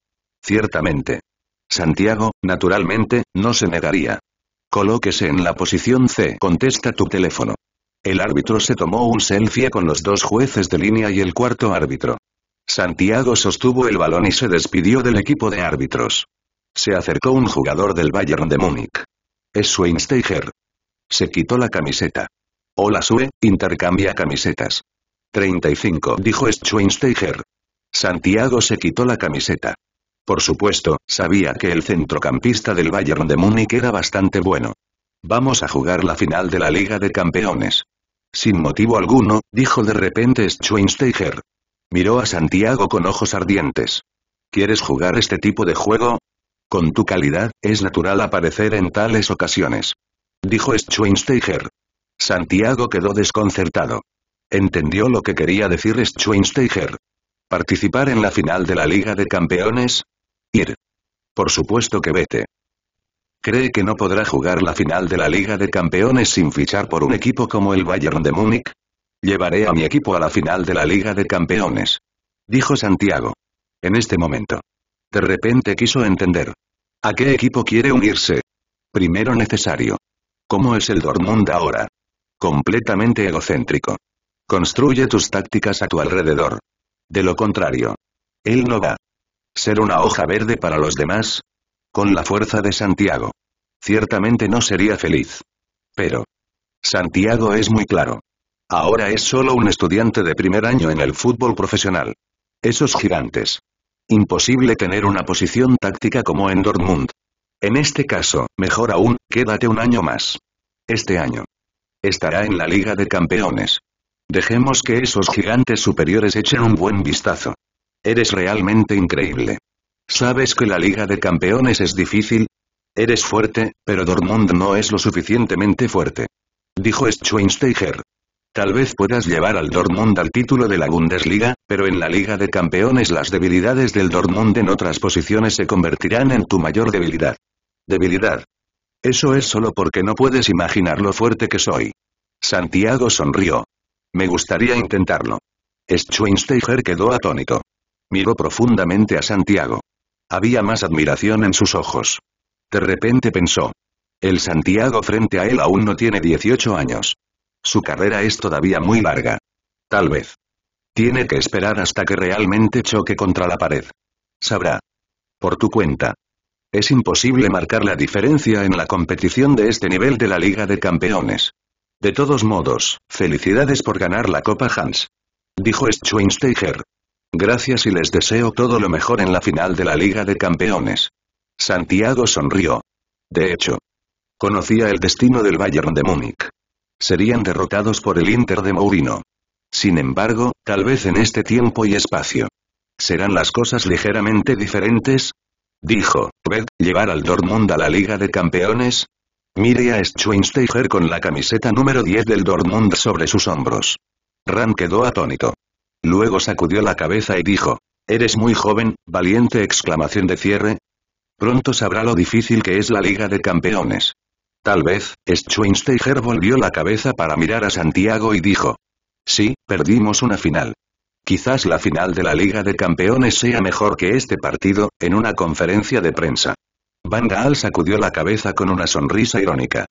Ciertamente. Santiago, naturalmente, no se negaría. Colóquese en la posición C. Contesta tu teléfono. El árbitro se tomó un selfie con los dos jueces de línea y el cuarto árbitro. Santiago sostuvo el balón y se despidió del equipo de árbitros. Se acercó un jugador del Bayern de Múnich. Es Schweinsteiger. Se quitó la camiseta. Hola Sue, intercambia camisetas. 35, dijo Schweinsteiger. Santiago se quitó la camiseta. Por supuesto, sabía que el centrocampista del Bayern de Múnich era bastante bueno. Vamos a jugar la final de la Liga de Campeones. Sin motivo alguno, dijo de repente Schweinsteiger. Miró a Santiago con ojos ardientes. ¿Quieres jugar este tipo de juego? Con tu calidad, es natural aparecer en tales ocasiones. Dijo Schweinsteiger. Santiago quedó desconcertado. Entendió lo que quería decir Schweinsteiger. Participar en la final de la Liga de Campeones. Ir. Por supuesto que vete. Cree que no podrá jugar la final de la Liga de Campeones sin fichar por un equipo como el Bayern de Múnich. Llevaré a mi equipo a la final de la Liga de Campeones. Dijo Santiago. En este momento. De repente quiso entender. ¿A qué equipo quiere unirse? Primero necesario. ¿Cómo es el Dortmund ahora? Completamente egocéntrico. Construye tus tácticas a tu alrededor. De lo contrario. Él no va. Ser una hoja verde para los demás. Con la fuerza de Santiago. Ciertamente no sería feliz. Pero. Santiago es muy claro. Ahora es solo un estudiante de primer año en el fútbol profesional. Esos gigantes. Imposible tener una posición táctica como en Dortmund. En este caso, mejor aún, quédate un año más. Este año. Estará en la Liga de Campeones. Dejemos que esos gigantes superiores echen un buen vistazo. Eres realmente increíble. ¿Sabes que la Liga de Campeones es difícil? Eres fuerte, pero Dortmund no es lo suficientemente fuerte. Dijo Schweinsteiger. Tal vez puedas llevar al Dortmund al título de la Bundesliga, pero en la Liga de Campeones las debilidades del Dortmund en otras posiciones se convertirán en tu mayor debilidad. Debilidad. Eso es solo porque no puedes imaginar lo fuerte que soy. Santiago sonrió. Me gustaría intentarlo. Schweinsteiger quedó atónito. Miró profundamente a Santiago. Había más admiración en sus ojos. De repente pensó. El Santiago frente a él aún no tiene 18 años. Su carrera es todavía muy larga. Tal vez. Tiene que esperar hasta que realmente choque contra la pared. Sabrá. Por tu cuenta. Es imposible marcar la diferencia en la competición de este nivel de la Liga de Campeones. De todos modos, felicidades por ganar la Copa Hans. Dijo Schweinsteiger. Gracias y les deseo todo lo mejor en la final de la Liga de Campeones. Santiago sonrió. De hecho, conocía el destino del Bayern de Múnich. Serían derrotados por el Inter de Mourinho. Sin embargo, tal vez en este tiempo y espacio. ¿Serán las cosas ligeramente diferentes? Dijo, ¿ved llevar al Dortmund a la Liga de Campeones? Mire a Schweinsteiger con la camiseta número 10 del Dortmund sobre sus hombros. Ran quedó atónito. Luego sacudió la cabeza y dijo, «Eres muy joven, valiente!» exclamación de cierre. Pronto sabrá lo difícil que es la Liga de Campeones. Tal vez, Schweinsteiger volvió la cabeza para mirar a Santiago y dijo, «Sí, perdimos una final. Quizás la final de la Liga de Campeones sea mejor que este partido», en una conferencia de prensa. Van Gaal sacudió la cabeza con una sonrisa irónica.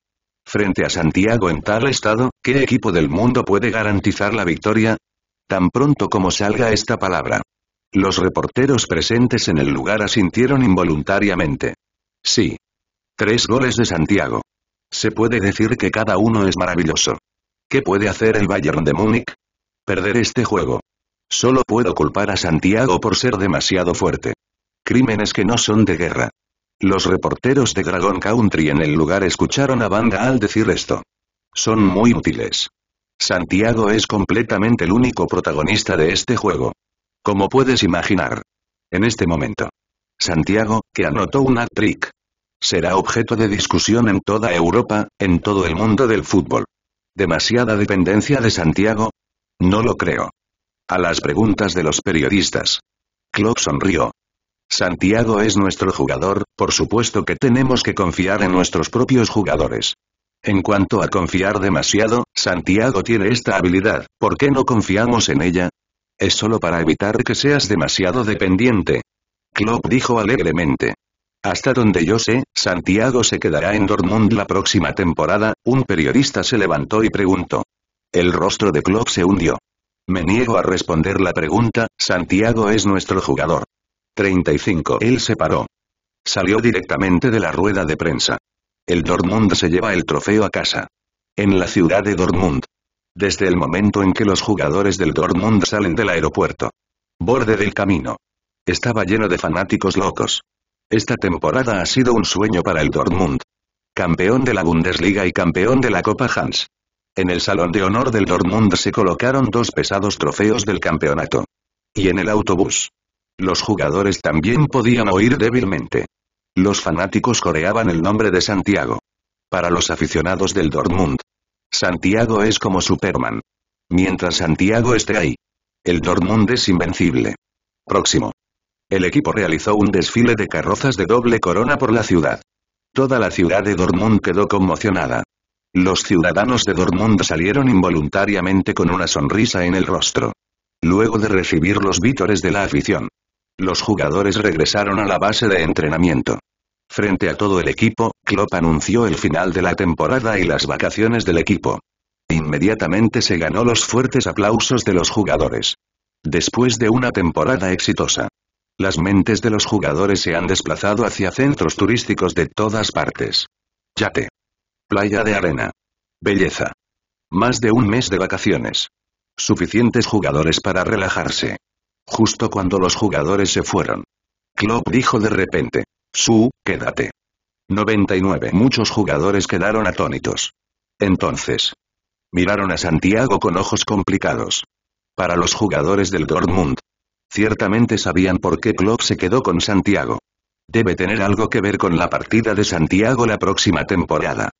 Frente a Santiago en tal estado, ¿qué equipo del mundo puede garantizar la victoria? Tan pronto como salga esta palabra. Los reporteros presentes en el lugar asintieron involuntariamente. Sí. Tres goles de Santiago. Se puede decir que cada uno es maravilloso. ¿Qué puede hacer el Bayern de Múnich? Perder este juego. Solo puedo culpar a Santiago por ser demasiado fuerte. Crímenes que no son de guerra. Los reporteros de Dragon Country en el lugar escucharon a Banda al decir esto. Son muy útiles. Santiago es completamente el único protagonista de este juego. Como puedes imaginar. En este momento. Santiago, que anotó un hat-trick. Será objeto de discusión en toda Europa, en todo el mundo del fútbol. ¿Demasiada dependencia de Santiago? No lo creo. A las preguntas de los periodistas. Klopp sonrió. Santiago es nuestro jugador, por supuesto que tenemos que confiar en nuestros propios jugadores. En cuanto a confiar demasiado, Santiago tiene esta habilidad, ¿por qué no confiamos en ella? Es solo para evitar que seas demasiado dependiente. Klopp dijo alegremente. Hasta donde yo sé, Santiago se quedará en Dortmund la próxima temporada, un periodista se levantó y preguntó. El rostro de Klopp se hundió. Me niego a responder la pregunta, Santiago es nuestro jugador. 35. Él se paró. Salió directamente de la rueda de prensa. El Dortmund se lleva el trofeo a casa. En la ciudad de Dortmund. Desde el momento en que los jugadores del Dortmund salen del aeropuerto. Borde del camino. Estaba lleno de fanáticos locos. Esta temporada ha sido un sueño para el Dortmund. Campeón de la Bundesliga y campeón de la Copa Hans. En el Salón de Honor del Dortmund se colocaron dos pesados trofeos del campeonato. Y en el autobús, los jugadores también podían oír débilmente. Los fanáticos coreaban el nombre de Santiago. Para los aficionados del Dortmund. Santiago es como Superman. Mientras Santiago esté ahí. El Dortmund es invencible. Próximo. El equipo realizó un desfile de carrozas de doble corona por la ciudad. Toda la ciudad de Dortmund quedó conmocionada. Los ciudadanos de Dortmund salieron involuntariamente con una sonrisa en el rostro. Luego de recibir los vítores de la afición. Los jugadores regresaron a la base de entrenamiento. Frente a todo el equipo, Klopp anunció el final de la temporada y las vacaciones del equipo. Inmediatamente se ganó los fuertes aplausos de los jugadores. Después de una temporada exitosa, las mentes de los jugadores se han desplazado hacia centros turísticos de todas partes. Yate. Playa de arena. Belleza. Más de un mes de vacaciones. Suficientes jugadores para relajarse justo cuando los jugadores se fueron. Klopp dijo de repente, Su, quédate. 99 Muchos jugadores quedaron atónitos. Entonces. Miraron a Santiago con ojos complicados. Para los jugadores del Dortmund. Ciertamente sabían por qué Klopp se quedó con Santiago. Debe tener algo que ver con la partida de Santiago la próxima temporada.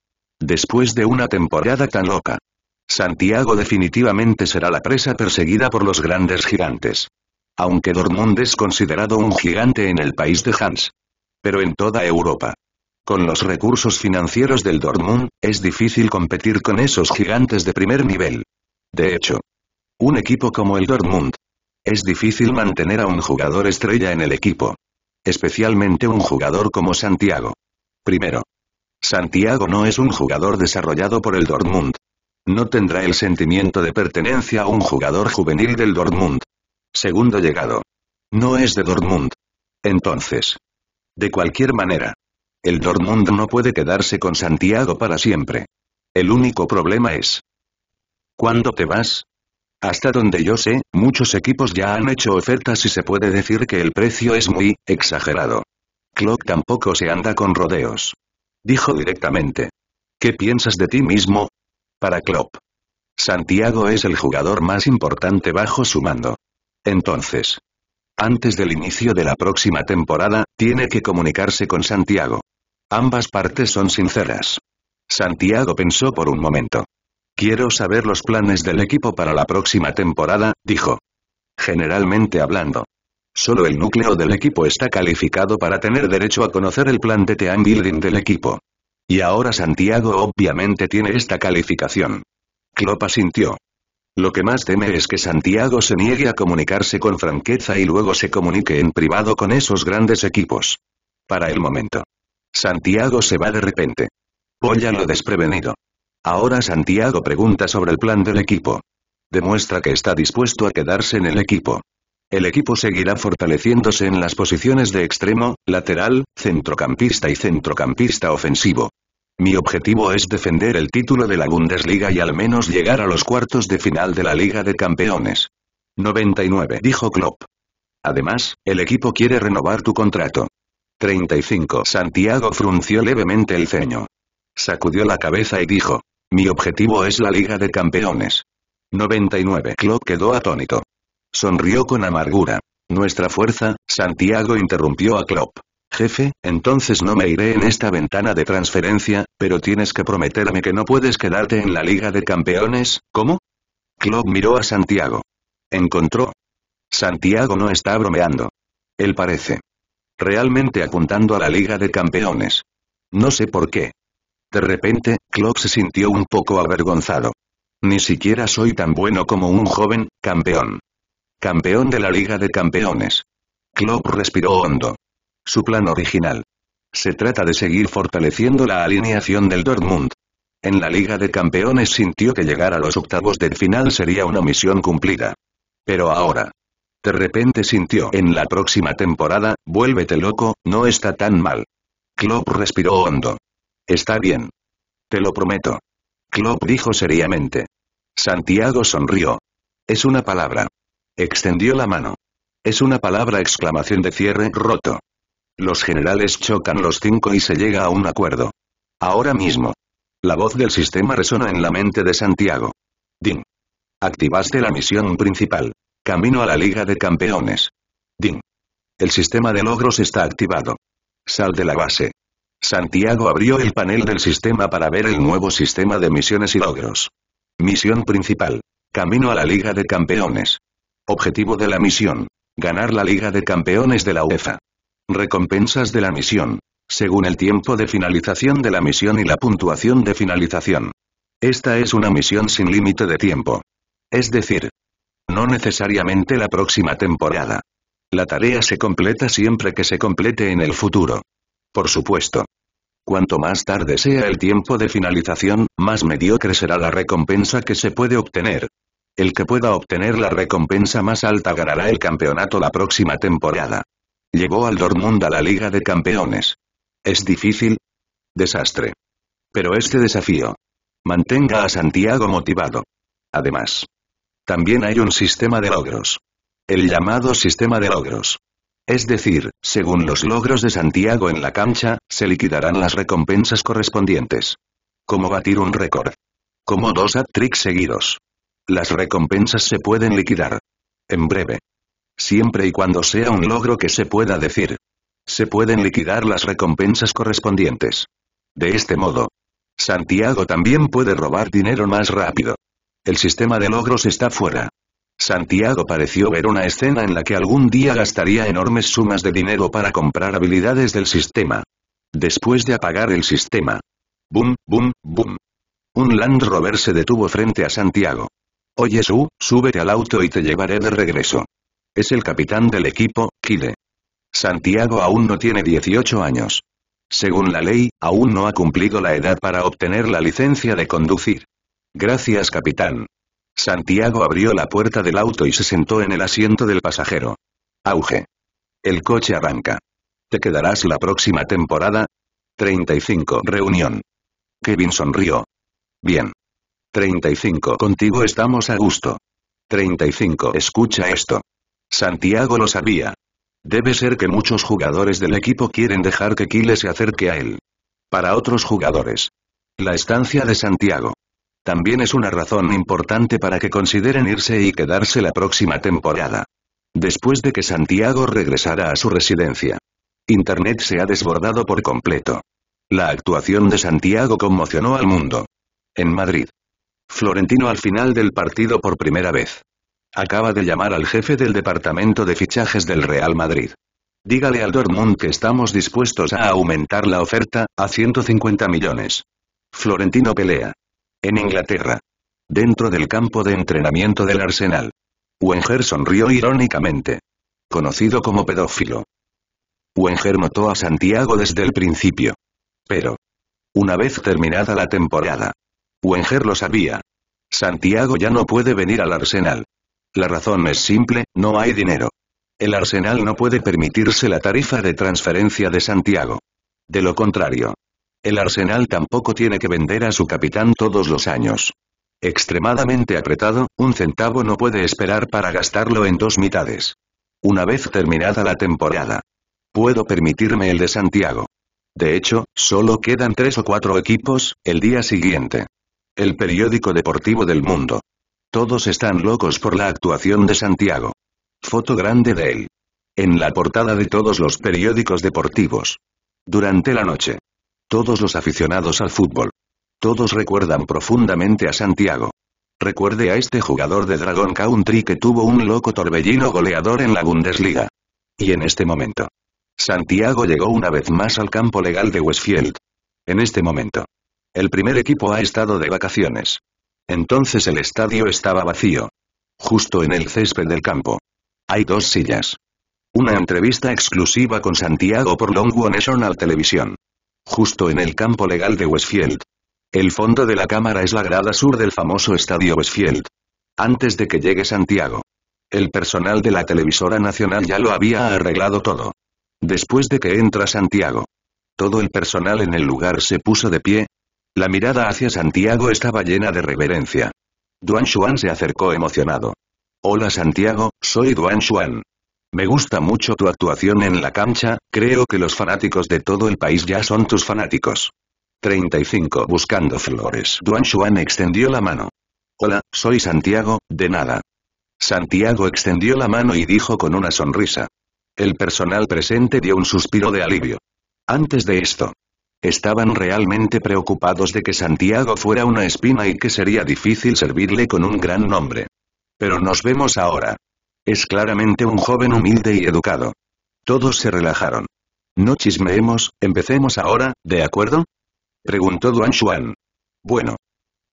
Después de una temporada tan loca. Santiago definitivamente será la presa perseguida por los grandes gigantes aunque Dortmund es considerado un gigante en el país de Hans. Pero en toda Europa. Con los recursos financieros del Dortmund, es difícil competir con esos gigantes de primer nivel. De hecho, un equipo como el Dortmund. Es difícil mantener a un jugador estrella en el equipo. Especialmente un jugador como Santiago. Primero. Santiago no es un jugador desarrollado por el Dortmund. No tendrá el sentimiento de pertenencia a un jugador juvenil del Dortmund. Segundo llegado. No es de Dortmund. Entonces. De cualquier manera. El Dortmund no puede quedarse con Santiago para siempre. El único problema es. ¿Cuándo te vas? Hasta donde yo sé, muchos equipos ya han hecho ofertas y se puede decir que el precio es muy exagerado. Klopp tampoco se anda con rodeos. Dijo directamente. ¿Qué piensas de ti mismo? Para Klopp. Santiago es el jugador más importante bajo su mando entonces. Antes del inicio de la próxima temporada, tiene que comunicarse con Santiago. Ambas partes son sinceras. Santiago pensó por un momento. Quiero saber los planes del equipo para la próxima temporada, dijo. Generalmente hablando. Solo el núcleo del equipo está calificado para tener derecho a conocer el plan de team building del equipo. Y ahora Santiago obviamente tiene esta calificación. Klopp sintió. Lo que más teme es que Santiago se niegue a comunicarse con franqueza y luego se comunique en privado con esos grandes equipos. Para el momento. Santiago se va de repente. Póya lo desprevenido. Ahora Santiago pregunta sobre el plan del equipo. Demuestra que está dispuesto a quedarse en el equipo. El equipo seguirá fortaleciéndose en las posiciones de extremo, lateral, centrocampista y centrocampista ofensivo. Mi objetivo es defender el título de la Bundesliga y al menos llegar a los cuartos de final de la Liga de Campeones. 99 dijo Klopp. Además, el equipo quiere renovar tu contrato. 35 Santiago frunció levemente el ceño. Sacudió la cabeza y dijo, mi objetivo es la Liga de Campeones. 99 Klopp quedó atónito. Sonrió con amargura. Nuestra fuerza, Santiago interrumpió a Klopp. Jefe, entonces no me iré en esta ventana de transferencia, pero tienes que prometerme que no puedes quedarte en la Liga de Campeones, ¿cómo? Klopp miró a Santiago. Encontró. Santiago no está bromeando. Él parece. Realmente apuntando a la Liga de Campeones. No sé por qué. De repente, Klopp se sintió un poco avergonzado. Ni siquiera soy tan bueno como un joven, campeón. Campeón de la Liga de Campeones. Klopp respiró hondo su plan original. Se trata de seguir fortaleciendo la alineación del Dortmund. En la Liga de Campeones sintió que llegar a los octavos del final sería una misión cumplida. Pero ahora. De repente sintió en la próxima temporada, vuélvete loco, no está tan mal. Klopp respiró hondo. Está bien. Te lo prometo. Klopp dijo seriamente. Santiago sonrió. Es una palabra. Extendió la mano. Es una palabra exclamación de cierre roto. Los generales chocan los cinco y se llega a un acuerdo. Ahora mismo. La voz del sistema resona en la mente de Santiago. Din. Activaste la misión principal. Camino a la Liga de Campeones. Din. El sistema de logros está activado. Sal de la base. Santiago abrió el panel del sistema para ver el nuevo sistema de misiones y logros. Misión principal. Camino a la Liga de Campeones. Objetivo de la misión. Ganar la Liga de Campeones de la UEFA. Recompensas de la misión. Según el tiempo de finalización de la misión y la puntuación de finalización. Esta es una misión sin límite de tiempo. Es decir, no necesariamente la próxima temporada. La tarea se completa siempre que se complete en el futuro. Por supuesto. Cuanto más tarde sea el tiempo de finalización, más mediocre será la recompensa que se puede obtener. El que pueda obtener la recompensa más alta ganará el campeonato la próxima temporada. Llevó al Dortmund a la Liga de Campeones. ¿Es difícil? Desastre. Pero este desafío. Mantenga a Santiago motivado. Además. También hay un sistema de logros. El llamado sistema de logros. Es decir, según los logros de Santiago en la cancha, se liquidarán las recompensas correspondientes. Como batir un récord. Como dos hat-tricks seguidos. Las recompensas se pueden liquidar. En breve. Siempre y cuando sea un logro que se pueda decir. Se pueden liquidar las recompensas correspondientes. De este modo. Santiago también puede robar dinero más rápido. El sistema de logros está fuera. Santiago pareció ver una escena en la que algún día gastaría enormes sumas de dinero para comprar habilidades del sistema. Después de apagar el sistema. Boom, boom, boom. Un Land Rover se detuvo frente a Santiago. Oye Su, súbete al auto y te llevaré de regreso. Es el capitán del equipo, Kyle. Santiago aún no tiene 18 años. Según la ley, aún no ha cumplido la edad para obtener la licencia de conducir. Gracias capitán. Santiago abrió la puerta del auto y se sentó en el asiento del pasajero. Auge. El coche arranca. ¿Te quedarás la próxima temporada? 35. Reunión. Kevin sonrió. Bien. 35. Contigo estamos a gusto. 35. Escucha esto. Santiago lo sabía. Debe ser que muchos jugadores del equipo quieren dejar que Kile se acerque a él. Para otros jugadores. La estancia de Santiago. También es una razón importante para que consideren irse y quedarse la próxima temporada. Después de que Santiago regresara a su residencia. Internet se ha desbordado por completo. La actuación de Santiago conmocionó al mundo. En Madrid. Florentino al final del partido por primera vez. Acaba de llamar al jefe del departamento de fichajes del Real Madrid. Dígale al Dortmund que estamos dispuestos a aumentar la oferta, a 150 millones. Florentino pelea. En Inglaterra. Dentro del campo de entrenamiento del Arsenal. Wenger sonrió irónicamente. Conocido como pedófilo. Wenger notó a Santiago desde el principio. Pero. Una vez terminada la temporada. Wenger lo sabía. Santiago ya no puede venir al Arsenal. La razón es simple, no hay dinero. El Arsenal no puede permitirse la tarifa de transferencia de Santiago. De lo contrario. El Arsenal tampoco tiene que vender a su capitán todos los años. Extremadamente apretado, un centavo no puede esperar para gastarlo en dos mitades. Una vez terminada la temporada. Puedo permitirme el de Santiago. De hecho, solo quedan tres o cuatro equipos, el día siguiente. El periódico deportivo del mundo. Todos están locos por la actuación de Santiago. Foto grande de él. En la portada de todos los periódicos deportivos. Durante la noche. Todos los aficionados al fútbol. Todos recuerdan profundamente a Santiago. Recuerde a este jugador de Dragon Country que tuvo un loco torbellino goleador en la Bundesliga. Y en este momento. Santiago llegó una vez más al campo legal de Westfield. En este momento. El primer equipo ha estado de vacaciones. Entonces el estadio estaba vacío. Justo en el césped del campo. Hay dos sillas. Una entrevista exclusiva con Santiago por Longwo National Television. Justo en el campo legal de Westfield. El fondo de la cámara es la grada sur del famoso estadio Westfield. Antes de que llegue Santiago. El personal de la televisora nacional ya lo había arreglado todo. Después de que entra Santiago. Todo el personal en el lugar se puso de pie, la mirada hacia Santiago estaba llena de reverencia. Duan Xuan se acercó emocionado. Hola Santiago, soy Duan Xuan. Me gusta mucho tu actuación en la cancha, creo que los fanáticos de todo el país ya son tus fanáticos. 35. Buscando flores. Duan Xuan extendió la mano. Hola, soy Santiago, de nada. Santiago extendió la mano y dijo con una sonrisa. El personal presente dio un suspiro de alivio. Antes de esto, estaban realmente preocupados de que Santiago fuera una espina y que sería difícil servirle con un gran nombre. Pero nos vemos ahora. Es claramente un joven humilde y educado. Todos se relajaron. No chismeemos, empecemos ahora, ¿de acuerdo? Preguntó Duan Xuan. Bueno.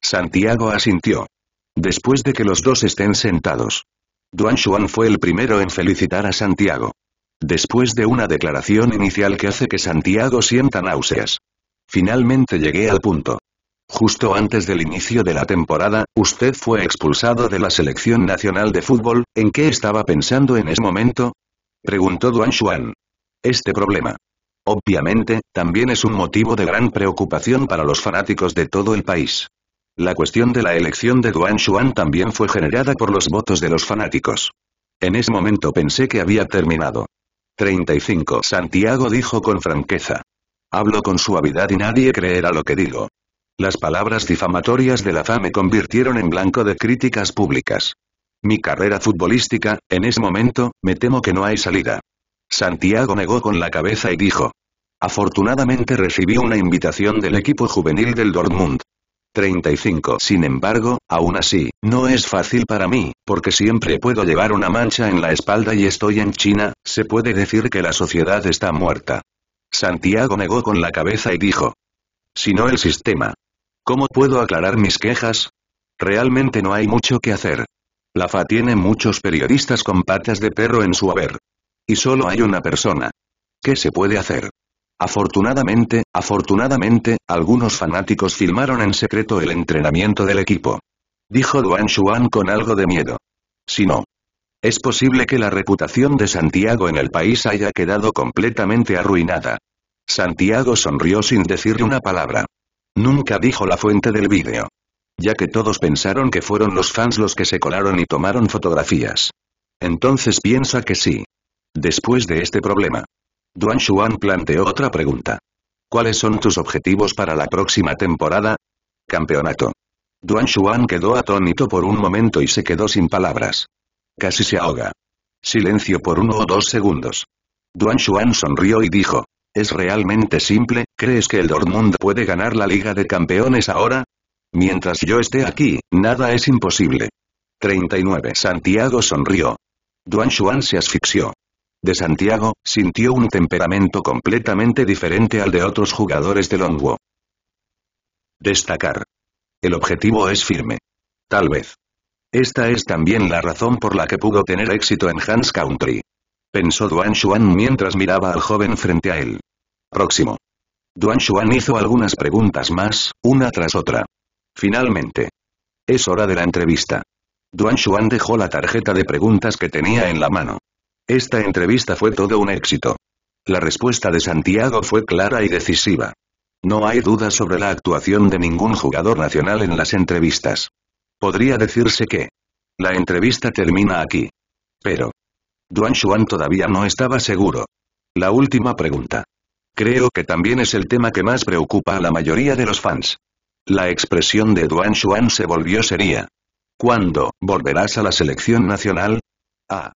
Santiago asintió. Después de que los dos estén sentados. Duan Xuan fue el primero en felicitar a Santiago. Después de una declaración inicial que hace que Santiago sienta náuseas. Finalmente llegué al punto. Justo antes del inicio de la temporada, usted fue expulsado de la selección nacional de fútbol, ¿en qué estaba pensando en ese momento? Preguntó Duan Xuan. Este problema. Obviamente, también es un motivo de gran preocupación para los fanáticos de todo el país. La cuestión de la elección de Duan Xuan también fue generada por los votos de los fanáticos. En ese momento pensé que había terminado. 35. Santiago dijo con franqueza. Hablo con suavidad y nadie creerá lo que digo. Las palabras difamatorias de la FA me convirtieron en blanco de críticas públicas. Mi carrera futbolística, en ese momento, me temo que no hay salida. Santiago negó con la cabeza y dijo. Afortunadamente recibí una invitación del equipo juvenil del Dortmund. 35. Sin embargo, aún así, no es fácil para mí, porque siempre puedo llevar una mancha en la espalda y estoy en China, se puede decir que la sociedad está muerta. Santiago negó con la cabeza y dijo. Si no el sistema. ¿Cómo puedo aclarar mis quejas? Realmente no hay mucho que hacer. La FA tiene muchos periodistas con patas de perro en su haber. Y solo hay una persona. ¿Qué se puede hacer? Afortunadamente, afortunadamente, algunos fanáticos filmaron en secreto el entrenamiento del equipo. Dijo Duan Xuan con algo de miedo. Si no. Es posible que la reputación de Santiago en el país haya quedado completamente arruinada. Santiago sonrió sin decirle una palabra. Nunca dijo la fuente del vídeo. Ya que todos pensaron que fueron los fans los que se colaron y tomaron fotografías. Entonces piensa que sí. Después de este problema, Duan Xuan planteó otra pregunta. ¿Cuáles son tus objetivos para la próxima temporada? Campeonato. Duan Xuan quedó atónito por un momento y se quedó sin palabras. Casi se ahoga. Silencio por uno o dos segundos. Duan Xuan sonrió y dijo. Es realmente simple, ¿crees que el Dortmund puede ganar la Liga de Campeones ahora? Mientras yo esté aquí, nada es imposible. 39. Santiago sonrió. Duan Xuan se asfixió de Santiago, sintió un temperamento completamente diferente al de otros jugadores de Longwo. Destacar. El objetivo es firme. Tal vez. Esta es también la razón por la que pudo tener éxito en Hans Country. Pensó Duan Xuan mientras miraba al joven frente a él. Próximo. Duan Xuan hizo algunas preguntas más, una tras otra. Finalmente. Es hora de la entrevista. Duan Xuan dejó la tarjeta de preguntas que tenía en la mano. Esta entrevista fue todo un éxito. La respuesta de Santiago fue clara y decisiva. No hay duda sobre la actuación de ningún jugador nacional en las entrevistas. Podría decirse que la entrevista termina aquí. Pero Duan Xuan todavía no estaba seguro. La última pregunta. Creo que también es el tema que más preocupa a la mayoría de los fans. La expresión de Duan Xuan se volvió seria. ¿Cuándo volverás a la selección nacional? Ah.